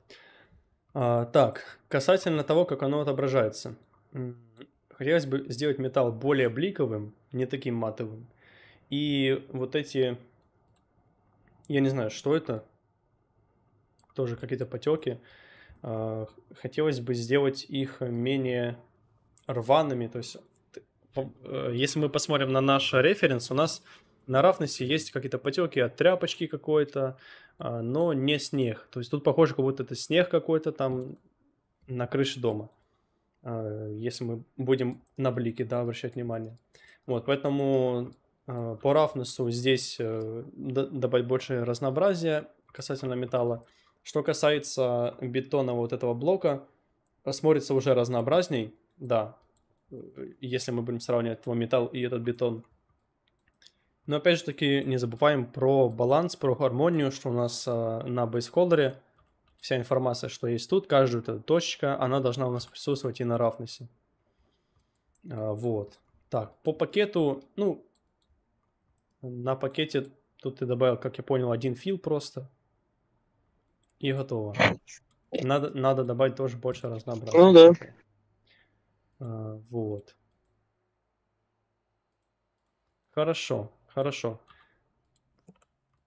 А, так, касательно того, как оно отображается. Хотелось бы сделать металл более бликовым, не таким матовым. И вот эти, я не знаю, что это, тоже какие-то потеки. А, хотелось бы сделать их менее рваными. То есть, э, если мы посмотрим на наш референс, у нас на рафнесе есть какие-то потеки от тряпочки какой-то, а, но не снег. То есть тут похоже, как будто это снег какой-то там на крыше дома. А, если мы будем на блики, да, обращать внимание. Вот, поэтому Э, по рафнесу здесь э, добавить больше разнообразия касательно металла. Что касается бетона вот этого блока, смотрится уже разнообразней, да, э, если мы будем сравнивать его металл и этот бетон. Но опять же таки не забываем про баланс, про гармонию, что у нас на бейсхолдере. Вся информация, что есть тут, каждая эта точечка, она должна у нас присутствовать и на рафнесе. Вот. Так, по пакету, ну, на пакете тут ты добавил, как я понял, один фил просто. И готово. Надо, надо добавить тоже больше разнообразия. Ну да. А, вот. Хорошо, хорошо.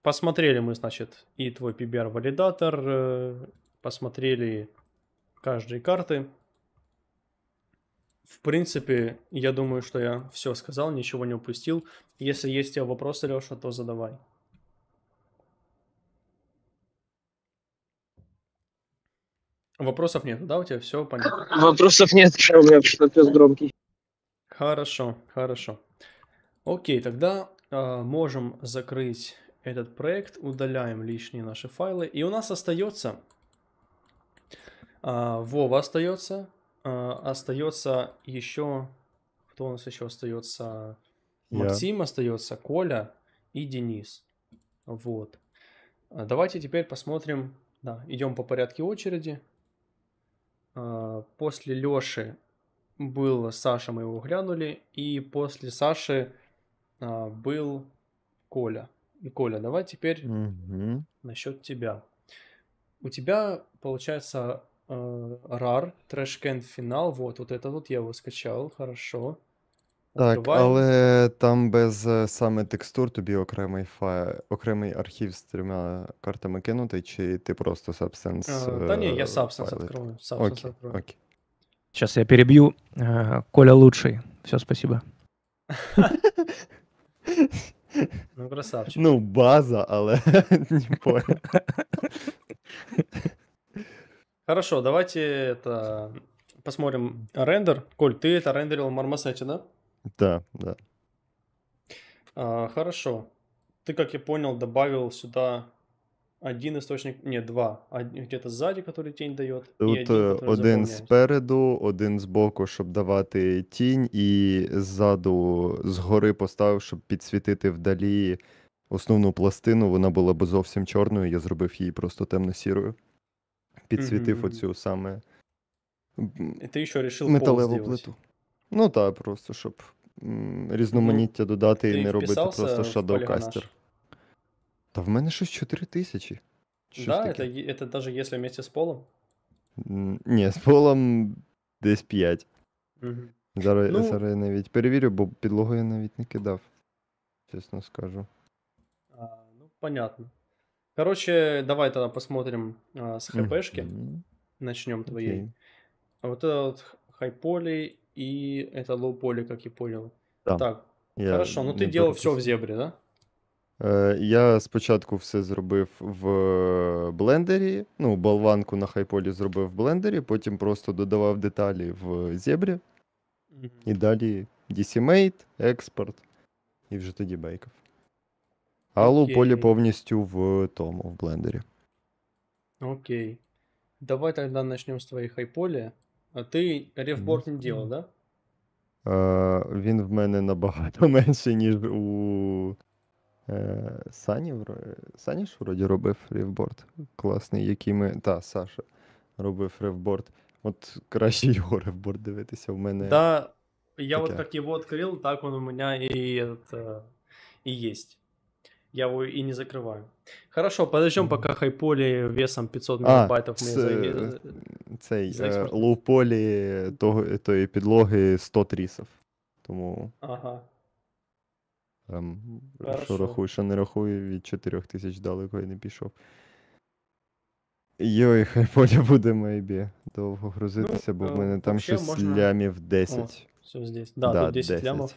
Посмотрели мы, значит, и твой PBR-валидатор, э, посмотрели каждые карты. В принципе, я думаю, что я все сказал, ничего не упустил. Если есть у тебя вопросы, Леша, то задавай. Вопросов нет, да, у тебя все понятно? Вопросов нет, у меня что-то громкий. Хорошо, хорошо. Окей, тогда э, можем закрыть этот проект, удаляем лишние наши файлы, и у нас остается, э, а, Вова остается, а, остается еще... Кто у нас еще остается? Я. Максим остается, Коля и Денис. Вот. А, давайте теперь посмотрим. Да, идем по порядке очереди. А, после Лёши был Саша, мы его глянули. И после Саши был Коля. Коля, давай теперь угу. насчет тебя. У тебя, получается, Э, RAR, Trashcan фінал. Вот, вот это вот я его скачал, хорошо. Так, Открываем. але там без е, саме текстур тобі окремий файл, окремий архів з трьома картами кинути, чи ти просто Substance. Э, да не, я Substance открою. Substance Окей, открою. окей. Сейчас я перебью. Е, Коля лучший. Все, спасибо. Ну, красавчик. Ну, база, але не понял. Хорошо, давайте это посмотрим рендер. Коль, ты это рендерил в Мармосете, да? Да, да. А, хорошо. Ты, как я понял, добавил сюда один источник, ні, два. Где-то ззаді, который тінь дає. Тут і один, э, один спереду, один збоку, щоб давати тінь, і ззаду згори поставив, щоб підсвітити вдалі основну пластину. Вона була б зовсім чорною. Я зробив її просто темно-сірою підсвітив mm-hmm. оцю саме. І ти ще рішив металеву плиту. Ну так, просто щоб різноманіття mm-hmm. додати ти і не робити просто шадоукастер. Та в мене щось 4 тисячі. Так, це навіть даже если вместе с полом? Ні, з полом десь 5. Угу. Зараз, ну... зараз я навіть перевірю, бо підлогу я навіть не кидав. Чесно скажу. А, Ну, понятно. Короче, давай тогда посмотрим а, с хпшки. Mm-hmm. Начнем твоей. Okay. А вот это вот хайполи и это лоуполи, как я понял. Да. Так, я хорошо. Ну ты делал все в зебре, да? Э, я спочатку все зробив в блендері. Ну, болванку на хайполі зробив в блендері, потім просто додавав деталі в зебрі. Mm-hmm. І далі DCMate, експорт, і вже тоді бейкав. Алу Окей. полі повністю в тому, в блендері. Окей. Давай тогда начнем з твоєї хайполі. А ти рефборд не делал, так? Е, він в мене набагато менше, ніж у е, Сані. вро- Сані ж вроді робив ревборд. Класний, який ми. Та, Саша робив ревборд. От краще його ревборд дивитися в мене. Да, я от як його его так он у мене і этот, э, есть. Я его и не закрываю. Хорошо, подождем, пока хайполі весом 500 мегабайтів ми э, займемо. Цей э, лоуполі тої підлоги 100 трісів. Тому. Ага. Там, Що рахую, що не рахую, від 4 тисяч далеко і не пішов. Йой, хай поля буде мейбі. Довго грузитися, ну, бо в е, мене там щось можна... лямів 10. О, все здесь. Да, да тут 10, 10 лямов.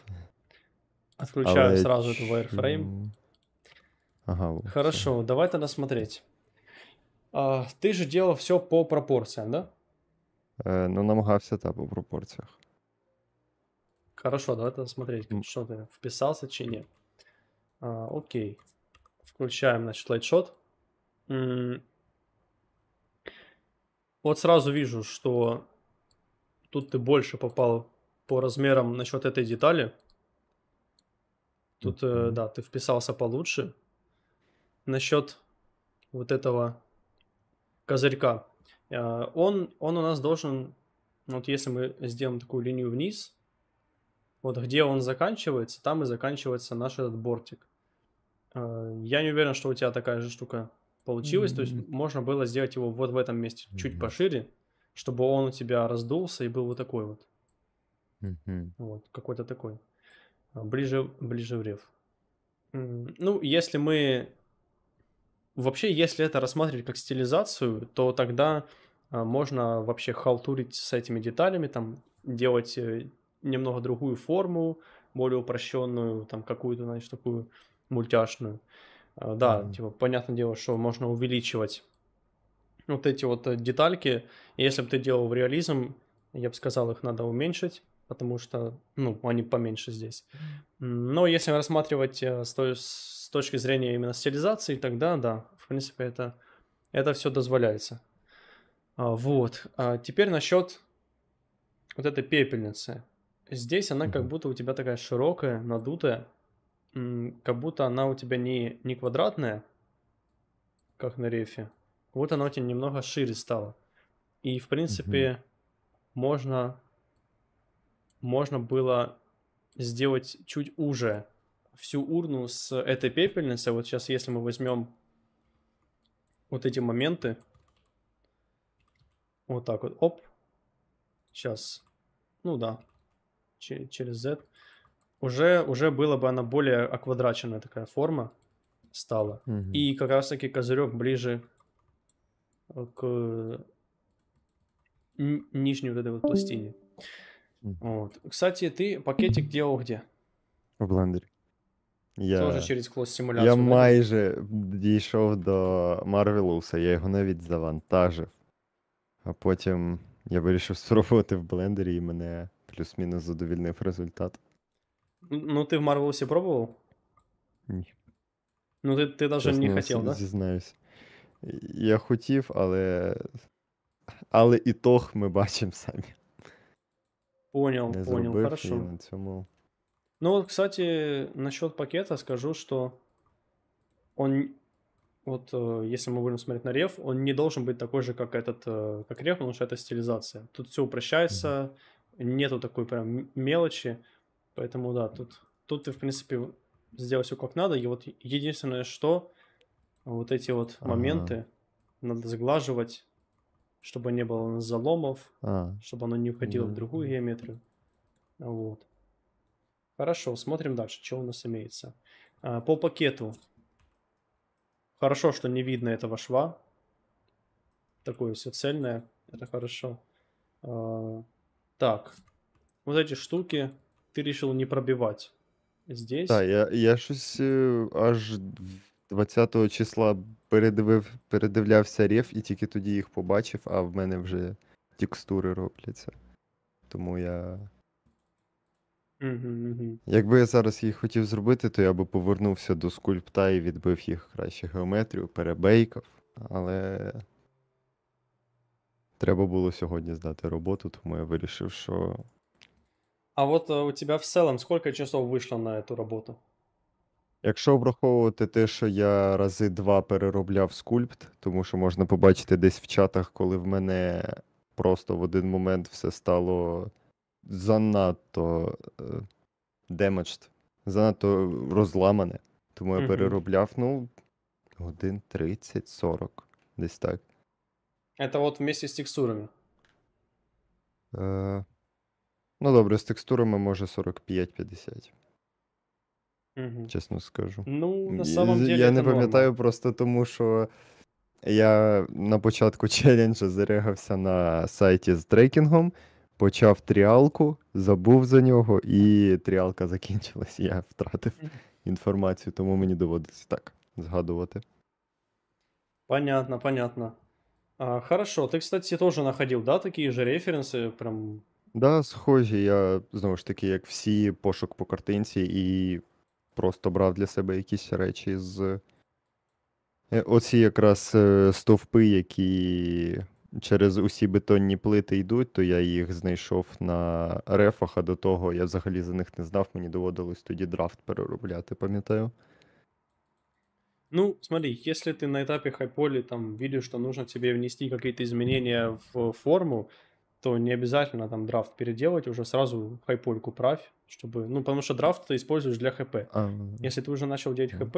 Отключаю Але сразу ч... wireframe. Ага. Хорошо, все. давай тогда смотреть. А, ты же делал все по пропорциям, да? Е, э, ну, намагався так, по пропорциях. Хорошо, давай тогда смотреть, mm. что ты вписался чи нет. А, окей. Включаем, значит, лайтшот. М- вот сразу вижу, что тут ты больше попал по размерам насчет этой детали. Тут, mm-hmm. э, да, ты вписался получше насчет вот этого козырька. Э, он, он у нас должен, вот если мы сделаем такую линию вниз, вот где он заканчивается, там и заканчивается наш этот бортик. Э, я не уверен, что у тебя такая же штука получилась, mm-hmm. то есть можно было сделать его вот в этом месте mm-hmm. чуть пошире, чтобы он у тебя раздулся и был вот такой вот. Mm-hmm. Вот, какой-то такой. Ближе, ближе в рев. Ну, если мы вообще, если это рассматривать как стилизацию, то тогда а, можно вообще халтурить с этими деталями, там делать э, немного другую форму, более упрощенную, там какую-то, значит, такую мультяшную. А, да, mm-hmm. типа, понятное дело, что можно увеличивать вот эти вот э, детальки. Если бы ты делал в реализм, я бы сказал, их надо уменьшить, потому что, ну, они поменьше здесь. Но если рассматривать э, с, той, с точки зрения именно стилизации, тогда да, в принципе, это, это все дозволяется. А, вот. А теперь насчет вот этой пепельницы. Здесь она как будто у тебя такая широкая, надутая, как будто она у тебя не, не квадратная, как на рефе. Вот она у тебя немного шире стала. И, в принципе, mm-hmm. можно можно было сделать чуть уже всю урну с этой пепельницей. Вот сейчас, если мы возьмем вот эти моменты, вот так вот, оп, сейчас, ну да, через Z, уже, уже было бы она более оквадраченная такая форма стала. Угу. И как раз таки козырек ближе к нижней вот этой вот пластине. Вот. Кстати, ты пакетик делал где? В блендері. Я... Тоже через клос симуляцію. Я майже дійшов до Marvelous, я його навіть завантажив. А потім я вирішив спробувати в блендері і мене плюс-мінус задовільнив результат. Ну, ти в Marvelous пробував? Ні. Ну, ти, ти навіть Чесно, не хотів, да? Зізнаюсь. Я хотів, але. Але ітог ми бачимо самі. Понял, не понял, хорошо. Ну вот, кстати, насчет пакета скажу, что он, вот э, если мы будем смотреть на реф, он не должен быть такой же, как этот, э, как реф, потому что это стилизация. Тут все упрощается, mm-hmm. нету такой прям мелочи, поэтому да, тут, тут ты, в принципе, сделал все как надо, и вот единственное, что вот эти вот ага. моменты надо сглаживать, чтобы не было заломов, а, чтобы оно не уходило да. в другую геометрию. Вот. Хорошо, смотрим дальше, что у нас имеется. А, по пакету. Хорошо, что не видно этого шва. Такое все цельное, это хорошо. А, так, вот эти штуки ты решил не пробивать здесь. Да, я, я щось э, аж 20 числа передивив, передивлявся реф і тільки тоді їх побачив, а в мене вже текстури робляться. Тому я. Якби я зараз їх хотів зробити, то я би повернувся до скульпта і відбив їх краще геометрію, перебейкав, але треба було сьогодні здати роботу, тому я вирішив, що. А от е, у тебе в целом сколько часов вийшло на цю роботу? Якщо враховувати те, що я рази два переробляв скульпт, тому що можна побачити десь в чатах, коли в мене просто в один момент все стало занадто е, демеджд, занадто розламане. Тому я переробляв, ну, годин 30-40, десь так. Это вот вместе з текстурами. Е, Ну, добре, з текстурами може 45-50. Угу. Чесно скажу. Ну, на самом деле Я не пам'ятаю просто тому, що я на початку челенджу зарягався на сайті з трекінгом, почав тріалку, забув за нього, і тріалка закінчилась. Я втратив інформацію, тому мені доводиться так згадувати. Понятно, понятно. А, Хорошо. ти, кстати, теж находил, да, такі же референси, Прям. Да, схожі. Я знову ж таки, як всі пошук по картинці і просто брав для себе якісь речі з е, оці якраз е, стовпи, які через усі бетонні плити йдуть, то я їх знайшов на рефах, а до того я взагалі за них не знав, мені доводилось тоді драфт переробляти, пам'ятаю. Ну, смотри, если ты на этапе хайполи там видишь, что нужно тебе внести какие-то изменения в форму, то не обязательно там драфт переделать, уже сразу хайпольку правь, чтобы, ну, потому что драфт ты используешь для хп. А, ну, ну, Если ты уже начал делать да. хп,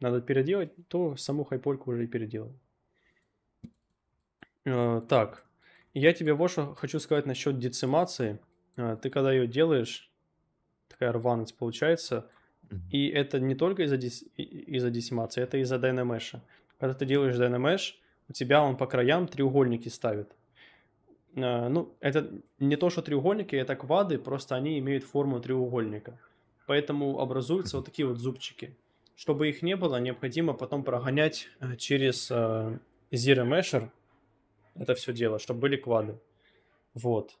надо переделать, то саму хайпольку уже и переделай. Э, так, я тебе вот что хочу сказать насчет децимации. Э, ты когда ее делаешь, такая рваность получается, и это не только из-за, дис... из-за децимации, это из-за дайнамеша. Когда ты делаешь дайнамеш, у тебя он по краям треугольники ставит. Э, ну, это не то, что треугольники, это квады, просто они имеют форму треугольника. Поэтому образуются вот такие вот зубчики. Чтобы их не было, необходимо потом прогонять э, через э, Zero Mesher это все дело, чтобы были квады. Вот.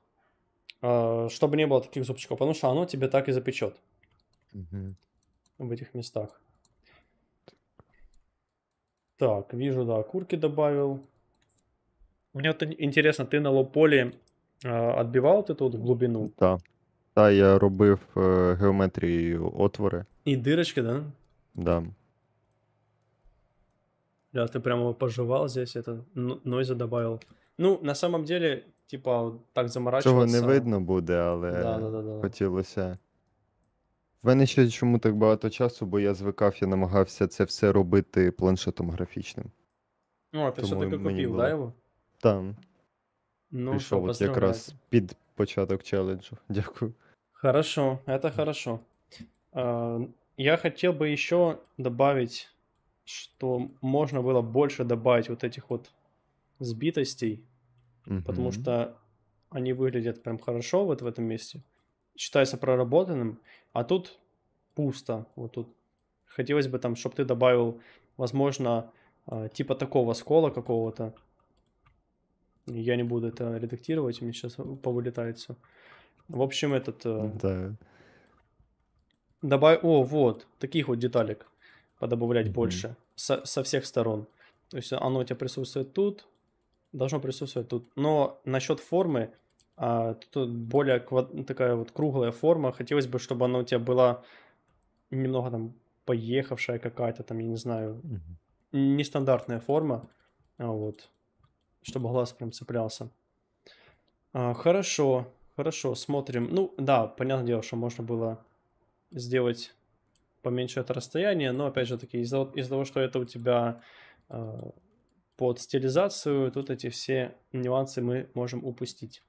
Э, чтобы не было таких зубчиков, потому что оно тебе так и запечет. Угу. В этих местах. Так, вижу, да, курки добавил. Мне вот интересно, ти на лополі відбивав эту тут глибину? Так. Та я робив э, геометрією отвори. І дырочки, да? Да. Да, ты прямо пожевал здесь, это нойза добавил. Ну, на самом деле, типа, так заморачуватися. Цього не видно буде, але да, да, да, да. хотілося. В мене ще чому так багато часу, бо я звикав, я намагався це все робити планшетом графічним. Ну, а ти все-таки купив, було... да, його? Там. Ну, Пішов от поздравляю. якраз під початок челенджу. Дякую. Хорошо, это хорошо. А, Я хотел бы еще добавить, что можно было больше добавить вот этих вот сбитостей, Мгм. потому что они выглядят прям хорошо вот в этом месте. Считается проработанным, а тут пусто. Вот тут хотелось бы там, чтобы ты добавил, возможно, а, типа такого скола какого-то, я не буду это редактировать, у меня сейчас повылетает все. В общем, этот... Э, да. Добавь... О, вот, таких вот деталек подобавлять mm-hmm. больше со, со всех сторон. То есть оно у тебя присутствует тут, должно присутствовать тут. Но насчет формы, а, тут более квад... такая вот круглая форма, хотелось бы, чтобы она у тебя была немного там поехавшая какая-то, там, я не знаю, mm-hmm. нестандартная форма. Вот чтобы глаз прям цеплялся. А, хорошо, хорошо, смотрим. Ну, да, понятное дело, что можно было сделать поменьше это расстояние, но, опять же таки, из-за из того, что это у тебя э, под стилизацию, тут эти все нюансы мы можем упустить.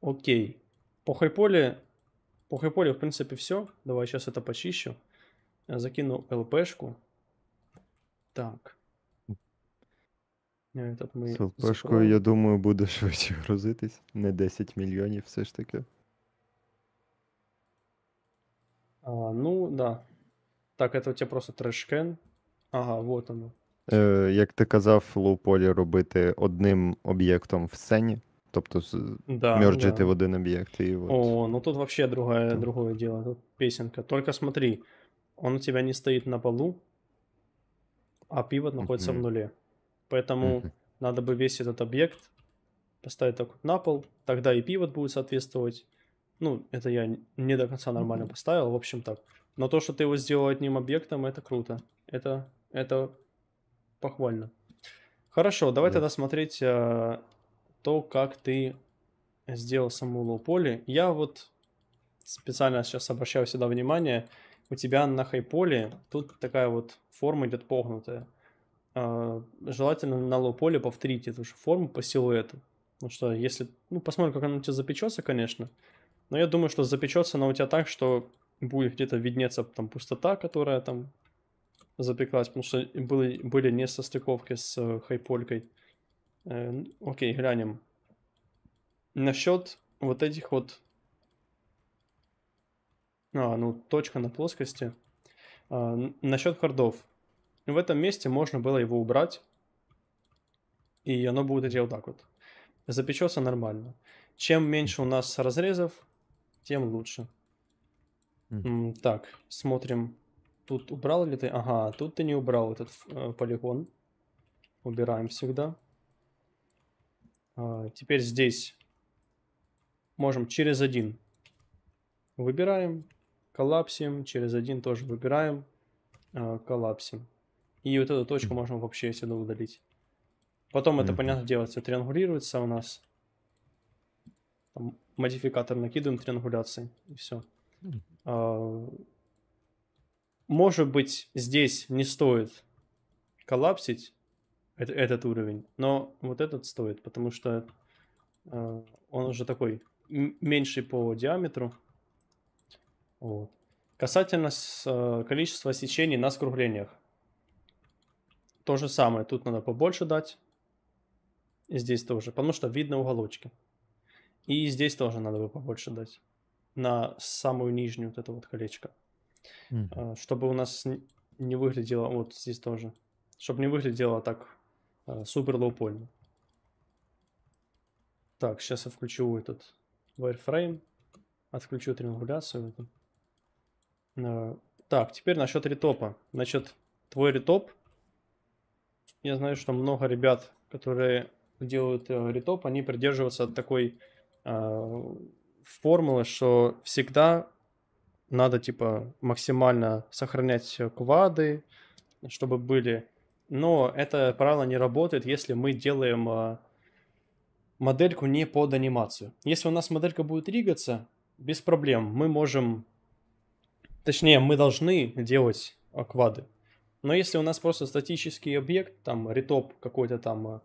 Окей. По хайполе, по хайполе, в принципе, все. Давай сейчас это почищу. Закину ЛПшку. Так. Е, тут ми З ЛПшкою, я думаю, буде швидше грузитись. Не 10 мільйонів все ж таки. А, Ну, да. Так, это у тебе просто трешкен. Ага, вот оно. Е, Як ти казав, лоуполі робити одним об'єктом в сцені. Тобто да, мерджити да. в один объект и вот. О, ну тут вообще другое, там. другое дело. Тут песенка. Только смотри, он у тебя не стоит на полу, а пиво находится mm в нуле. Поэтому mm-hmm. надо бы весь этот объект поставить так вот на пол, тогда и пивот будет соответствовать. Ну, это я не до конца нормально mm-hmm. поставил, в общем так. Но то, что ты его сделал одним объектом, это круто. Это, это похвально. Хорошо, давай mm-hmm. тогда смотреть а, то, как ты сделал само лоу-поле. Я вот специально сейчас обращаю сюда внимание. У тебя на хай поле тут такая вот форма идет погнутая. А, желательно на лоу-поле повторить эту же форму по силуэту. Ну что, если... Ну, посмотрим, как она у тебя запечется, конечно. Но я думаю, что запечется она у тебя так, что будет где-то виднеться там пустота, которая там запеклась, потому что были, были несостыковки с э, хайполькой. Э, окей, глянем. Насчет вот этих вот... А, ну, точка на плоскости. А, насчет хардов. В этом месте можно было его убрать, и оно будет идти вот так вот. Запечется нормально. Чем меньше у нас разрезов, тем лучше. Mm. Так, смотрим. Тут убрал ли ты? Ага, тут ты не убрал этот э, полигон. Убираем всегда. А, теперь здесь можем через один выбираем, коллапсим, через один тоже выбираем, а, коллапсим. И вот эту точку можно вообще сюда удалить. Потом это, понятно дело, все триангулируется у нас. Там модификатор накидываем триангуляции, и все. А, может быть, здесь не стоит коллапсить этот уровень, но вот этот стоит, потому что а, он уже такой меньший по диаметру. Вот. Касательно с, а, количества сечений на скруглениях. То же самое, тут надо побольше дать. И здесь тоже, потому что видно уголочки. И здесь тоже надо бы побольше дать. На самую нижнюю вот это вот колечко. Mm-hmm. Чтобы у нас не выглядело, вот здесь тоже, чтобы не выглядело так а, супер лоупольно. Так, сейчас я включу этот wireframe, отключу триангуляцию. А, так, теперь насчет ретопа. Значит, твой ретоп я знаю, что много ребят, которые делают э, ретоп, они придерживаются такой э, формулы, что всегда надо типа максимально сохранять квады, чтобы были. Но это правило не работает, если мы делаем э, модельку не под анимацию. Если у нас моделька будет двигаться, без проблем, мы можем, точнее, мы должны делать э, квады. Но если у нас просто статический объект, там ретоп какой-то там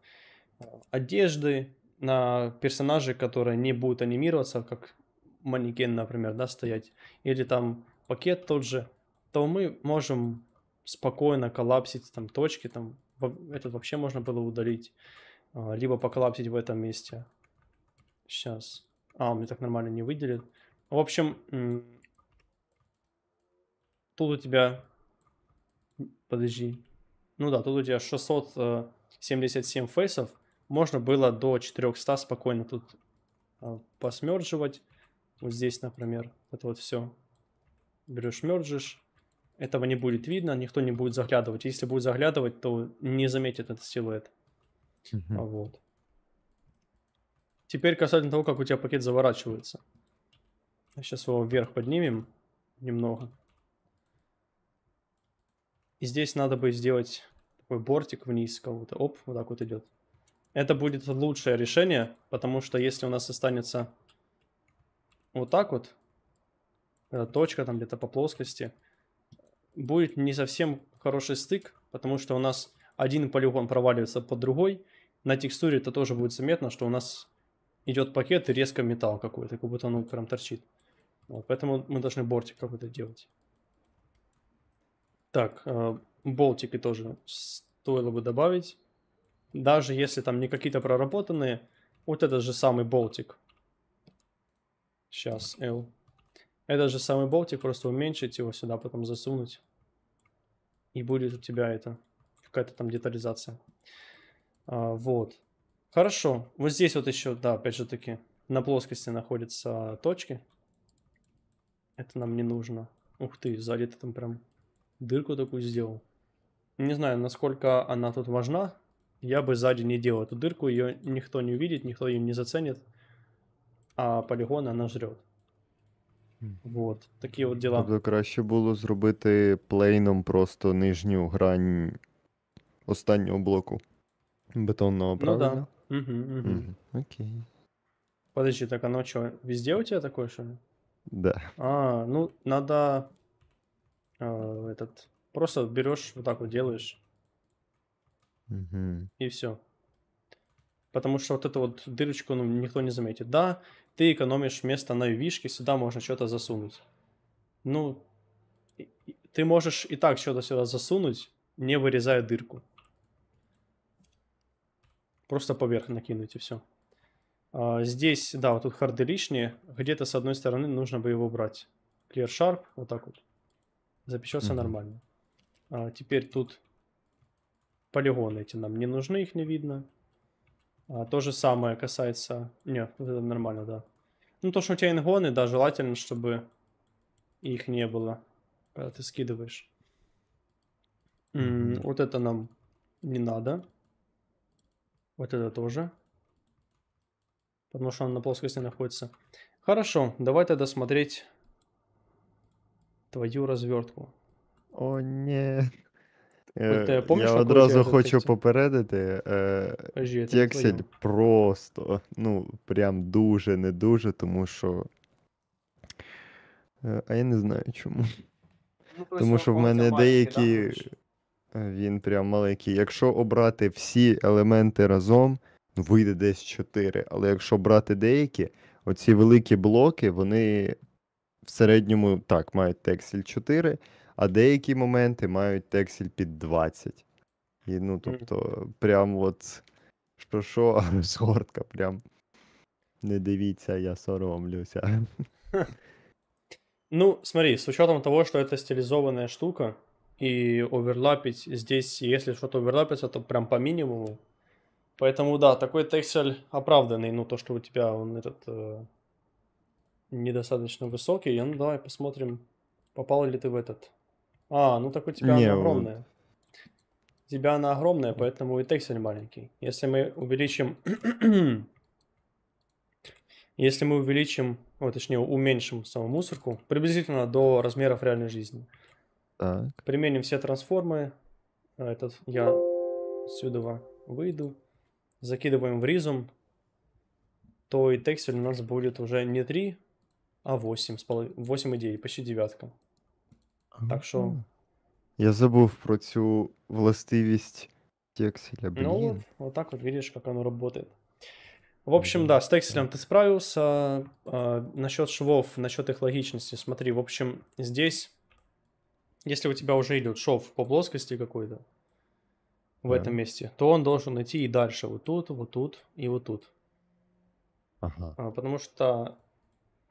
э, одежды на персонажей, которые не будут анимироваться, как манекен, например, да, стоять, или там пакет тот же, то мы можем спокойно коллапсить там точки, там это вообще можно было удалить, э, либо поколлапсить в этом месте. Сейчас. А, он мне так нормально не выделит. В общем, тут у тебя Подожди. Ну да, тут у тебя 677 э, фейсов. Можно было до 400 спокойно тут э, посмерживать. Вот здесь, например, это вот все. Берешь, мерджишь. Этого не будет видно, никто не будет заглядывать. Если будет заглядывать, то не заметит этот силуэт. Угу. Вот. Теперь касательно того, как у тебя пакет заворачивается. Сейчас его вверх поднимем немного. И здесь надо бы сделать такой бортик вниз кого-то. Оп, вот так вот идет. Это будет лучшее решение, потому что если у нас останется вот так вот, э, точка там где-то по плоскости, будет не совсем хороший стык, потому что у нас один полигон проваливается под другой. На текстуре это тоже будет заметно, что у нас идет пакет и резко металл какой-то, как будто он прям торчит. Вот, поэтому мы должны бортик какой-то делать. Так, э, болтики тоже стоило бы добавить. Даже если там не какие-то проработанные, вот этот же самый болтик. Сейчас, L. Этот же самый болтик, просто уменьшить его сюда, потом засунуть. И будет у тебя это, какая-то там детализация. А, вот. Хорошо. Вот здесь вот еще, да, опять же таки, на плоскости находятся точки. Это нам не нужно. Ух ты, залито там прям дырку такую сделал. Не знаю, насколько она тут важна. Я бы сзади не делал эту дырку, ее никто не увидит, никто ее не заценит. А полигон она жрет. Хм. Вот, такі от діла. Тобто краще було зробити плейном просто нижню грань останнього блоку бетонного, правильно? Ну да. Угу, угу. Угу. Окей. Подожди, так оно что, везде у тебя такое, что ли? Да. А, ну, надо а, этот. Просто берешь, вот так вот делаешь. Угу. И все. Потому что вот эту вот дырочку ну, никто не заметит. Да, ты экономишь место на вишке, сюда можно что-то засунуть. Ну, ты можешь и так что-то сюда засунуть, не вырезая дырку. Просто поверх накинуть и все. А, здесь, да, вот тут харды лишние. Где-то с одной стороны нужно бы его убрать. Clear Sharp, вот так вот. Запечется mm-hmm. нормально. А, теперь тут полигоны эти нам не нужны, их не видно. А, то же самое касается... Нет, это нормально, да. Ну, то, что у тебя ингоны, да, желательно, чтобы их не было, когда ты скидываешь. Mm-hmm. Вот это нам не надо. Вот это тоже. Потому что он на плоскости находится. Хорошо, давай тогда смотреть твою розвертку. О, ні. Е, е, я одразу хочу текст? попередити. Е, Тексель просто, ну, прям дуже не дуже, тому що. Е, а я не знаю чому. Ну, тому що в мене деякі. да? Він прям маленький. Якщо обрати всі елементи разом, ну, вийде десь 4. Але якщо брати деякі, оці великі блоки, вони в середньому так мають тексель 4, а деякі моменти мають тексель під 20. І, ну, тобто, прям от що що, згортка, прям. Не дивіться, я соромлюся. Ну, смотри, с учетом того, что это стилизованная штука, и оверлапить здесь, если что-то оверлапится, то прям по минимуму. Поэтому да, такой тексель оправданный, ну то, что у тебя он этот э, недостаточно высокий. Ну, давай посмотрим, попал ли ты в этот. А, ну так у тебя Не, она огромная. Вот. тебя она огромная, поэтому и тексель маленький. Если мы увеличим... Если мы увеличим, о, точнее, уменьшим саму мусорку, приблизительно до размеров реальной жизни. Так. Применим все трансформы. А, этот я сюда выйду. Закидываем в ризум. То и тексель у нас будет уже не 3 а 8, 8 идей почти дев'ятка. Так что Я забыл про цю властивість текстиля. Блин. Ну вот, вот так вот видишь, как оно работает. В общем, да, с текстилем ты справился. А, насчет швов, насчет их логичности, смотри, в общем, здесь, если у тебя уже идет шов по плоскости какой-то в да. этом месте, то он должен идти и дальше, вот тут, вот тут и вот тут. Ага. А, потому что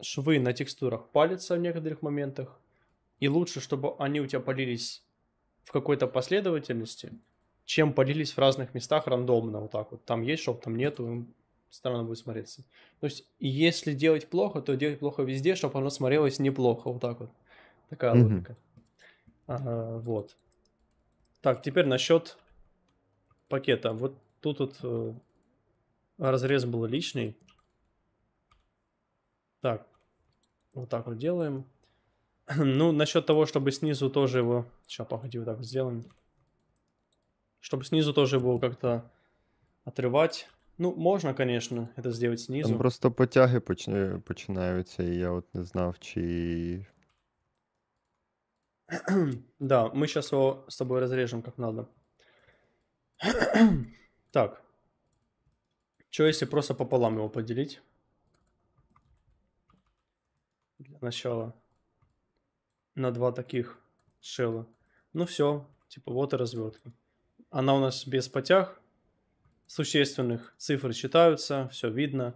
швы на текстурах палятся в некоторых моментах, и лучше, чтобы они у тебя палились в какой-то последовательности, чем палились в разных местах рандомно вот так вот. Там есть шов, там нету, странно будет смотреться. То есть, если делать плохо, то делать плохо везде, чтобы оно смотрелось неплохо, вот так вот. Такая mm-hmm. логика. Ага, вот. Так, теперь насчет пакета. Вот тут вот э, разрез был лишний. Так, вот так вот делаем. Ну, насчет того, чтобы снизу тоже его... Сейчас, погоди, вот так вот сделаем. Чтобы снизу тоже его как-то отрывать. Ну, можно, конечно, это сделать снизу. Там просто потяги начинаются, и я вот не знал, чи. да, мы сейчас его с тобой разрежем как надо. так. Что если просто пополам его поделить? для начала на два таких шела. Ну все, типа вот и развертка. Она у нас без потяг существенных, цифр читаются, все видно.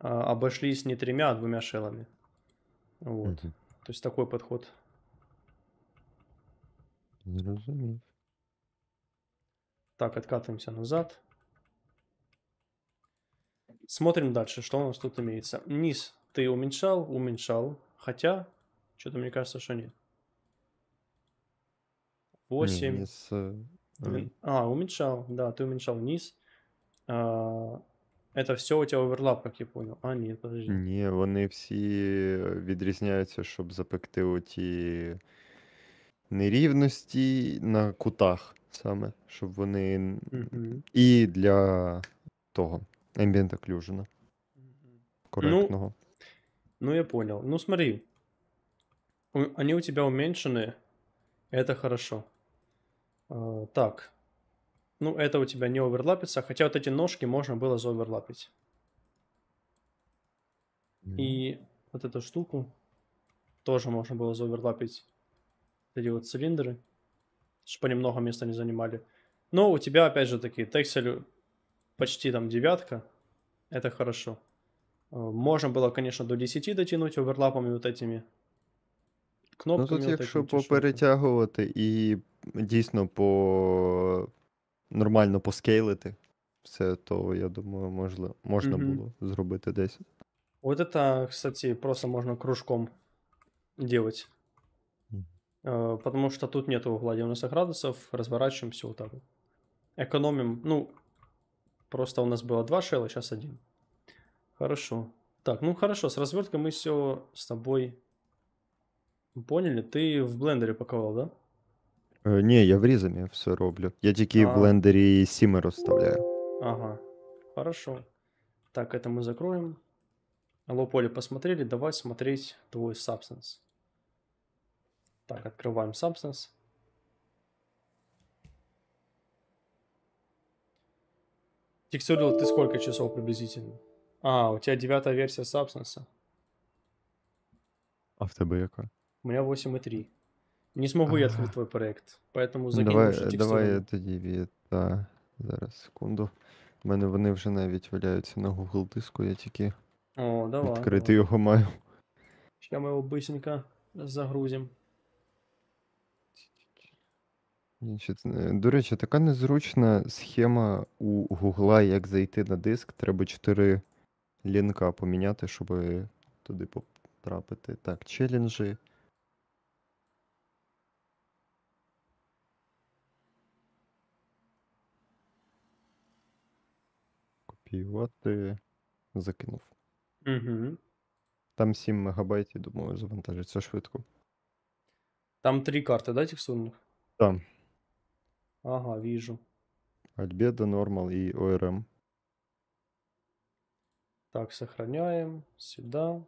А, обошлись не тремя, а двумя шелами. Вот. Угу. То есть такой подход. Разумею. Так, откатываемся назад. Смотрим дальше, что у нас тут имеется. Низ ты уменьшал, уменьшал. Хотя, что-то мне кажется, что нет. 8. Не, А, уменьшал, да, ты уменьшал вниз. А, это все у тебя оверлап, как я понял. А, ні, подожди. Не, вони всі відрізняються, щоб запекти оті нерівності на кутах саме, щоб вони. mm І для того Ambient Occlusion. Коректного. Ну, я понял. Ну, смотри. Они у тебя уменьшены. Это хорошо. А, так. Ну, это у тебя не оверлапится. Хотя вот эти ножки можно было заоверлапить. Mm. И вот эту штуку тоже можно было заоверлапить. Эти вот цилиндры. Чтобы они много места не занимали. Но у тебя, опять же, такие тексель почти там девятка. Это хорошо. Э, можно было, конечно, до 10 дотянуть оверлапами вот этими ну, кнопками. Ну тут, якщо вот поперетягувати і дійсно по нормально поскейлити, все, то я думаю, можна, можна mm було зробити 10. Вот это, кстати, просто можно кружком делать. Mm. Э, потому что тут нету угла 90 градусов, разворачиваемся вот так вот. Экономим, ну, просто у нас было два шелла, сейчас один. Хорошо. Так, ну хорошо, с разверткой мы все с тобой поняли. Ты в блендере паковал, да? Э, е, Ні, я в різані все роблю. Я такие А. в блендері симы расставляю. Ага, хорошо. Так, это мы закроем. Алло, поле посмотрели, давай смотреть твой Substance. Так, открываем Substance. Текстурил ты сколько часов приблизительно? А, у тебя девятая версия Substance. А в тебе яка? У меня 8.3. Не смогу я открыть твой проект, поэтому ну, закинь давай, уже текстовую. Давай я тоді від... Та, зараз, секунду. У мене вони вже навіть валяються на Google диску, я тільки О, давай. відкрити давай. його маю. Сейчас ми його быстренько загрузим. До речі, така незручна схема у Гугла, як зайти на диск. Треба 4 лінка поміняти, щоб туди потрапити. Так, челенджі. Копіювати. Закинув. Угу. Там 7 мегабайт, я думаю, завантажиться швидко. Там три карти, да, сумних? Там. Ага, вижу. Альбеда, нормал і ОРМ. Так, сохраняем сюда.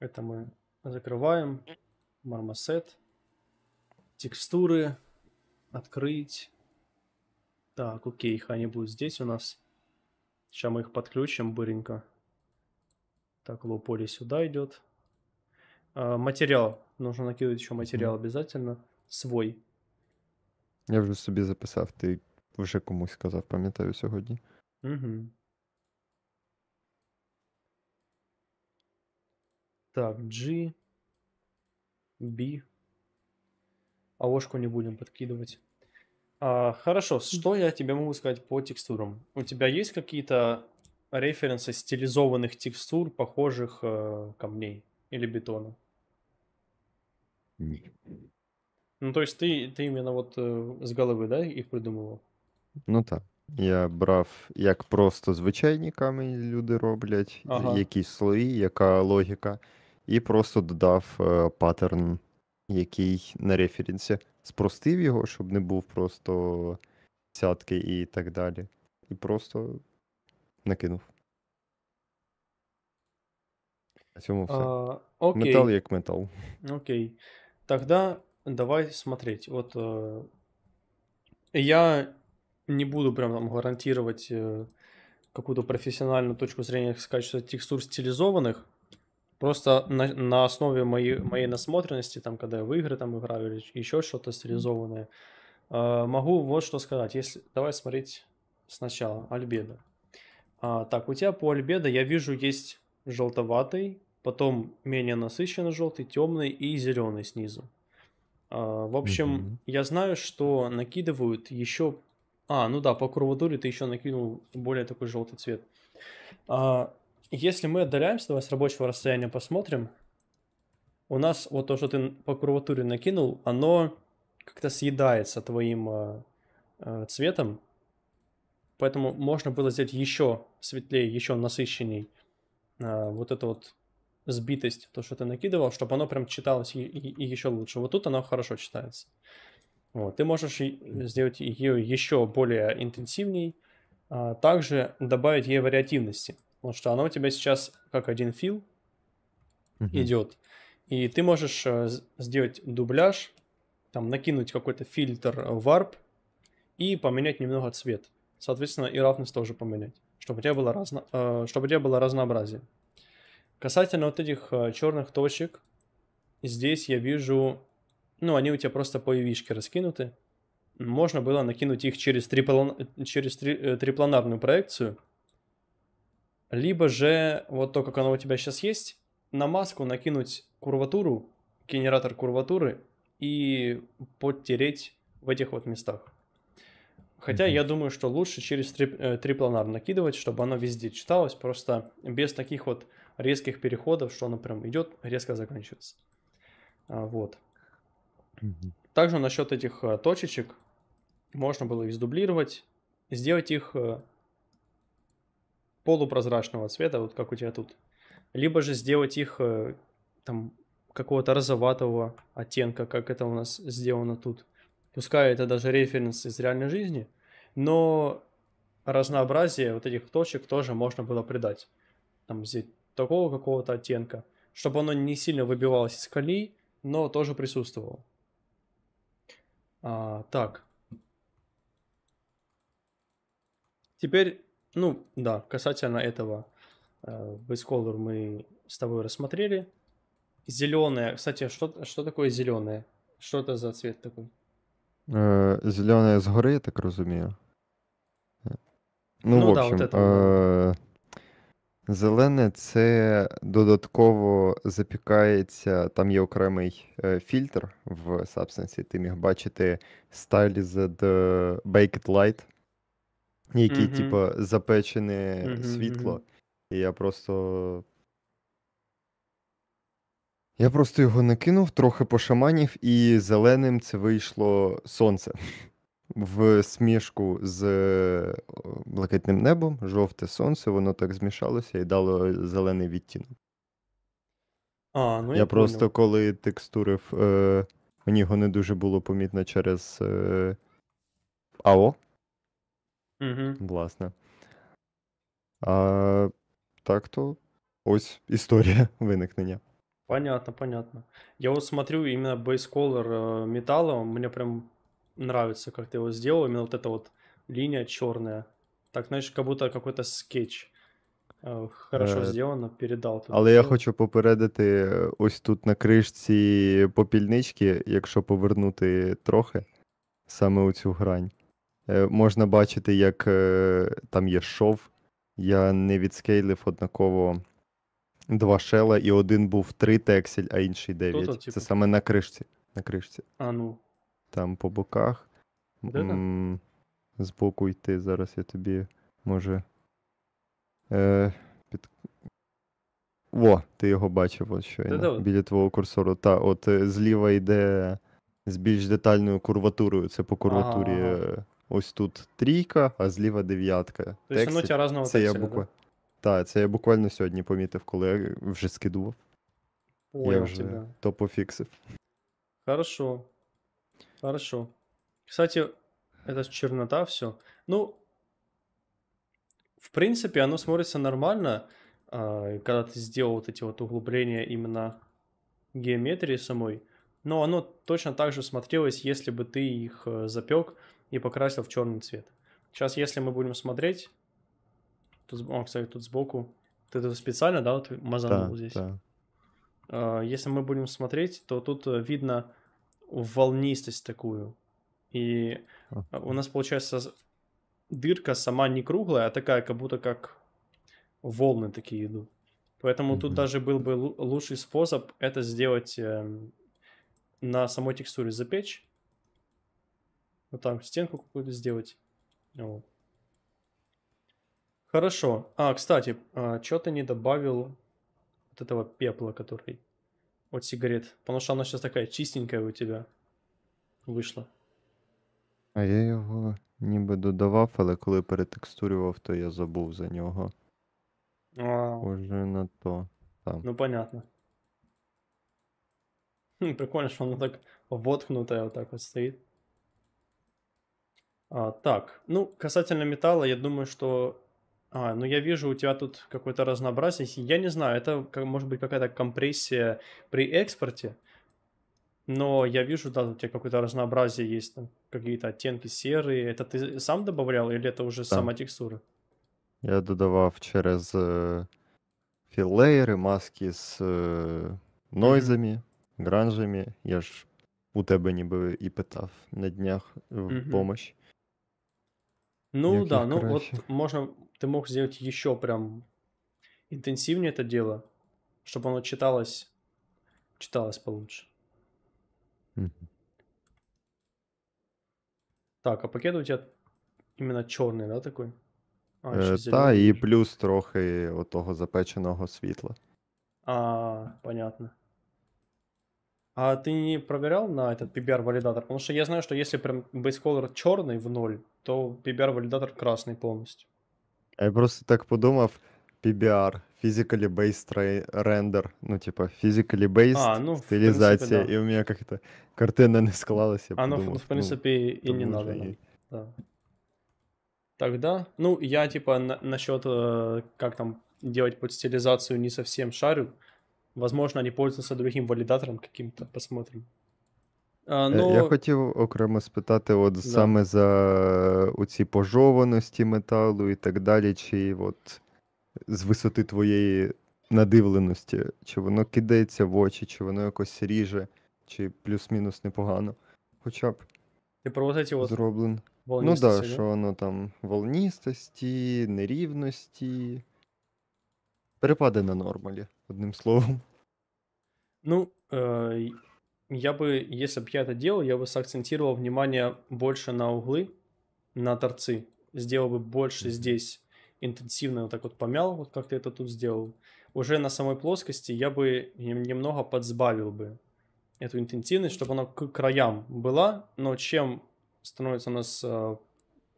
Это мы закрываем. Мармосет. Текстуры. Открыть. Так, окей, они будут здесь у нас. Сейчас мы их подключим быренько. Так, лоу-поле сюда идет. А, материал. Нужно накидывать еще материал mm. обязательно. Свой. Я вже собі записав, ти вже комусь сказав, пам'ятаю сьогодні угу Так, G, B. ложку не будем подкидывать. А, хорошо, что я тебе могу сказать по текстурам? У тебя есть какие-то референсы стилизованных текстур, похожих э, камней или бетона? Нет. Ну, то есть ты, ты именно вот э, с головы, да, их придумывал? Ну так. Я брав, як просто звичайні камені люди роблять, ага. якісь слої, яка логіка, і просто додав е, паттерн, який на референсі. Спростив його, щоб не був просто сятки і так далі. І просто накинув. На цьому все. А, окей. Метал як метал. Окей. Тогда давай смотреть. от э, я не буду прям там гарантировать э, какую-то профессиональную точку зрения с качества текстур стилизованных. Просто на, на основе моей, моей насмотренности, там, когда я в игры там играю или еще что-то стилизованное, э, могу вот что сказать. Если, давай смотреть сначала Альбеда. А, так, у тебя по Альбеда я вижу есть желтоватый, потом менее насыщенно желтый, темный и зеленый снизу. А, в общем, mm-hmm. я знаю, что накидывают еще а, ну да, по курватуре ты еще накинул более такой желтый цвет. А, если мы отдаляемся, давай с рабочего расстояния посмотрим. У нас вот то, что ты по курватуре накинул, оно как-то съедается твоим а, а, цветом. Поэтому можно было сделать еще светлее, еще насыщенней а, вот эту вот сбитость, то, что ты накидывал, чтобы оно прям читалось и, и, и еще лучше. Вот тут оно хорошо читается. Вот. Ты можешь сделать ее еще более интенсивней, а также добавить ей вариативности, потому что она у тебя сейчас как один фил угу. идет, и ты можешь э, сделать дубляж, там накинуть какой-то фильтр э, варп и поменять немного цвет. Соответственно, и равность тоже поменять, чтобы у тебя было, разно... Э, чтобы у тебя было разнообразие. Касательно вот этих черных точек, здесь я вижу ну, они у тебя просто по ev раскинуты. Можно было накинуть их через, триплан... через три... Э, трипланарную проекцию. Либо же, вот то, как оно у тебя сейчас есть, на маску накинуть курватуру, генератор курватуры, и подтереть в этих вот местах. Хотя mm-hmm. я думаю, что лучше через три, э, трипланар накидывать, чтобы оно везде читалось, просто без таких вот резких переходов, что оно прям идет, резко заканчивается. А, вот. Также насчет этих э, точечек можно было их сдублировать, сделать их э, полупрозрачного цвета, вот как у тебя тут. Либо же сделать их э, там какого-то розоватого оттенка, как это у нас сделано тут. Пускай это даже референс из реальной жизни, но разнообразие вот этих точек тоже можно было придать. Там взять такого какого-то оттенка, чтобы оно не сильно выбивалось из колей, но тоже присутствовало. А, так. Теперь, ну да, касательно этого Бейсколор э, мы с тобой рассмотрели. зеленое. Кстати, что, что такое зеленое? Что это за цвет такой? Э, Зеленая згори, я так разумею. Э, ну, ну в общем, да, вот это. Зелене це додатково запікається, там є окремий е, фільтр в Substance, ти міг бачити Stylized Baked Light, який, mm-hmm. типу, запечене mm-hmm. світло. І я просто. Я просто його накинув, трохи пошаманів, і зеленим це вийшло сонце в смішку з е, блакитним небом, жовте сонце, воно так змішалося і дало зелений відтінок. А, ну Я, я просто понял. коли текстурив, е, мені його не дуже було помітно через е, АО. Угу. Власне. А, Так то ось історія виникнення. Понятно, понятно. Я от смотрю іменно бейсколор металла, у меня прям нравится, как ты его сделал. Именно вот эта вот линия черная. Так, знаешь, как будто какой-то скетч. Э, хорошо э, сделано, передав. Але я ну. хочу попередити е, ось тут на кришці попільнички, якщо повернути трохи саме у цю грань. Е, можна бачити, як е, там є шов. Я не відскейлив однаково два шела, і один був 3 тексель, а інший 9. Це типу? саме на кришці. На кришці. А ну там по боках. М- збоку йти. Зараз я тобі може. Е, під... О, ти його бачив от щойно. Біля твого курсору. Та, от е, зліва йде з більш детальною курватурою. Це по курватурі ага. Е, ось тут трійка, а зліва дев'ятка. Тобто це текселя, я буква... да? Так, це я буквально сьогодні помітив, коли я вже скидував. Ой, я вже тебе. то пофіксив. Хорошо. Хорошо. Кстати, это чернота все. Ну, в принципе, оно смотрится нормально, а, когда ты сделал вот эти вот углубления именно геометрии самой. Но оно точно так же смотрелось, если бы ты их э, запек и покрасил в черный цвет. Сейчас, если мы будем смотреть, тут, о, кстати, тут сбоку, ты это специально, да, вот мазанул да, здесь? Да. А, если мы будем смотреть, то тут э, видно волнистость такую. И у нас получается дырка сама не круглая, а такая, как будто как волны такие идут. Поэтому mm-hmm. тут даже был бы лучший способ это сделать э, на самой текстуре запечь. Вот там стенку какую-то сделать. Вот. Хорошо. А, кстати, а, что ты не добавил вот этого пепла, который от сигарет? Потому что она сейчас такая чистенькая у тебя вышла. А я його ніби додавав, але коли перетекстурював, то я забув за нього. А, Схоже на то. Там. ну понятно. Хм, прикольно, что она так воткнутая вот так вот стоит. А, так, ну, касательно металла, я думаю, что а, ну я вижу, у тебя тут какое-то разнообразие. Я не знаю, это как, может быть какая-то компрессия при экспорте, но я вижу, да, у тебя какое-то разнообразие есть, там какие-то оттенки серые. Это ты сам добавлял или это уже да. сама текстура? Я додавав через э, маски с э, нойзами, mm-hmm. гранжами. Я ж у тебя не ніби и питав на днях в mm-hmm. помощь. Ну Як да, ну вот можно ты мог сделать еще прям интенсивнее это дело, чтобы оно читалось, читалось получше. Так, а пакет у тебя именно черный, да, такой? А, э, е, та, і плюс трохи отого запеченого світла. А, понятно. А ты не проверял на этот PBR-валидатор? Потому что я знаю, что если прям basecaller черный в ноль, то PBR-валидатор красный полностью. Я просто так подумав, PBR, Physically Based Render, ну, типа, Physically Based а, ну, стилізація, принципі, да. і у мене як-то картина не склалася. А, ну, в принципі, ну, і не надо. И... Да. Тогда, ну, я, типа, на- насчет, э, как там делать под стилизацию, не совсем шарю. Возможно, они пользуются другим валидатором каким-то, посмотрим. А, е, ну... Я хотів окремо спитати, от да. саме за е, ці пожованості металу і так далі, чи от з висоти твоєї надивленості, чи воно кидається в очі, чи воно якось ріже, чи плюс-мінус непогано. Хоча б Ти ці от зроблено. Ну так, да, що воно там волністості, нерівності. Перепади на нормалі, одним словом. Ну. Е- я бы, если бы я это делал, я бы сакцентировал внимание больше на углы, на торцы. Сделал бы больше здесь интенсивно вот так вот помял, вот как ты это тут сделал. Уже на самой плоскости я бы немного подсбавил бы эту интенсивность, чтобы она к краям была, но чем становится у нас э,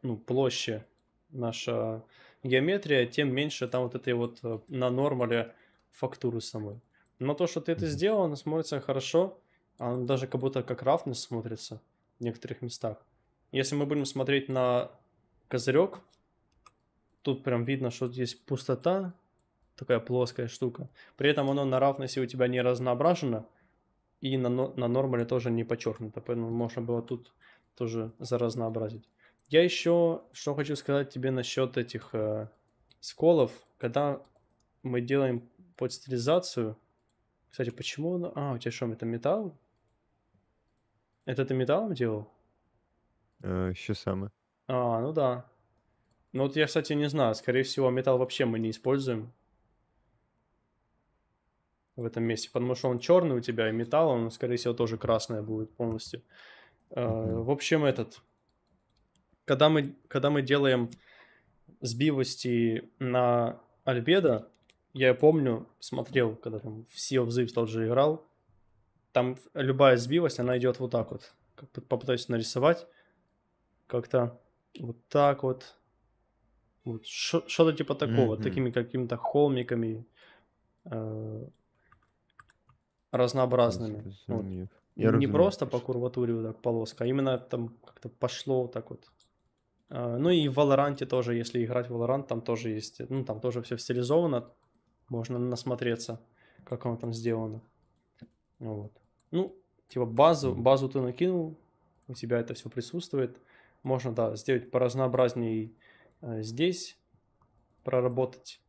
ну, площадь наша геометрия, тем меньше там вот этой вот э, на нормале фактуры самой. Но то, что ты это сделал, оно смотрится хорошо. Он а даже как будто как рафнес смотрится в некоторых местах. Если мы будем смотреть на козырек, тут прям видно, что здесь пустота, такая плоская штука. При этом оно на рафнесе у тебя не разноображено, и на, на нормале тоже не подчеркнуто, поэтому можно было тут тоже заразнообразить. Я еще что хочу сказать тебе насчет этих э, сколов, когда мы делаем подстилизацию. Кстати, почему? А, у тебя что, это металл? Это ты металлом делал? Э, еще самое. А, ну да. Ну вот я, кстати, не знаю. Скорее всего, металл вообще мы не используем в этом месте, потому что он черный у тебя, и металл, он, скорее всего, тоже красная будет полностью. Mm-hmm. В общем, этот... Когда мы, когда мы делаем сбивости на Альбедо, я помню, смотрел, когда там в Sea of Thieves тот играл, там любая сбилась, она идет вот так вот. Попытаюсь нарисовать как-то вот так вот. вот что-то типа такого, mm-hmm. такими какими-то холмиками э- разнообразными. Вот. Не разумею. просто по курватуре вот так полоска, а именно там как-то пошло вот так вот. Э- ну и в Валоранте тоже, если играть в Валорант, там тоже есть, ну там тоже все стилизовано, можно насмотреться, как оно там сделано. Вот. Ну, типа базу, базу ты накинул, у тебя это все присутствует. Можно, да, сделать поразнообразнее э, здесь, проработать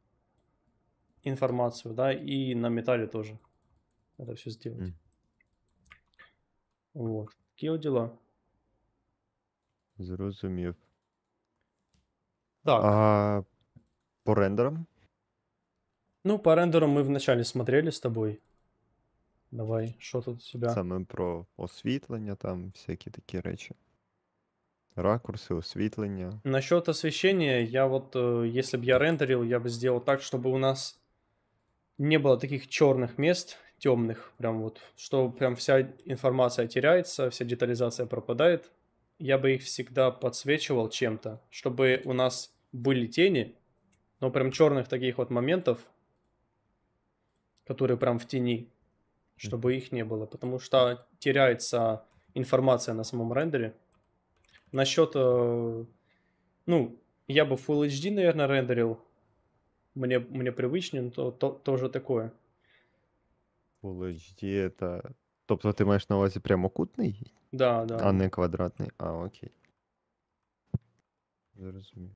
информацию, да, и на металле тоже это все сделать. Mm. Вот. Такие дела. Зрозумів. Так. А по рендерам? Ну, по рендерам мы вначале смотрели с тобой. Давай, що тут у тебе? Саме про освітлення, там всякі такі речі. Ракурсы, освітлення. Насчет освещения, я вот, э, если бы я рендерил, я бы сделал так, чтобы у нас не было таких черных мест, темных, прям вот, что прям вся информация теряется, вся детализация пропадает. Я бы их всегда подсвечивал чем-то, чтобы у нас были тени, но прям черных таких вот моментов, которые прям в тени, чтобы их не было, потому что теряется информация на самом рендере. Насчет, э, ну, я бы Full HD, наверное, рендерил, мне, мне привычнее, но то, то, тоже такое. Full HD это... Тобто ты маєш на увазі прямокутний? Да, да. А не квадратный А, окей. Зрозумів.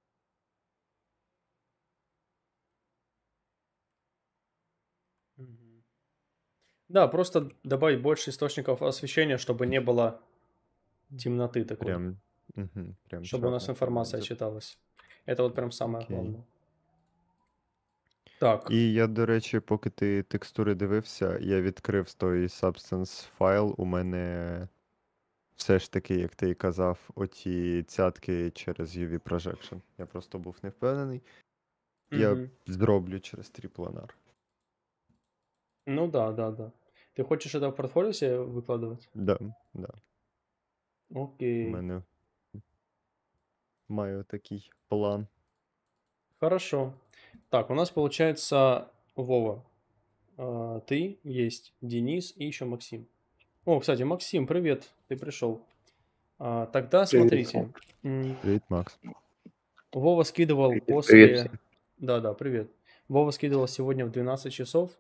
Да, просто добавить больше источников освещения, чтобы не было темноты такой. Прям, угу, прям чтобы правда. у нас информация читалась. Это вот прям самое okay. головне. Так. І я, до речі, поки ти текстури дивився, я відкрив той Substance файл. У мене все ж таки, як ти і казав, оті цятки через UV Projection. Я просто був не впевнений. Mm-hmm. Я зроблю через тріпланар. Ну да, да, да. Ты хочеш это в портфоліо себе викладувати? Да, да. Окей. У Окей. мене маю такий план. Хорошо. Так, у нас получается Вова. а, Ты есть, Денис и еще Максим. О, кстати, Максим, привет, ты пришел. А, Тогда Привет. смотрите. м, Привіт, Макс. Вова скидывал Привет, после... Да, да, привет. Вова скидывал сегодня в 12 часов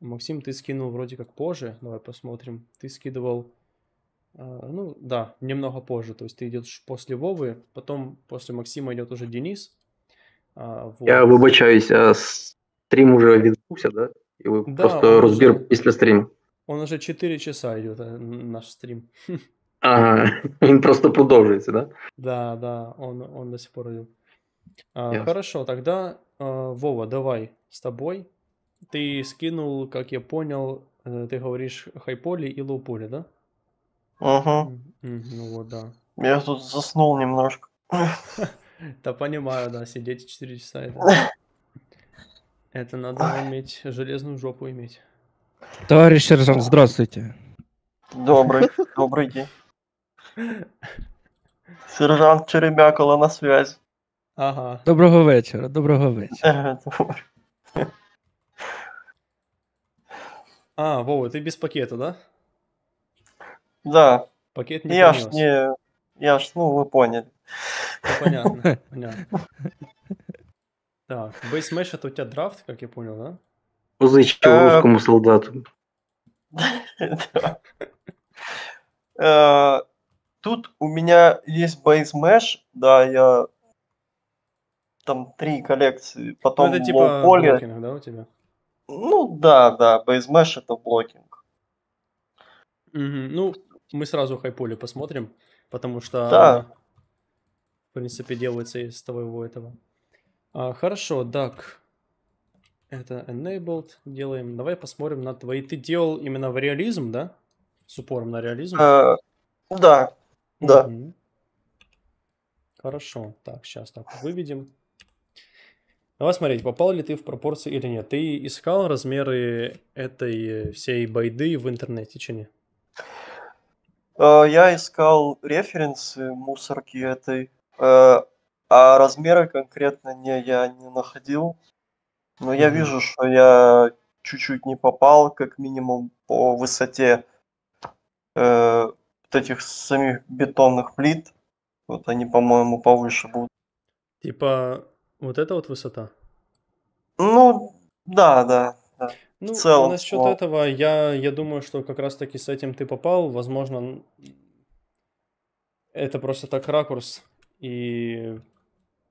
Максим, ты скинул вроде как позже. Давай посмотрим. Ты скидывал, э, ну да, немного позже. То есть ты идешь после Вовы, потом после Максима идет уже Денис. А, вот. Я вибачаюсь, а стрим уже відбувся, да? І ви да, просто разбер уже... після стріму. Он уже 4 часа идет, э, наш стрим. Ага, он просто продолжается, да? Да, да, он, он до сих пор идет. А, хорошо, тогда, э, Вова, давай с тобой ты скинул, как я понял, э, ты говоришь хайполи и лоуполи, да? Угу. Ну вот, да. Я тут заснул немножко. Да понимаю, да, сидеть 4 часа это... Это надо иметь, железную жопу иметь. Товарищ сержант, здравствуйте. Добрый, добрый день. Сержант Черебякола на связи. Ага. Доброго вечера, доброго вечера. А, Вова, ты без пакета, да? Да. Пакет не Я ж не... Я ж, ну, вы поняли. Ну, понятно, понятно. Так, бейсмэш это у тебя драфт, как я понял, да? Позычил э, русскому солдату. Э, тут у меня есть Basemesh, да, я там три коллекции, Ну, потом это типа лоу да, у тебя? Ну да, да, BaseMesh это блокинг. Mm-hmm. Ну, мы сразу хайполе посмотрим, потому что, да. в принципе, делается из твоего этого. А, хорошо, так, это enabled делаем. Давай посмотрим на твои. Ты делал именно в реализм, да? С упором на реализм? А, да, да. Угу. Хорошо. Так, сейчас так выведем. Давай ну, смотреть, попал ли ты в пропорции или нет. Ты искал размеры этой э, всей байды в интернете, чи не? Э, я искал референсы мусорки этой, э, а размеры конкретно не я не находил. Но я вижу, что я чуть-чуть не попал, как минимум по высоте э, этих самих бетонных плит. Вот они, по-моему, повыше будут. Типа вот это вот высота? Ну, да, да. Ну, целом. насчет но... этого, я, я думаю, что как раз-таки с этим ты попал. Возможно, это просто так ракурс и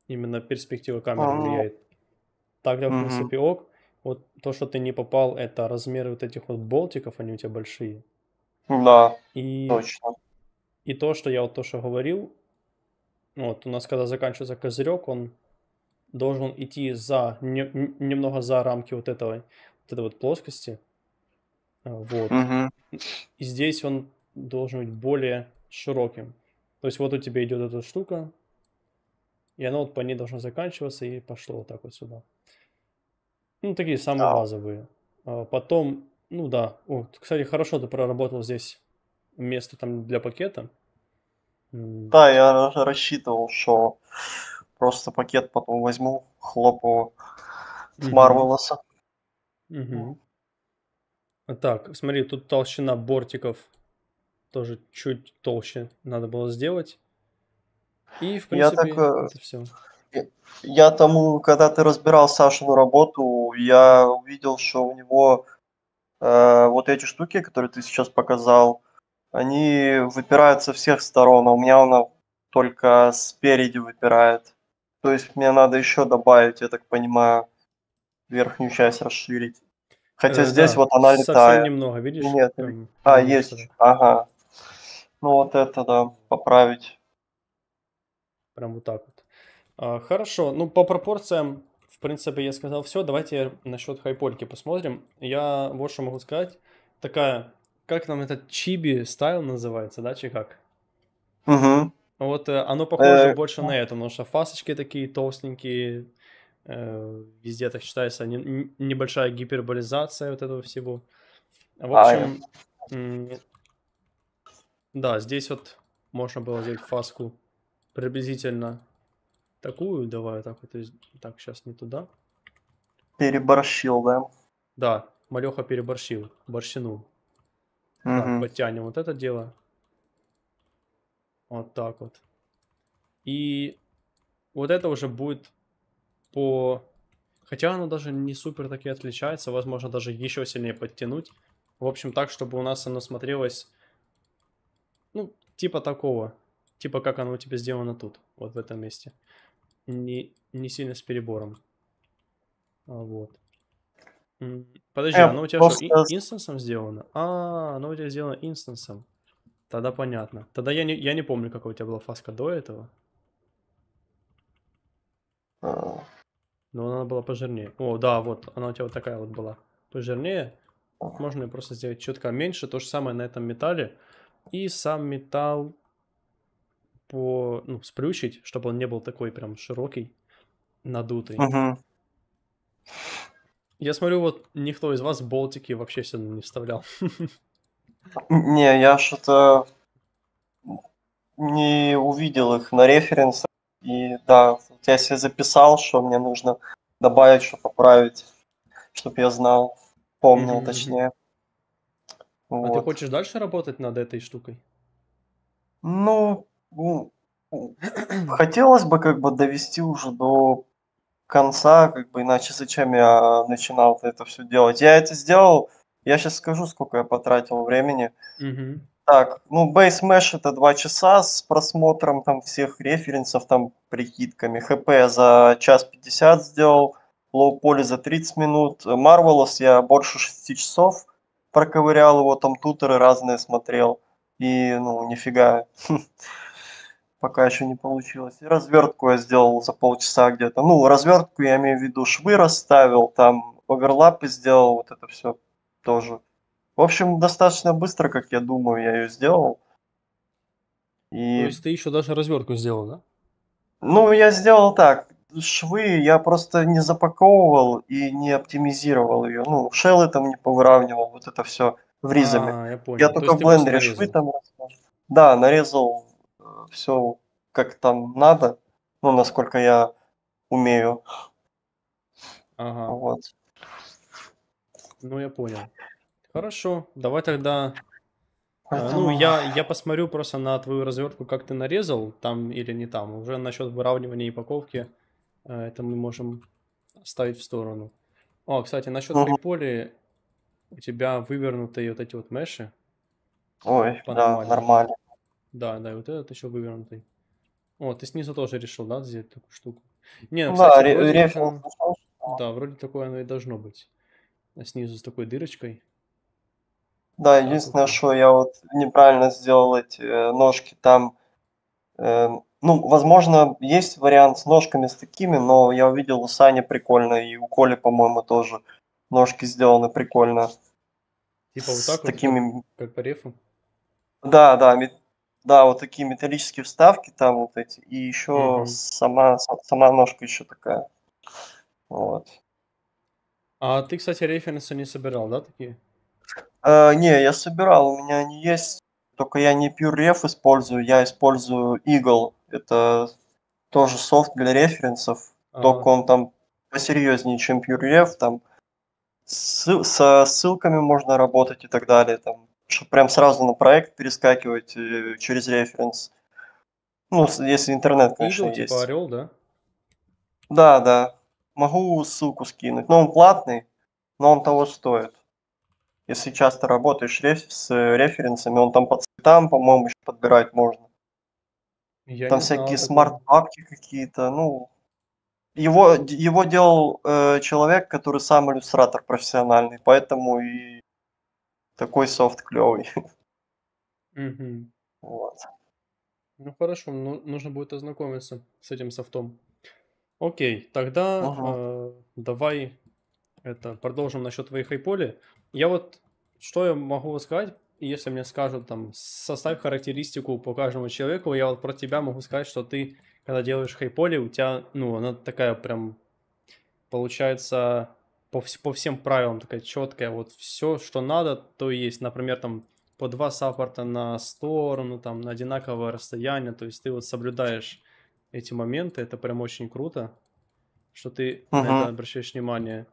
именно перспектива камеры А-а-а. влияет. Так, в принципе, ок. Вот то, что ты не попал, это размеры вот этих вот болтиков, они у тебя большие. Да, и, точно. И то, что я вот то, что говорил, вот у нас когда заканчивается козырек, он должен идти за, не, немного за рамки вот этого, вот этой вот плоскости. А, вот. Угу. И здесь он должен быть более широким. То есть вот у тебя идет эта штука, и она вот по ней должна заканчиваться, и пошло вот так вот сюда. Ну, такие самые да. базовые. А, потом, ну да, О, кстати, хорошо ты проработал здесь место там для пакета. Да, я рассчитывал, что Просто пакет потом возьму, хлопу с Марвелоса. Угу. Так, смотри, тут толщина бортиков тоже чуть толще надо было сделать. И, в принципе, я так, э, это все. Я, я тому, когда ты разбирал Сашину работу, я увидел, что у него э, вот эти штуки, которые ты сейчас показал, они выпирают со всех сторон, а у меня она только спереди выпирает. То есть мне надо еще добавить, я так понимаю, верхнюю часть расширить. Хотя э, здесь да, вот она летает. Совсем немного, видишь? Ну, нет. Там, а, там есть. Сюда. Ага. Ну вот это, да, поправить. Прям вот так вот. А, хорошо, ну по пропорциям, в принципе, я сказал все. Давайте насчет хайпольки посмотрим. Я вот что могу сказать. Такая, как нам этот чиби стайл называется, да, чи как? Угу. Вот э, оно похоже э, больше ну. на это, потому что фасочки такие толстенькие, э, везде так считается не, небольшая гиперболизация вот этого всего. В а, общем, а, да, здесь вот можно было взять фаску приблизительно такую, давай так вот, так, сейчас не туда. Переборщил, да? Да, Малеха переборщил, борщину. Угу. Так, подтянем вот это дело. Вот так вот. И вот это уже будет по... Хотя оно даже не супер таки отличается, возможно, даже еще сильнее подтянуть. В общем, так, чтобы у нас оно смотрелось, ну, типа такого. Типа как оно у тебя сделано тут, вот в этом месте. Не, не сильно с перебором. А, вот. Подожди, э, оно у тебя что, инстансом сделано? А, оно у тебя сделано инстансом. Тогда понятно. Тогда я не, я не помню, какая у тебя была фаска до этого. А. Но она была пожирнее. О, да, вот, она у тебя вот такая вот была. Пожирнее. А. Можно ее просто сделать четко меньше. То же самое на этом металле. И сам металл по, ну, сплющить, чтобы он не был такой прям широкий, надутый. Угу. Я смотрю, вот никто из вас болтики вообще сюда не вставлял. Не, я что-то не увидел их на референсах. И да, я себе записал, что мне нужно добавить, что поправить, чтобы я знал, помнил mm-hmm. точнее. А ты хочешь дальше работать над этой штукой? Ну, ну, хотелось бы как бы довести уже до конца, как бы иначе зачем я начинал это все делать. Я это сделал я сейчас скажу, сколько я потратил времени. Угу. Так, ну, Base Mesh это 2 часа с просмотром там всех референсов, там, прикидками. ХП за час 50 сделал, Low Poly за 30 минут. Marvelous я больше 6 часов проковырял его, там тутеры разные смотрел. И, ну, нифига, пока еще не получилось. И развертку я сделал за полчаса где-то. Ну, развертку я имею в виду швы расставил, там оверлапы сделал, вот это все тоже. В общем, достаточно быстро, как я думаю, я ее сделал. И... То есть ты еще даже развертку сделал, да? Ну, я сделал так. Швы я просто не запаковывал и не оптимизировал ее. Ну, шеллы там не повыравнивал, вот это все в ризами. А, я понял. я То только в блендере швы там... Да, нарезал э, все как там надо, ну, насколько я умею. Ага. Вот. Ну, я понял. Хорошо, давай тогда... Поэтому... Ну, я, я посмотрю просто на твою развертку, как ты нарезал, там или не там. Уже насчет выравнивания и упаковки, э, это мы можем ставить в сторону. О, кстати, насчет угу. приполи, у тебя вывернутые вот эти вот меши. Ой, да, нормально. Да, да, и вот этот еще вывернутый. О, ты снизу тоже решил, да, взять такую штуку? Не, ну, кстати, да, вроде, решил. Да, вроде такое оно и должно быть снизу с такой дырочкой. Да, единственное, что я вот неправильно сделал эти э, ножки там. Э, ну, возможно, есть вариант с ножками с такими, но я увидел у Сани прикольно, и у Коли, по-моему, тоже ножки сделаны прикольно. Типа вот так с вот, такими... как по рефу? Да, да, мет... да, вот такие металлические вставки там вот эти, и еще угу. сама, сама ножка еще такая. Вот. А ты, кстати, референсы не собирал, да, такие? А, не, я собирал, у меня они есть, только я не PureRef использую, я использую Eagle. Это тоже софт для референсов, а только он там посерьезнее, чем PureRef, там со ссылками можно работать и так далее, там, чтобы прям сразу на проект перескакивать э, через референс. Ну, если интернет, конечно, Eagle, типа есть. Типа орел, да? Да, да. Могу ссылку скинуть. Но он платный, но он того стоит. Если часто работаешь реф с референсами, он там по цветам, по-моему, еще подбирать можно. Я там всякие смарт-папки какие-то, ну... Его, его делал э, человек, который сам иллюстратор профессиональный, поэтому и такой софт клевый. Угу. Вот. Ну хорошо, ну, нужно будет ознакомиться с этим софтом. Окей, тогда ага. э, давай это продолжим насчет твоих хайполи. Я вот что я могу сказать, если мне скажут там составь характеристику по каждому человеку, я вот про тебя могу сказать, что ты когда делаешь хайполи, у тебя ну она такая прям получается по, по всем правилам такая четкая, вот все, что надо, то есть. Например, там по два саппорта на сторону, там на одинаковое расстояние, то есть ты вот соблюдаешь эти моменты, это прям очень круто, что ты uh-huh. на это обращаешь внимание,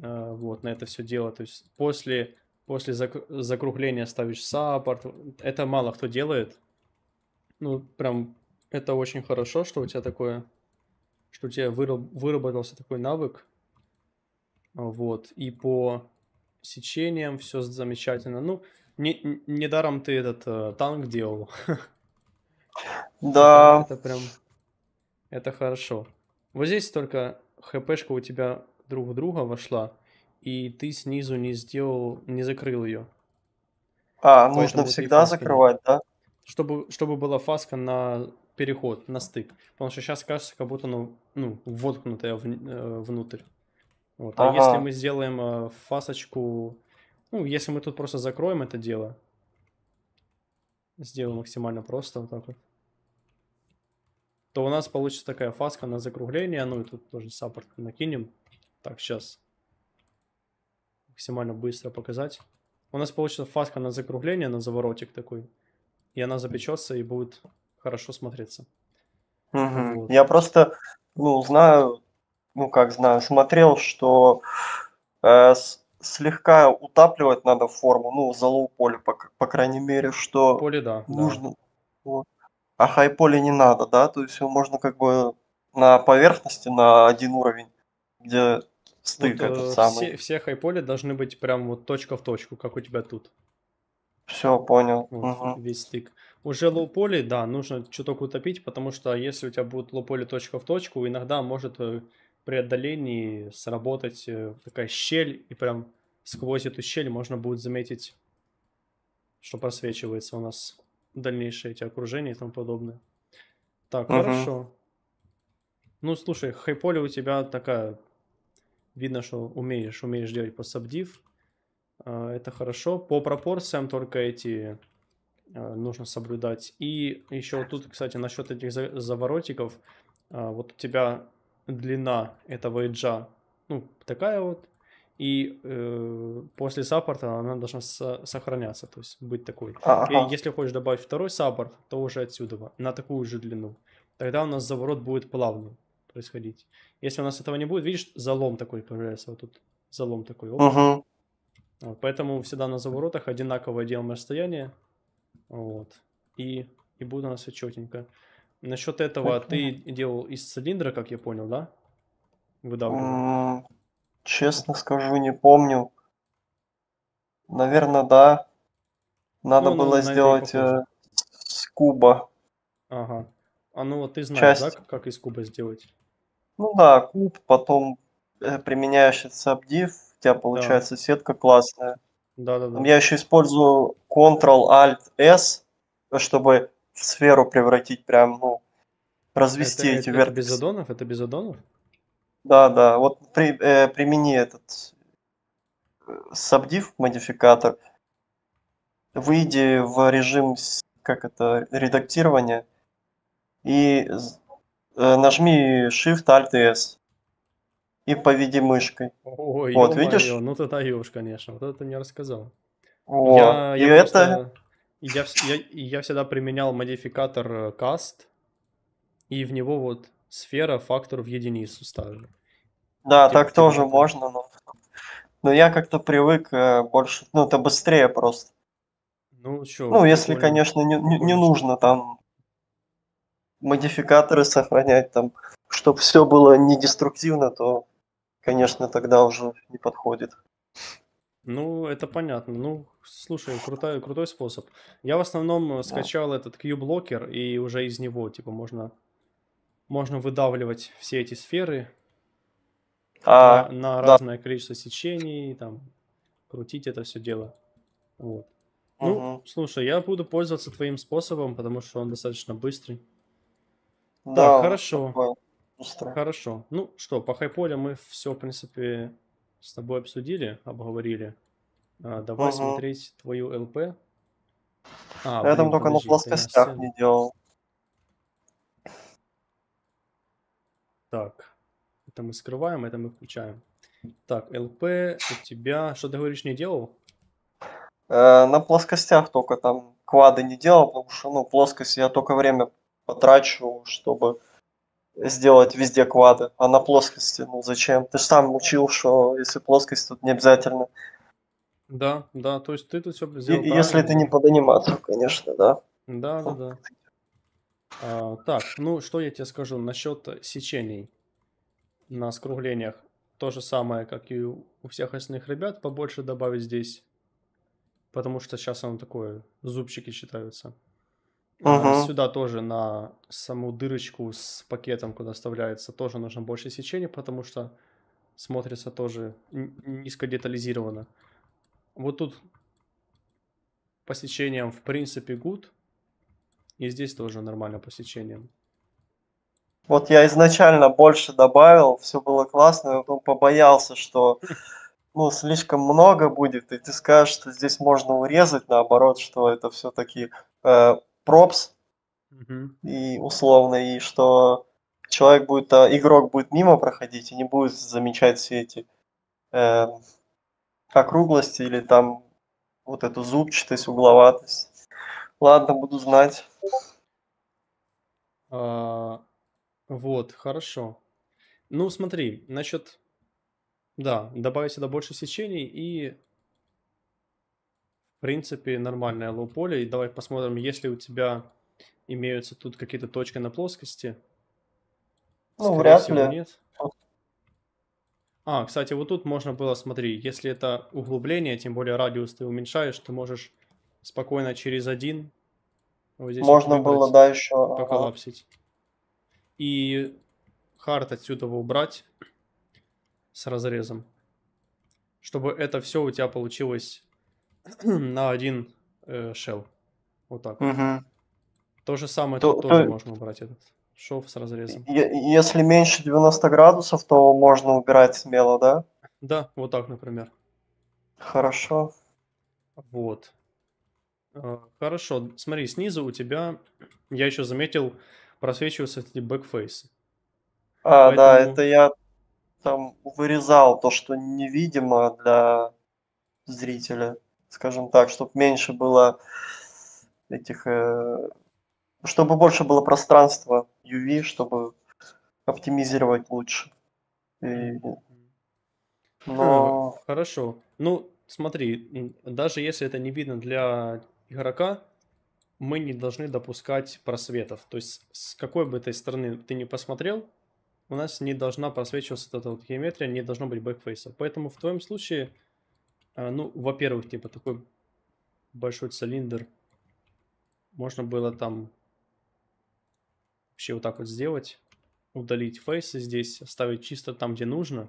э, вот, на это все дело. То есть после, после зак- закругления ставишь саппорт, это мало кто делает. Ну, прям это очень хорошо, что у тебя такое, что у тебя выработался такой навык. Вот, и по сечениям все замечательно. Ну, недаром не, не ты этот э, танк делал. Да. Это, это прям это хорошо. Вот здесь только хпшка у тебя друг друга вошла, и ты снизу не сделал, не закрыл ее. А, нужно всегда закрывать, да? Чтобы, чтобы была фаска на переход, на стык. Потому что сейчас кажется, как будто оно ну, воткнутое в, э, внутрь. Вот. Ага. А если мы сделаем э, фасочку... Ну, если мы тут просто закроем это дело, сделаем максимально просто вот так вот то у нас получится такая фаска на закругление. Ну и тут тоже саппорт накинем. Так, сейчас максимально быстро показать. У нас получится фаска на закругление, на заворотик такой. И она запечется и будет хорошо смотреться. Угу. Вот. Я просто, ну, знаю, ну как знаю, смотрел, что э, с, слегка утапливать надо форму, ну, за лоу-поле, по, по крайней мере, что... Поле, да. Нужно. Да. Вот а хай поле не надо, да, то есть его можно как бы на поверхности на один уровень, где стык вот, э, этот э, самый. Все, хай поле должны быть прям вот точка в точку, как у тебя тут. Все, понял. Вот, угу. Весь стык. Уже лоу-поле, да, нужно чуток утопить, потому что если у тебя будет лоу-поле точка в точку, иногда может э, при отдалении сработать э, такая щель, и прям сквозь эту щель можно будет заметить, что просвечивается у нас дальнейшее эти окружения и тому подобное. Так, uh-huh. хорошо. Ну, слушай, хайполе у тебя такая... Видно, что умеешь, умеешь делать по сабдив. А, это хорошо. По пропорциям только эти а, нужно соблюдать. И еще тут, кстати, насчет этих заворотиков. А, вот у тебя длина этого эджа, ну, такая вот, и э, после саппорта она должна со- сохраняться, то есть быть такой. А, ага. И если хочешь добавить второй саппорт, то уже отсюда, на такую же длину. Тогда у нас заворот будет плавным происходить. Если у нас этого не будет, видишь, залом такой появляется, вот тут залом такой. Оп. Вот, поэтому всегда на заворотах одинаковое делаем расстояние, вот, и, и будет у нас все четенько. Насчет этого ты делал из цилиндра, как я понял, да? Выдавливал. Честно скажу, не помню. Наверное, да. Надо ну, было сделать э, с куба. Ага. А ну вот ты знаешь, Часть. да, как из куба сделать? Ну да, куб, потом э, применяешь сабдив, у тебя получается да. сетка классная. Да, да, да. Я еще использую Ctrl-Alt-S, чтобы в сферу превратить прям, ну, развести это, эти это, вертексы. Это без аддонов? Это без аддонов? Да, да. Вот при, э, примени этот э, сабдив модификатор, выйди в режим как это редактирования и э, нажми Shift Alt S и поведи мышкой. Ой, вот видишь? Моё, ну ты даешь, конечно. Вот это ты мне рассказал. О, я, и я это. Просто, я, я, я всегда применял модификатор э, Cast и в него вот сфера фактор в единицу уставлена. Да, Где типа, так типа тоже это? можно, но, но я как-то привык э, больше, ну это быстрее просто. Ну, что, ну если, более... конечно, не, не, не нужно там модификаторы сохранять, там, чтобы все было не деструктивно, то, конечно, тогда уже не подходит. Ну, это понятно. Ну, слушай, крутой, крутой способ. Я в основном э, скачал этот Q-блокер, и уже из него, типа, можно можно выдавливать все эти сферы а, на, на да. разное количество сечений, там, крутить это все дело. Вот. Угу. Ну, слушай, я буду пользоваться твоим способом, потому что он достаточно быстрый. Да, так, хорошо. Быстро. Хорошо. Ну что, по хайполе мы все, в принципе, с тобой обсудили, обговорили. А, давай угу. смотреть твою ЛП. А, я блин, там только на плоскостях не делал. Так, это мы скрываем, это мы включаем. Так, ЛП у тебя... Что ты говоришь, не делал? Э, на плоскостях только там квады не делал, потому что, ну, плоскость я только время потрачу, чтобы сделать везде квады. А на плоскости, ну, зачем? Ты же сам учил, что если плоскость, тут не обязательно. Да, да, то есть ты тут все сделал. И, если ты не под анимацию, конечно, да. Да, да, да. А, так, ну что я тебе скажу насчет э, сечений на скруглениях. То же самое, как и у всех остальных ребят, побольше добавить здесь. Потому что сейчас оно такое, зубчики считаются. Uh-huh. А сюда тоже на саму дырочку с пакетом, куда вставляется, тоже нужно больше сечения, потому что смотрится тоже низко детализировано. Вот тут по сечениям в принципе good. И здесь тоже нормально по сечениям. Вот я изначально больше добавил, все было классно, но потом побоялся, что ну, слишком много будет, и ты скажешь, что здесь можно урезать, наоборот, что это все-таки э, пропс mm и условно, и что человек будет, а, игрок будет мимо проходить и не будет замечать все эти э, округлости или там вот эту зубчатость, угловатость. Ладно, буду знать. А, вот, хорошо. Ну, смотри, значит, Да, добавить сюда больше сечений и... В принципе, нормальное лоу-поле. И давай посмотрим, если у тебя имеются тут какие-то точки на плоскости. Ну, Скорее вряд всего, ли. Нет. А, кстати, вот тут можно было, смотри, если это углубление, тем более радиус ты уменьшаешь, ты можешь спокойно через один. Вот здесь Можно вот было, да, еще... А, поколапсить. И хард отсюда убрать с разрезом. Чтобы это все у тебя получилось на один э, Вот так. Угу. То же самое то, тут то... тоже можно убрать этот шов с разрезом. Е- если меньше 90 градусов, то можно убирать смело, да? Да, вот так, например. Хорошо. Вот. А, хорошо, смотри, снизу у тебя, я еще заметил, просвечиваются эти бэкфейсы. А, Поэтому... да, это я там вырезал то, что невидимо для зрителя, скажем так, чтобы меньше было этих... Э, чтобы больше было пространства UV, чтобы оптимизировать лучше. И... Но... А, хорошо. Ну, смотри, даже если это не видно для игрока, мы не должны допускать просветов. То есть с какой бы этой стороны ты ни посмотрел, у нас не должна просвечиваться эта вот геометрия, не должно быть бэкфейса. Поэтому в твоем случае, э, ну, во-первых, типа такой большой цилиндр, можно было там вообще вот так вот сделать, удалить фейсы здесь, оставить чисто там, где нужно.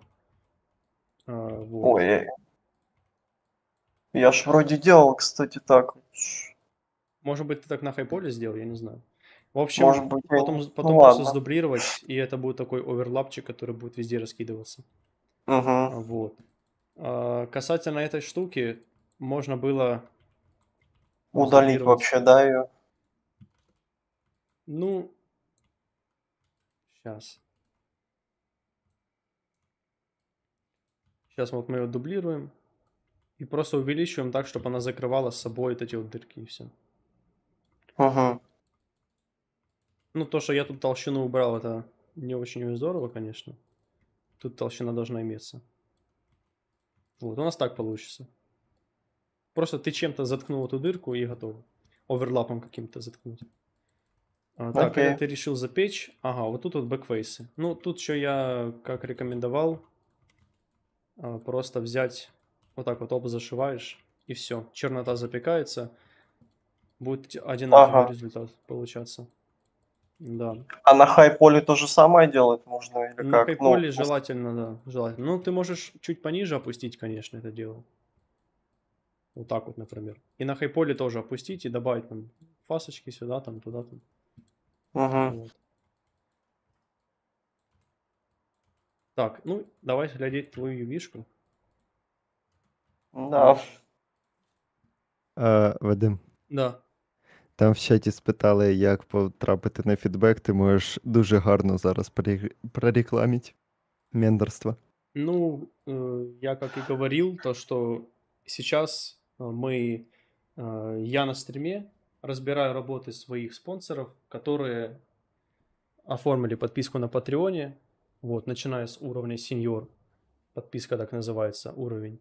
Э, вот. Ой, э, я ж вроде делал, кстати, так. Может быть, ты так на хайполе сделал, я не знаю. В общем, Может быть, потом, я... потом ну, просто ладно. сдублировать, и это будет такой оверлапчик, который будет везде раскидываться. Угу. Вот. А, касательно этой штуки, можно было... Удалить вообще, да, ее? Ну, сейчас. Сейчас вот мы ее дублируем. И просто увеличиваем так, чтобы она закрывала с собой вот эти вот дырки и все. Ага. Ну, то, что я тут толщину убрал, это не очень здорово, конечно. Тут толщина должна иметься. Вот, у нас так получится. Просто ты чем-то заткнул эту дырку и готово. Оверлапом каким-то заткнуть. А, okay. Так, когда ты решил запечь, ага, вот тут вот бэкфейсы. Ну, тут еще я как рекомендовал, а, просто взять вот так вот оба зашиваешь, и все. Чернота запекается. Будет одинаковый ага. результат получаться. Да. А на хайполе то же самое делать можно или на хай поле ну, желательно, да, желательно. Ну, ты можешь чуть пониже опустить, конечно, это дело. Вот так вот, например. И на хай поле тоже опустить и добавить там фасочки сюда, там, туда, там. Угу. Вот. Так, ну, давай глядеть твою ювишку. Да. Е, а, Вадим, Да. там в чаті спитали, як потрапити на фідбек. Ти можеш дуже гарно зараз прорі- прорекламіть мендерство. Ну, я как и говорил, то, что сейчас мы, я на стриме разбираю работы своих спонсоров, которые оформили подписку на Патреоне, вот, начиная с уровня сеньор, подписка так называется, уровень.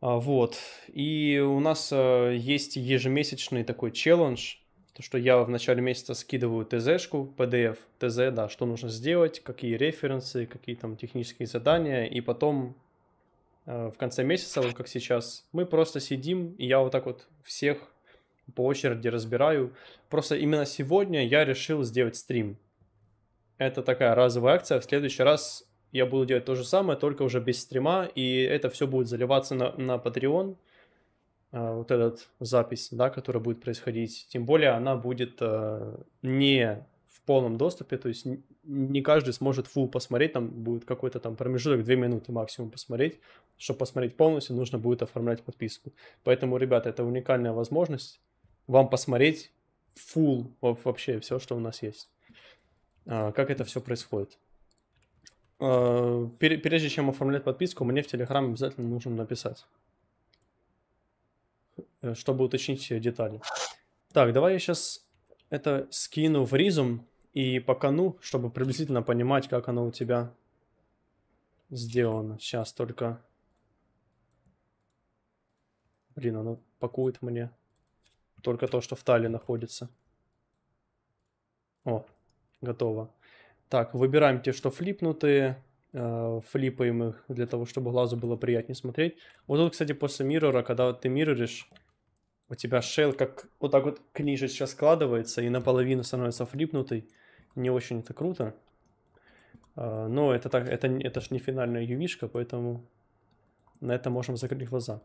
А, вот. И у нас э, есть ежемесячный такой челлендж, то, что я в начале месяца скидываю ТЗ-шку, PDF, ТЗ, да, что нужно сделать, какие референсы, какие там технические задания, и потом э, в конце месяца, вот как сейчас, мы просто сидим, и я вот так вот всех по очереди разбираю. Просто именно сегодня я решил сделать стрим. Это такая разовая акция. В следующий раз я буду делать то же самое, только уже без стрима, и это все будет заливаться на, на Patreon, а, вот этот запись, да, которая будет происходить. Тем более она будет э, не в полном доступе, то есть не каждый сможет фул посмотреть, там будет какой-то там промежуток, 2 минуты максимум посмотреть. Чтобы посмотреть полностью, нужно будет оформлять подписку. Поэтому, ребята, это уникальная возможность вам посмотреть фул вообще все, что у нас есть. А, как это все происходит. Э, прежде чем оформлять подписку, мне в телеграм обязательно нужно написать, э, чтобы уточнить детали. Так, давай я сейчас это скину в ризум и по кону, чтобы приблизительно понимать, как оно у тебя сделано. Сейчас только... Блин, оно пакует мне только то, что в тале находится. О, готово. Так, выбираем те, что флипнутые. Э, флипаем их для того, чтобы глазу было приятнее смотреть. Вот тут, кстати, после миррора, когда ты мирроришь, у тебя шейл как вот так вот книжечка сейчас складывается и наполовину становится флипнутый. Не очень это круто. Э, но это так, это, это ж не финальная ювишка, поэтому на это можем закрыть глаза.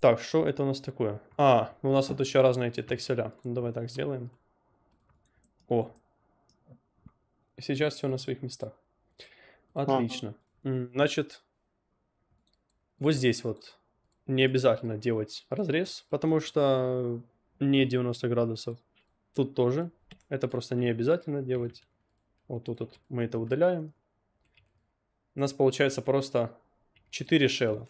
Так, что это у нас такое? А, у нас тут еще разные эти текселя. Ну, давай так сделаем. О, Сейчас все на своих местах. Отлично. Ага. Значит, вот здесь вот не обязательно делать разрез, потому что не 90 градусов. Тут тоже. Это просто не обязательно делать. Вот тут вот мы это удаляем. У нас получается просто 4 шелла.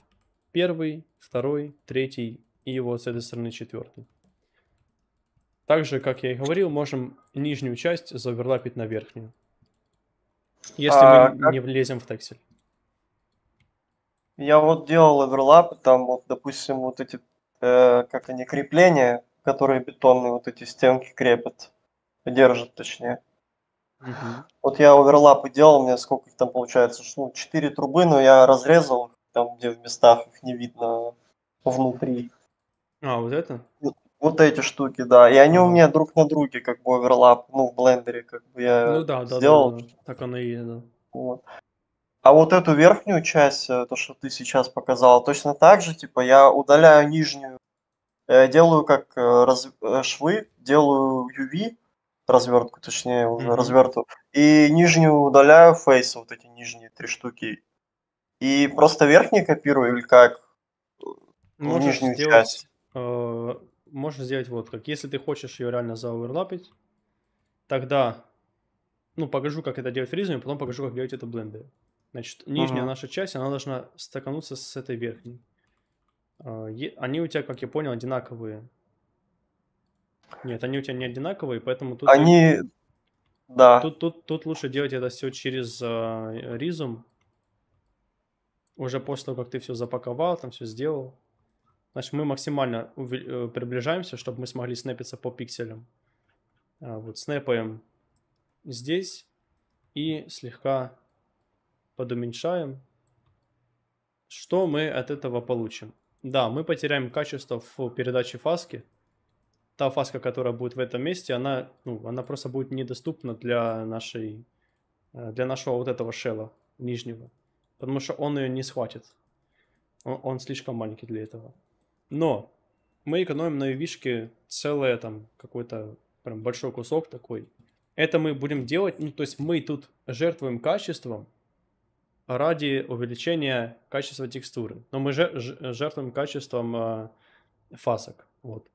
Первый, второй, третий и вот с этой стороны четвертый. Также, как я и говорил, можем нижнюю часть заверлапить на верхнюю. Если а, мы как... не влезем в таксель? Я вот делал оверлапы, там вот, допустим, вот эти, э, как они, крепления, которые бетонные вот эти стенки крепят, держат точнее. Угу. Вот я оверлапы делал, у меня сколько их там получается, ну, 4 трубы, но я разрезал там, где в местах их не видно внутри. А, вот это? Вот эти штуки, да. И они у меня друг на друге как бы оверлап, ну, в блендере как бы я ну, да, сделал. Да, да, да. Так оно и да. Вот. А вот эту верхнюю часть, э, то, что ты сейчас показал, точно так же, типа, я удаляю нижнюю, э, делаю как э, раз... швы, делаю UV, развертку, точнее, mm-hmm. развертку, и нижнюю удаляю фейс, вот эти нижние три штуки. И просто верхние копирую или как? Можешь нижнюю сделать, часть. Э, можно сделать вот как. Если ты хочешь ее реально заоверлапить, тогда, ну, покажу, как это делать в Ризме, потом покажу, как делать это бленды. Значит, нижняя ага. наша часть, она должна стакануться с этой верхней. А, они у тебя, как я понял, одинаковые. Нет, они у тебя не одинаковые, поэтому тут... Они... Тут, да. Тут, тут, тут лучше делать это все через э, а, ризум. Уже после того, как ты все запаковал, там все сделал. Значит, мы максимально э, приближаемся, чтобы мы смогли снэпиться по пикселям. А, вот, снэпаем здесь и слегка подуменьшаем. Что мы от этого получим? Да, мы потеряем качество в передаче фаски. Та фаска, которая будет в этом месте, она, ну, она просто будет недоступна для нашей, э, для нашего вот этого шела нижнего. Потому что он ее не схватит. Он, он слишком маленький для этого. Но мы экономим на вишке целое там какой-то прям большой кусок такой. Это мы будем делать, ну, то есть мы тут жертвуем качеством ради увеличения качества текстуры. Но мы же жертвуем качеством э, фасок, вот.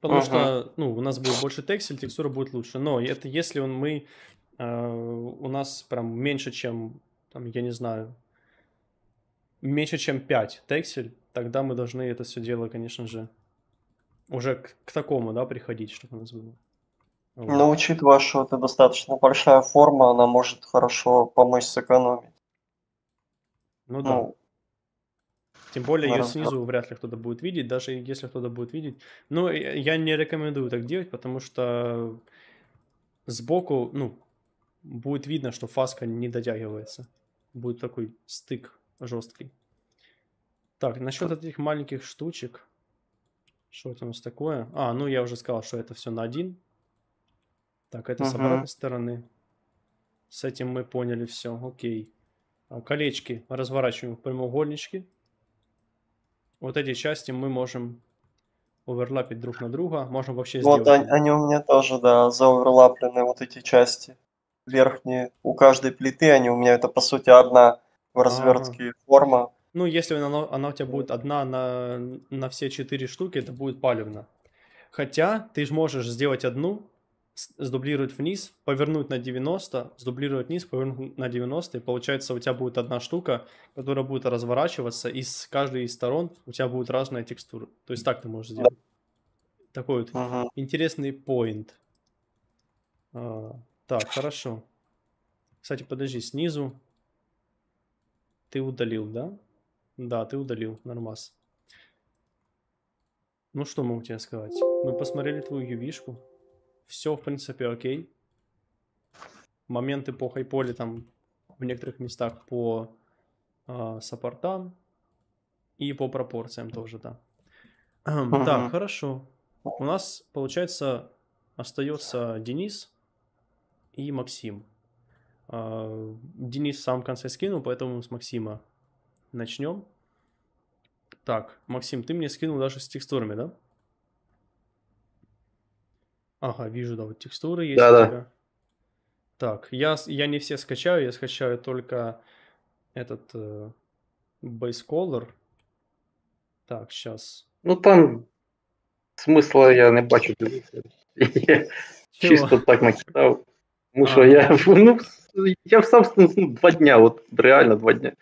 Потому ага. что, ну, у нас будет больше текстиль, текстура будет лучше. Но это если он, мы, э, у нас прям меньше, чем, там, я не знаю, меньше, чем 5 текстиль, тогда мы должны это все дело, конечно же, уже к, к такому, да, приходить, чтобы у нас было. Но учитывая, что это достаточно большая форма, она может хорошо помочь сэкономить. Ну, ну да. Тем более ее снизу вряд ли кто-то будет видеть, даже если кто-то будет видеть. Но ну, э, я не рекомендую так делать, потому что сбоку, ну, будет видно, что фаска не дотягивается. Будет такой стык жесткий. Так, насчет этих маленьких штучек. Что это у нас такое? А, ну я уже сказал, что это все на один. Так, это ага. с обратной стороны. С этим мы поняли все, окей. А, колечки разворачиваем в прямоугольнички. Вот эти части мы можем оверлапить друг на друга. Можем вообще вот сделать... Вот они у меня тоже, да, заоверлаплены, вот эти части. Верхние, у каждой плиты они у меня, это по сути одна в развертке а -а форма. Ну, если она, она у тебя будет одна на, на все четыре штуки, это будет палевно. Хотя ты же можешь сделать одну, сдублировать вниз, повернуть на 90, сдублировать вниз, повернуть на 90, и получается у тебя будет одна штука, которая будет разворачиваться, и с каждой из сторон у тебя будет разная текстура. То есть так ты можешь сделать. Такой вот ага. интересный поинт. А, так, хорошо. Кстати, подожди, снизу ты удалил, да? Да, ты удалил, нормас. Ну что могу тебе сказать? Мы посмотрели твою ювишку. Все, в принципе, окей. Моменты по хайполе там в некоторых местах по э, саппортам и по пропорциям тоже, да. Ага. Хм, так, хорошо. У нас, получается, остается Денис и Максим. А, Денис сам в конце скинул, поэтому с Максима начнем. Так, Максим, ты мне скинул даже с текстурами, да? Ага, вижу, да, вот текстуры есть да, у тебя. Да. Так, я, я не все скачаю, я скачаю только этот э, base color. Так, сейчас. Ну там смысла я не бачу. Чисто так накидал Тому що а. я, ну, я сам ну, два дня, вот реально два дня.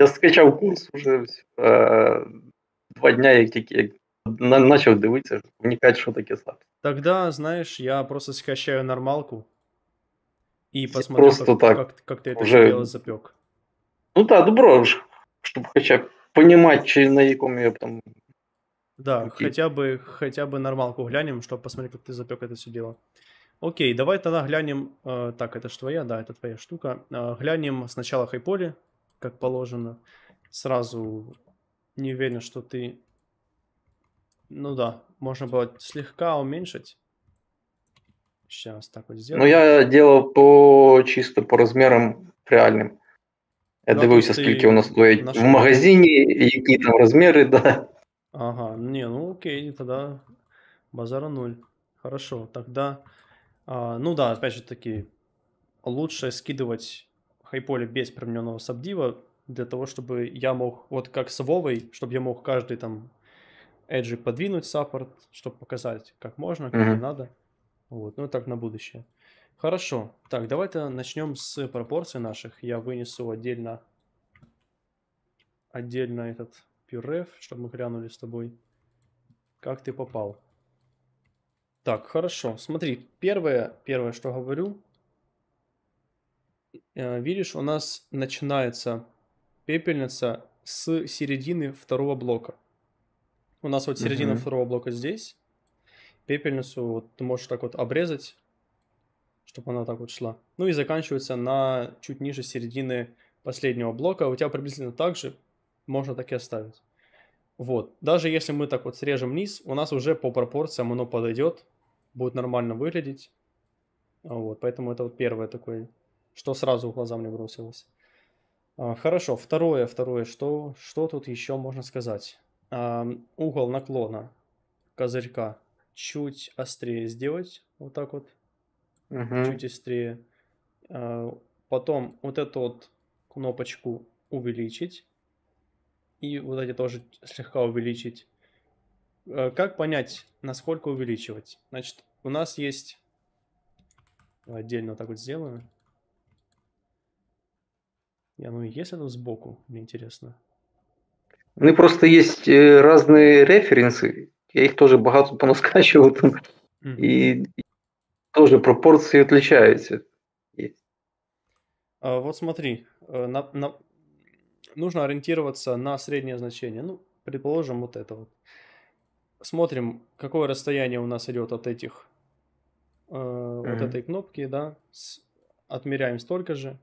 Я скачав курс уже е, э, два дня, як тільки на, почав дивитися, вникати, що таке SAP. Тогда, знаешь, я просто скачаю нормалку и посмотрю, просто как, так. Как, как ты это уже... дело запек. Ну да, добро, ну чтобы хотя бы понимать, через на яком я там... Да, okay. хотя бы, хотя бы нормалку глянем, чтобы посмотреть, как ты запек это все дело. Окей, давай тогда глянем... Э, так, это ж твоя, да, это твоя штука. Э, глянем сначала хайполи, как положено. Сразу не уверен, что ты... Ну да, можно было слегка уменьшить. Сейчас так вот сделаю. Ну, я делал по чисто по размерам реальным. Я ну, дивився, скільки воно стоїть нашел... в магазине какие там размеры, да. Ага, не, ну окей, тогда базара ноль. Хорошо, тогда... А, ну да, опять же таки, лучше скидывать хайполе без примененного сабдива для того, чтобы я мог, вот как с Вовой, чтобы я мог каждый там эджи подвинуть саппорт, чтобы показать, как можно, как mm-hmm. надо. Вот, ну так на будущее. Хорошо. Так, давайте начнем с пропорций наших. Я вынесу отдельно отдельно этот пюреф, чтобы мы глянули с тобой, как ты попал. Так, хорошо. Смотри, первое, первое, что говорю, Э, видишь, у нас начинается пепельница с середины второго блока. У нас вот середина угу. второго блока здесь. Пепельницу вот ты можешь так вот обрезать, чтобы она так вот шла. Ну и заканчивается на чуть ниже середины последнего блока. У тебя приблизительно так же, можно так и оставить. Вот. Даже если мы так вот срежем низ, у нас уже по пропорциям оно подойдет, будет нормально выглядеть. Вот, поэтому это вот первое такое что сразу в глаза мне бросилось. А, хорошо, второе, второе, что, что тут еще можно сказать? А, угол наклона козырька чуть острее сделать, вот так вот, угу. чуть острее. А, потом вот эту вот кнопочку увеличить и вот эти тоже слегка увеличить. Как понять, насколько увеличивать? Значит, у нас есть... Отдельно вот так вот сделаю. И оно есть это сбоку, мне интересно. Ну просто есть э, разные референсы. Я их тоже багато понаскачивал mm И, тоже пропорции отличаются. А, вот смотри, э, на, на... нужно ориентироваться на среднее значение. Ну, предположим, вот это вот. Смотрим, какое расстояние у нас идет от этих э, mm-hmm. вот этой кнопки, да, с, отмеряем столько же.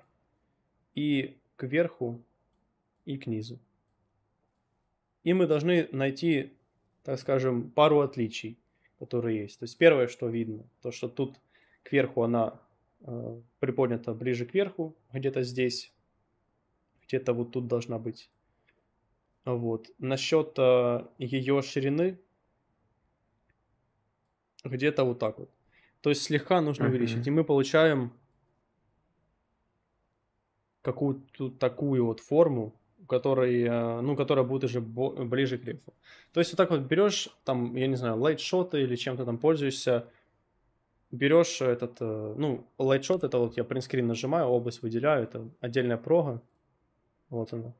И кверху и к низу. И мы должны найти, так скажем, пару отличий, которые есть. То есть первое, что видно, то что тут кверху она э, приподнята ближе к верху, где-то здесь, где-то вот тут должна быть. Вот. Насчет э, ее ширины, где-то вот так вот. То есть слегка нужно uh-huh. увеличить. И мы получаем какую-то такую вот форму, который, э, ну, которая будет уже ближе к рифу. То есть вот так вот берешь, там, я не знаю, лайтшоты или чем-то там пользуешься, берешь этот, э, ну, лайтшот, это вот я принтскрин нажимаю, область выделяю, это отдельная прога, вот она.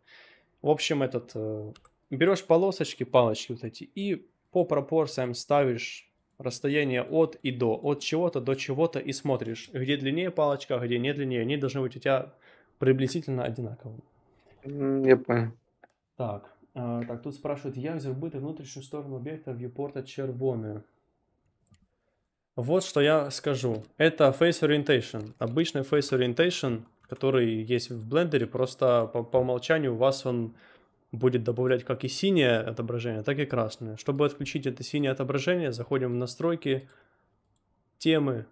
В общем, этот, э, берешь полосочки, палочки вот эти, и по пропорциям ставишь расстояние от и до, от чего-то до чего-то и смотришь, где длиннее палочка, где не длиннее, они должны быть у тебя приблизительно одинаковым. Я понял. Так, э, так, тут спрашивают, як зробити внутрішню сторону объекта вьюпорта червоною? Вот что я скажу. Это Face Orientation. Обычный Face Orientation, который есть в Blender, просто по, по умолчанию у вас он будет добавлять как и синее отображение, так и красное. Чтобы отключить это синее отображение, заходим в настройки, темы,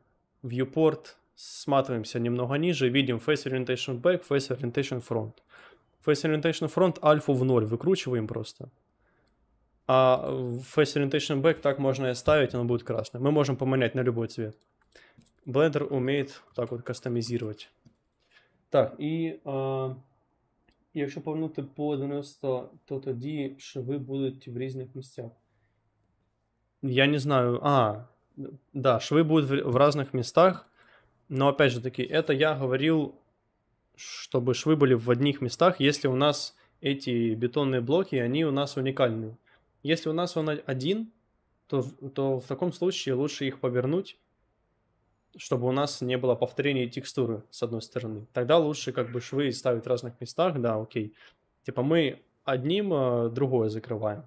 viewport, сматываемся немного ниже, видим Face Orientation Back, Face Orientation Front. Face Orientation Front альфу в ноль выкручиваем просто. А Face Orientation Back так можно и оставить, оно будет красное. Мы можем поменять на любой цвет. Blender умеет так вот кастомизировать. Так, и а, якщо повернути по 90, то тоді шви будуть в різних місцях. Я не знаю. А, да, шви будуть в, в різних містах. Но опять же таки, это я говорил, чтобы швы были в одних местах, если у нас эти бетонные блоки, они у нас уникальны. Если у нас он один, то, то в таком случае лучше их повернуть, чтобы у нас не было повторения текстуры с одной стороны. Тогда лучше как бы швы ставить в разных местах, да, окей. Типа мы одним э, другое закрываем.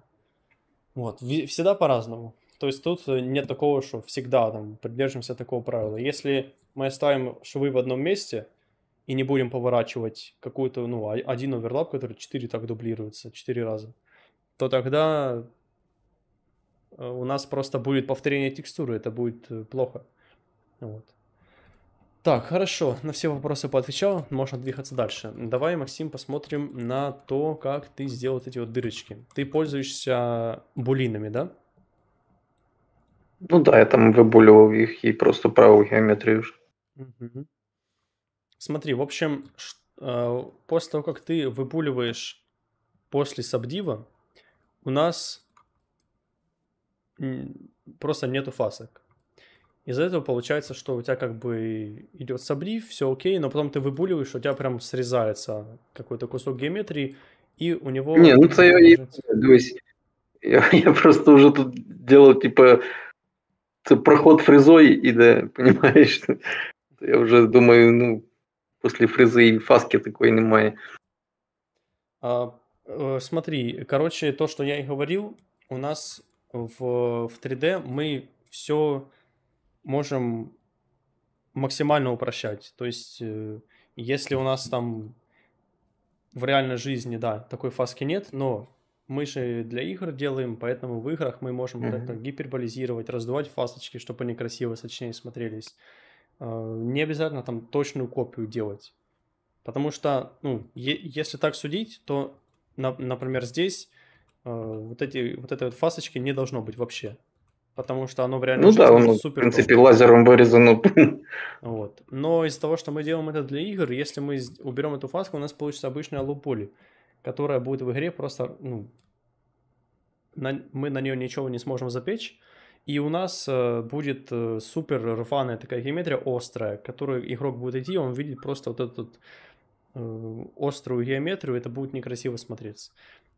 Вот, всегда по-разному. То есть тут э, нет такого, что всегда там придерживаемся такого правила. Если мы оставим швы в одном месте и не будем поворачивать какую-то, ну, один оверлап, который 4 так дублируется, 4 раза, то тогда э, у нас просто будет повторение текстуры, это будет э, плохо. Вот. Так, хорошо, на все вопросы поотвечал, можно двигаться дальше. Давай, Максим, посмотрим на то, как ты сделал эти вот дырочки. Ты пользуешься булинами, да? Ну да, я там выбуливал их и просто правил геометрию. Угу. Смотри, в общем, э, после того, как ты выпуливаешь после сабдива, у нас просто нету фасок. Из-за этого получается, что у тебя как бы идет сабдив, все окей, но потом ты выпуливаешь, у тебя прям срезается какой-то кусок геометрии, и у него... Не, ну это я, я, я просто уже тут делал, типа, проход фрезой, и да, понимаешь, я вже думаю, ну, после фрезы и фаски такой немає. А, э, смотри, короче, то, что я и говорил, у нас в, в 3D мы все можем максимально упрощать. То есть, э, если у нас там в реальной жизни, да, такой фаски нет, но мы же для игр делаем, поэтому в играх мы можем mm-hmm. это гиперболизировать, раздувать фасочки, чтобы они красиво, сочнее смотрелись. А, не обязательно там точную копию делать. Потому что, ну, е- если так судить, то, на- например, здесь э, вот, эти, вот этой вот фасочки не должно быть вообще. Потому что оно в реальности Ну да, он, супер в принципе, должно. лазером вырезано. Вот. Но из-за того, что мы делаем это для игр, если мы уберем эту фаску, у нас получится обычная лупули которая будет в игре просто, ну, на, мы на нее ничего не сможем запечь, и у нас э, будет э, супер рваная такая геометрия острая, которую игрок будет идти, он видит просто вот эту э, острую геометрию, это будет некрасиво смотреться.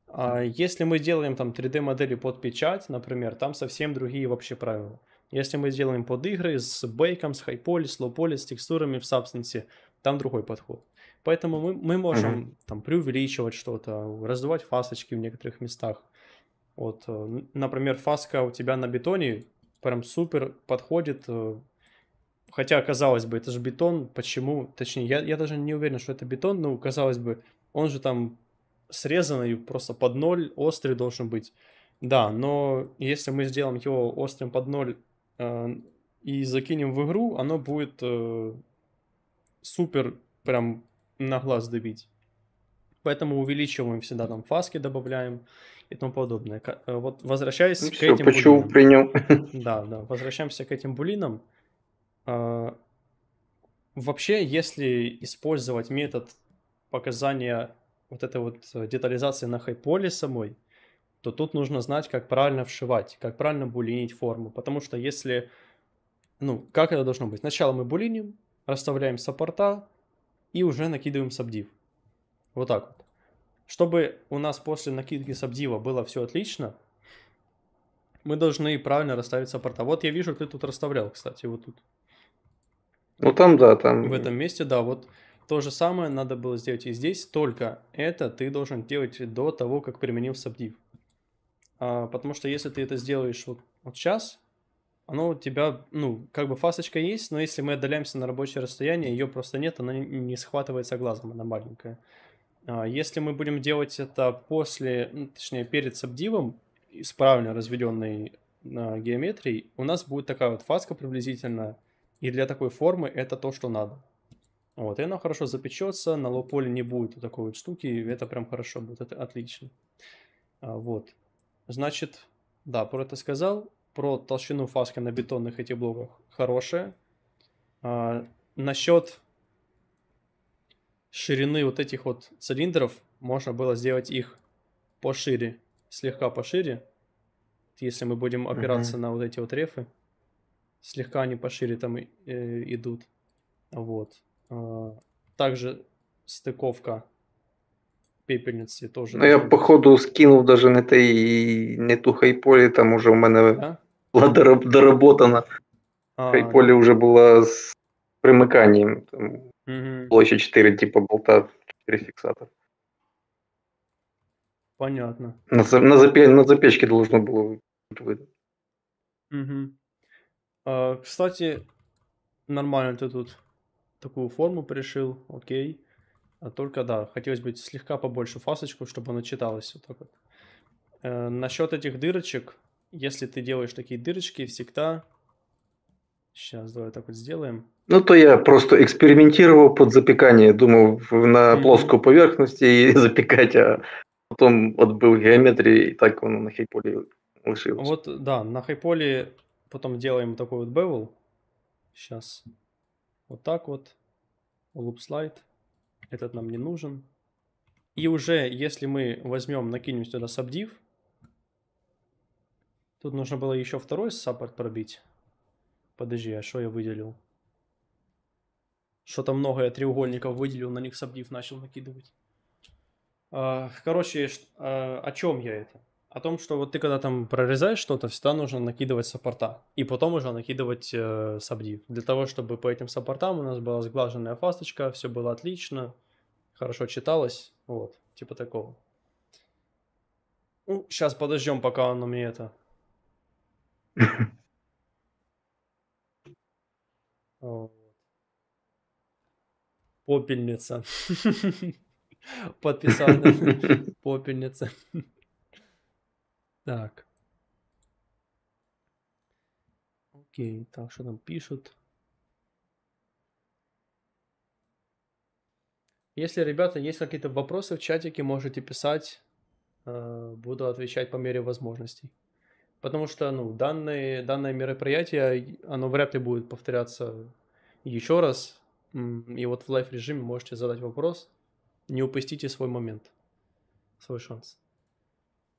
А если мы делаем там 3D-модели под печать, например, там совсем другие вообще правила. Если мы сделаем под игры с бейком, с хайполи, с лоуполи, с текстурами в Substance, там другой подход. Поэтому мы, мы можем uh-huh. там преувеличивать что-то, раздувать фасочки в некоторых местах. Вот, э, например, фаска у тебя на бетоне прям супер подходит. Э, хотя, казалось бы, это же бетон, почему, точнее, я, я даже не уверен, что это бетон, но, казалось бы, он же там срезанный просто под ноль, острый должен быть. Да, но если мы сделаем его острым под ноль э, и закинем в игру, оно будет э, супер прям на глаз добить. Поэтому увеличиваем всегда там фаски, добавляем и тому подобное. Э, вот возвращаясь ну, к все, этим почему булинам. принял. Да, да. Возвращаемся к этим булинам. А, вообще, если использовать метод показания вот этой вот э, детализации на хайполе самой, то тут нужно знать, как правильно вшивать, как правильно булинить форму. Потому что если... Ну, как это должно быть? Сначала мы булиним, расставляем саппорта, и уже накидываем сабдив. Вот так вот. Чтобы у нас после накидки сабдива было все отлично, мы должны правильно расставить саппорта. Вот я вижу, ты тут расставлял, кстати, вот тут. Ну там, да, там. В этом месте, да, вот то же самое надо было сделать и здесь, только это ты должен делать до того, как применил сабдив. А, потому что если ты это сделаешь вот, вот сейчас, оно у тебя, ну, как бы фасочка есть, но если мы отдаляемся на рабочее расстояние, ее просто нет, она не схватывается глазом, она маленькая. А, если мы будем делать это после, ну, точнее, перед сабдивом, с правильно разведенной а, геометрией, у нас будет такая вот фаска приблизительно, и для такой формы это то, что надо. Вот, и она хорошо запечется, на лоу-поле не будет такой вот штуки, и это прям хорошо будет, это отлично. А, вот, значит, да, про это сказал про толщину фаски на бетонных этих блоках хорошая. А, насчет ширины вот этих вот цилиндров можно было сделать их пошире, слегка пошире, если мы будем опираться uh-huh. на вот эти вот рефы. Слегка они пошире там э, идут. Вот. А, также стыковка пепельниці теж. Ну, я, походу, скинув даже не той, не ту хайполі, там уже в мене да? була доработана. А, хайполі вже була з примиканням. Там угу. Було ще 4 типу болта, 4 фіксатора. Понятно. На, на, на запечке должно было быть Угу. А, кстати, нормально ты тут такую форму пришил, окей. А только, да, хотелось бы слегка побольше фасочку, чтобы она читалась вот так вот. Э, насчет этих дырочек, если ты делаешь такие дырочки, всегда... Сейчас, давай так вот сделаем. Ну, то я просто экспериментировал под запекание. Думал на плоскую поверхность и запекать, а потом отбыл геометрии, и так он на хайполе вышел. Вот, да, на хайполе потом делаем такой вот bevel. Сейчас. Вот так вот. Loop slide. Этот нам не нужен. И уже, если мы возьмем, накинем сюда сабдив, тут нужно было еще второй саппорт пробить. Подожди, а что я выделил? Что-то много я треугольников выделил, на них сабдив начал накидывать. А, короче, а, о чем я это? о том, что вот ты когда там прорезаешь что-то, всегда нужно накидывать саппорта. И потом уже накидывать э, сабдив. Для того, чтобы по этим саппортам у нас была сглаженная фасточка, все было отлично, хорошо читалось. Вот, типа такого. Ну, сейчас подождем, пока он мне это... Попельница. Подписал. Попельница. Так. Окей, так, что нам пишут? Если, ребята, есть какие-то вопросы в чатике, можете писать. Э, буду отвечать по мере возможностей. Потому что, ну, данные, данное мероприятие, оно вряд ли будет повторяться еще раз. И вот в лайв режиме можете задать вопрос. Не упустите свой момент, свой шанс.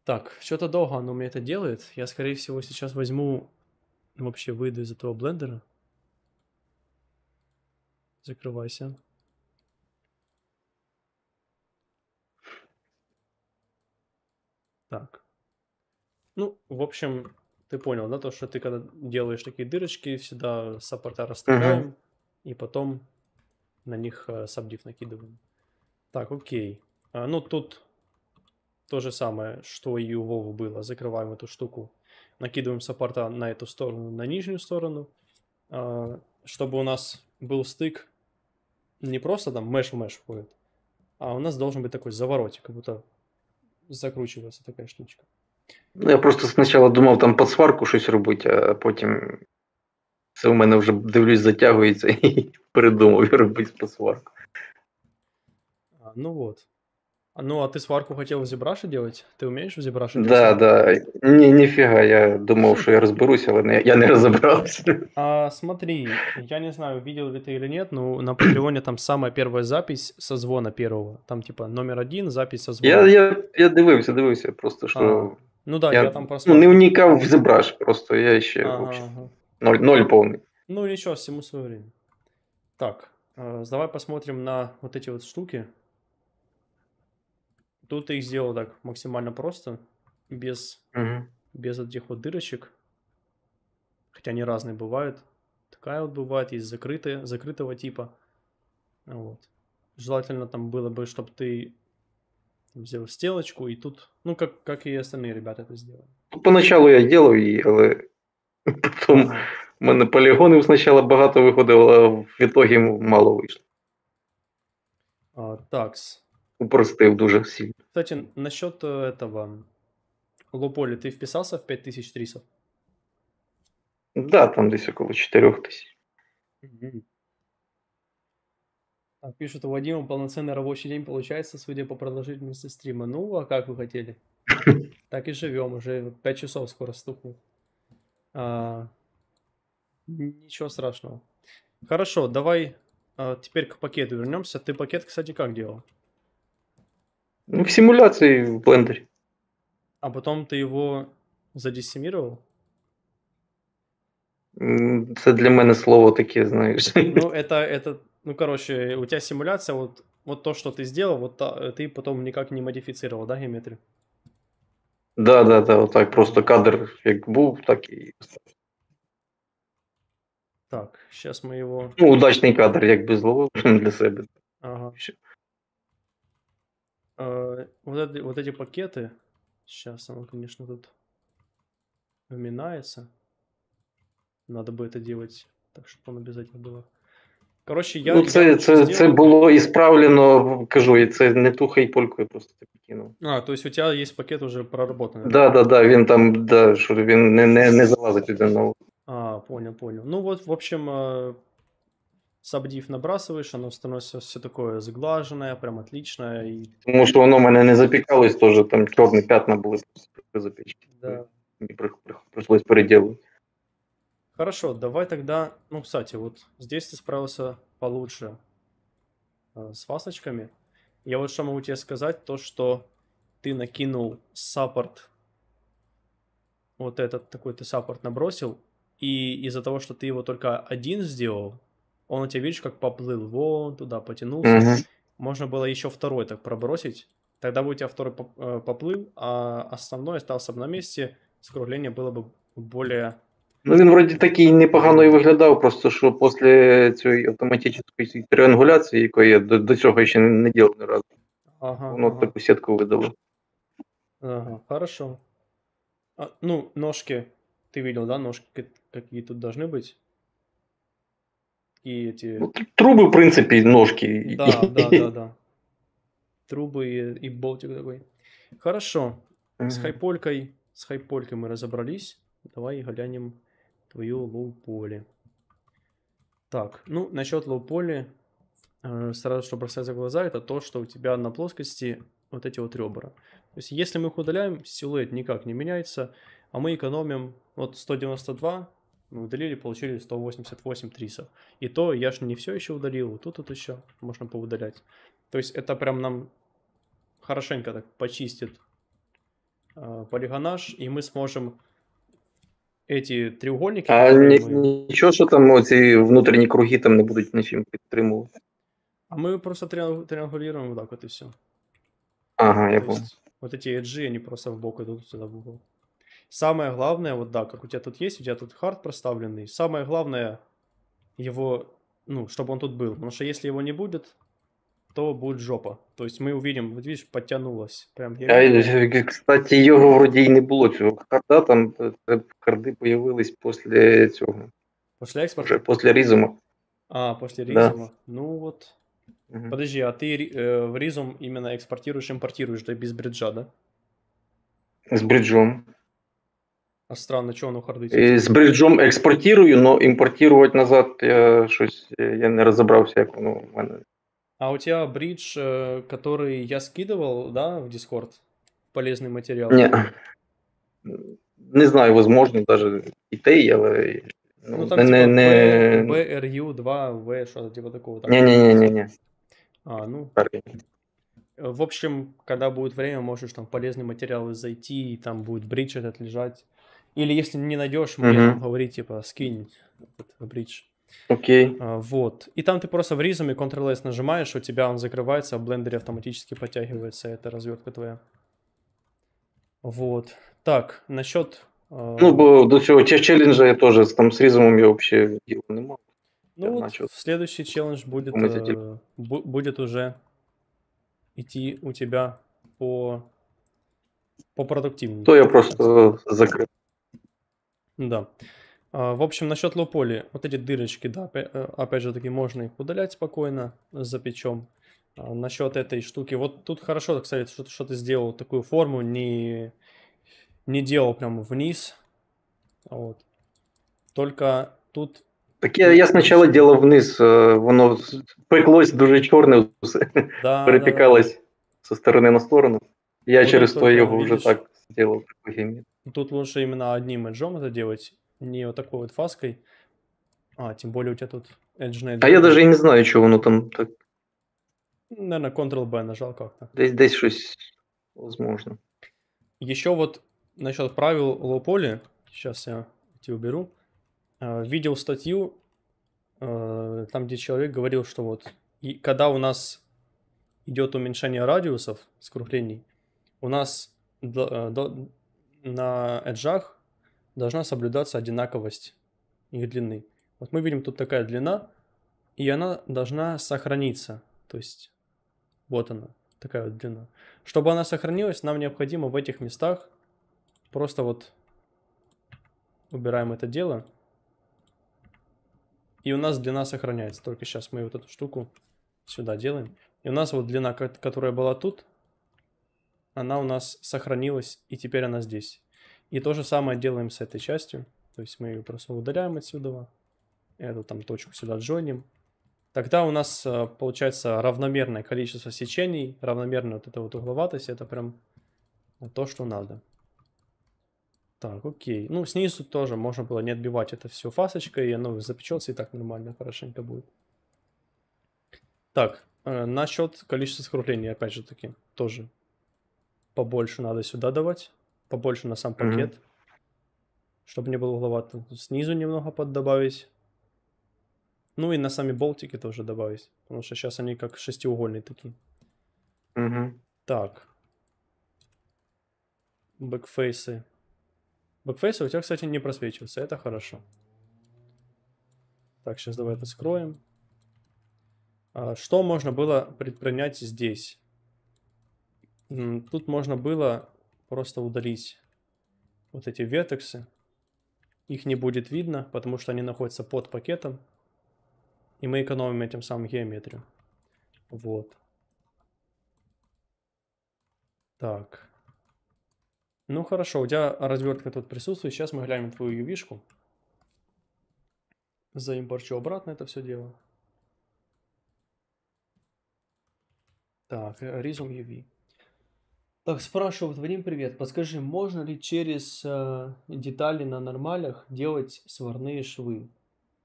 Так, что-то долго оно мне это делает. Я, скорее всего, сейчас возьму... Ну, вообще выйду из этого блендера. Закрывайся. Так. Ну, в общем, ты понял, да, то, что ты когда делаешь такие дырочки, всегда саппорта расставляем, uh-huh. и потом на них э, сабдив накидываем. Так, окей. А, ну, тут то же самое, что и у Вовы было. Закрываем эту штуку, накидываем саппорта на эту сторону, на нижнюю сторону, а, чтобы у нас был стык не просто там меш в меш входит, а у нас должен быть такой заворотик, как будто закручивается такая штучка. Ну, я просто сначала думал там під сварку что щось робити, а потом, це у меня уже дивлюсь, затягивается, і передумав і робити сварку. А, ну вот. Ну, а ты сварку хотел в ZBrush делать? Ты умеешь в ZBrush делать? Да, да. Не, нифига, я думал, что я разберусь, але не, я не разобрался. А, смотри, я не знаю, видел ли ты или нет, но на Патреоне там самая первая запись со звона первого. Там типа номер один, запись со звона. Я, я, я дивився, дивився, просто а, что. ну да, я, я там просто... Ну, не уникав в ZBrush, просто я ще ага, вообще... ага. Ноль, ноль полный. Ну, ничего, всему свое время. Так, э, давай посмотрим на вот эти вот штуки. Тут ты их сделал так максимально просто, без, угу. без этих вот дырочек. Хотя они разные бывают. Такая вот бывает, есть закрытые, закрытого типа. Вот. Желательно там было бы, чтобы ты взял стелочку, и тут, ну, как, как и остальные ребята это сделали. Ну, поначалу я делал її, але потім ага. в мене полігонів спочатку багато виходило, а в итоге мало вышло. А, такс упростив дуже сильно. Кстати, насчет э, этого Лополи, ты вписался в 5000 трисов? Да, там десь около 4000. Угу. Так, пишут, у Вадима полноценный рабочий день получается, судя по продолжительности стрима. Ну, а как вы хотели? Так и живем, уже 5 часов скоро стукну. А, ничего страшного. Хорошо, давай а, теперь к пакету вернемся. Ты пакет, кстати, как делал? Ну, в симуляции в блендере. А потом ты его задессимировал? Это для меня слово такие, знаешь. Ну, это, это, ну, короче, у тебя симуляция, вот, вот то, что ты сделал, вот э, ты потом никак не модифицировал, да, геометрию? Да, да, да, вот так, просто кадр как был, так і. Так, сейчас мы его. Ну, удачний кадр, бы зловив для себя. Ага. Э, вот, это, вот эти пакеты, сейчас оно, конечно, тут вминается. Надо бы это делать так, щоб он обязательно было. Короче, я. Ну, это, это, це, це було ісправлено, кажу, і це не тухай я просто ти кинул. А, то есть у тебя есть пакет уже проработанный? Да, да, да, він там, да, что він не, не, не залазить туди на. Ну. А, понял, понял. Ну, вот, в общем, э, Сабдів набрасуєш, оно становиться все такое зглажене, прям отличное. І... Тому що воно в мене не запікалось, теж там чорні п'ятна були при запічці. Да. Мені прийшлось переделывать. Хорошо, давай тогда. Ну, кстати, вот здесь ты справился получше э, с фасочками. Я вот что могу тебе сказать, то что ты накинул саппорт, вот этот такой ты саппорт набросил, и из-за того, что ты его только один сделал, он у тебя, видишь, как поплыл вон туда, потянулся. Угу. Можно было еще второй так пробросить. Тогда бы у тебя второй э, поплыл, а основной остался бы на месте, скругление было бы более Ну, він вроді такий непогано і виглядав, просто що після цієї автоматичної триангуляції, якої я до, до цього ще не ділив ні разу, ага, воно ага. таку сітку видало. Ага, хорошо. А, ну, ножки, ты видел, да, ножки какие тут должны быть? такие эти... Ну, трубы, в принципе, ножки. Да, да, да, да. Трубы и, и болтик такой. Хорошо. С хайполькой, с хайполькой мы разобрались. Давай глянем твою лоу-поле. Так, ну, насчет лоу поле э, сразу что бросается в глаза, это то, что у тебя на плоскости вот эти вот ребра. То есть, если мы их удаляем, силуэт никак не меняется, а мы экономим вот 192, удалили, получили 188 трисов. И то я же не все еще удалил, вот тут вот еще можно поудалять. То есть это прям нам хорошенько так почистит э, полигонаж, и мы сможем эти треугольники... А мы... ничего, что там эти внутренние круги там не будут ничем подтримывать? А мы просто триан... триангулируем вот так вот и все. Ага, я понял. Вот эти эджи, они просто в бок идут сюда в угол. Самое главное, вот да, как у тебя тут есть, у тебя тут хард проставленный. Самое главное его, ну, чтобы он тут был. Потому что если его не будет, то будет жопа. То есть мы увидим, вот видишь, подтянулось Прям я... А, э, э, э, кстати, его вроде и не было цього там харды появились після цього. Після експорту? Після різуму. А, после ризума Да. Ну вот Угу. Подожди, а ты э, в ризум именно экспортируешь импортируешь да, без бриджа, да? с бриджом. А странно, чого воно хардить? З бриджом експортірую, але імпортувати назад я щось я не розібрався, як воно в мене. А у тебя бридж, который я скидывал, да, в Discord? Полезный материал? Не, не знаю, возможно, даже і те, але. Ну, ну там не, типа не... BRU2V, что-то типа такого. Не-не-не-не. А, ну. В общем, когда будет время, можешь там полезный материал зайти, и там будет бридж этот лежать. Или если не найдешь, мне mm-hmm. говори, типа, скинь типа, бридж. Окей. Okay. А, вот. И там ты просто в ризуме Ctrl-S нажимаешь, у тебя он закрывается, а в блендере автоматически подтягивается эта развертка твоя. Вот. Так, насчет... Э... А, ну, до цього ті челленджа я теж там с різумом я вообще діла не мав. Ну, я следующий челлендж будет, э, типа. будет уже идти у тебя по, по продуктивному. То я просто закрыл. Да. А, в общем, насчет лополи, вот эти дырочки, да, э, опять же таки, можно их удалять спокойно за печом. А, насчет этой штуки, вот тут хорошо, кстати, что, что ты сделал такую форму, не, не делал прям вниз, вот. Только тут... Так я, я сначала делал вниз, э, оно пеклось дуже черный да, перепікалось да, да. со стороны на сторону. Я ну, через то його уже так сделал. Тут лучше именно одним эджом это делать, не вот такой вот фаской. А, тем более у тебя тут эджный... А я даже и не знаю, чего воно там так. Наверное, Ctrl-B нажал как-то. Десь, что щось возможно. Еще вот насчет правил лоу-поли, сейчас я эти уберу, а, видел статью, э, там, где человек говорил, что вот, и когда у нас идет уменьшение радиусов скруглений, у нас э, на эджах должна соблюдаться одинаковость их длины. Вот мы видим тут такая длина, и она должна сохраниться. То есть вот она, такая вот длина. Чтобы она сохранилась, нам необходимо в этих местах просто вот убираем это дело. И у нас длина сохраняется. Только сейчас мы вот эту штуку сюда делаем. И у нас вот длина, которая была тут, она у нас сохранилась, и теперь она здесь. И то же самое делаем с этой частью. То есть мы ее просто удаляем отсюда, эту там точку сюда джойним. Тогда у нас э, получается равномерное количество сечений, равномерная вот эта вот угловатость, это прям то, что надо. Так, окей. Ну, снизу тоже можно было не отбивать это все фасочкой, и оно запечется, и так нормально хорошенько будет. Так, э, насчет количества скруглений, опять же таки, тоже побольше надо сюда давать, побольше на сам пакет, mm-hmm. чтобы не было угловато. Снизу немного поддобавить. Ну и на сами болтики тоже добавить, потому что сейчас они как шестиугольные такие. Mm-hmm. Так. Бэкфейсы. Бэкфейсы у тебя, кстати, не просвечиваются, это хорошо. Так, сейчас давай это скроем. А, что можно было предпринять здесь? Тут можно было просто удалить вот эти ветексы. Их не будет видно, потому что они находятся под пакетом. И мы экономим этим самым геометрию. Вот. Так. Ну хорошо, у тебя развертка тут присутствует. Сейчас мы глянем твою ювишку. Заимпорчу обратно это все дело. Так, резум э, UV. Так, спрашивают, Вадим, привет. Подскажи, можно ли через э, детали на нормалях делать сварные швы?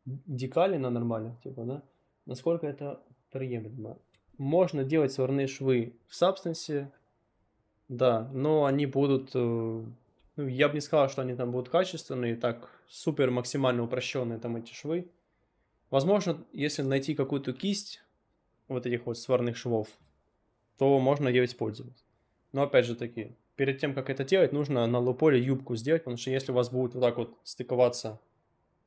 Декали на нормалях, типа, да? Насколько это приемлемо? Можно делать сварные швы в Substance, да, но они будут... Э, ну, я бы не сказал, что они там будут качественные, так супер максимально упрощенные там эти швы. Возможно, если найти какую-то кисть вот этих вот сварных швов, то можно ее использовать. Но опять же таки, перед тем, как это делать, нужно на лоу-поле юбку сделать, потому что если у вас будут вот так вот стыковаться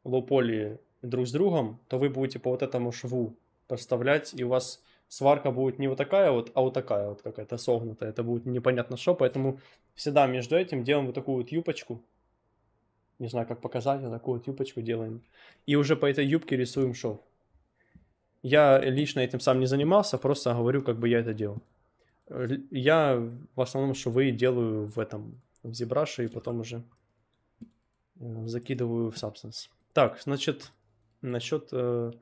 лоу-поли друг с другом, то вы будете по вот этому шву поставлять, и у вас сварка будет не вот такая вот, а вот такая вот какая-то согнутая. Это будет непонятно что, поэтому всегда между этим делаем вот такую вот юбочку. Не знаю, как показать, вот а такую вот юбочку делаем. И уже по этой юбке рисуем шов. Я лично этим сам не занимался, просто говорю, как бы я это делал. Э, я в основном швы делаю в этом, в ZBrush, и потом уже э, закидываю в Substance. Так, значит, насчет, э,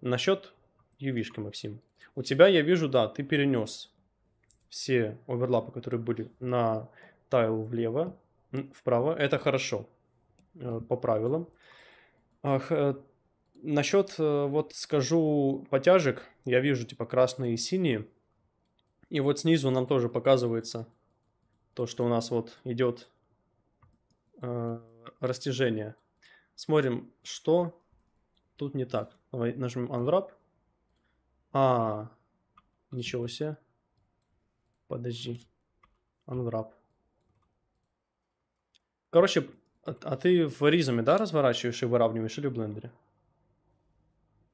насчет ювишки, Максим. У тебя, я вижу, да, ты перенес все оверлапы, которые были на тайл влево, вправо. Это хорошо, э, по правилам. Ах, э, насчет, э, вот скажу, потяжек, я вижу, типа, красные и синие. И вот снизу нам тоже показывается то, что у нас вот идет э, растяжение. Смотрим, что тут не так. Давай нажмем Unwrap. А, ничего себе. Подожди. Unwrap. Короче, а, а ты в резуме, да, разворачиваешь и выравниваешь или в блендере?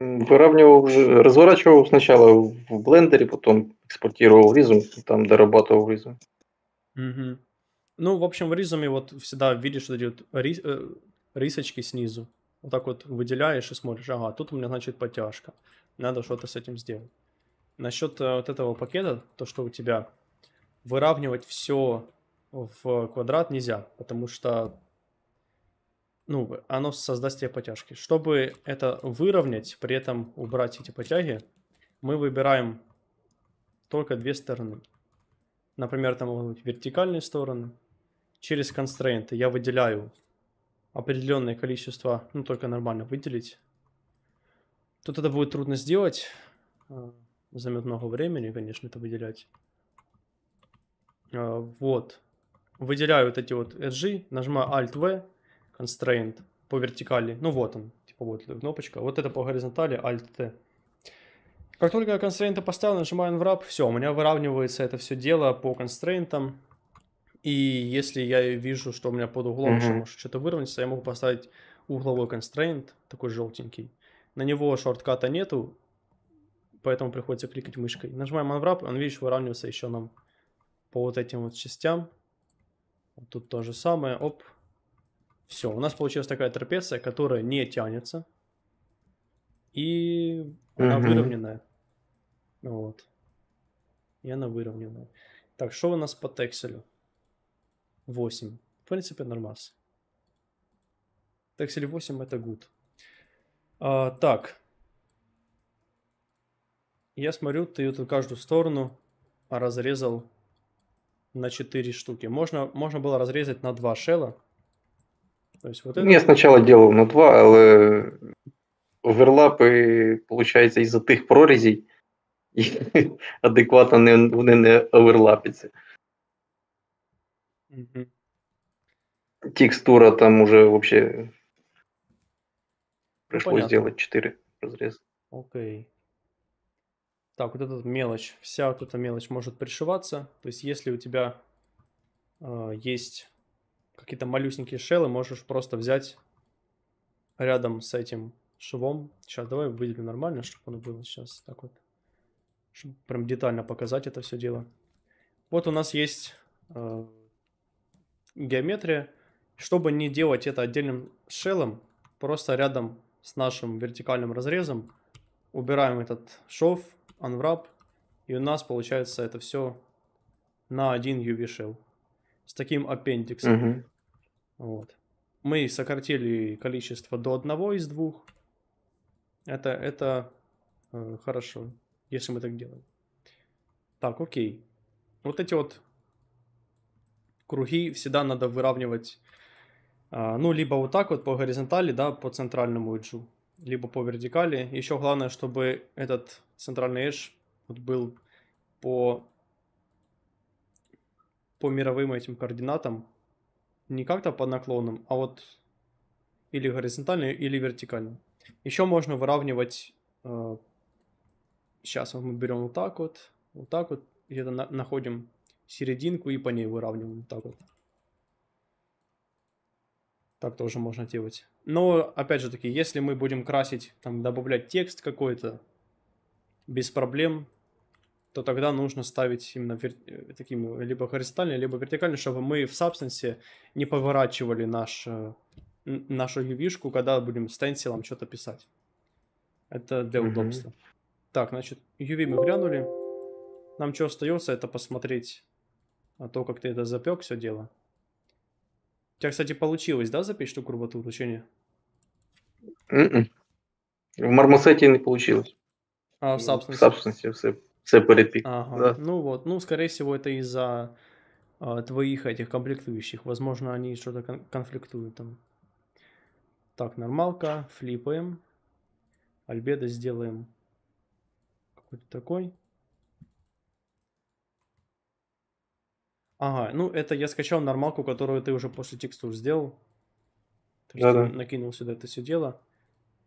выравнивал, разворачивал сначала в блендере, потом экспортировал в Resume, там дорабатывал в Resume. Угу. Ну, в общем, в Resume вот всегда видишь вот эти рис, э, рисочки снизу. Вот так вот выделяешь и смотришь, ага, тут у меня, значит, подтяжка. Надо что-то с этим сделать. Насчет э, вот этого пакета, то, что у тебя выравнивать все в квадрат нельзя, потому что ну, оно создаст тебе потяжки. Чтобы это выровнять, при этом убрать эти потяги, мы выбираем только две стороны. Например, там могут быть вертикальные стороны. Через констрейнты я выделяю определенное количество, ну, только нормально выделить. Тут это будет трудно сделать. Э, займет много времени, конечно, это выделять. Э, вот. Выделяю вот эти вот SG, нажимаю Alt-V, constraint по вертикали. Ну вот он, типа вот кнопочка. Вот это по горизонтали Alt-T. Как только я констрейнты поставил, нажимаю unwrap, все, у меня выравнивается это все дело по констрейнтам. И если я вижу, что у меня под углом mm-hmm. может что-то выровняться, я могу поставить угловой констрейнт, такой желтенький. На него шортката нету, поэтому приходится кликать мышкой. Нажимаем unwrap, он, видишь, выравнивается еще нам по вот этим вот частям. тут то же самое, оп, все, у нас получилась такая трапеция, которая не тянется. И она угу. выровненная. Вот. И она выровненная. Так, что у нас по текселю? 8. В принципе, нормас. Тексель 8 это good. А, так. Я смотрю, ты тут каждую сторону разрезал на 4 штуки. Можно, можно было разрезать на 2 шела Ось, от ну, Я спочатку ділив на два, але оверлапи, получается из за тих прорезей адекватно не, вони не оверлапяться. Угу. Текстура там уже вообще пришлось сделать 4 разреза. Окей. Так, вот эта мелочь, вся вот эта мелочь может пришиваться. То есть, если у тебя э, есть какие-то малюсенькие шелы можешь просто взять рядом с этим швом. Сейчас давай выделю нормально, чтобы оно было сейчас так вот. Чтобы прям детально показать это все дело. Вот у нас есть э, геометрия. Чтобы не делать это отдельным шелом, просто рядом с нашим вертикальным разрезом убираем этот шов, unwrap, и у нас получается это все на один UV shell с таким аппендиксом. Угу. Вот. Мы сократили количество до одного из двух. Это, это э, хорошо, если мы так делаем. Так, окей. Вот эти вот круги всегда надо выравнивать, э, ну, либо вот так вот по горизонтали, да, по центральному эджу, либо по вертикали. Еще главное, чтобы этот центральный эдж вот был по по мировым этим координатам, не как-то по наклонам, а вот или горизонтально, или вертикально. Еще можно выравнивать, э, сейчас мы берем вот так вот, вот так вот, где-то на, находим серединку и по ней выравниваем вот так вот. Так тоже можно делать. Но, опять же таки, если мы будем красить, там, добавлять текст какой-то, без проблем то тогда нужно ставить именно вер... Э, таким э, либо горизонтально, либо вертикально, чтобы мы в Substance не поворачивали наш, э, нашу ювишку, когда будем стенсилом что-то писать. Это для mm-hmm. удобства. Так, значит, UV мы глянули. Нам что остается, это посмотреть а то, как ты это запек, все дело. У тебя, кстати, получилось, да, запечь ту курватуру, еще не? Mm-mm. М-м. В мармосете не получилось. А, в Substance? В Substance, в Це перепік. Ага. Да. Ну вот, ну, скорее всего, это из-за э, твоих этих комплектующих. Возможно, они что-то кон- конфликтуют там. Так, нормалка, флипаем. Альбедо сделаем какой-то такой. Ага, ну это я скачал нормалку, которую ты уже после текстур сделал. То есть да -да. накинул сюда это все дело.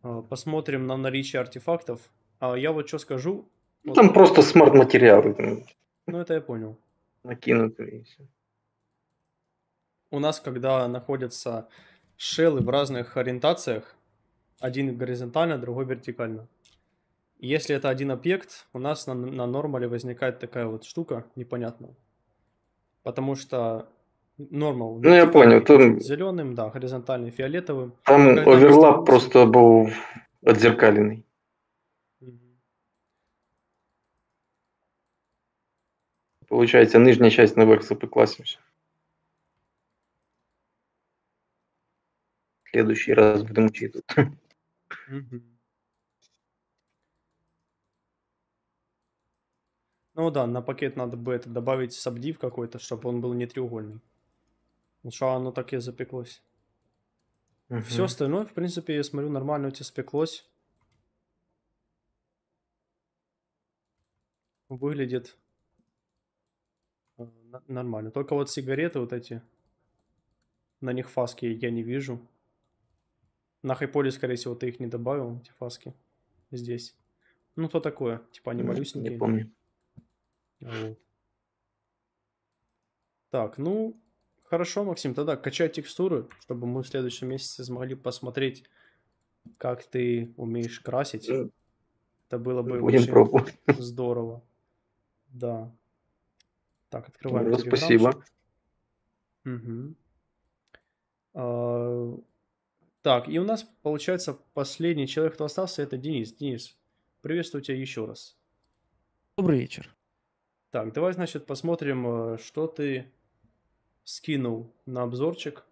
А, посмотрим на наличие артефактов. А я вот что скажу, ну, там просто смарт-материалы. Ну, это я понял. Накинуты. У нас, когда находятся шелы в разных ориентациях, один горизонтально, другой вертикально. Если это один объект, у нас на, на нормале возникает такая вот штука непонятная. Потому что нормал. Ну, я понял. Там... Зеленым, да, горизонтальным, фиолетовым. Там оверлап просто был отзеркаленный. Получается, нижняя часть на вверх запеклась. следующий раз будем учить тут. Ну да, на пакет надо бы это добавить сабдив какой-то, чтобы он был не треугольный. Ну что, оно так и запеклось. Угу. Все остальное, в принципе, я смотрю, нормально у тебя спеклось. Выглядит нормально. Только вот сигареты вот эти, на них фаски я не вижу. На хайполе, скорее всего, ты их не добавил, эти фаски, здесь. Ну, то такое, типа они малюсенькие. Не помню. Вот. Так, ну, хорошо, Максим, тогда качай текстуры, чтобы мы в следующем месяце смогли посмотреть, как ты умеешь красить. Э, Это было бы Будем очень пробовать. здорово. Да. Так, ну, открываем. Ура, спасибо. Угу. А, так, и у нас, получается, последний человек, кто остался, это Денис. Денис, приветствую тебя еще раз. Добрый вечер. Так, давай, значит, посмотрим, э, что ты скинул на обзорчик.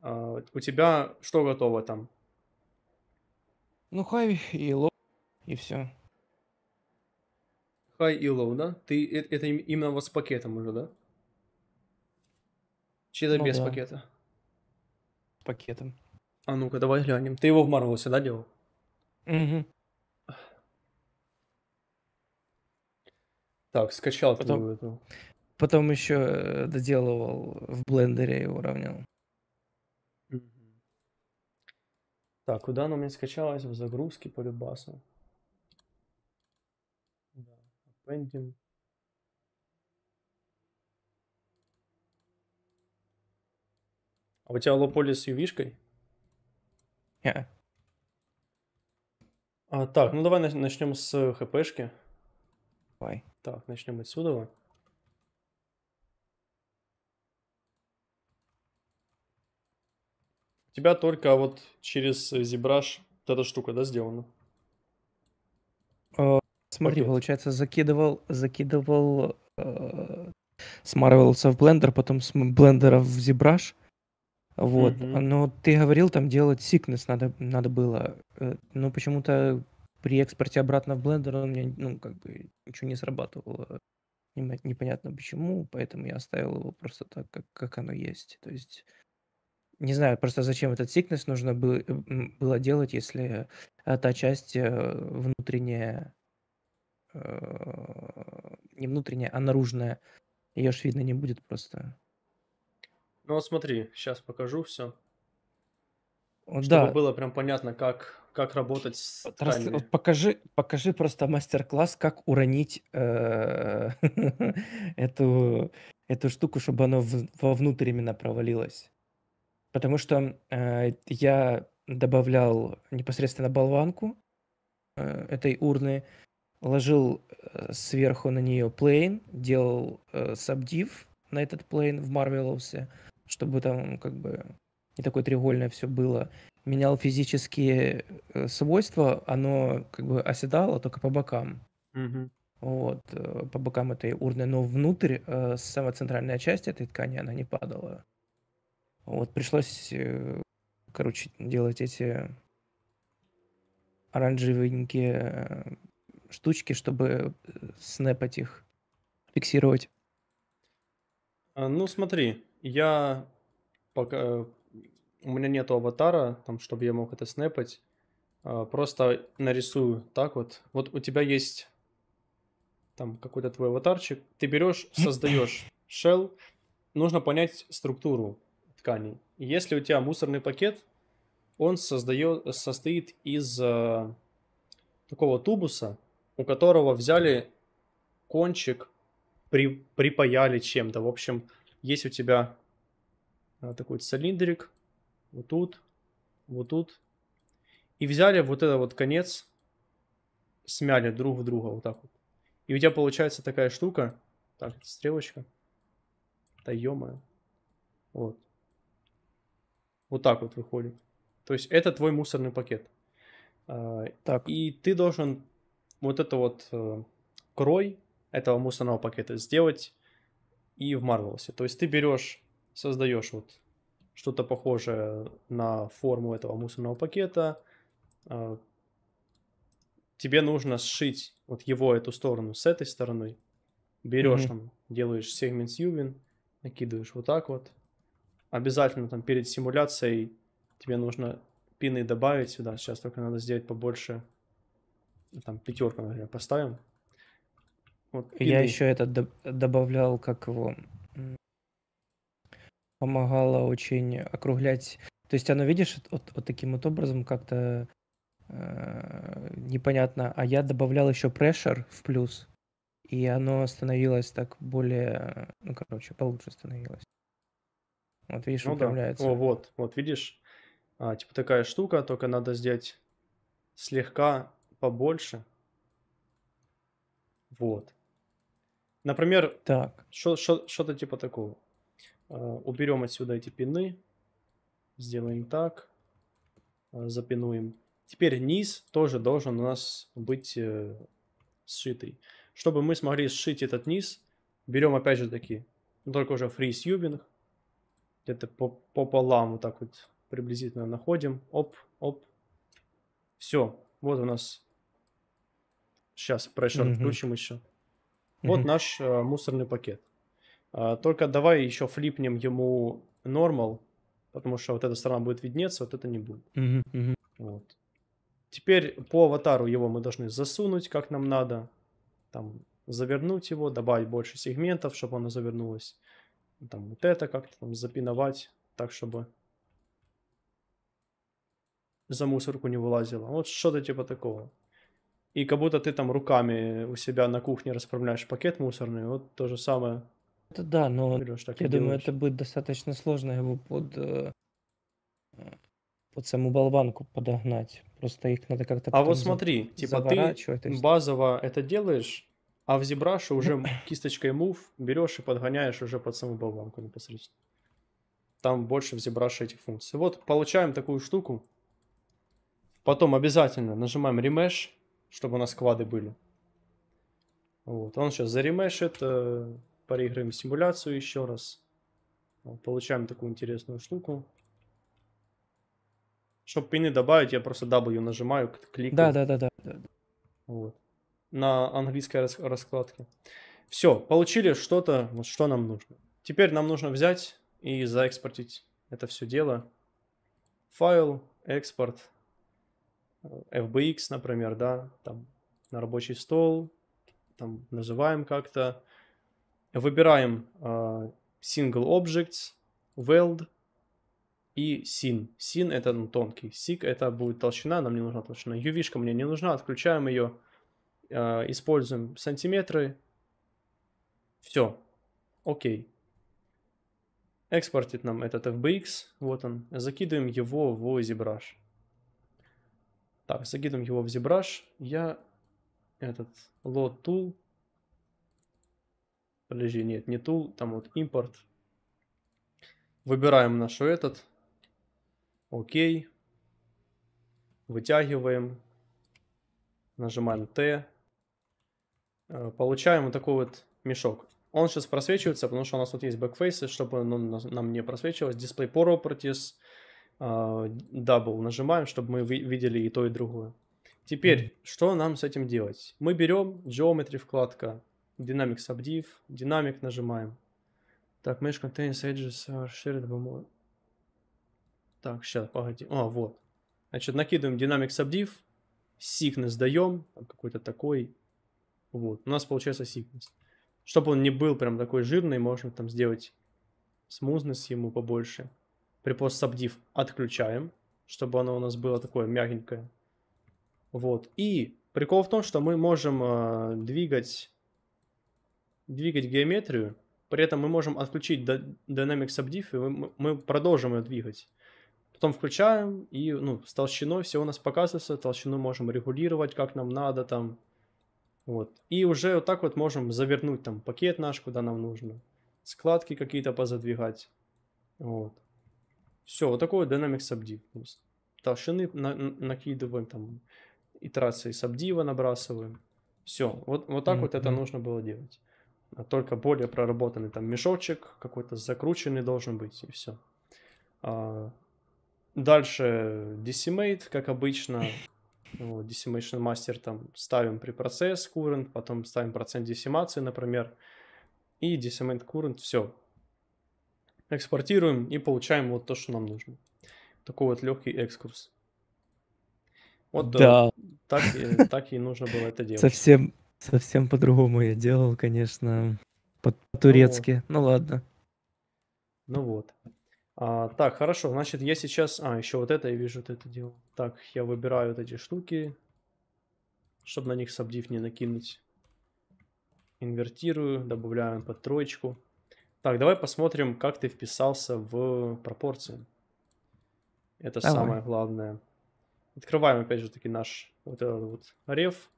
А, у тебя что готово там? Ну, хай и Ло, и все. High и low, да? Ты, э, это, это именно вот с пакетом уже, да? чего то ну, без да. пакета. С пакетом. А ну-ка, давай глянем. Ты его в Марвелсе, да, делал? Угу. Так, скачал потом, твою эту. Потом еще э, доделывал в блендере его, уравнял. Так, куда оно у меня скачалось? В загрузке по любасу. Pending. А у тебя лополи с ювишкой? Yeah. А, так, ну давай начнем с э, хпшки. Давай. Так, начнем отсюда. У тебя только вот через зебраж э, вот эта штука, да, сделана? Uh, Смотри, Окей. получается, закидывал, закидывал э, с Marvels в Blender, потом с Blender в ZBrush. Вот. Угу. Но ты говорил, там делать sickness надо, надо было. Э, но почему-то при экспорте обратно в Blender у меня, ну, как бы, ничего не срабатывало. Непонятно почему, поэтому я оставил его просто так, как, как оно есть. То есть не знаю просто зачем этот sickness нужно э, было делать, если э, та часть внутренняя Э, не внутренняя, а наружная. Ее ж видно не будет просто. Ну вот смотри, сейчас покажу все. чтобы да. было прям понятно, как, как работать с вот, Вот покажи, покажи просто мастер-класс, как уронить э, эту, эту штуку, чтобы оно в, вовнутрь именно провалилось, Потому что э, я добавлял непосредственно болванку э, этой урны, ложил э, сверху на нее плейн, делал э, сабдив на этот плейн в Марвеловсе, чтобы там ну, как бы не такое треугольное все было. Менял физические э, свойства, оно как бы оседало только по бокам. Mm-hmm. Вот, э, по бокам этой урны, но внутрь, э, самая центральная часть этой ткани, она не падала. Вот, пришлось, э, короче, делать эти оранжевенькие э, штучки, чтобы э, снэпать их, фиксировать? А, ну, смотри, я пока... Э, у меня нету аватара, там, чтобы я мог это снэпать. А, просто нарисую так вот. Вот у тебя есть там какой-то твой аватарчик. Ты берешь, создаешь shell. Нужно понять структуру тканей. Если у тебя мусорный пакет, он создает, состоит из э, такого тубуса, у которого взяли кончик, при, припаяли чем-то. В общем, есть у тебя э, такой цилиндрик, вот тут, вот тут. И взяли вот этот вот конец, смяли друг в друга вот так вот. И у тебя получается такая штука. Так, стрелочка. Да ё Вот. Вот так вот выходит. То есть это твой мусорный пакет. А, так. И ты должен вот это вот э, крой этого мусорного пакета сделать и в Marvelous. То есть ты берешь, создаешь вот что-то похожее на форму этого мусорного пакета. Э, тебе нужно сшить вот его эту сторону с этой стороной. Берешь mm-hmm. там, делаешь сегмент ювин, накидываешь вот так вот. Обязательно там перед симуляцией тебе нужно пины добавить сюда. Сейчас только надо сделать побольше там пятерка, наверное, поставим. Вот, Я еще это до- добавлял, как его помогало очень округлять. То есть оно, видишь, вот, вот таким вот образом как-то э, непонятно. А я добавлял еще pressure в плюс, и оно становилось так более, ну, короче, получше становилось. Вот видишь, ну, управляется. Да. О, вот, вот, видишь, а, типа такая штука, только надо сделать слегка побольше. Вот. Например, так. что-то типа такого. Э, уберем отсюда эти пины. Сделаем так. Э, запинуем. Теперь низ тоже должен у нас быть э, сшитый. Чтобы мы смогли сшить этот низ, берем опять же таки, ну, только уже фрисьюбинг. Где-то по пополам вот так вот приблизительно находим. Оп, оп. Все, вот у нас Сейчас прешер mm-hmm. включим еще. Вот mm-hmm. наш э, мусорный пакет. Э, только давай еще флипнем ему нормал, потому что вот эта сторона будет виднеться, вот это не будет. Mm-hmm. Mm-hmm. Вот. Теперь по аватару его мы должны засунуть, как нам надо. Там завернуть его, добавить больше сегментов, чтобы оно завернулось. Там вот это как-то там запиновать так, чтобы за мусорку не вылазило. Вот что-то типа такого и как будто ты там руками у себя на кухне расправляешь пакет мусорный, вот то же самое. Это да, но Берешь, я думаю, делаешь. это будет достаточно сложно его под, э, под саму болванку подогнать. Просто их надо как-то А вот смотри, типа ты базово это делаешь, а в зебраше уже кисточкой мув берешь и подгоняешь уже под саму болванку непосредственно. Там больше в зебраше этих функций. Вот получаем такую штуку. Потом обязательно нажимаем Remesh чтобы у нас квады были. Вот, он сейчас заремешит, э, проиграем симуляцию еще раз. Получаем такую интересную штуку. Чтобы пины добавить, я просто W нажимаю, кликаю. Да, да, да, да. Вот. На английской рас раскладке. Все, получили что-то, вот что нам нужно. Теперь нам нужно взять и заэкспортить это все дело. Файл, экспорт. Э, FBX, например, да, там на рабочий стол, там называем как-то, выбираем э, Single Objects, Weld и Sin. Sin это ну, тонкий, SIG это будет толщина, нам не нужна толщина, UV мне не нужна, отключаем ее, э, используем сантиметры, все, окей. Экспортит нам этот FBX, вот он, закидываем его в ZBrush. Так, закидываем его в ZBrush. Я этот load tool. Подожди, нет, не tool, там вот импорт. Выбираем нашу этот. Окей. Вытягиваем. Нажимаем T. Э, получаем вот такой вот мешок. Он сейчас просвечивается, потому что у нас тут есть бэкфейсы, чтобы он нам не просвечивалось. Display Properties. А, дабл нажимаем, чтобы мы видели и то, и другое. Теперь, mm-hmm. что нам с этим делать? Мы берем Geometry вкладка, Dynamics Abdiv, Dynamic нажимаем. Так, Mesh Contains Edges are э, Shared by Так, сейчас, погоди. А, вот. Значит, накидываем Dynamics Abdiv, Sickness даем, какой-то такой. Вот, у нас получается Sickness. Чтобы он не был прям такой жирный, можем там сделать смузнес ему побольше. Припост сабдив отключаем, чтобы оно у нас было такое мягенькое. Вот. И прикол в том, что мы можем э, двигать, двигать геометрию. При этом мы можем отключить Dynamic Subdiff, и мы, мы продолжим ее двигать. Потом включаем, и ну, с толщиной все у нас показывается. Толщину можем регулировать, как нам надо там. Вот. И уже вот так вот можем завернуть там пакет наш, куда нам нужно. Складки какие-то позадвигать. Вот. Все, вот такой вот Dynamic Subdiv. Толщины на, накидываем, там, итерации Subdiv набрасываем. Все, вот, вот так mm-hmm. вот это нужно было делать. А только более проработанный там мешочек, какой-то закрученный должен быть, и все. А, дальше decimate, как обычно. Вот, decimation master там ставим при процесс current, потом ставим процент десимации, например, и decimate current, все экспортируем и получаем вот то, что нам нужно. Такой вот легкий экскурс. Вот э, да. так, так и нужно было это делать. Совсем, совсем по-другому я делал, конечно, по-турецки. Ну, ну ладно. Ну вот. А, так, хорошо, значит, я сейчас... А, еще вот это я вижу, вот это дело. Так, я выбираю вот эти штуки, чтобы на них сабдив не накинуть. Инвертирую, добавляем под троечку. Так, давай посмотрим, как ты вписался в пропорции. Это давай. самое главное. Открываем, опять же, таки наш вот этот вот реф.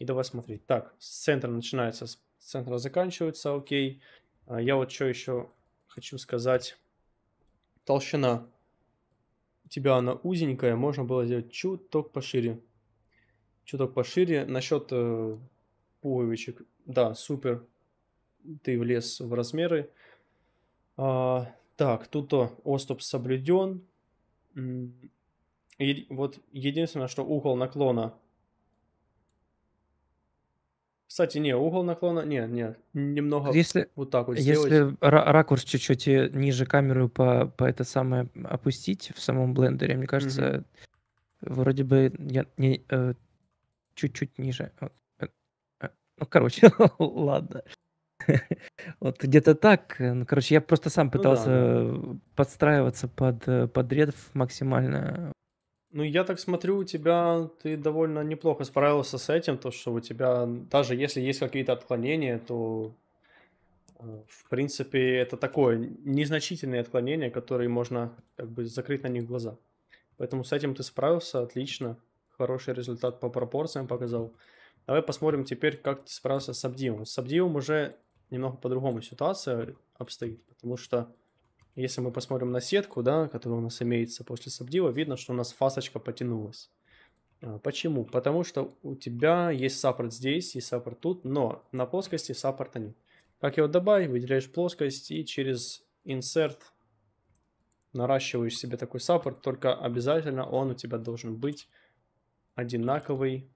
И давай смотреть. Так, с центра начинается, с центра заканчивается, окей. А я вот что еще хочу сказать. Толщина. У тебя она узенькая, можно было сделать чуток пошире. Чуток пошире. Насчет э, пуговичек. Да, супер ты влез в размеры. А, так, тут то оступ соблюден. И вот единственное, что угол наклона. Кстати, не, угол наклона, не, нет, немного если, вот так вот если сделать. Если ракурс чуть-чуть э, ниже камеры по, по это самое опустить в самом блендере, мне кажется, угу. вроде бы я, не, э, чуть-чуть ниже. Э, ну, короче, ладно. Вот где-то так. Э, ну, короче, я просто сам пытался ну, да, э, подстраиваться под, э, под ред максимально. Ну, я так смотрю, у тебя ты довольно неплохо справился с этим, то, что у тебя, даже если есть какие-то отклонения, то, в принципе, это такое незначительные отклонения, которые можно как бы закрыть на них глаза. Поэтому с этим ты справился отлично, хороший результат по пропорциям показал. Давай посмотрим теперь, как ты справился с Абдиевым. С Абдиевым уже немного по-другому ситуация обстоит, потому что если мы посмотрим на сетку, да, которая у нас имеется после сабдива, видно, что у нас фасочка потянулась. А, почему? Потому что у тебя есть саппорт здесь, есть саппорт тут, но на плоскости саппорта нет. Как его добавить? Выделяешь плоскость и через insert наращиваешь себе такой саппорт, только обязательно он у тебя должен быть одинаковый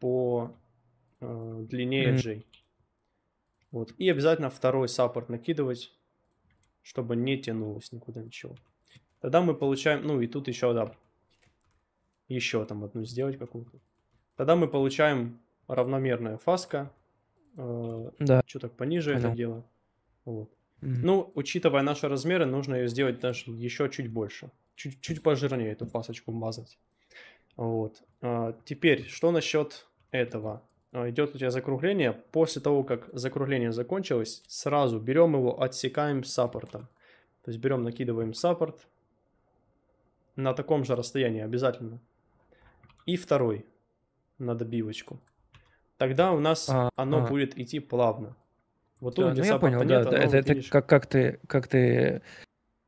по э, длине mm -hmm. edge. Вот. И обязательно второй саппорт накидывать, чтобы не тянулось никуда ничего. Тогда мы получаем, ну и тут еще, да, еще там одну сделать какую-то. Тогда мы получаем равномерная фаска. Э, да. Что так пониже Понял. это дело. Вот. Угу. Ну, учитывая наши размеры, нужно ее сделать даже еще чуть больше. Чуть, чуть пожирнее эту фасочку мазать. Вот. А, теперь, что насчет этого? А, идет у тебя закругление. После того, как закругление закончилось, сразу берем его, отсекаем саппортом. То есть берем, накидываем саппорт на таком же расстоянии обязательно. И второй на добивочку. Тогда у нас а, оно а. будет идти плавно. Вот да, тут, где ну, я понял, нет, да, это, это как, как ты, как ты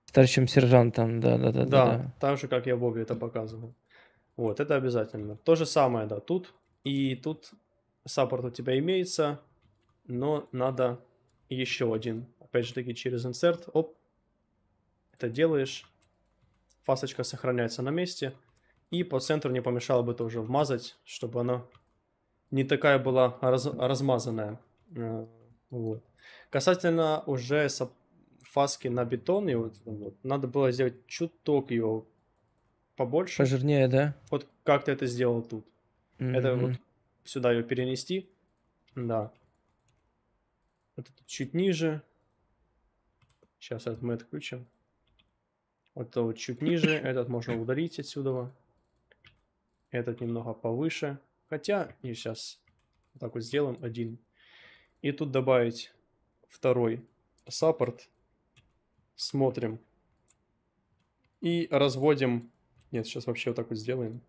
старшим сержантом, да, да, да, да. Да, так же, как я в Боге это показывал. Вот, это обязательно. То же самое, да, тут и тут саппорт у тебя имеется, но надо еще один. Опять же таки через insert, оп, это делаешь, фасочка сохраняется на месте. И по центру не помешало бы тоже вмазать, чтобы она не такая была раз, размазанная. Э, вот. Касательно уже фаски на бетон, и вот, вот, надо было сделать чуток его побольше. Пожирнее, да? Вот как ты это сделал тут. Mm-hmm. Это вот сюда ее перенести. Да. Вот это чуть ниже. Сейчас этот мы отключим. Вот это вот чуть ниже. Этот можно удалить отсюда. Этот немного повыше. Хотя, и сейчас вот так вот сделаем один. И тут добавить второй саппорт. Смотрим. И разводим. Нет, сейчас вообще вот так вот сделаем.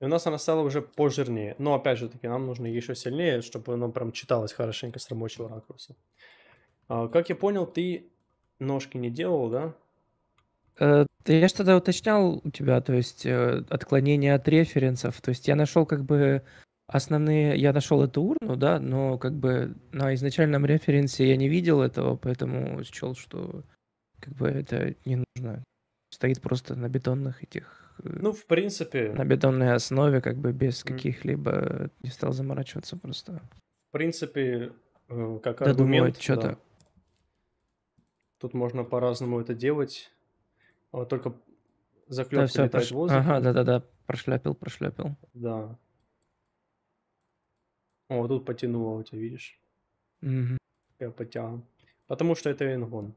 И у нас она стала уже пожирнее. Но опять же таки, нам нужно еще сильнее, чтобы она прям читалась хорошенько с рабочего ракурса. А, как я понял, ты ножки не делал, да? Э, я что-то уточнял у тебя, то есть э, отклонение от референсов. То есть я нашел как бы основные... Я нашел эту урну, да, но как бы на изначальном референсе я не видел этого, поэтому счел, что как бы это не нужно. Стоит просто на бетонных этих Э, ну, в принципе... На бетонной основе, как бы без каких-либо... Не стал заморачиваться просто. В принципе, э, как да, аргумент... Да. что-то. Тут можно по-разному это делать. Вот только заклеп да, летает прош... воздух. Ага, да-да-да, прошляпил, прошляпил. Да. О, тут потянуло у тебя, видишь? Угу. Я потягу. Потому что это ингон.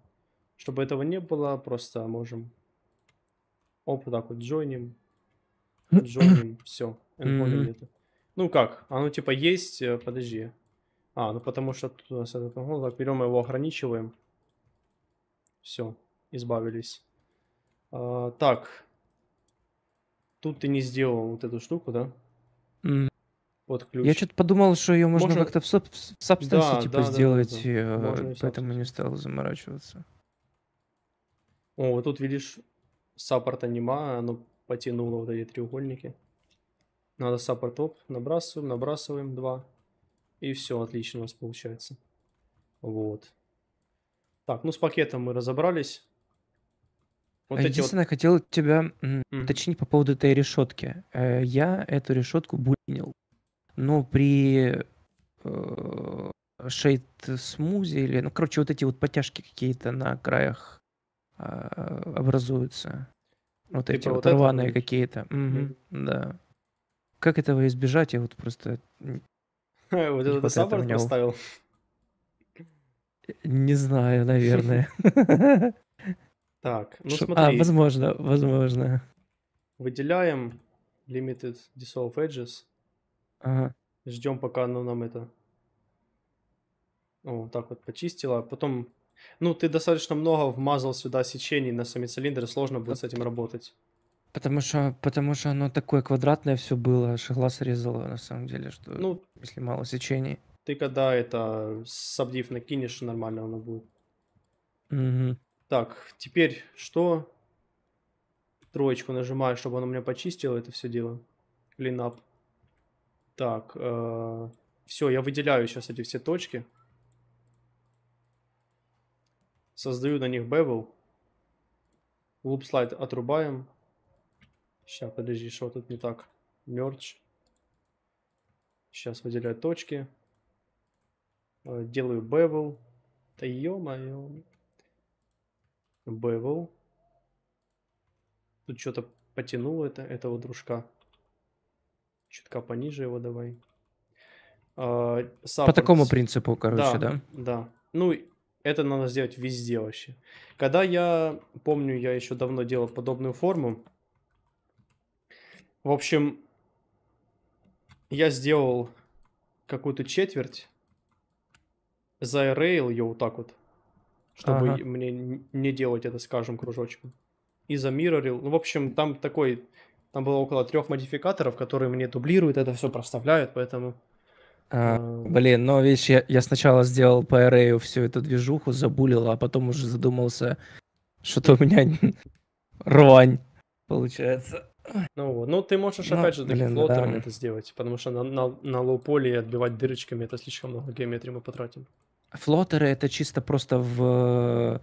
Чтобы этого не было, просто можем Оп, вот так вот джойним. Джойним, все, энкода mm-hmm. Ну как, оно типа есть, э, подожди. А, ну потому что тут у нас этот ну, так, берем его, ограничиваем. Все, избавились. А, так. Тут ты не сделал вот эту штуку, да? Mm. Вот ключ. Я что-то подумал, что ее можно, можно... как-то в, суб... в да, типа да, сделать, да, да, да. И, э, поэтому не стал заморачиваться. О, вот тут видишь, саппорта нема, оно потянуло вот эти треугольники. Надо саппорт топ, набрасываем, набрасываем два И все, отлично у нас получается. Вот. Так, ну с пакетом мы разобрались. Вот Единственное, вот... хотел тебя mm. уточнить по поводу этой решетки. Э, я эту решетку булинил. Но при э, шейд смузи или, ну, короче, вот эти вот потяжки какие-то на краях а, образуются. Вот типа эти вот, рваные это... какие-то. Угу, mm-hmm. Да. Как этого избежать, я вот просто... Вот это ты сам поставил? Э, не знаю, наверное. Так, ну а, смотри. А, возможно, возможно. Выделяем Limited Dissolve Edges. Ага. Ждем, пока оно нам это... О, так вот почистило Потом ну, ты достаточно много вмазал сюда сечений на сами цилиндры, сложно будет с этим работать. Потому что, потому что оно такое квадратное все было, аж глаз резало на самом деле, что ну, если мало сечений. Ты когда это сабдив накинешь, нормально оно будет. Угу. Так, теперь что? Троечку нажимаю, чтобы оно меня почистило это все дело. Клинап. Так, э, все, я выделяю сейчас эти все точки. Создаю на них бэбл. Loop слайд отрубаем. Сейчас, подожди, что тут не так? Мерч. Сейчас выделяю точки. Э, делаю bevel. Да ё-моё. Bevel. Тут что-то потянуло это, этого дружка. Чутка пониже его давай. Э, саппорт. По такому принципу, короче, да? Да. да. Ну, это надо сделать везде вообще. Когда я, помню, я еще давно делал подобную форму. В общем, я сделал какую-то четверть, заэрейл ее вот так вот, чтобы ага. мне не делать это, скажем, кружочком. И замирорил. Ну, в общем, там такой, там было около трех модификаторов, которые мне дублируют, это все проставляют, поэтому... А, блин, но видишь, я, я сначала сделал по Array всю эту движуху, забулил, а потом уже задумался, что-то у меня рвань получается. Ну, ну ты можешь ну, опять же блин, флотером да. это сделать, потому что на, на, на лоу-поле отбивать дырочками это слишком много геометрии мы потратим. Флотеры это чисто просто в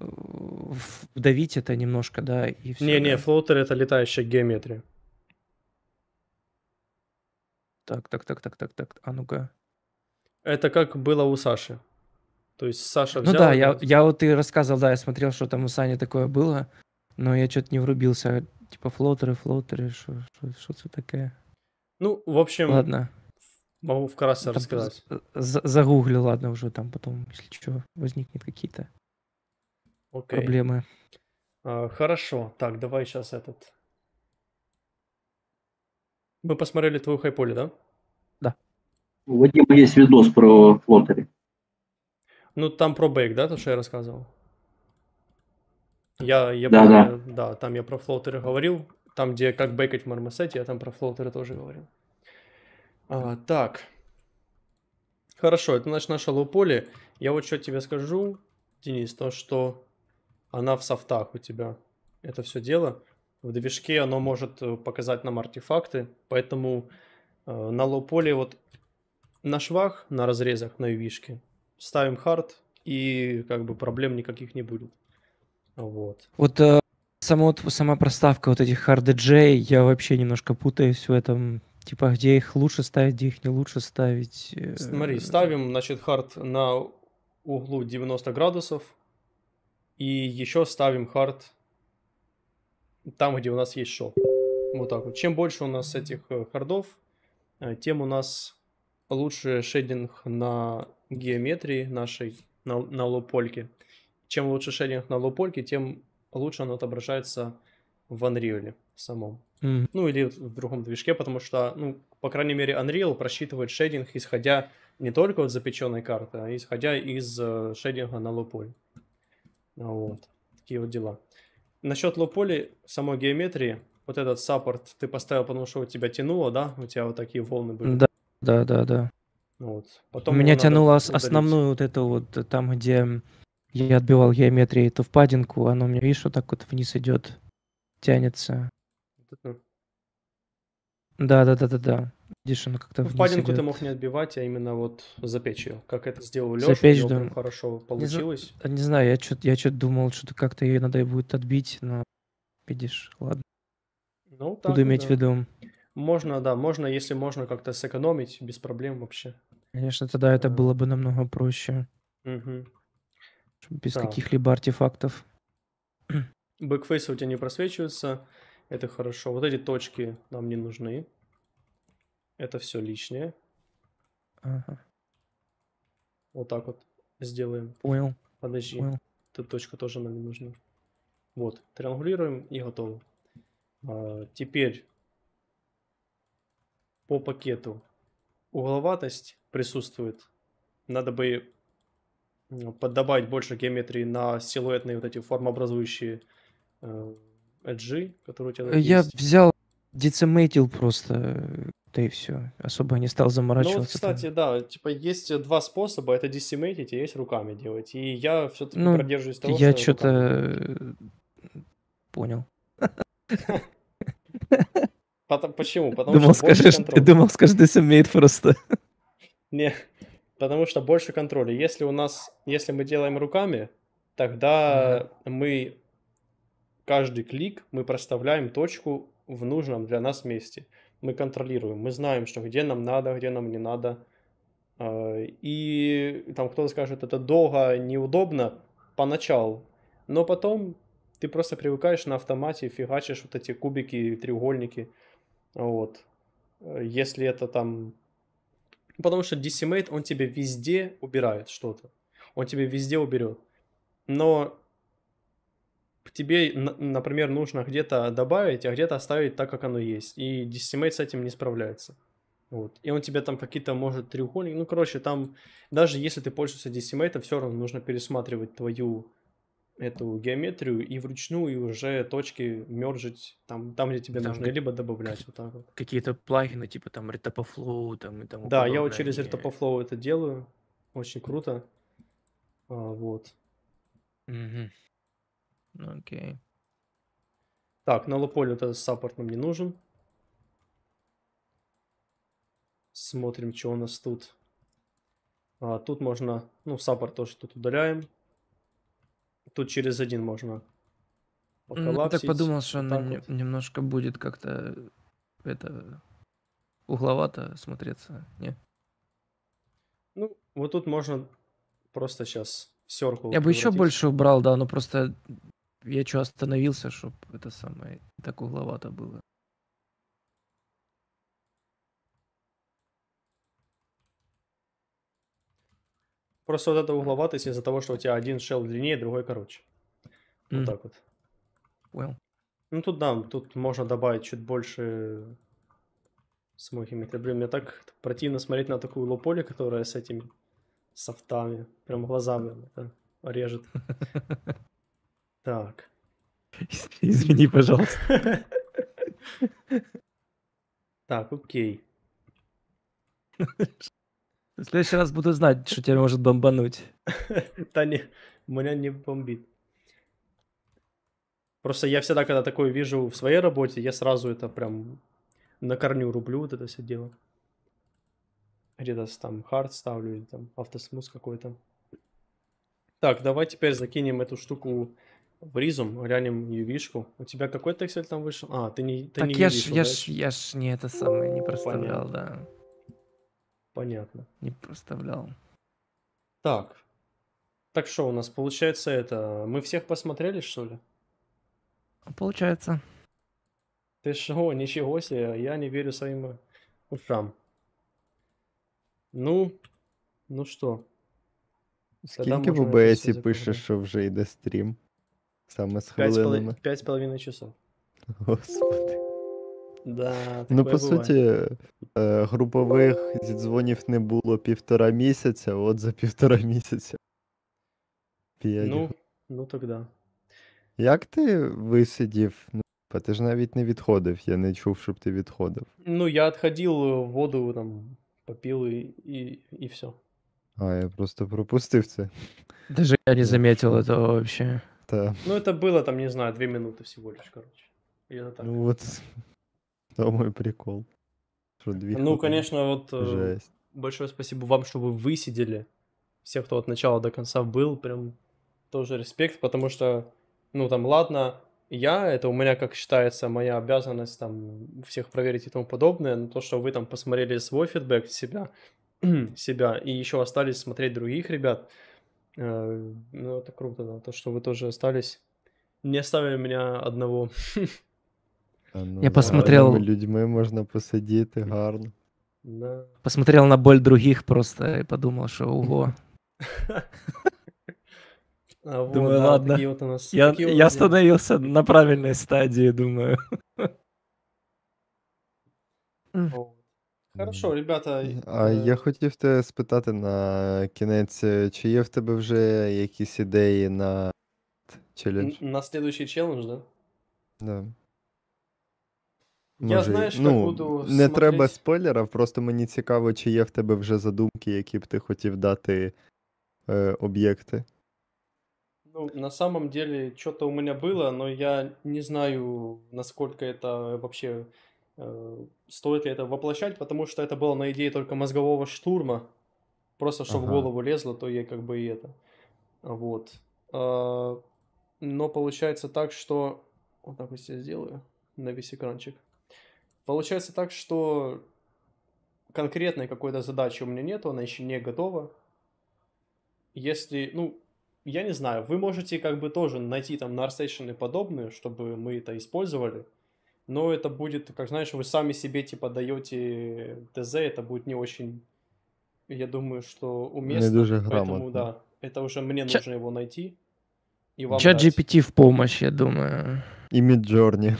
вдавить это немножко, да, и все. Не-не, да. флотеры это летающая геометрия. Так, так, так, так, так, так. А ну-ка. Это как было у Саши. То есть Саша ну взял... Ну да, я, я вот и рассказывал, да, я смотрел, что там у Сани такое было, но я что-то не врубился. Типа флотеры, флотеры, что это такое? Ну, в общем... Ладно. Могу вкратце там рассказать. Загугли, ладно, уже там потом, если что, возникнет какие-то проблемы. А, хорошо, так, давай сейчас этот мы посмотрели твою хайполе, да? Да. У Вадима есть видос про флотери. Ну, там про бейк, да, то, что я рассказывал? Я, я да, про, да. да, там я про флотеры говорил. Там, где как бейкать в мармосете, я там про флотеры тоже говорил. А, так. Хорошо, это значит наше лоу-поле. Я вот что тебе скажу, Денис, то, что она в софтах у тебя. Это все дело в движке, оно может э, показать нам артефакты, поэтому э, на лоу-поле вот на швах, на разрезах, на ювишке ставим хард, и как бы проблем никаких не будет. Вот. Вот э, само, сама проставка вот этих хард джей, я вообще немножко путаюсь в этом. Типа, где их лучше ставить, где их не лучше ставить. Э. Смотри, ставим, значит, хард на углу 90 градусов, и еще ставим хард там, где у нас есть шел. Вот так вот. Чем больше у нас этих э, хардов, э, тем у нас лучше шейдинг на геометрии нашей, на, на лопольке. Чем лучше шейдинг на лопольке, тем лучше оно отображается в Unreal самом. Mm. Ну или в другом движке, потому что, ну, по крайней мере, Unreal просчитывает шейдинг, исходя не только от запеченной карты, а исходя из э, шейдинга на лополь. Вот. Такие вот дела. Насчет лоу-поли, самой геометрии, вот этот саппорт ты поставил, потому что у тебя тянуло, да? У тебя вот такие волны были. Да, да, да, да. Ну вот. Потом Меня тянуло ос- основную вот эту вот, там, где я отбивал геометрии, эту впадинку, оно у меня, видишь, вот так вот вниз идет, тянется. Да, да, да, да, да. Видишь, оно как-то ну, Впадинку ты мог не отбивать, а именно вот запечь ее. Как это сделал Леша, запечь, да. прям хорошо получилось. Не, а, не знаю, я что-то я что думал, что как-то ее надо будет отбить, но видишь, ладно. Ну, так, Буду иметь да. в виду. Можно, да, можно, если можно как-то сэкономить, без проблем вообще. Конечно, тогда это э. было бы намного проще. Угу. Без каких-либо артефактов. Бэкфейсы у тебя не просвечиваются, это хорошо. Вот эти точки нам не нужны. Это все лишнее. Ага. Вот так вот сделаем. Понял. Подожди. Понял. Тут точка тоже нам не нужна. Вот, триангулируем и готово. А, теперь по пакету угловатость присутствует. Надо бы поддобавить больше геометрии на силуэтные вот эти формообразующие э, edge, которые у тебя Я есть. взял децимейтил просто э, да и все. Особо не стал заморачиваться. Ну, вот, кстати, да, типа есть два способа. Это дессимейтить и есть руками делать. И я все-таки ну, продерживаюсь того, я что... Я что-то э, понял. Потом, почему? Потому думал, что скажешь, Ты думал, скажешь, дессимейт просто. Не, потому что больше контроля. Если у нас, если мы делаем руками, тогда мы каждый клик мы проставляем точку в нужном для нас месте мы контролируем, мы знаем, что где нам надо, где нам не надо. А, и там кто-то скажет, это долго, неудобно поначалу, но потом ты просто привыкаешь на автомате, фигачишь вот эти кубики, треугольники, вот. Если это там... Потому что DCMate, он тебе везде убирает что-то. Он тебе везде уберет. Но тебе, например, нужно где-то добавить, а где-то оставить так, как оно есть. И диссимейт с этим не справляется. Вот. И он тебе там какие-то может треугольники. Ну, короче, там даже если ты пользуешься диссимейтом, все равно нужно пересматривать твою эту геометрию и вручную уже точки мержить там, там где тебе там нужно, ну, либо добавлять вот вот. Какие-то плагины, типа там Retopoflow там и там. Да, подобное. я вот через Retopoflow это делаю. Очень круто. А, вот. Угу. Ну, окей. Так, на ну, лополю этот саппорт нам не нужен. Смотрим, что у нас тут. А, тут можно... Ну, саппорт тоже тут удаляем. Тут через один можно ну, так подумал, что вот она вот. немножко будет как-то это угловато смотреться, не? Ну, вот тут можно просто сейчас серку. Я бы еще больше убрал, да, но ну, просто я что, остановился, чтобы это самое так угловато было. Просто вот это угловатость из-за того, что у тебя один шел длиннее, другой короче. Mm. Вот так вот. Понял. Ну тут да, тут можно добавить чуть больше самой геометрии. Блин, мне так противно смотреть на такую лополе, которая с этими софтами, прям глазами это режет. Так. Извини, пожалуйста. Так, окей. В следующий раз буду знать, что тебя может бомбануть. Да не, меня не бомбит. Просто я всегда, когда такое вижу в своей работе, я сразу это прям на корню рублю, вот это все дело. Где-то там хард ставлю или там автосмус какой-то. Так, давай теперь закинем эту штуку Призм, глянем ювишку. У тебя какой то Excel там вышел? А, ты не ты Так не я ж, я ж, я ж не это самое не ну, проставлял, Понятно. да. Понятно. Не проставлял. Так. Так что у нас получается это... Мы всех посмотрели, что ли? А получается. Ты что, ничего себе, я не верю своим ушам. Ну, ну что? Скільки в ОБС пише, що вже йде стрім? Саме з хвилинами. П'ять з половиною часов. Господи. Да, Ну, по суті, е, групових зідзвонів не було півтора місяця, от за півтора місяця. Ну, ну так да. Як ти висидів? Ну, а ти ж навіть не відходив, я не чув, щоб ти відходив. Ну, я відходив, воду там попил і, і, і все. А, я просто пропустив це. Даже я не заметил этого вообще. это... Ну, это было там, не знаю, две минуты всего лишь, короче. Или так. Ну, вот это мой прикол. Что две ну, конечно, вот э, Жесть. большое спасибо вам, что вы высидели. Все, кто от начала до конца был, прям тоже респект, потому что, ну, там, ладно, я, это у меня, как считается, моя обязанность там всех проверить и тому подобное, но то, что вы там посмотрели свой фидбэк себя, себя и еще остались смотреть других ребят, Э, ну, это круто, да, то, что вы тоже остались. Не оставили меня одного. Та, ну, Я посмотрел... Людьми посадить и гарно. Да. Посмотрел на боль других просто и подумал, что уго. А думаю, ладно. я, я остановился на правильной стадии, думаю. Хорошо, ребята. А э, я хотів тебе спитати на кінець, е, чи є в тебе вже якісь ідеї на челендж? На следующий челлендж, да? Да. Я знаю, що ну, буду Не смотреть- треба спойлерів, просто мені цікаво, чи є в тебе вже задумки, які б ти хотів дати е, об'єкти. Ну, на самом деле, что-то у меня было, но я не знаю, насколько это вообще Э, стоит ли это воплощать, потому что это было на идее только мозгового штурма, просто что ага. в голову лезло, то я как бы и это. Вот. А, но получается так, что... Вот так вот я сделаю на весь экранчик. Получается так, что конкретной какой-то задачи у меня нету, она еще не готова. Если, ну, я не знаю, вы можете как бы тоже найти там на ArtStation подобные, чтобы мы это использовали – но это будет, как знаешь, вы сами себе типа даете ТЗ, это будет не очень, я думаю, что уместно. Не дуже грамотно. Поэтому, да, это уже мне Ча... нужно его найти. И вам Чат GPT в помощь, я думаю. И Midjourney.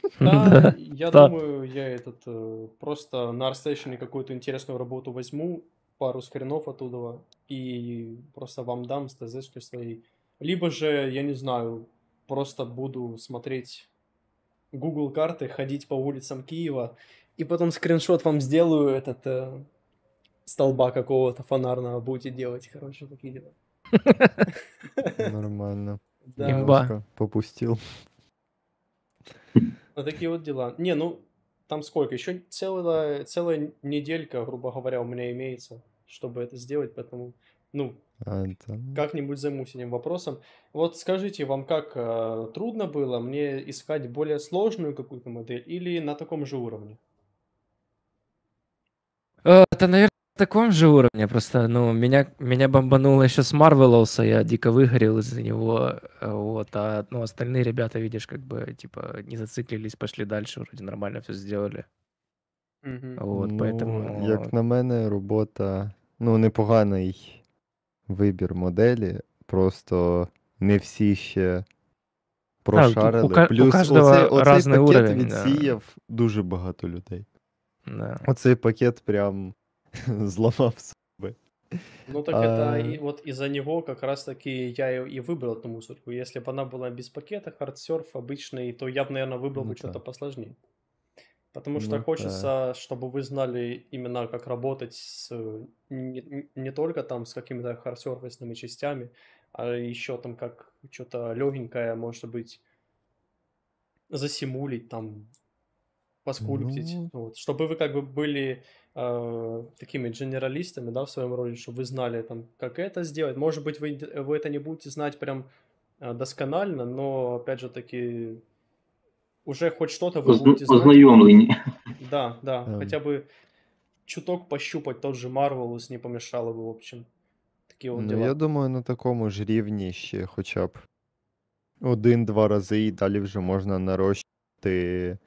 Да, я думаю, я этот э, просто на ArtStation какую-то интересную работу возьму, пару скринов оттуда, и просто вам дам с ТЗ своей. Либо же, я не знаю, просто буду смотреть Google карты, ходить по улицам Киева, и потом скриншот вам сделаю этот э, столба какого-то фонарного будете делать, короче, такие дела. Нормально. Имба. Попустил. Вот такие вот дела. Не, ну, там сколько? Еще целая, целая неделька, грубо говоря, у меня имеется, чтобы это сделать, поэтому ну, это... А, как-нибудь займусь этим вопросом. Вот скажите, вам как э, трудно было мне искать более сложную какую-то модель или на таком же уровне? Это, наверное, на таком же уровне, просто, ну, меня, меня бомбануло еще с Марвелоуса, я дико выгорел из-за него, э, вот, а, ну, остальные ребята, видишь, как бы, типа, не зациклились, пошли дальше, вроде нормально все сделали. Mm-hmm. ну, поэтому... Як на мене, робота ну, непоганий вибір моделі, просто не всі ще прошарили. у плюс у Плюс каждого оцей, оцей пакет разний уровень, да. дуже багато людей. Да. Оцей пакет прям зламав Ну так А. это и, вот из-за него как раз таки я и, и выбрал эту мусорку. Если бы она была без пакета, хардсерф обычный, то я бы, наверное, выбрал Ну бы да. что-то посложнее. Потому что ну, хочется, да. чтобы вы знали именно как работать с, э, не, не только там с какими-то хардсервисными частями, а еще там как что-то легенькое, может быть, засимулить там, поскульптить. Ну... Вот. Чтобы вы как бы были э, такими генералистами, да, в своем роде, чтобы вы знали там, как это сделать. Может быть, вы, вы это не будете знать прям э, досконально, но, опять же таки, уже хоть что-то вы будете знать. Ознайомлені. Да, да, yeah. хотя бы чуток пощупать тот же Marvelous не помешало бы, в общем. Такі от ну, дела. Я думаю, на такому ж рівні ще хоча б один-два рази, і далі вже можна нарощувати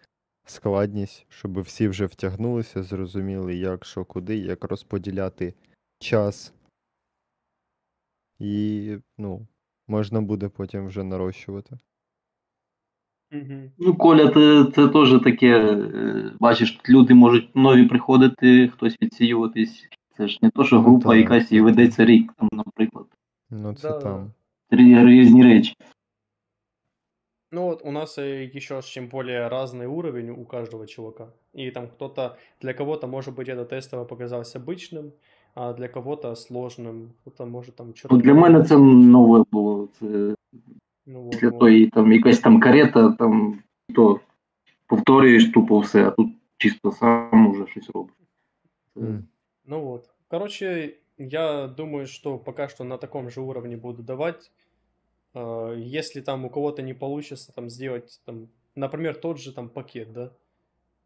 складність, щоб всі вже втягнулися, зрозуміли, як, що, куди, як розподіляти час. І, ну, можна буде потім вже нарощувати. Ну, Коля, це це теж таке. Е, бачиш, тут люди можуть нові приходити, хтось відсіюватись. Це ж не то, що ну, група ну, якась і ведеться рік, там, наприклад. Ну, це да. там. Три різні речі. Ну вот у нас е, еще чем более разный уровень у каждого чувака. И там кто-то, для кого-то, может быть, это тестово показалось обычным, а для кого-то сложным. Кто-то может там что-то... Для мене це нове було. Це Ну, Після вот, и там то там карета, там то повторюєш тупо все, а тут чисто сам уже щось робиш. Mm. Ну вот. Короче, я думаю, что пока что на таком же уровне буду давать. А, если там у кого-то не получится там сделать, там, например, тот же там пакет, да,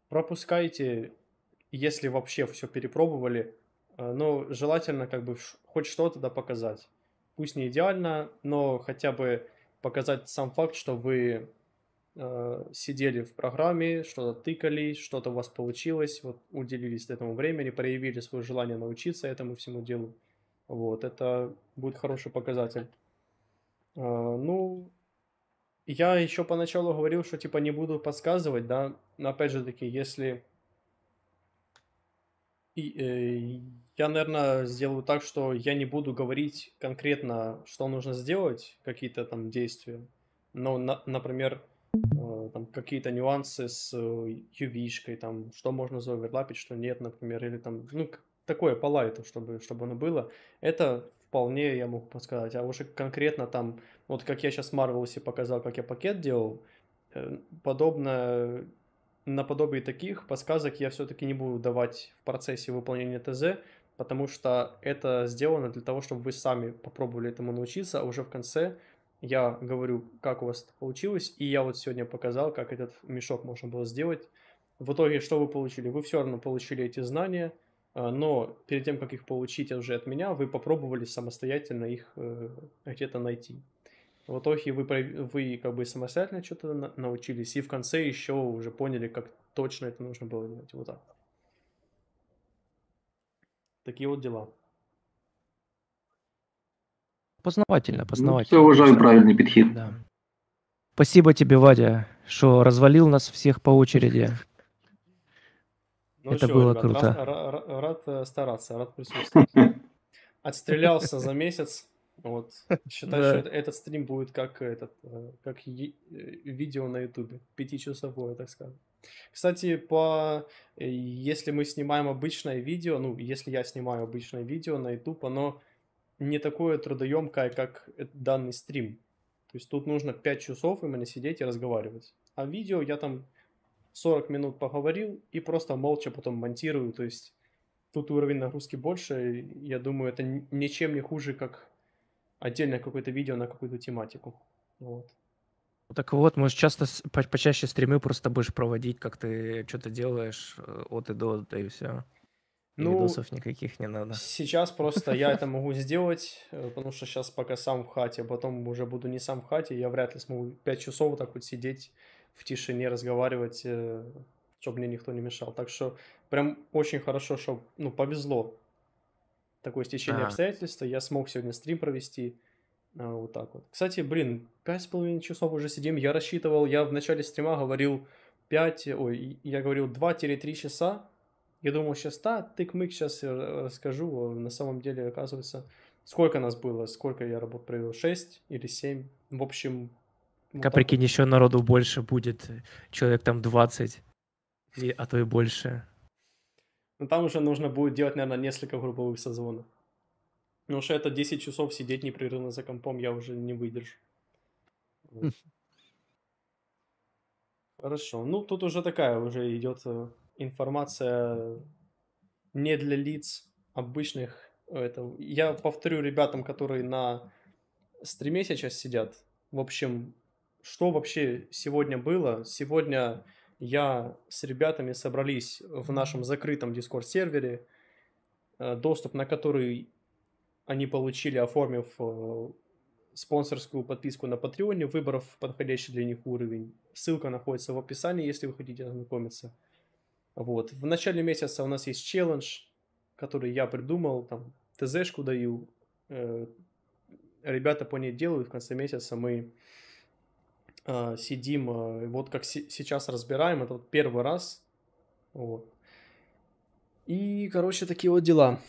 пропускайте, если вообще все перепробовали, а, но желательно как бы хоть что-то да показать. Пусть не идеально, но хотя бы показать сам факт, что вы э, сидели в программе, что-то тыкали, что-то у вас получилось, вот уделились этому времени, проявили свое желание научиться этому всему делу. Вот, это будет хороший показатель. Э, ну, я еще поначалу говорил, что типа не буду подсказывать, да, но опять же таки, если и, э, я, наверное, сделаю так, что я не буду говорить конкретно, что нужно сделать, какие-то там действия. Но, на, например, э, там какие-то нюансы с ювишкой, э, там, что можно заоверлапить, что нет, например, или там, ну, такое по лайту, чтобы, чтобы оно было. Это вполне я могу подсказать. А уже конкретно там, вот как я сейчас Marvel себе показал, как я пакет делал, э, подобно наподобие таких подсказок я все-таки не буду давать в процессе выполнения ТЗ, потому что это сделано для того, чтобы вы сами попробовали этому научиться, а уже в конце я говорю, как у вас это получилось, и я вот сегодня показал, как этот мешок можно было сделать. В итоге что вы получили? Вы все равно получили эти знания, а, но перед тем, как их получить уже от меня, вы попробовали самостоятельно их э, где-то найти. В итоге вы, вы как бы самостоятельно что-то научились, и в конце еще уже поняли, как точно это нужно было делать. Вот так. Такие вот дела. Познавательно, ну, познавательно. Ну, все, уважаю правильный подход. Да. Спасибо тебе, Вадя, что развалил нас всех по очереди. Ну, Это все, было ребят, круто. Рад, рад, рад э, стараться, рад присутствовать. Отстрелялся за месяц. Вот. Считаю, что этот стрим будет как этот, э, как э, видео на Ютубе, пятичасовое, так скажем. Кстати, по... Э, если мы снимаем обычное видео, ну, если я снимаю обычное видео на YouTube, оно не такое трудоемкое, как данный стрим. То есть тут нужно 5 часов именно сидеть и разговаривать. А видео я там 40 минут поговорил и просто молча потом монтирую. То есть тут уровень нагрузки больше. Я думаю, это ничем не хуже, как отдельное какое-то видео на какую-то тематику. Вот. Так вот, можешь часто по почаще стримы просто будешь проводить, как ты что-то делаешь э, от и до, да и все. И ну, видосов никаких не надо. Сейчас просто я это могу сделать, э, потому что сейчас пока сам в хате, а потом уже буду не сам в хате, я вряд ли смогу 5 часов вот так вот сидеть в тишине, разговаривать, э, чтобы мне никто не мешал. Так что прям очень хорошо, что ну, повезло такое стечение а обстоятельств, я смог сегодня стрим провести. А, вот так вот. Кстати, блин, 5,5 часов уже сидим. Я рассчитывал, я в начале стрима говорил 5, ой, я говорил 2-3 часа. Я думал, сейчас, да, тык-мык, сейчас я расскажу. А на самом деле, оказывается, сколько нас было, сколько я работ провел, 6 или 7. В общем... Вот как прикинь, еще народу больше будет, человек там 20, и, а то и больше. Но ну, там уже нужно будет делать, наверное, несколько групповых созвонов. Потому что это 10 часов сидеть непрерывно за компом я уже не выдержу. Хм. Хорошо. Ну, тут уже такая уже идет э, информация не для лиц обычных. Это, я повторю ребятам, которые на стриме сейчас сидят. В общем, что вообще сегодня было? Сегодня я с ребятами собрались в нашем закрытом Discord-сервере, э, доступ на который они получили, оформив э, спонсорскую подписку на Патреоне, выборов подходящий для них уровень. Ссылка находится в описании, если вы хотите ознакомиться. Вот. В начале месяца у нас есть челлендж, который я придумал, там, TZ-шку даю, э, ребята по ней делают, в конце месяца мы Э, сидим, э, вот как сейчас разбираем, это вот первый раз. Вот. И, короче, такие вот дела.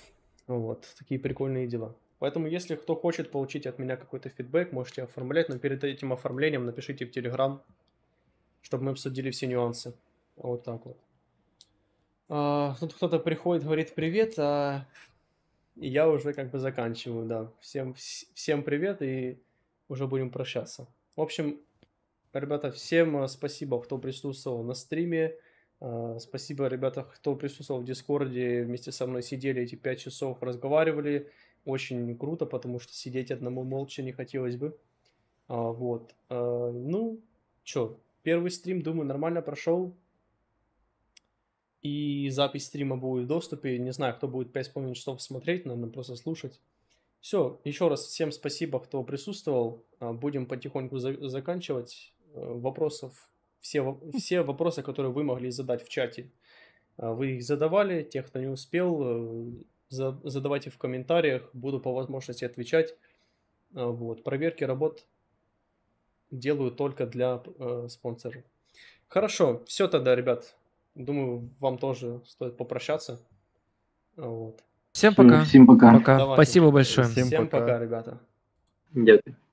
Вот, такие прикольные дела. Поэтому, если кто хочет получить от меня какой-то фидбэк, можете оформлять, но перед этим оформлением напишите в Телеграм, чтобы мы обсудили все нюансы. Вот так вот. А, тут кто-то приходит, говорит привет, а и я уже как бы заканчиваю, да. Всем, всем привет и уже будем прощаться. В общем, Ребята, всем э, спасибо, кто присутствовал на стриме. Э, спасибо, ребята, кто присутствовал в Дискорде, вместе со мной сидели эти пять часов, разговаривали. Очень круто, потому что сидеть одному молча не хотелось бы. А, вот. Э, ну, чё, первый стрим, думаю, нормально прошел. И запись стрима будет в доступе. Не знаю, кто будет 5,5 часов смотреть, наверное, просто слушать. Все, еще раз всем спасибо, кто присутствовал. Будем потихоньку за- заканчивать. Э, вопросов, все, все вопросы, которые вы могли задать в чате, э, вы их задавали, те, кто не успел, э, задавайте в комментариях, буду по возможности отвечать. Вот, проверки работ делаю только для э, спонсоров. Хорошо, все тогда, ребят. Думаю, вам тоже стоит попрощаться. Вот. Всем пока. Всем пока. пока. Спасибо большое. Всем, Всем пока. пока, ребята. Дядя.